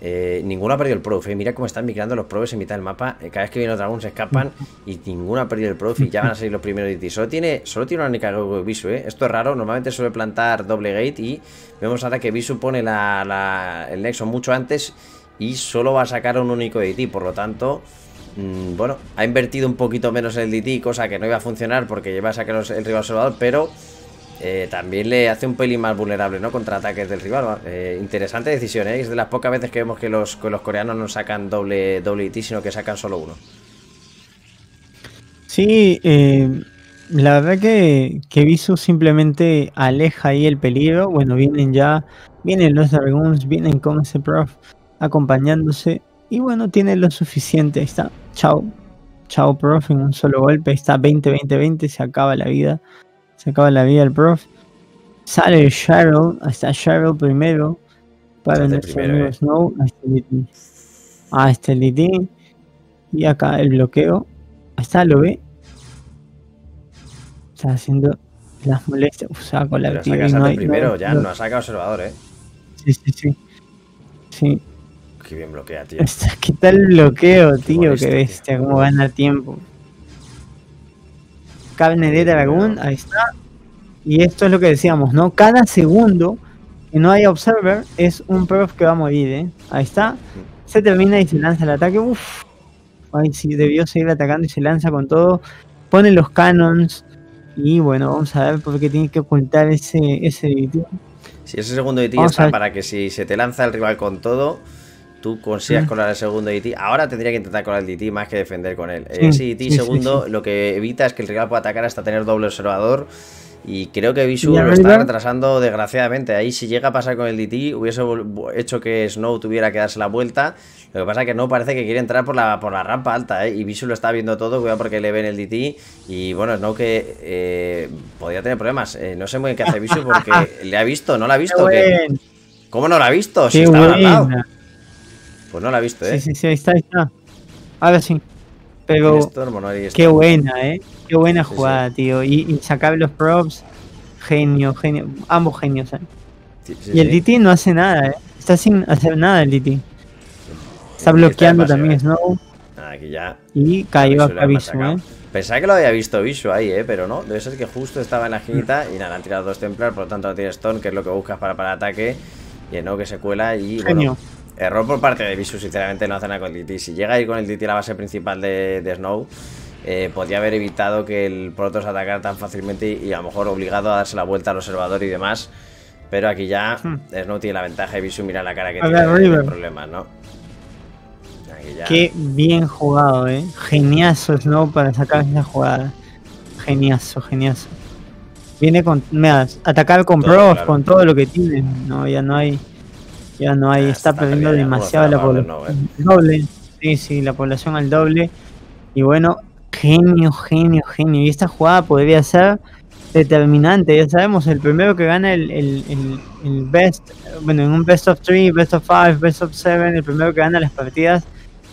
eh, ninguno ha perdido el profe. ¿eh? Mira cómo están migrando los probes en mitad del mapa. Eh, cada vez que viene otro dragón se escapan y ninguno ha perdido el profe y ya van a salir los primeros DT. Solo tiene, solo tiene una única Visu, ¿eh? Esto es raro, normalmente suele plantar doble gate y vemos ahora que Visu pone el nexo mucho antes y solo va a sacar un único DT, por lo tanto... Mm, bueno, ha invertido un poquito menos el DT, cosa que no iba a funcionar porque lleva a sacar el rival salvador, pero eh, también le hace un pelín más vulnerable, ¿no? Contra ataques del rival. Eh, interesante decisión, ¿eh? Es de las pocas veces que vemos que los, los coreanos no sacan doble, doble sino que sacan solo uno. Sí, la verdad que, que Visu simplemente aleja ahí el peligro. Bueno, vienen ya, vienen los dragons, vienen con ese prof acompañándose. Y bueno, tiene lo suficiente, ahí está chao. Chao, prof, en un solo golpe. Está 20-20-20, se acaba la vida. Se acaba la vida el prof. Sale Cheryl, está Cheryl primero. Para el primero, Snow, a este litín. Y acá el bloqueo. Hasta lo ve. Está haciendo las molestias. sea, con la Pero primero, ya no, ha sacado observador, eh. Sí, sí, sí. Sí, qué bien bloquea, tío. ¿Qué tal bloqueo, tío? que bestia, cómo gana tiempo. Carne de dragón, ahí está. Y esto es lo que decíamos, ¿no? Cada segundo que no hay observer es un prof que va a morir, ¿eh? Ahí está. Se termina y se lanza el ataque. Uf. Ay, sí, debió seguir atacando y se lanza con todo. Pone los canons. Y bueno, vamos a ver por qué tiene que ocultar ese, ese Si sí, ese segundo de ti está para que si se te lanza el rival con todo, tú consigas mm. colar el segundo DT. E ahora tendría que intentar colar el DT e más que defender con él. el eh, mm. Ese DT e segundo lo que evita es que el rival pueda atacar hasta tener doble observador. Y creo que Bisu lo está retrasando desgraciadamente. Ahí si llega a pasar con el DT hubiese hecho que Snow tuviera que darse la vuelta. Lo que pasa es que no parece que quiere entrar por la, por la rampa alta. ¿eh? Y Bisu lo está viendo todo, cuidado porque le ven el DT. Y bueno, Snow que eh, podría tener problemas. no sé muy bien qué hace Bisu porque le ha visto, no la ha visto. Que... ¿Cómo no lo ha visto? Si estaba al pues no la he visto, ¿eh? Sí, sí, sí, ahí está, ahí está. Ahora sí. Pero. qué buena, ¿eh? Qué buena jugada, tío. Y, sacar los props. Genio, genio. Ambos genios, ¿eh? y el DT no hace nada, ¿eh? Está sin hacer nada el DT. Está bloqueando también Snow. ¿eh? Ah, aquí ya. Y cayó a Bishu, ¿eh? Pensaba que lo había visto Visual ahí, ¿eh? Pero no. Debe ser que justo estaba en la ginita y nada, han tirado dos Templar, por lo tanto no tiene Stone, que es lo que buscas para, para ataque. Y no que se cuela y. Genio. Error por parte de Visu, sinceramente, no hace nada con el DT. Si llega a ir con el DT a la base principal de, Snow, eh, podría haber evitado que el Protoss atacara tan fácilmente y, a lo mejor obligado a darse la vuelta al observador y demás. Pero aquí ya hmm. Snow tiene la ventaja de Visu mira la cara que tiene el problema, ¿no? Qué bien jugado, eh. Geniazo Snow para sacar esa jugada. Geniaso, geniazo. Viene con. Me atacar con Protoss, con todo lo que tiene. No, ya no hay. Ya no hay, eh, está, perdiendo demasiado la población. Eh. doble. Sí, sí, la población al doble. Y bueno, genio, genio, genio. Y esta jugada podría ser determinante. Ya sabemos, el primero que gana el, el, el, best, bueno, en un best of three... best of five... best of seven... el primero que gana las partidas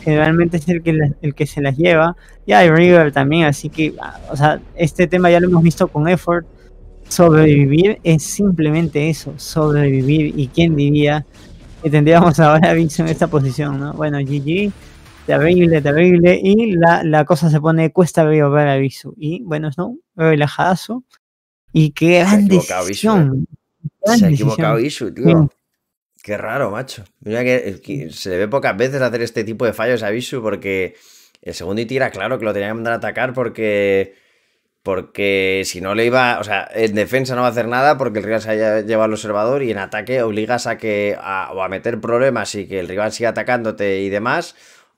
generalmente es el que, el que se las lleva. Y hay River también, así que, ah, o sea, este tema ya lo hemos visto con Effort. Sobrevivir es simplemente eso, sobrevivir. ¿Y quién diría y tendríamos ahora a en esta posición, ¿no? Bueno, GG, terrible, terrible. Y la, cosa se pone cuesta arriba para a Visu. Y bueno, es un relajazo, Y qué gran decisión. se ha equivocado eh. tío. Qué raro, macho. Mira eh, que, se le ve pocas veces hacer este tipo de fallos a Visu porque el segundo y tira, claro que lo tenía que mandar a atacar porque porque si no le iba, o sea, en defensa no va a hacer nada porque el rival se llevado al observador y en ataque obligas a que a, o a meter problemas y que el rival siga atacándote y demás.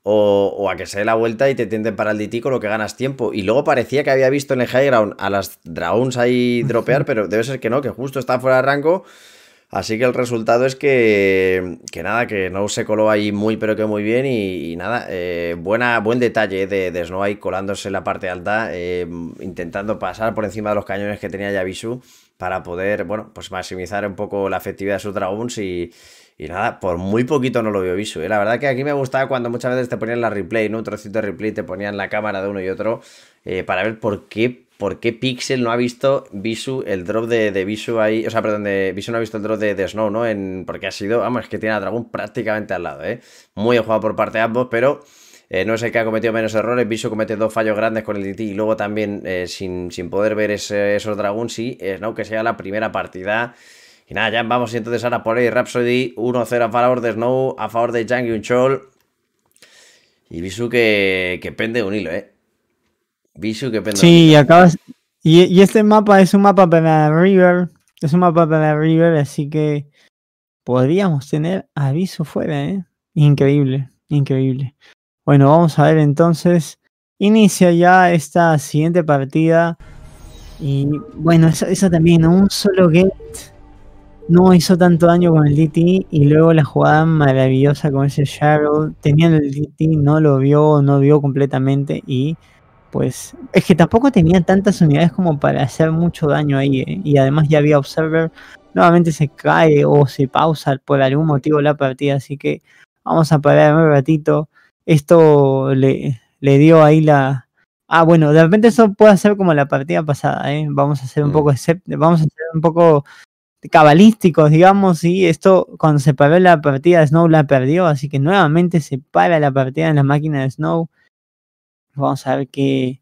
O, o, a que se dé la vuelta y te tienden para el ditico lo que ganas tiempo. Y luego parecía que había visto en el high ground a las Dragons ahí dropear, pero debe ser que no, que justo está fuera de rango. Así que el resultado es que, nada, que no se coló ahí muy pero que muy bien y, nada, eh, buena, buen detalle eh, de, de Snow colándose en la parte alta, eh, intentando pasar por encima de los cañones que tenía Yavisu para poder, bueno, pues maximizar un poco la efectividad de sus Dragons y, y nada, por muy poquito no lo vio Visu. La verdad que aquí me gustaba cuando muchas veces te ponían la replay, ¿no? Un trocito de replay, te ponían la cámara de uno y otro para ver por qué ¿por qué Pixel no ha visto Visu, el drop de, de Visu ahí? O sea, perdón, de Visu no ha visto el drop de, Snow, ¿no? En, porque ha sido, vamos, es que tiene a Dragon prácticamente al lado, ¿eh? Muy jugado por parte de ambos, pero eh, no es el que ha cometido menos errores. Visu comete dos fallos grandes con el DT y luego también eh, sin, poder ver ese, esos dragons. sí, eh, Snow que sea la primera partida. Y nada, ya vamos entonces ahora por ahí. Rhapsody 1-0 a favor de Snow, a favor de Jang un Chol. Y Visu que, que pende un hilo, ¿eh? qué Sí, acabas. Y, este mapa es un mapa para River. Es un mapa para River, así que podríamos tener aviso fuera, ¿eh? Increíble, increíble. Bueno, vamos a ver entonces. Inicia ya esta siguiente partida. Y bueno, eso, también, un solo get... no hizo tanto daño con el DT y luego la jugada maravillosa con ese Shadow. teniendo el DT, no lo vio, no vio completamente y pues es que tampoco tenía tantas unidades como para hacer mucho daño ahí. Eh, y además ya había Observer, nuevamente se cae o se pausa por algún motivo la partida, así que vamos a parar un ratito. Esto le, le dio ahí la... Ah, bueno, de repente eso puede ser como la partida pasada, ¿eh? Vamos a hacer un mm. poco, vamos a ser un poco cabalísticos, digamos, y esto cuando se paró la partida, Snow la perdió, así que nuevamente se para la partida en la máquina de Snow vamos a ver qué,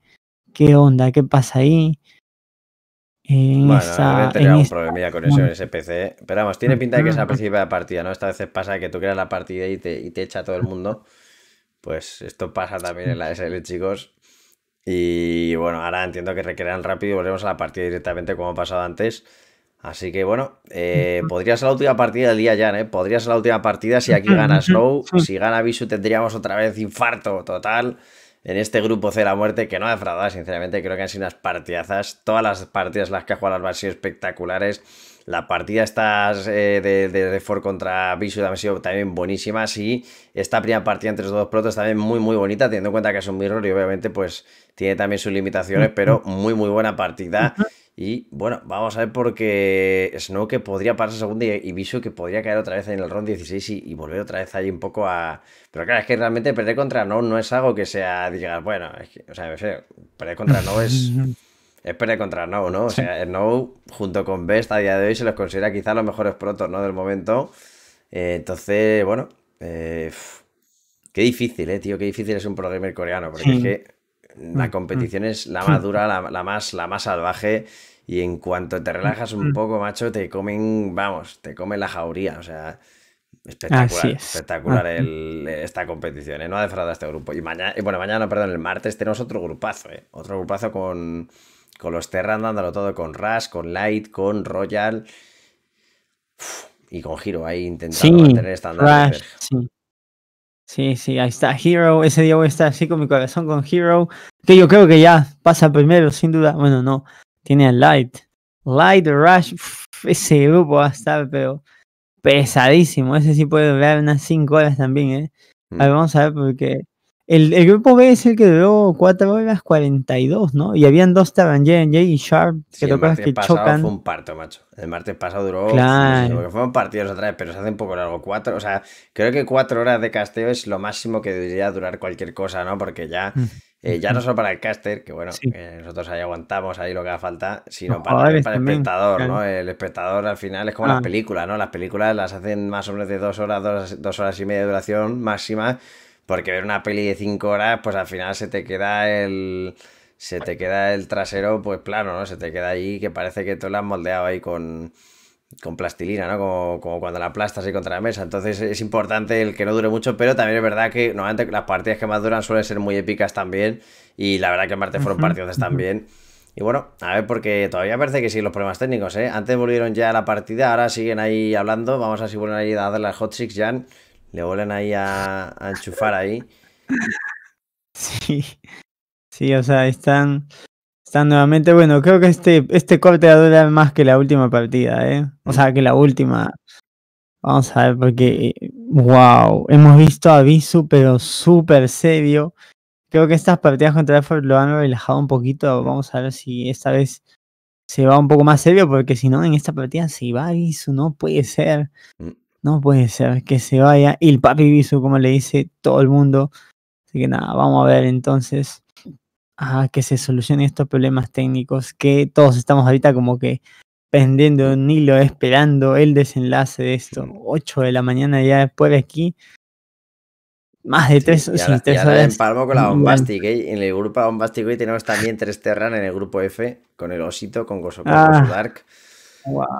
qué onda, qué pasa ahí. bueno, esa, un problema con eso, ese PC. Pero vamos, tiene mm, pinta de que es la mm, mm. partida, ¿no? Esta vez pasa que tú creas la partida y te, y te echa todo el mundo. Pues esto pasa también en la SL, chicos. Y bueno, ahora entiendo que recrean rápido y volvemos a la partida directamente como ha pasado antes. Así que bueno, eh, podría ser la última partida del día ya, ¿eh? Podría ser la última partida si aquí gana slow Si gana Visu tendríamos otra vez infarto total en este grupo C de la muerte que no ha defraudado, sinceramente, creo que han sido unas partidazas. Todas las partidas las que ha jugado han sido espectaculares. La partida estas, eh, de, de, Ford contra Bisu ha sido también buenísima. Y esta primera partida entre los dos protos también muy, muy bonita, teniendo en cuenta que es un mirror y obviamente pues tiene también sus limitaciones, pero muy, muy buena partida. Y bueno, vamos a ver porque Snow que podría pasar segundo y, y que podría caer otra vez en el round 16 y, volver otra vez ahí un poco a... Pero claro, es que realmente perder contra No no es algo que sea, digas, bueno, es que, o sea, perder contra No es... Es perder contra No, ¿no? O sea, No junto con Best a día de hoy se los considera quizá los mejores protos, ¿no? Del momento. Eh, entonces, bueno, eh, qué difícil, ¿eh, tío? Qué difícil es un pro coreano, porque es que la mm, competición mm. es la más dura, la, más, la más salvaje. Y en cuanto te relajas un mm. poco, macho, te comen, vamos, te comen la jauría. O sea, espectacular, espectacular ah, esta competición. ¿eh? No ha defraudado este grupo. Y mañana, bueno, mañana, perdón, el martes tenemos otro grupazo, ¿eh? Otro grupazo con, con los Terran dándolo todo, con Rush, con Light, con Royal. y con Giro ahí intentando mantener esta Sí, Sí, sí, ahí está Hero. Ese día voy a estar así con mi corazón con Hero. Que yo creo que ya pasa primero, sin duda. Bueno, no. Tiene a Light. Light, Rush. ese grupo va a estar, pero pesadísimo. Ese sí puede durar unas 5 horas también, ¿eh? A ver, mm. vamos a ver porque el, grupo B es el que duró cuatro horas 42, ¿no? Y habían dos Jay y Sharp que sí, el martes pasado Fue un parto, macho. El martes pasado duró. Claro. fueron partidos otra vez, pero se hace un poco largo. Cuatro, o sea, creo que cuatro horas de casteo es lo máximo que debería durar cualquier cosa, ¿no? Porque ya. Mm. Eh, ya no mm. solo para el caster, que bueno, nosotros ahí aguantamos ahí lo que haga falta, sino para, el, espectador, ¿no? El espectador al final es como la ah. película, ¿no? Las películas las hacen más o menos de dos horas, dos horas y media de duración máxima porque ver una peli de 5 horas, pues al final se te queda el. Se te queda el trasero, pues plano, ¿no? Se te queda ahí que parece que tú lo has moldeado ahí con, plastilina, ¿no? Como, cuando la aplastas ahí contra la mesa. Entonces es importante el que no dure mucho, pero también es verdad que normalmente las partidas que más duran suelen ser muy épicas también. Y la verdad que el martes fueron partidos también. Y bueno, a ver, porque todavía parece que siguen los problemas técnicos, ¿eh? Antes volvieron ya a la partida, ahora siguen ahí hablando. Vamos a ver si vuelven ahí a hacer las hot six, Jan le volan ahí a, enchufar ahí. Sí, sí, o sea, están, están nuevamente, bueno, creo que este, este corte va a durar más que la última partida, ¿eh? O sea, que la última. Vamos a ver, porque, wow, eh, hemos visto a Visu, pero súper serio. Creo que estas partidas contra Trafford lo han relajado un poquito. Vamos a ver si esta vez se va un poco más serio, porque si no, en esta partida se va Visu, no puede ser. Mm. No puede ser que se vaya. Y el papi viso como le dice todo el mundo. Así que nada, vamos a ver entonces a que se solucionen estos problemas técnicos que todos estamos ahorita como que pendiendo un hilo, esperando el desenlace de esto. 8 de la mañana ya después de aquí. Más de 3 sí, sí, horas. en con la mm, Bombastic, ¿eh? En el grupo Bombastic hoy tenemos también tres Terran en el grupo F, con el Osito, con Gozo, ah. Dark.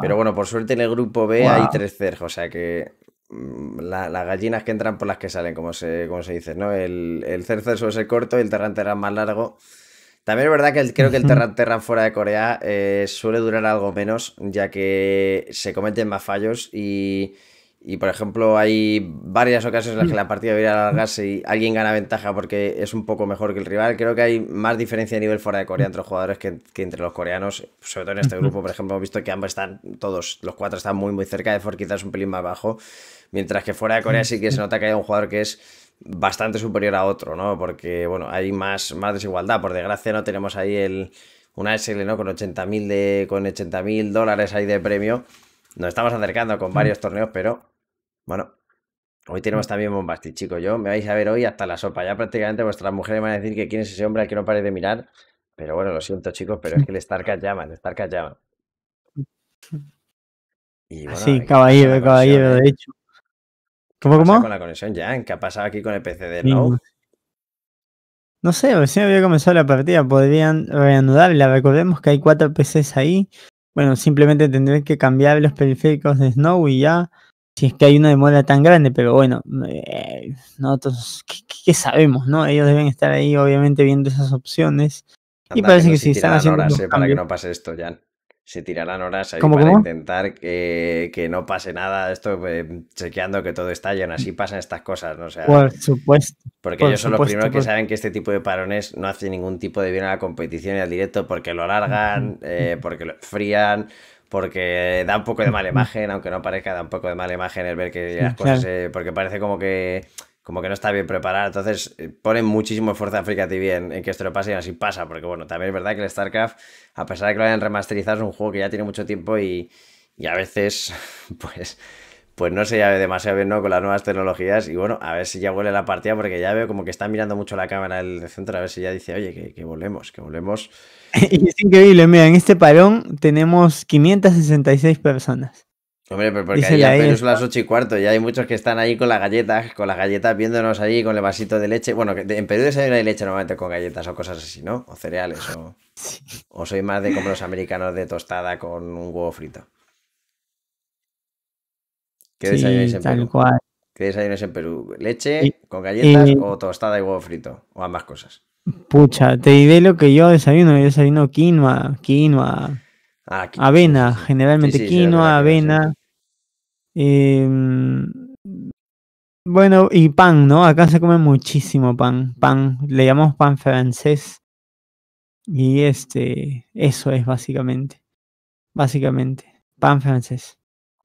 Pero bueno, por suerte en el grupo B hay tres cerjos, o sea que mm, las gallinas que entran por las que salen, como se, como se dice, ¿no? El, el cercer suele ser corto y el terranterran más largo. También es verdad que creo que el terranterran fuera de Corea eh, suele durar algo menos, ya que se cometen más fallos y y por ejemplo, hay varias ocasiones en las que mm. la partida debería alargarse y alguien gana ventaja porque es un poco mejor que el rival. Creo que hay más diferencia de nivel fuera de Corea entre los jugadores que, entre los coreanos. Sobre todo en este grupo, por ejemplo, hemos visto que ambos están, todos los cuatro están muy, muy cerca de Ford, quizás un pelín más bajo. Mientras que fuera de Corea sí que se nota que hay un jugador que es bastante superior a otro, ¿no? Porque, bueno, hay más, más desigualdad. Por desgracia, no tenemos ahí el, una SL, ¿no? Con 80.000 mil dólares ahí de premio. Nos estamos acercando con mm. varios torneos, pero bueno, hoy mm. tenemos también Bombasti, chicos. Yo me vais a ver hoy hasta la sopa. Ya prácticamente vuestras mujeres van a decir que quién es ese hombre al que no pare de mirar. Pero bueno, lo siento, chicos, pero es que el Starcast llama, el StarCat llama. Ah, sí, caballero, caballero, ¿eh? de hecho. ¿Cómo, cómo? Con la conexión, ya, ¿qué ha pasado aquí con el PC de Snow. no sé, recién había comenzado la partida, podrían reanudarla. Recordemos que hay cuatro PCs ahí. Bueno, simplemente tendré que cambiar los periféricos de Snow y ya si es que hay una demora tan grande, pero bueno, eh, nosotros, ¿qué, sabemos, no? Ellos deben estar ahí, obviamente, viendo esas opciones. y parece que, si están haciendo. Horas, eh, para que no pase esto, Jan. Se tirarán horas ahí para intentar que, que, no pase nada. Esto eh, chequeando que todo está lleno. Así pasan estas cosas, ¿no? por supuesto. Porque ellos son los primeros que saben que este tipo de parones no hace ningún tipo de bien a la competición y al directo porque lo alargan, porque lo frían porque da un poco de mala imagen, aunque no parezca, da un poco de mala imagen el ver que las cosas, porque parece como que como que no está bien preparada, entonces eh, ponen muchísimo esfuerzo a Africa TV en, que esto lo pase y así pasa, porque bueno, también es verdad que el StarCraft, a pesar de que lo hayan remasterizado, es un juego que ya tiene mucho tiempo y, y a veces, pues, pues no se llave demasiado bien ¿no? con las nuevas tecnologías. Y bueno, a ver si ya vuelve la partida, porque ya veo como que está mirando mucho la cámara del centro, a ver si ya dice, oye, que, volvemos, que volvemos. Y es increíble, mira, en este parón tenemos 566 personas. Hombre, pero porque ahí e. las 8 y cuarto, ya hay muchos que están ahí con las galletas, con las galletas viéndonos ahí con el vasito de leche. Bueno, en Perú desayuno hay leche normalmente con galletas o cosas así, ¿no? O cereales, o, o soy más de como los americanos de tostada con un huevo frito. ¿Qué sí, en Perú? en Perú? ¿Leche eh, con galletas eh, o tostada y huevo frito? ¿O ambas cosas? Pucha, te diré lo que yo desayuno. Yo desayuno quinoa, quinoa, ah, avena, generalmente quinoa, avena. Em, bueno, y pan, ¿no? Acá se come muchísimo pan, pan, le llamamos pan francés. Y este, eso es básicamente, básicamente, pan francés.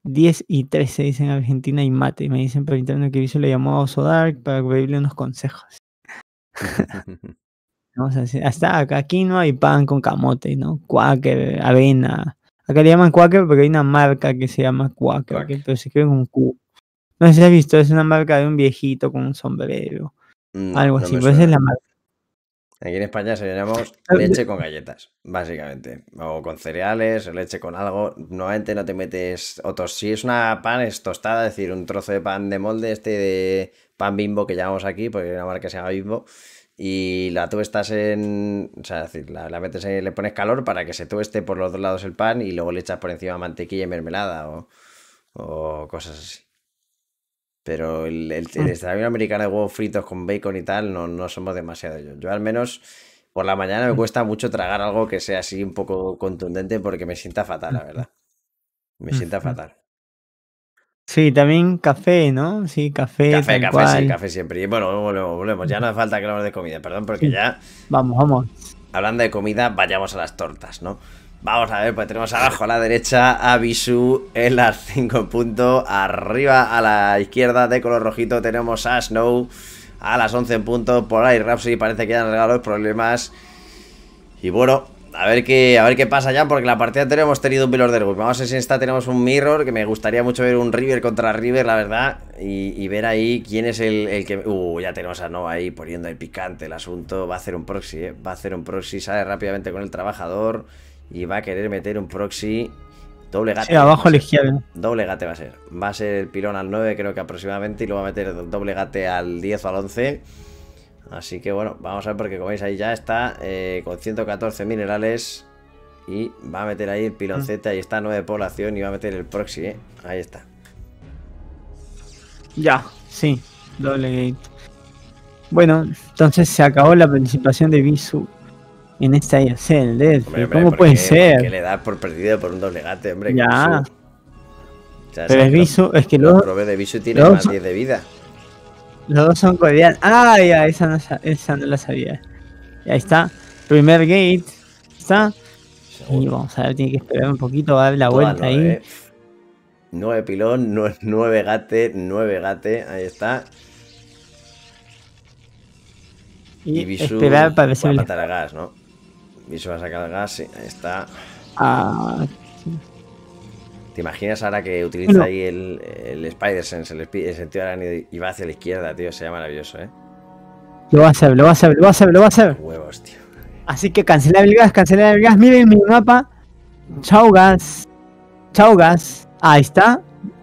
10 y 13 dicen Argentina y mate. Me dicen por internet que hizo le llamó a Oso Dark para pedirle unos consejos. Vamos a hacer, hasta acá, aquí no hay pan con camote, ¿no? Quaker, avena. Acá le llaman Quaker porque hay una marca que se llama Quaker, pero se escribe con Q. No sé si has visto, es una marca de un viejito con un sombrero. Mm, algo así, pues esa es la marca Aquí en España se llamamos leche con galletas, básicamente. O con cereales, o leche con algo. nuevamente no te metes. otros, si es una pan, es tostada, es decir, un trozo de pan de molde, este de pan bimbo que llamamos aquí, porque hay una marca que se llama bimbo. Y la tuestas en. O sea, decir, la, metes le pones calor para que se tueste por los dos lados el pan y luego le echas por encima mantequilla y mermelada o, o cosas así. Pero el, el, ah. desayuno americano de huevos fritos con bacon y tal, no, no somos demasiado yo. Yo al menos por la mañana me mm. cuesta mucho tragar algo que sea así un poco contundente porque me sienta fatal, la verdad. Me sienta fatal. Sí, también café, ¿no? Sí, café. Café, café, café siempre. Y bueno, volvemos, volvemos. Ya no hace falta que hablemos de comida, perdón, porque ya. Vamos, vamos. Hablando de comida, vayamos a las tortas, ¿no? Vamos a ver, pues tenemos abajo a la derecha a Bisu en las 5 puntos. Arriba a la izquierda de color rojito tenemos a Snow a las 11 en punto. Por ahí Rhapsody parece que ya han regalado los problemas. Y bueno, a ver qué, a ver qué pasa ya, porque la partida anterior hemos tenido un Veloz Derby. Vamos a ver si en esta tenemos un Mirror, que me gustaría mucho ver un River contra River, la verdad. Y, ver ahí quién es el, que... Uh, ya tenemos a Snow ahí poniendo el picante el asunto. Va a hacer un proxy, ¿eh? Va a hacer un proxy, sale rápidamente con el trabajador y va a querer meter un proxy doble gate. Sí, abajo a la izquierda. Doble gate va a ser. Va a ser el pilón al 9 creo que aproximadamente y luego va a meter doble gate al 10 o al 11. Así que bueno, vamos a ver porque como veis ahí ya está eh, con 114 minerales y va a meter ahí el pilón mm. Z, ahí está 9 población y va a meter el proxy, ¿eh? ahí está. Ya, sí, doble gate. Bueno, entonces se acabó la participación de Visu en esta ISL, Delphi. ¿Cómo puede ser? Que le das por perdido por un gate, hombre. Ya. pero es es que los. Los de Visu tiene más 10 de vida. Los dos son cordial. Ah, ya, esa no, esa no la sabía. Y ahí está. Primer gate. Está. Y vamos a ver, tiene que esperar un poquito a dar la vuelta ahí. 9 pilón, 9 gate, 9 gate. Ahí está. Y, viso esperar para va a matar a gas, ¿no? Y va a sí, Ahí está. Ah, ¿Te imaginas ahora que utiliza ahí el, Spider-Sense, el, el, sentido Aranido y va hacia la izquierda, tío? Sería maravilloso, ¿eh? Lo va a hacer, lo va a hacer, lo va a hacer, lo va a hacer. Huevos, tío. Así que cancelar el gas, cancelar el gas. Miren mi mapa. Chau, gas. Chau, gas. Ahí está.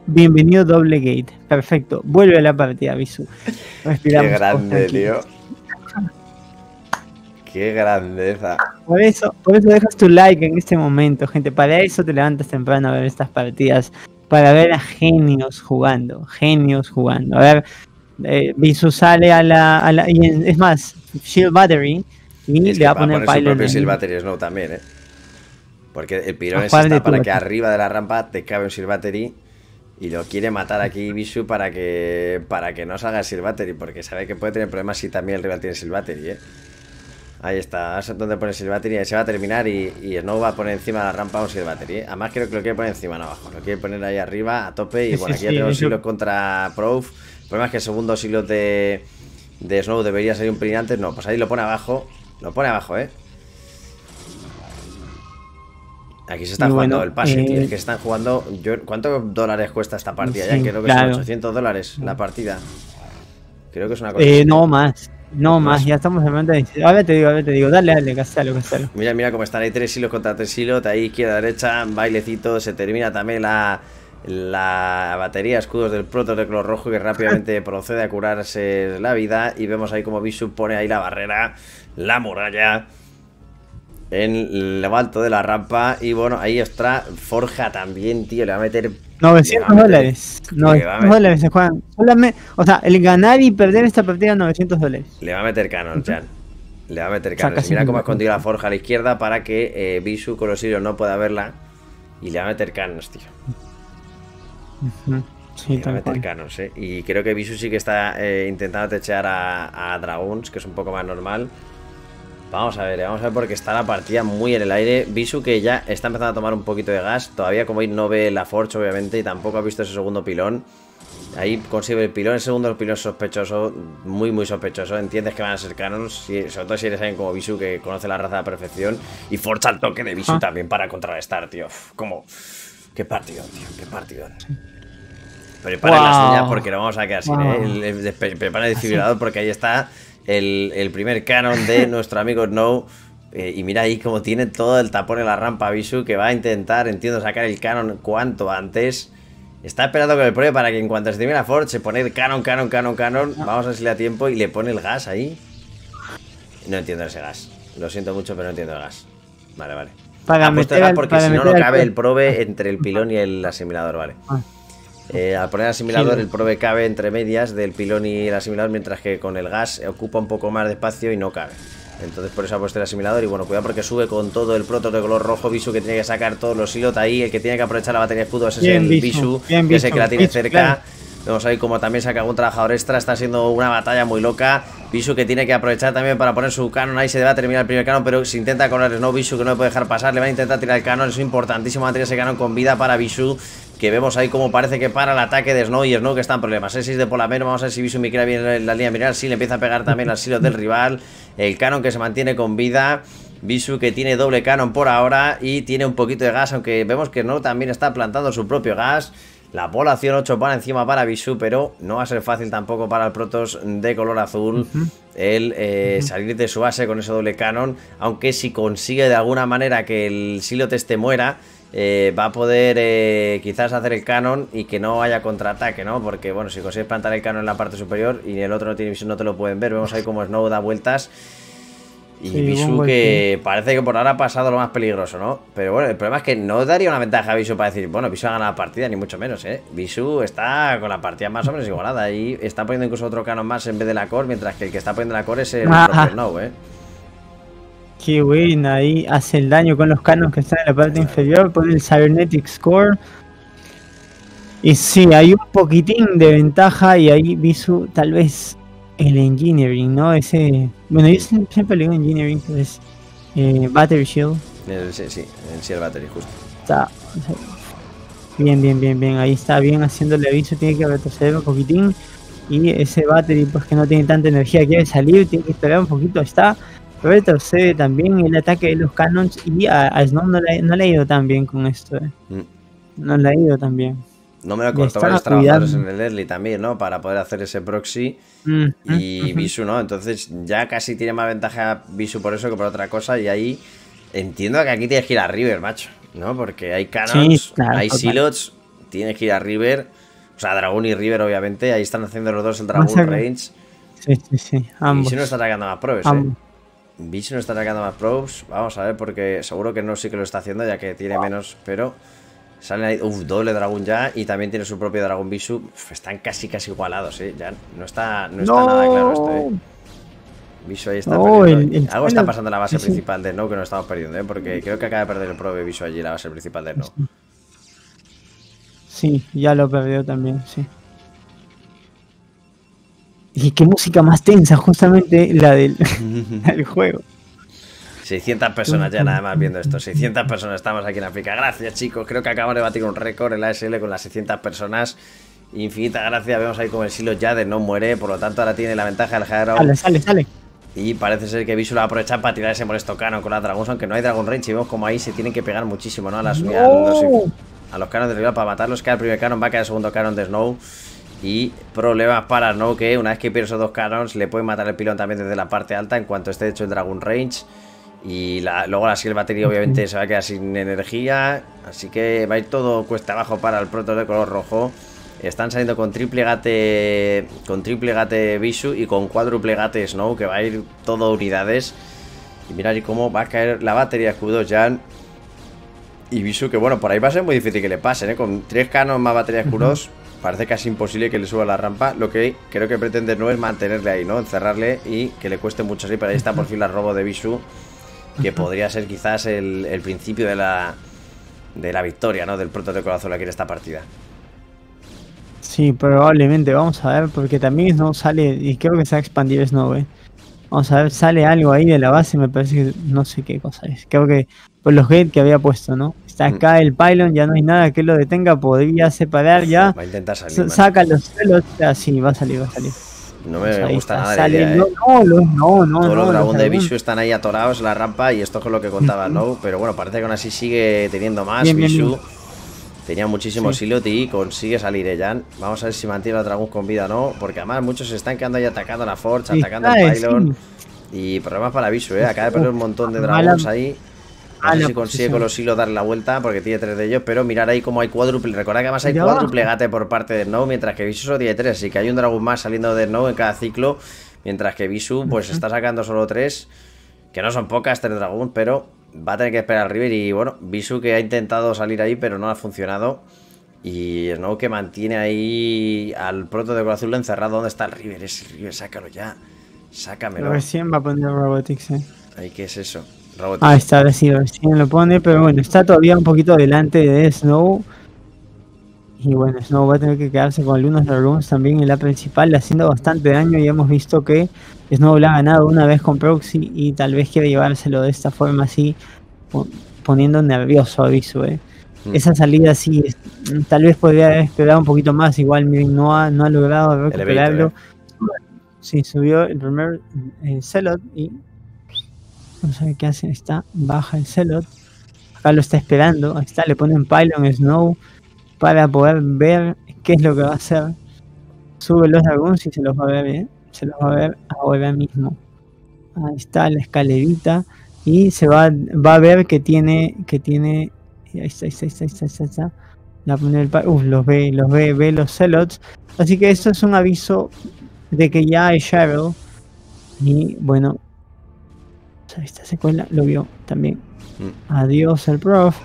Bienvenido, doble gate. Perfecto. Vuelve a la partida, Bisu Qué grande, tío. Qué grandeza. Por eso, por dejas tu like en este momento, gente. Para eso te levantas temprano a ver estas partidas. Para ver a genios jugando. Genios jugando. A ver, Bisu eh, sale a la. es más, Shield Battery. Y le va a poner, poner su propio Shield Battery Snow también, ¿eh? Porque el pirón está para que arriba de la rampa te cabe un Shield Battery. Y lo quiere matar aquí Bisu para que para que no salga el Battery. porque sabe que puede tener problemas si también el rival tiene Silbattery, ¿eh? Ahí está, es donde pones el batería se va a terminar y, Snow va a poner encima la rampa un batería, ¿eh? Además creo que lo quiere poner encima, no abajo, lo quiere poner ahí arriba a tope y bueno, aquí ya tenemos silos contra Prof. El problema es que el segundo siglo de, Snow debería salir un pelín antes, no, pues ahí lo pone abajo, lo pone abajo, ¿eh? Aquí se está jugando el pase, eh... es que están jugando... ¿Cuántos dólares cuesta esta partida? ya creo que son 800 dólares la mm. partida. Creo que es una cosa... Eh, no más. No más, ya estamos en mente. de... ver, te digo, a ver, te digo, dale, dale, cásalo, cásalo. Mira, mira cómo están ahí tres hilos contra tres hilos, ahí izquierda, derecha, bailecito, se termina también la, la batería escudos del proto rojo que rápidamente procede a curarse la vida y vemos ahí cómo Bishop pone ahí la barrera, la muralla en lo alto de la rampa. Y bueno, ahí está forja también, tío. Le va a meter. 900 dólares. 900 dólares o sea, el ganar y perder esta partida 900 dólares. Le va a meter canon, Chan. Le va a meter canon. mira cómo ha escondido la forja a la izquierda para que eh, Bisu con los no pueda verla. Y le va a meter canos, tío. va a meter canos, ¿eh? Y creo que Visu sí que está eh, intentando techear a, a Dragons, que es un poco más normal. Vamos a ver, eh, vamos a ver porque está la partida muy en el aire. Visu que ya está empezando a tomar un poquito de gas. Todavía como veis no ve la Forge obviamente y tampoco ha visto ese segundo pilón. Ahí consigue el pilón, el segundo pilón sospechoso, muy muy sospechoso. Entiendes que van a ser canons, sobre todo si eres alguien como Visu que conoce la raza a la perfección. Y Forge al toque de Visu ah. también para contrarrestar, tío. Como... Qué partido, tío, qué partido. Preparen las porque no vamos a quedar ¿eh? Prepara el desfibrilador porque ahí está el, primer canon de nuestro amigo Snow. Eh, y mira ahí como tiene todo el tapón en la rampa Bisu, que va a intentar, entiendo, sacar el canon cuanto antes. Está esperando que el probe para que en cuanto se termine la Ford se canon, canon, canon, canon. Vamos a ver si le da tiempo y le pone el gas ahí. No entiendo ese gas. Lo siento mucho, pero no entiendo el gas. Vale, vale. Págame gas porque si no, no cabe el probe entre el pilón y el asimilador, vale. Eh, al poner el asimilador, el probe cabe entre medias del pilón y el asimilador, mientras que con el gas ocupa un poco más de espacio y no cabe. Entonces por eso ha puesto el asimilador y bueno, cuidado porque sube con todo el proto de color rojo Bisu que tiene que sacar todos los hilos ahí, el que tiene que aprovechar la batería de escudo ese es el Bisu, que es el que la tiene cerca. Vemos ahí como también saca algún trabajador extra, está siendo una batalla muy loca. Bisu que tiene que aprovechar también para poner su canon, ahí se va a terminar el primer canon, pero si intenta con el Snow que no le puede dejar pasar, le va a intentar tirar el canon, es importantísimo mantener ese canon con vida para Bisu, que vemos ahí como parece que para el ataque de Snow y Snow que está en problemas. ese 6 de menos vamos a ver si Visu Miquela bien en la línea mineral Si le empieza a pegar también al silo del rival. El Canon que se mantiene con vida. Visu que tiene doble Canon por ahora y tiene un poquito de gas, aunque vemos que Snow también está plantando su propio gas. La población 8 para encima para Visu pero no va a ser fácil tampoco para el Protos de color azul el eh, salir de su base con ese doble canon. Aunque si consigue de alguna manera que el silo teste muera, eh, va a poder eh, quizás hacer el canon y que no haya contraataque, ¿no? Porque, bueno, si consigues plantar el canon en la parte superior y el otro no tiene visión, no te lo pueden ver. Vemos ahí como Snow da vueltas. Y Bisu que parece que por ahora ha pasado lo más peligroso, ¿no? Pero bueno, el problema es que no daría una ventaja a Bisu para decir, bueno, Bisu ha ganado la partida, ni mucho menos, ¿eh? Bisu está con la partida más o menos igualada y está poniendo incluso otro canon más en vez de la core, mientras que el que está poniendo la core es el Snow, ¿eh? Que bueno! ahí hace el daño con los canos que están en la parte inferior, pone el Cybernetic Score. Y sí, hay un poquitín de ventaja y ahí Visu tal vez el Engineering, ¿no? Ese... Bueno, yo siempre le digo Engineering, que es eh, Battery Shield. Eh, sí, sí, sí, el Battery, justo. Está... Bien, bien, bien, bien, ahí está bien haciéndole aviso, tiene que retroceder un poquitín. Y ese battery, pues que no tiene tanta energía, quiere salir, tiene que esperar un poquito, está retrocede también el ataque de los canons y a, Snow no le, ha ido tan bien con esto. Eh. Mm. No le ha ido tan bien. No me lo los trabajadores en el early también, ¿no? Para poder hacer ese proxy mm, y Visu, mm, ¿no? Entonces ya casi tiene más ventaja Visu por eso que por otra cosa y ahí entiendo que aquí tienes que ir a River, macho, ¿no? Porque hay canons, hay silots, tienes que ir a River, o sea, Dragon y River obviamente, ahí están haciendo los dos el Dragon Range. Sí, sí, sí, Y si no está atacando más pruebas, ambos. ¿eh? Visu no está sacando más probes. Vamos a ver, porque seguro que no sí que lo está haciendo, ya que tiene menos, pero... Sale ahí, uff, doble dragón ya y también tiene su propio dragón Bisu. Están casi casi igualados, ¿eh? Ya no está, no está nada claro esto, ¿eh? ahí está perdiendo. Algo está pasando en la base principal de No que no estamos perdiendo, ¿eh? Porque creo que acaba de perder el probe Bisu allí, la base principal de No. Sí, ya lo perdió también, sí. Y qué música más tensa, justamente la del, juego. 600 personas ya nada más viendo esto. 600 personas estamos aquí en África. Gracias, chicos. Creo que acabamos de batir un récord en la ASL con las 600 personas. Infinita gracia. Vemos ahí como el silo ya de no muere. Por lo tanto, ahora tiene la ventaja el Jadro. Sale, sale, sale. Y parece ser que Visual va a aprovechar para tirar ese molesto canon con la Dragon's, aunque no hay Dragon Range. Y vemos como ahí se tienen que pegar muchísimo, ¿no? A las A los, a de rival para matarlos. Que el primer canon, va a caer el segundo canon de Snow. Y problemas para No, que una vez que pierde esos dos canons le puede matar el pilón también desde la parte alta en cuanto esté hecho el Dragon Range. Y luego la siguiente batería obviamente se va a quedar sin energía. Así que va a ir todo cuesta abajo para el Proto de color rojo. Están saliendo con triple gate. Con triple gate visu y con cuádruple gate Snow, que va a ir todo unidades. Y mirad cómo va a caer la batería escudo Jan. Y visu que bueno, por ahí va a ser muy difícil que le pasen, ¿eh? Con tres canons más baterías escudos parece casi imposible que le suba la rampa. Lo que creo que pretende no es mantenerle ahí, ¿no? Encerrarle y que le cueste mucho así. Pero ahí está por fin la robo de Bisu, que podría ser quizás el, principio de la, de la victoria, ¿no? Del proto de aquí en esta partida. Sí, probablemente, vamos a ver, porque también no sale, y creo que se ha expandido Snow, ¿eh? Vamos a ver, sale algo ahí de la base, me parece que no sé qué cosa es. Creo que por los gates que había puesto, ¿no? Está mm. acá el pylon, ya no hay nada que lo detenga, podría separar ya. Va a intentar salir. Saca los celos, así va a salir, va a salir. No me, gusta nada idea, eh. No, no, no, Todos los dragones de visu están ahí atorados en la rampa y esto es lo que contaba ¿no? Pero bueno, parece que aún así sigue teniendo más visu Tenía muchísimo sí. y consigue salir Ejan. Eh, Vamos a ver si mantiene a dragón con vida o no. Porque además muchos se están quedando ahí atacando a la Forge, atacando al Pylon. Y problemas para visu ¿eh? Acaba de perder un montón de dragones ahí. Ah, no si consigue con los hilos dar la vuelta porque tiene tres de ellos, pero mirar ahí como hay cuádruple. Recordad que además hay cuádruple gate por parte de Snow, mientras que Visu solo tiene tres. Así que hay un dragón más saliendo de Snow en cada ciclo, mientras que Visu pues está sacando solo tres, que no son pocas tres dragón, pero va a tener que esperar al River. Y bueno, Visu que ha intentado salir ahí, pero no ha funcionado. Y Snow que mantiene ahí al proto de Azul encerrado. ¿Dónde está el River? Es River, sácalo ya. Sácamelo. Recién va a poner Robotics, eh. Ahí, ¿qué es eso? Ah, está, ahora sí, lo pone, pero bueno, está todavía un poquito adelante de Snow. Y bueno, Snow va a tener que quedarse con algunos runes también en la principal, haciendo bastante daño. Y hemos visto que Snow la ha ganado una vez con Proxy y tal vez quiere llevárselo de esta forma así, poniendo nervioso aviso ¿eh? Mm. Esa salida sí, tal vez podría haber esperado un poquito más. Igual miren, no ha, logrado recuperarlo. Eh. subió el primer Celot eh, y no sabe qué hace. Está, baja el celot. Acá lo está esperando. Ahí está, le ponen Pylon Snow para poder ver qué es lo que va a hacer. Sube los dragones y se los va a ver, ¿eh? Se los va a ver ahora mismo. Ahí está la escalerita. Y se va, va a ver que tiene. Que tiene. Ahí está, ahí está, ahí está, ahí está, La pone el los ve, los ve, ve los celots. Así que esto es un aviso de que ya hay shadow Y bueno, esta secuela lo vio también. Mm. Adiós el prof.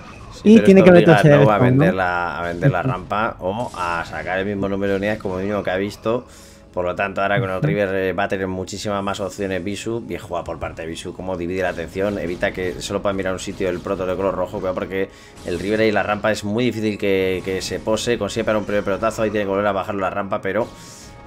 y tiene que meterse a vender, la, a vender la rampa o a sacar el mismo número de unidades como mismo que ha visto. Por lo tanto, ahora con el River eh, va a tener muchísimas más opciones Visu. Bien jugada por parte de Visu, como divide la atención, evita que solo pueda mirar un sitio el proto de color rojo, porque el River y la rampa es muy difícil que, se pose, consigue para un primer pelotazo, ahí tiene que volver a bajarlo la rampa, pero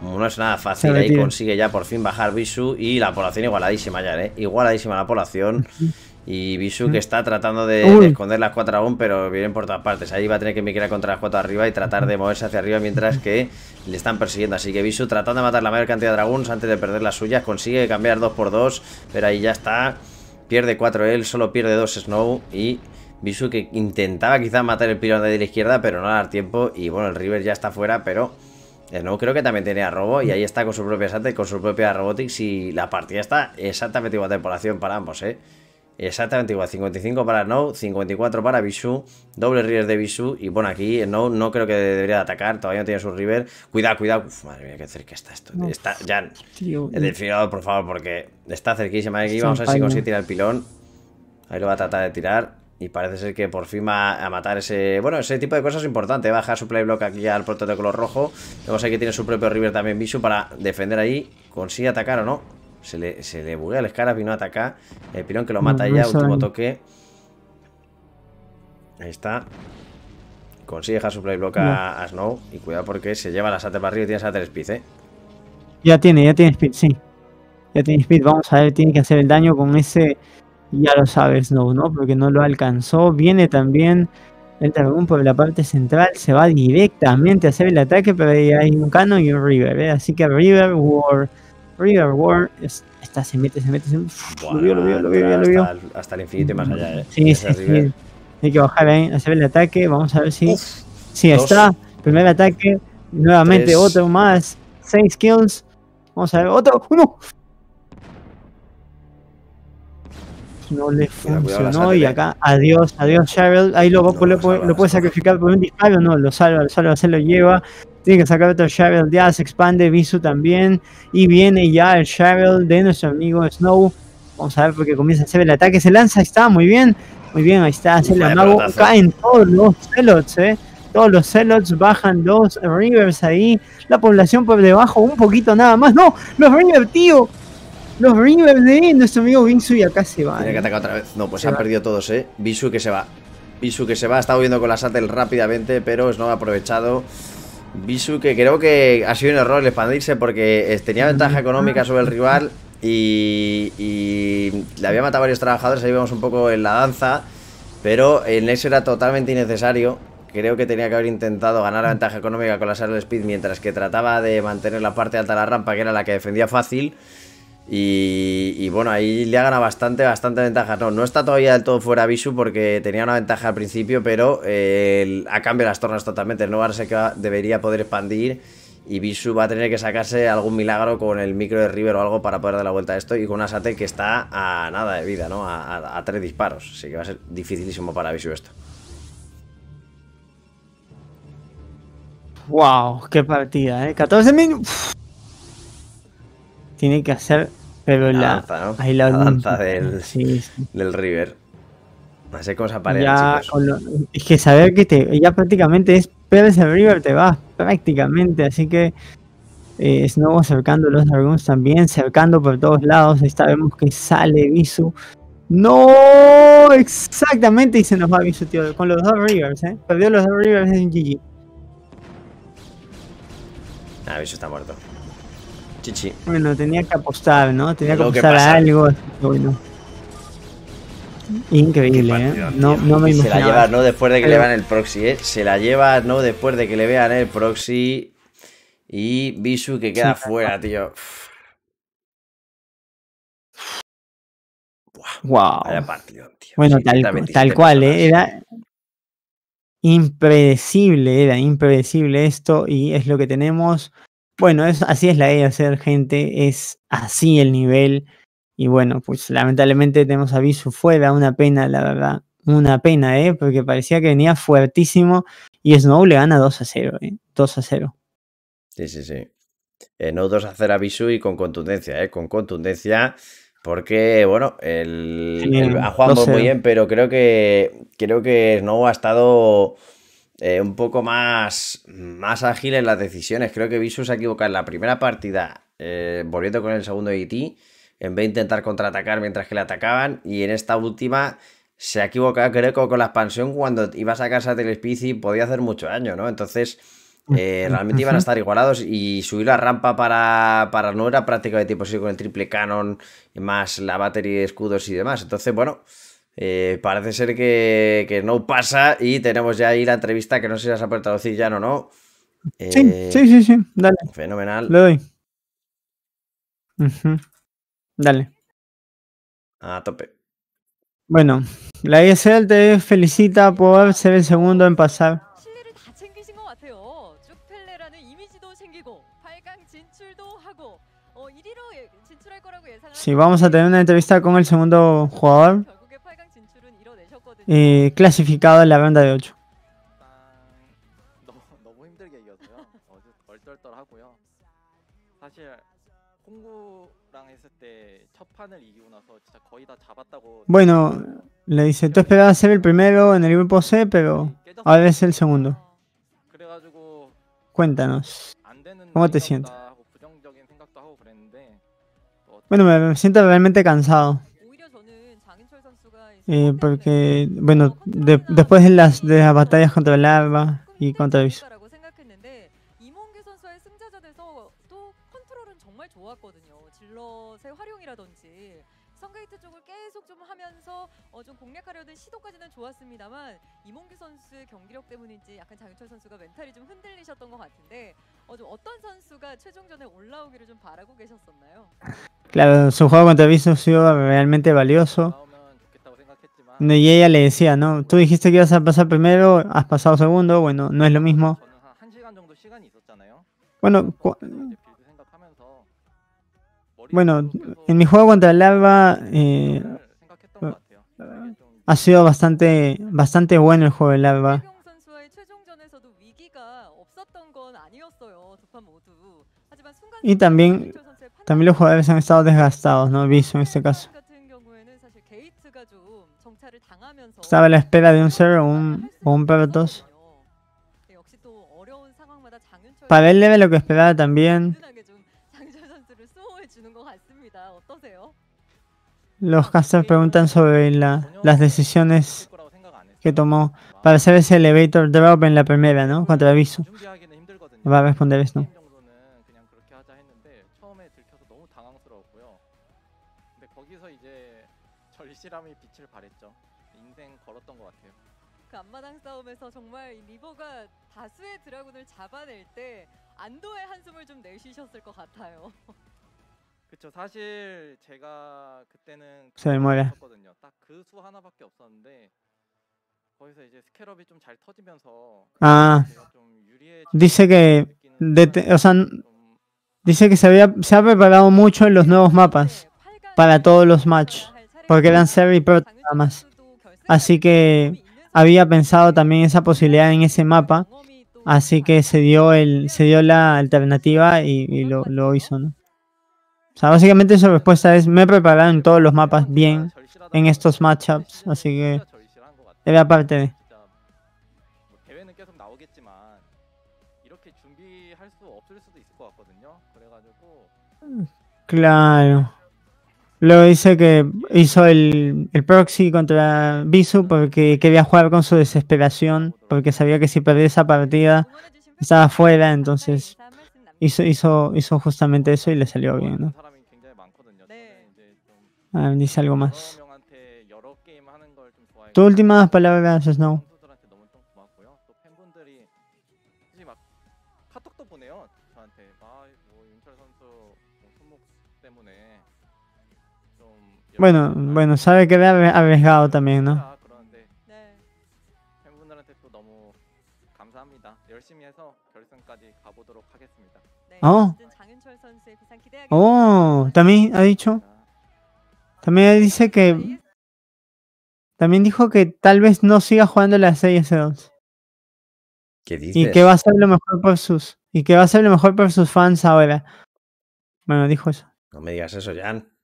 no es nada fácil. Ahí consigue ya por fin bajar Bisu y la población igualadísima ya, ¿eh? Igualadísima la población. Y Bisu que está tratando de, esconder las cuatro aún, pero vienen por todas partes. Ahí va a tener que mirar contra las cuatro arriba y tratar de moverse hacia arriba mientras que le están persiguiendo. Así que Bisu tratando de matar la mayor cantidad de dragones antes de perder las suyas. Consigue cambiar dos por dos, pero ahí ya está. Pierde cuatro él, solo pierde dos Snow y... Bisu que intentaba quizás matar el pirón de la izquierda, pero no dar tiempo. Y bueno, el River ya está fuera, pero el creo que también tenía robo y ahí está con su propia Sate, con su propia Robotics y la partida está exactamente igual de población para ambos, ¿eh? Exactamente igual, 55 para No, 54 para Bishu, doble river de Bisu y bueno, aquí No no creo que debería atacar, todavía no tiene su river. Cuidado, cuidado. madre mía, qué cerca está esto. está, Jan, el desfilado, por favor, porque está cerquísima aquí. Vamos a ver si consigue tirar el pilón. Ahí lo va a tratar de tirar. Y parece ser que por fin va a matar ese... Bueno, ese tipo de cosas es importante. Baja su playblock aquí al puerto de color rojo. Vemos sé que tiene su propio River también visu para defender ahí. ¿Consigue atacar o no? Se le, se le buguea el Scarab y no ataca. El Pirón que lo mata ya. Último toque. Ahí está. Consigue dejar su playblock a, Snow. Y cuidado porque se lleva la Sater para arriba y tiene Sater Speed, ¿eh? Ya tiene, ya tiene Speed, sí. Ya tiene Speed. Vamos a ver, tiene que hacer el daño con ese ya lo sabes, Snow, ¿no? Porque no lo alcanzó. Viene también el dragón por la parte central, se va directamente a hacer el ataque, pero ahí hay un Cano y un River, ¿eh? Así que River War, River War, está, se mete, se mete, se mete. lo vio, lo vio, lo vio, lo vio. Hasta, el infinito y más allá, ¿eh? Sí, sí, sí, Hay que bajar ahí, hacer el ataque, vamos a ver si... sí, está, primer ataque, nuevamente otro más, seis kills. Vamos a ver, otro, uno, ¡Uh, no le funcionó y acá adiós, adiós Cheryl, ahí lo, pues puede, sacrificar por un disparo, no, lo salva, lo salva, se lo lleva, tiene que sacar otro Cheryl, ya se expande Visu también y viene ya el Cheryl de nuestro amigo Snow, vamos a ver porque comienza a hacer el ataque, se lanza, está muy bien, muy bien, ahí está, se caen todos los celots, eh. todos los Celots bajan los Rivers ahí. La población por debajo, un poquito nada más. ¡No! ¡Los Rivers, tío! Los River, de nuestro amigo Bisu y acá se va. Tiene que atacar otra vez. No, pues se han perdido todos, eh. Bisu que se va. Bisu que se va. Ha estado con la Sattel rápidamente, pero no ha aprovechado. Bisu que creo que ha sido un error expandirse porque eh, tenía mm. ventaja económica sobre el rival y, le había matado varios trabajadores. Ahí vemos un poco en la danza. Pero el Nexo era totalmente innecesario. Creo que tenía que haber intentado ganar la ventaja económica con la Saddle Speed mientras que trataba de mantener la parte alta de la rampa, que era la que defendía fácil. Y, bueno, ahí le gana bastante, bastante ventaja. No, no está todavía del todo fuera Visu porque tenía una ventaja al principio, pero eh, a cambio las tornas totalmente. El Novar que debería poder expandir y Visu va a tener que sacarse algún milagro con el micro de River o algo para poder dar la vuelta a esto. Y con una Sate que está a nada de vida, ¿no? A, tres disparos. Así que va a ser dificilísimo para Visu esto. ¡Wow! ¡Qué partida, eh! 14 tiene que hacer, pero la, danza, del, del River. Hace cosa se ya, es que saber que te, ya prácticamente es pierdes el River, te vas prácticamente, así que es eh, Snow acercando los Dragons también, cercando por todos lados, está vemos que sale Visu. No, exactamente, y se nos va Visu, tío, con los dos Rivers, ¿eh? Perdió los dos Rivers en Gigi. Ah, Visu está muerto. Bueno, tenía que apostar, ¿no? Tenía que apostar a algo. bueno. Increíble, ¿eh? No, no me imagino. Se la lleva, ¿no? Después de que le vean el proxy, ¿eh? Se la lleva, ¿no? Después de que le vean el proxy. Y Bisu que queda fuera, tío. wow. Bueno, tal, tal cual, ¿eh? Era impredecible, era impredecible esto y es lo que tenemos. Bueno, así es la idea de hacer gente, es así el nivel. Y bueno, pues lamentablemente tenemos a Bisu fuera, una pena, la verdad. Una pena, ¿eh? Porque parecía que venía fuertísimo y Snow le gana 2 a 0, ¿eh? 2 a 0. Sí, sí, sí. Eh, no 2 a 0 a Bisu y con contundencia, ¿eh? Con contundencia. Porque, bueno, el, el, ha jugado muy bien, pero creo que, creo que Snow ha estado eh, un poco más, más ágil en las decisiones. Creo que Visu se ha equivocado en la primera partida, eh, volviendo con el segundo ET, e en vez de intentar contraatacar mientras que le atacaban. Y en esta última se ha equivocado, creo, con la expansión cuando iba a sacarse a Y podía hacer mucho daño, ¿no? Entonces, eh, realmente iban a estar igualados y subir la rampa para, para no era práctica de tipo así con el triple canon, más la batería de escudos y demás. Entonces, bueno. Eh, parece ser que, no pasa y tenemos ya ahí la entrevista que no sé si has apretado ya o no. Eh, sí, sí, sí, dale. Fenomenal. Le doy. Dale. A tope. Bueno, la ISL te felicita por ser el segundo en pasar. Sí, vamos a tener una entrevista con el segundo jugador. Eh, clasificado en la ronda de 8. Bueno, le dice, tú esperabas ser el primero en el grupo C, pero ahora es el segundo. Cuéntanos, ¿cómo te sientes? Bueno, me siento realmente cansado. Eh, porque, bueno, después de las, de las batallas contra el Arma y contra el... Claro, su juego contra Viso ha sido realmente valioso. Y ella le decía, ¿no? Tú dijiste que ibas a pasar primero, has pasado segundo, bueno, no es lo mismo. Bueno, bueno en mi juego contra Larva eh, ha sido bastante, bastante bueno el juego de Larva. Y también, también los jugadores han estado desgastados, ¿no? Viso en este caso. Estaba a la espera de un ser o un, perro 2. Para él era lo que esperaba también. Los casters preguntan sobre las decisiones que tomó para hacer ese elevator drop en la primera, ¿no? Contra aviso. Va a responder esto. 싸움에서 정말 리버가 다수의 드래곤을 잡아낼 때 안도의 한숨을 좀 내쉬셨을 것 같아요. 그렇죠. 사실 제가 그때는 잘 모여. 딱그 수 하나밖에 없었는데 거기서 이제 스케럽이 좀잘 터지면서 아 dice que de, o sea, dice que se había se ha preparado mucho en los nuevos mapas para todos los matches, porque eran serie pro nada más así que había pensado también esa posibilidad en ese mapa, así que se dio, el, se dio la alternativa y, lo, hizo, ¿no? O sea, básicamente su respuesta es, me he preparado en todos los mapas bien, en estos matchups, así que debe aparte de... Claro. Luego dice que hizo el, proxy contra Bisu porque quería jugar con su desesperación, porque sabía que si perdía esa partida estaba fuera, entonces hizo, hizo, hizo justamente eso y le salió bien. dice algo más. Tu últimas palabras, Snow. Bueno, bueno, sabe que era arriesgado también, ¿no? Oh. oh, también ha dicho. También dice que. También dijo que tal vez no siga jugando la serie S2. ¿Qué Y que va a ser lo mejor por sus. Y que va a ser lo mejor por sus fans ahora. Bueno, dijo eso. No me digas eso, Jan.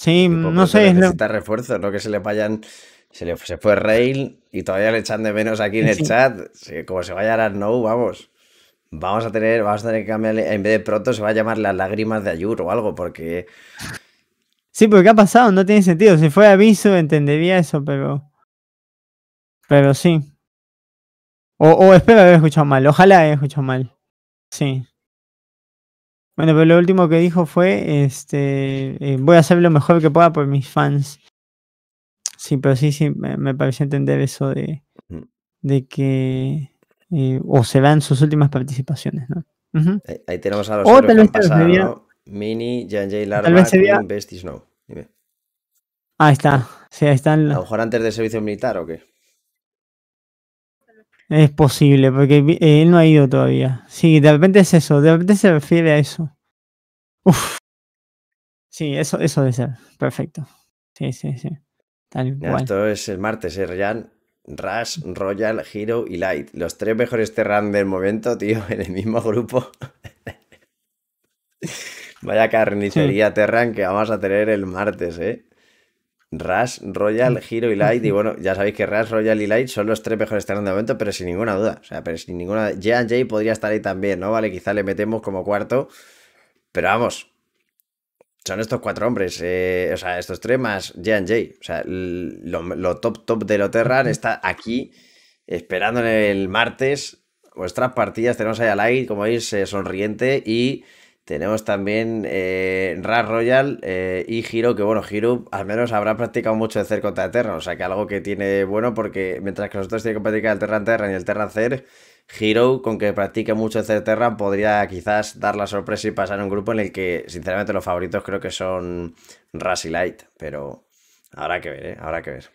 Sí, no pues, sé. necesita refuerzo, no que se le vayan. Se, le, se fue Rail y todavía le echan de menos aquí en el chat. Como se vaya a no vamos. Vamos a tener, vamos a tener que cambiarle. En vez de pronto se va a llamar las lágrimas de Ayur o algo, porque. Sí, porque ha pasado, no tiene sentido. Si fue aviso, entendería eso, pero. Pero sí. O, o espero haber escuchado mal. Ojalá haya escuchado mal. Sí. Bueno, pero lo último que dijo fue, este, eh, voy a hacer lo mejor que pueda por mis fans. Sí, pero sí, sí, me, parece pareció entender eso de, de que, eh, o o serán sus últimas participaciones, ¿no? ahí, tenemos a los oh, tal vez pasado, Mini, Jan J. Larva, Bestie Snow. Ahí está. Sí, ahí están. A lo mejor antes del servicio militar o qué. Es posible, porque eh, él no ha ido todavía. Sí, de repente es eso, de repente se refiere a eso. Uf. Sí, eso, eso debe ser. Perfecto. Sí, sí, sí. Tal cual. esto es el martes, ¿eh? Ryan, Rush, Royal, Hero y Light. Los tres mejores terran del momento, tío, en el mismo grupo. Vaya carnicería Terran que vamos a tener el martes, ¿eh? Rush, Royal, mm. Hero y Light. Y bueno, ya sabéis que Rush, Royal y Light son los tres mejores terrenos de momento, pero sin ninguna duda. O sea, pero sin ninguna. J&J podría estar ahí también, ¿no? Vale, quizá le metemos como cuarto. Pero vamos. Son estos cuatro hombres, eh, o sea, estos tres más J&J. O sea, lo, top top de lo está aquí, esperando en el martes. Vuestras partidas tenemos ahí a Light, como veis, eh, sonriente y tenemos también eh, Ras Royal eh, y Hiro, que bueno, Hiro al menos habrá practicado mucho de hacer contra Terran. o sea que algo que tiene bueno, porque mientras que nosotros tenemos que practicar el Terran Terran y el Terran Cer, Hiro, con que practique mucho el Cer Terran, podría quizás dar la sorpresa y pasar a un grupo en el que, sinceramente, los favoritos creo que son Ras y Light, pero habrá que ver, ¿eh? habrá que ver.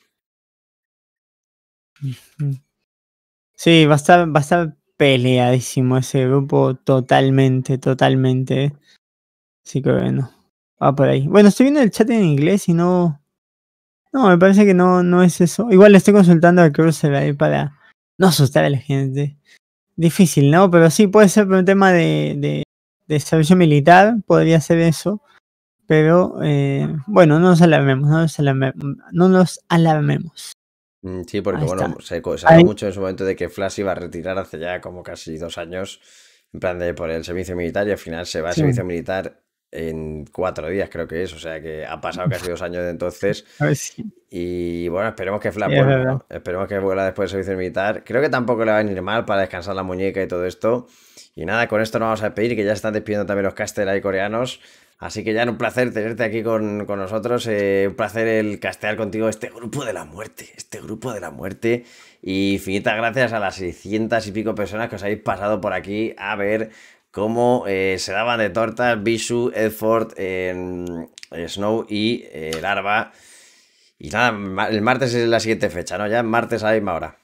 Sí, va va a estar peleadísimo ese grupo, totalmente, totalmente. Así que bueno, va por ahí. Bueno, estoy viendo el chat en inglés y no. No, me parece que no, no es eso. Igual le estoy consultando a Cruiser ahí para no asustar a la gente. Difícil, ¿no? Pero sí, puede ser por un tema de, de, servicio militar, podría ser eso. Pero eh, bueno, nos alarmemos, no nos alarmemos. No nos alarmemos. Mm, sí, porque bueno, se, ha mucho en su momento de que Flash iba a retirar hace ya como casi dos años, en plan de por el servicio militar, y al final se va al servicio militar en cuatro días, creo que es. O sea que ha pasado casi dos años de entonces. Y bueno, esperemos que Flash vuelva. Esperemos que vuela después del servicio militar. Creo que tampoco le va a venir mal para descansar la muñeca y todo esto. Y nada, con esto nos vamos a despedir, que ya están despidiendo también los castellanos coreanos. Así que ya un placer tenerte aquí con, nosotros, eh, un placer el castear contigo este grupo de la muerte, este grupo de la muerte. Y infinitas gracias a las 600 y pico personas que os habéis pasado por aquí a ver cómo eh, se daban de tortas Bisu, Edford, em, eh, Snow y Larva. Y nada, el martes es la siguiente fecha, ¿no? Ya martes a la misma hora.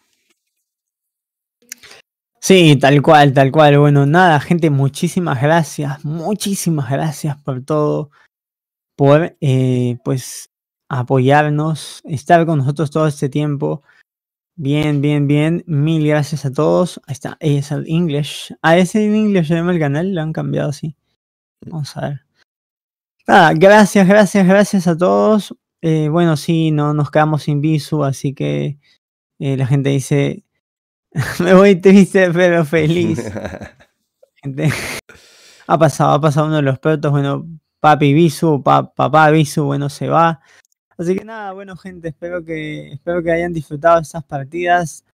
Sí, tal cual, tal cual. Bueno, nada, gente, muchísimas gracias, muchísimas gracias por todo, por eh, pues apoyarnos, estar con nosotros todo este tiempo. Bien, bien, bien. Mil gracias a todos. Ahí está, el English. en English se llama el canal, lo han cambiado así. Vamos a ver. Nada, gracias, gracias, gracias a todos. Eh, bueno, sí, no nos quedamos sin visu, así que eh, la gente dice Me voy triste pero feliz. Ha pasado, ha pasado uno de los pertos, bueno, papi Bisu, papá Bisu, bueno, se va. Así que nada, bueno gente, espero que, espero que hayan disfrutado esas partidas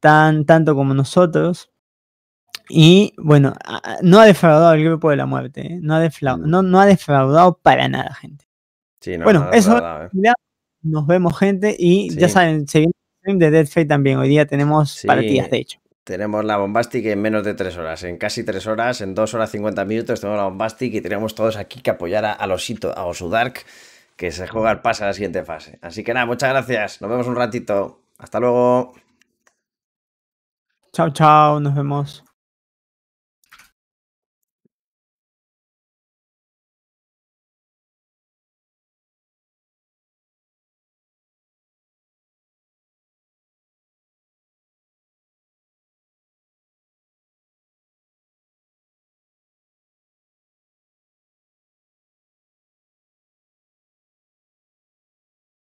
tan, tanto como nosotros. Y bueno, no ha defraudado el grupo de la muerte, ¿eh? no, ha defraudado, mm. no, no, ha defraudado para nada, gente. bueno, eso. ¿eh? Nos vemos, gente, y ya saben, seguimos de Dead Fate también. Hoy día tenemos partidas, de hecho. Tenemos la Bombastic en menos de tres horas, en casi tres horas, en dos horas 50 minutos tenemos la Bombastic y tenemos todos aquí que apoyar a, a Losito, a Osudark, que se juega el paso a la siguiente fase. Así que nada, muchas gracias. Nos vemos un ratito. Hasta luego. Chao, chao. Nos vemos.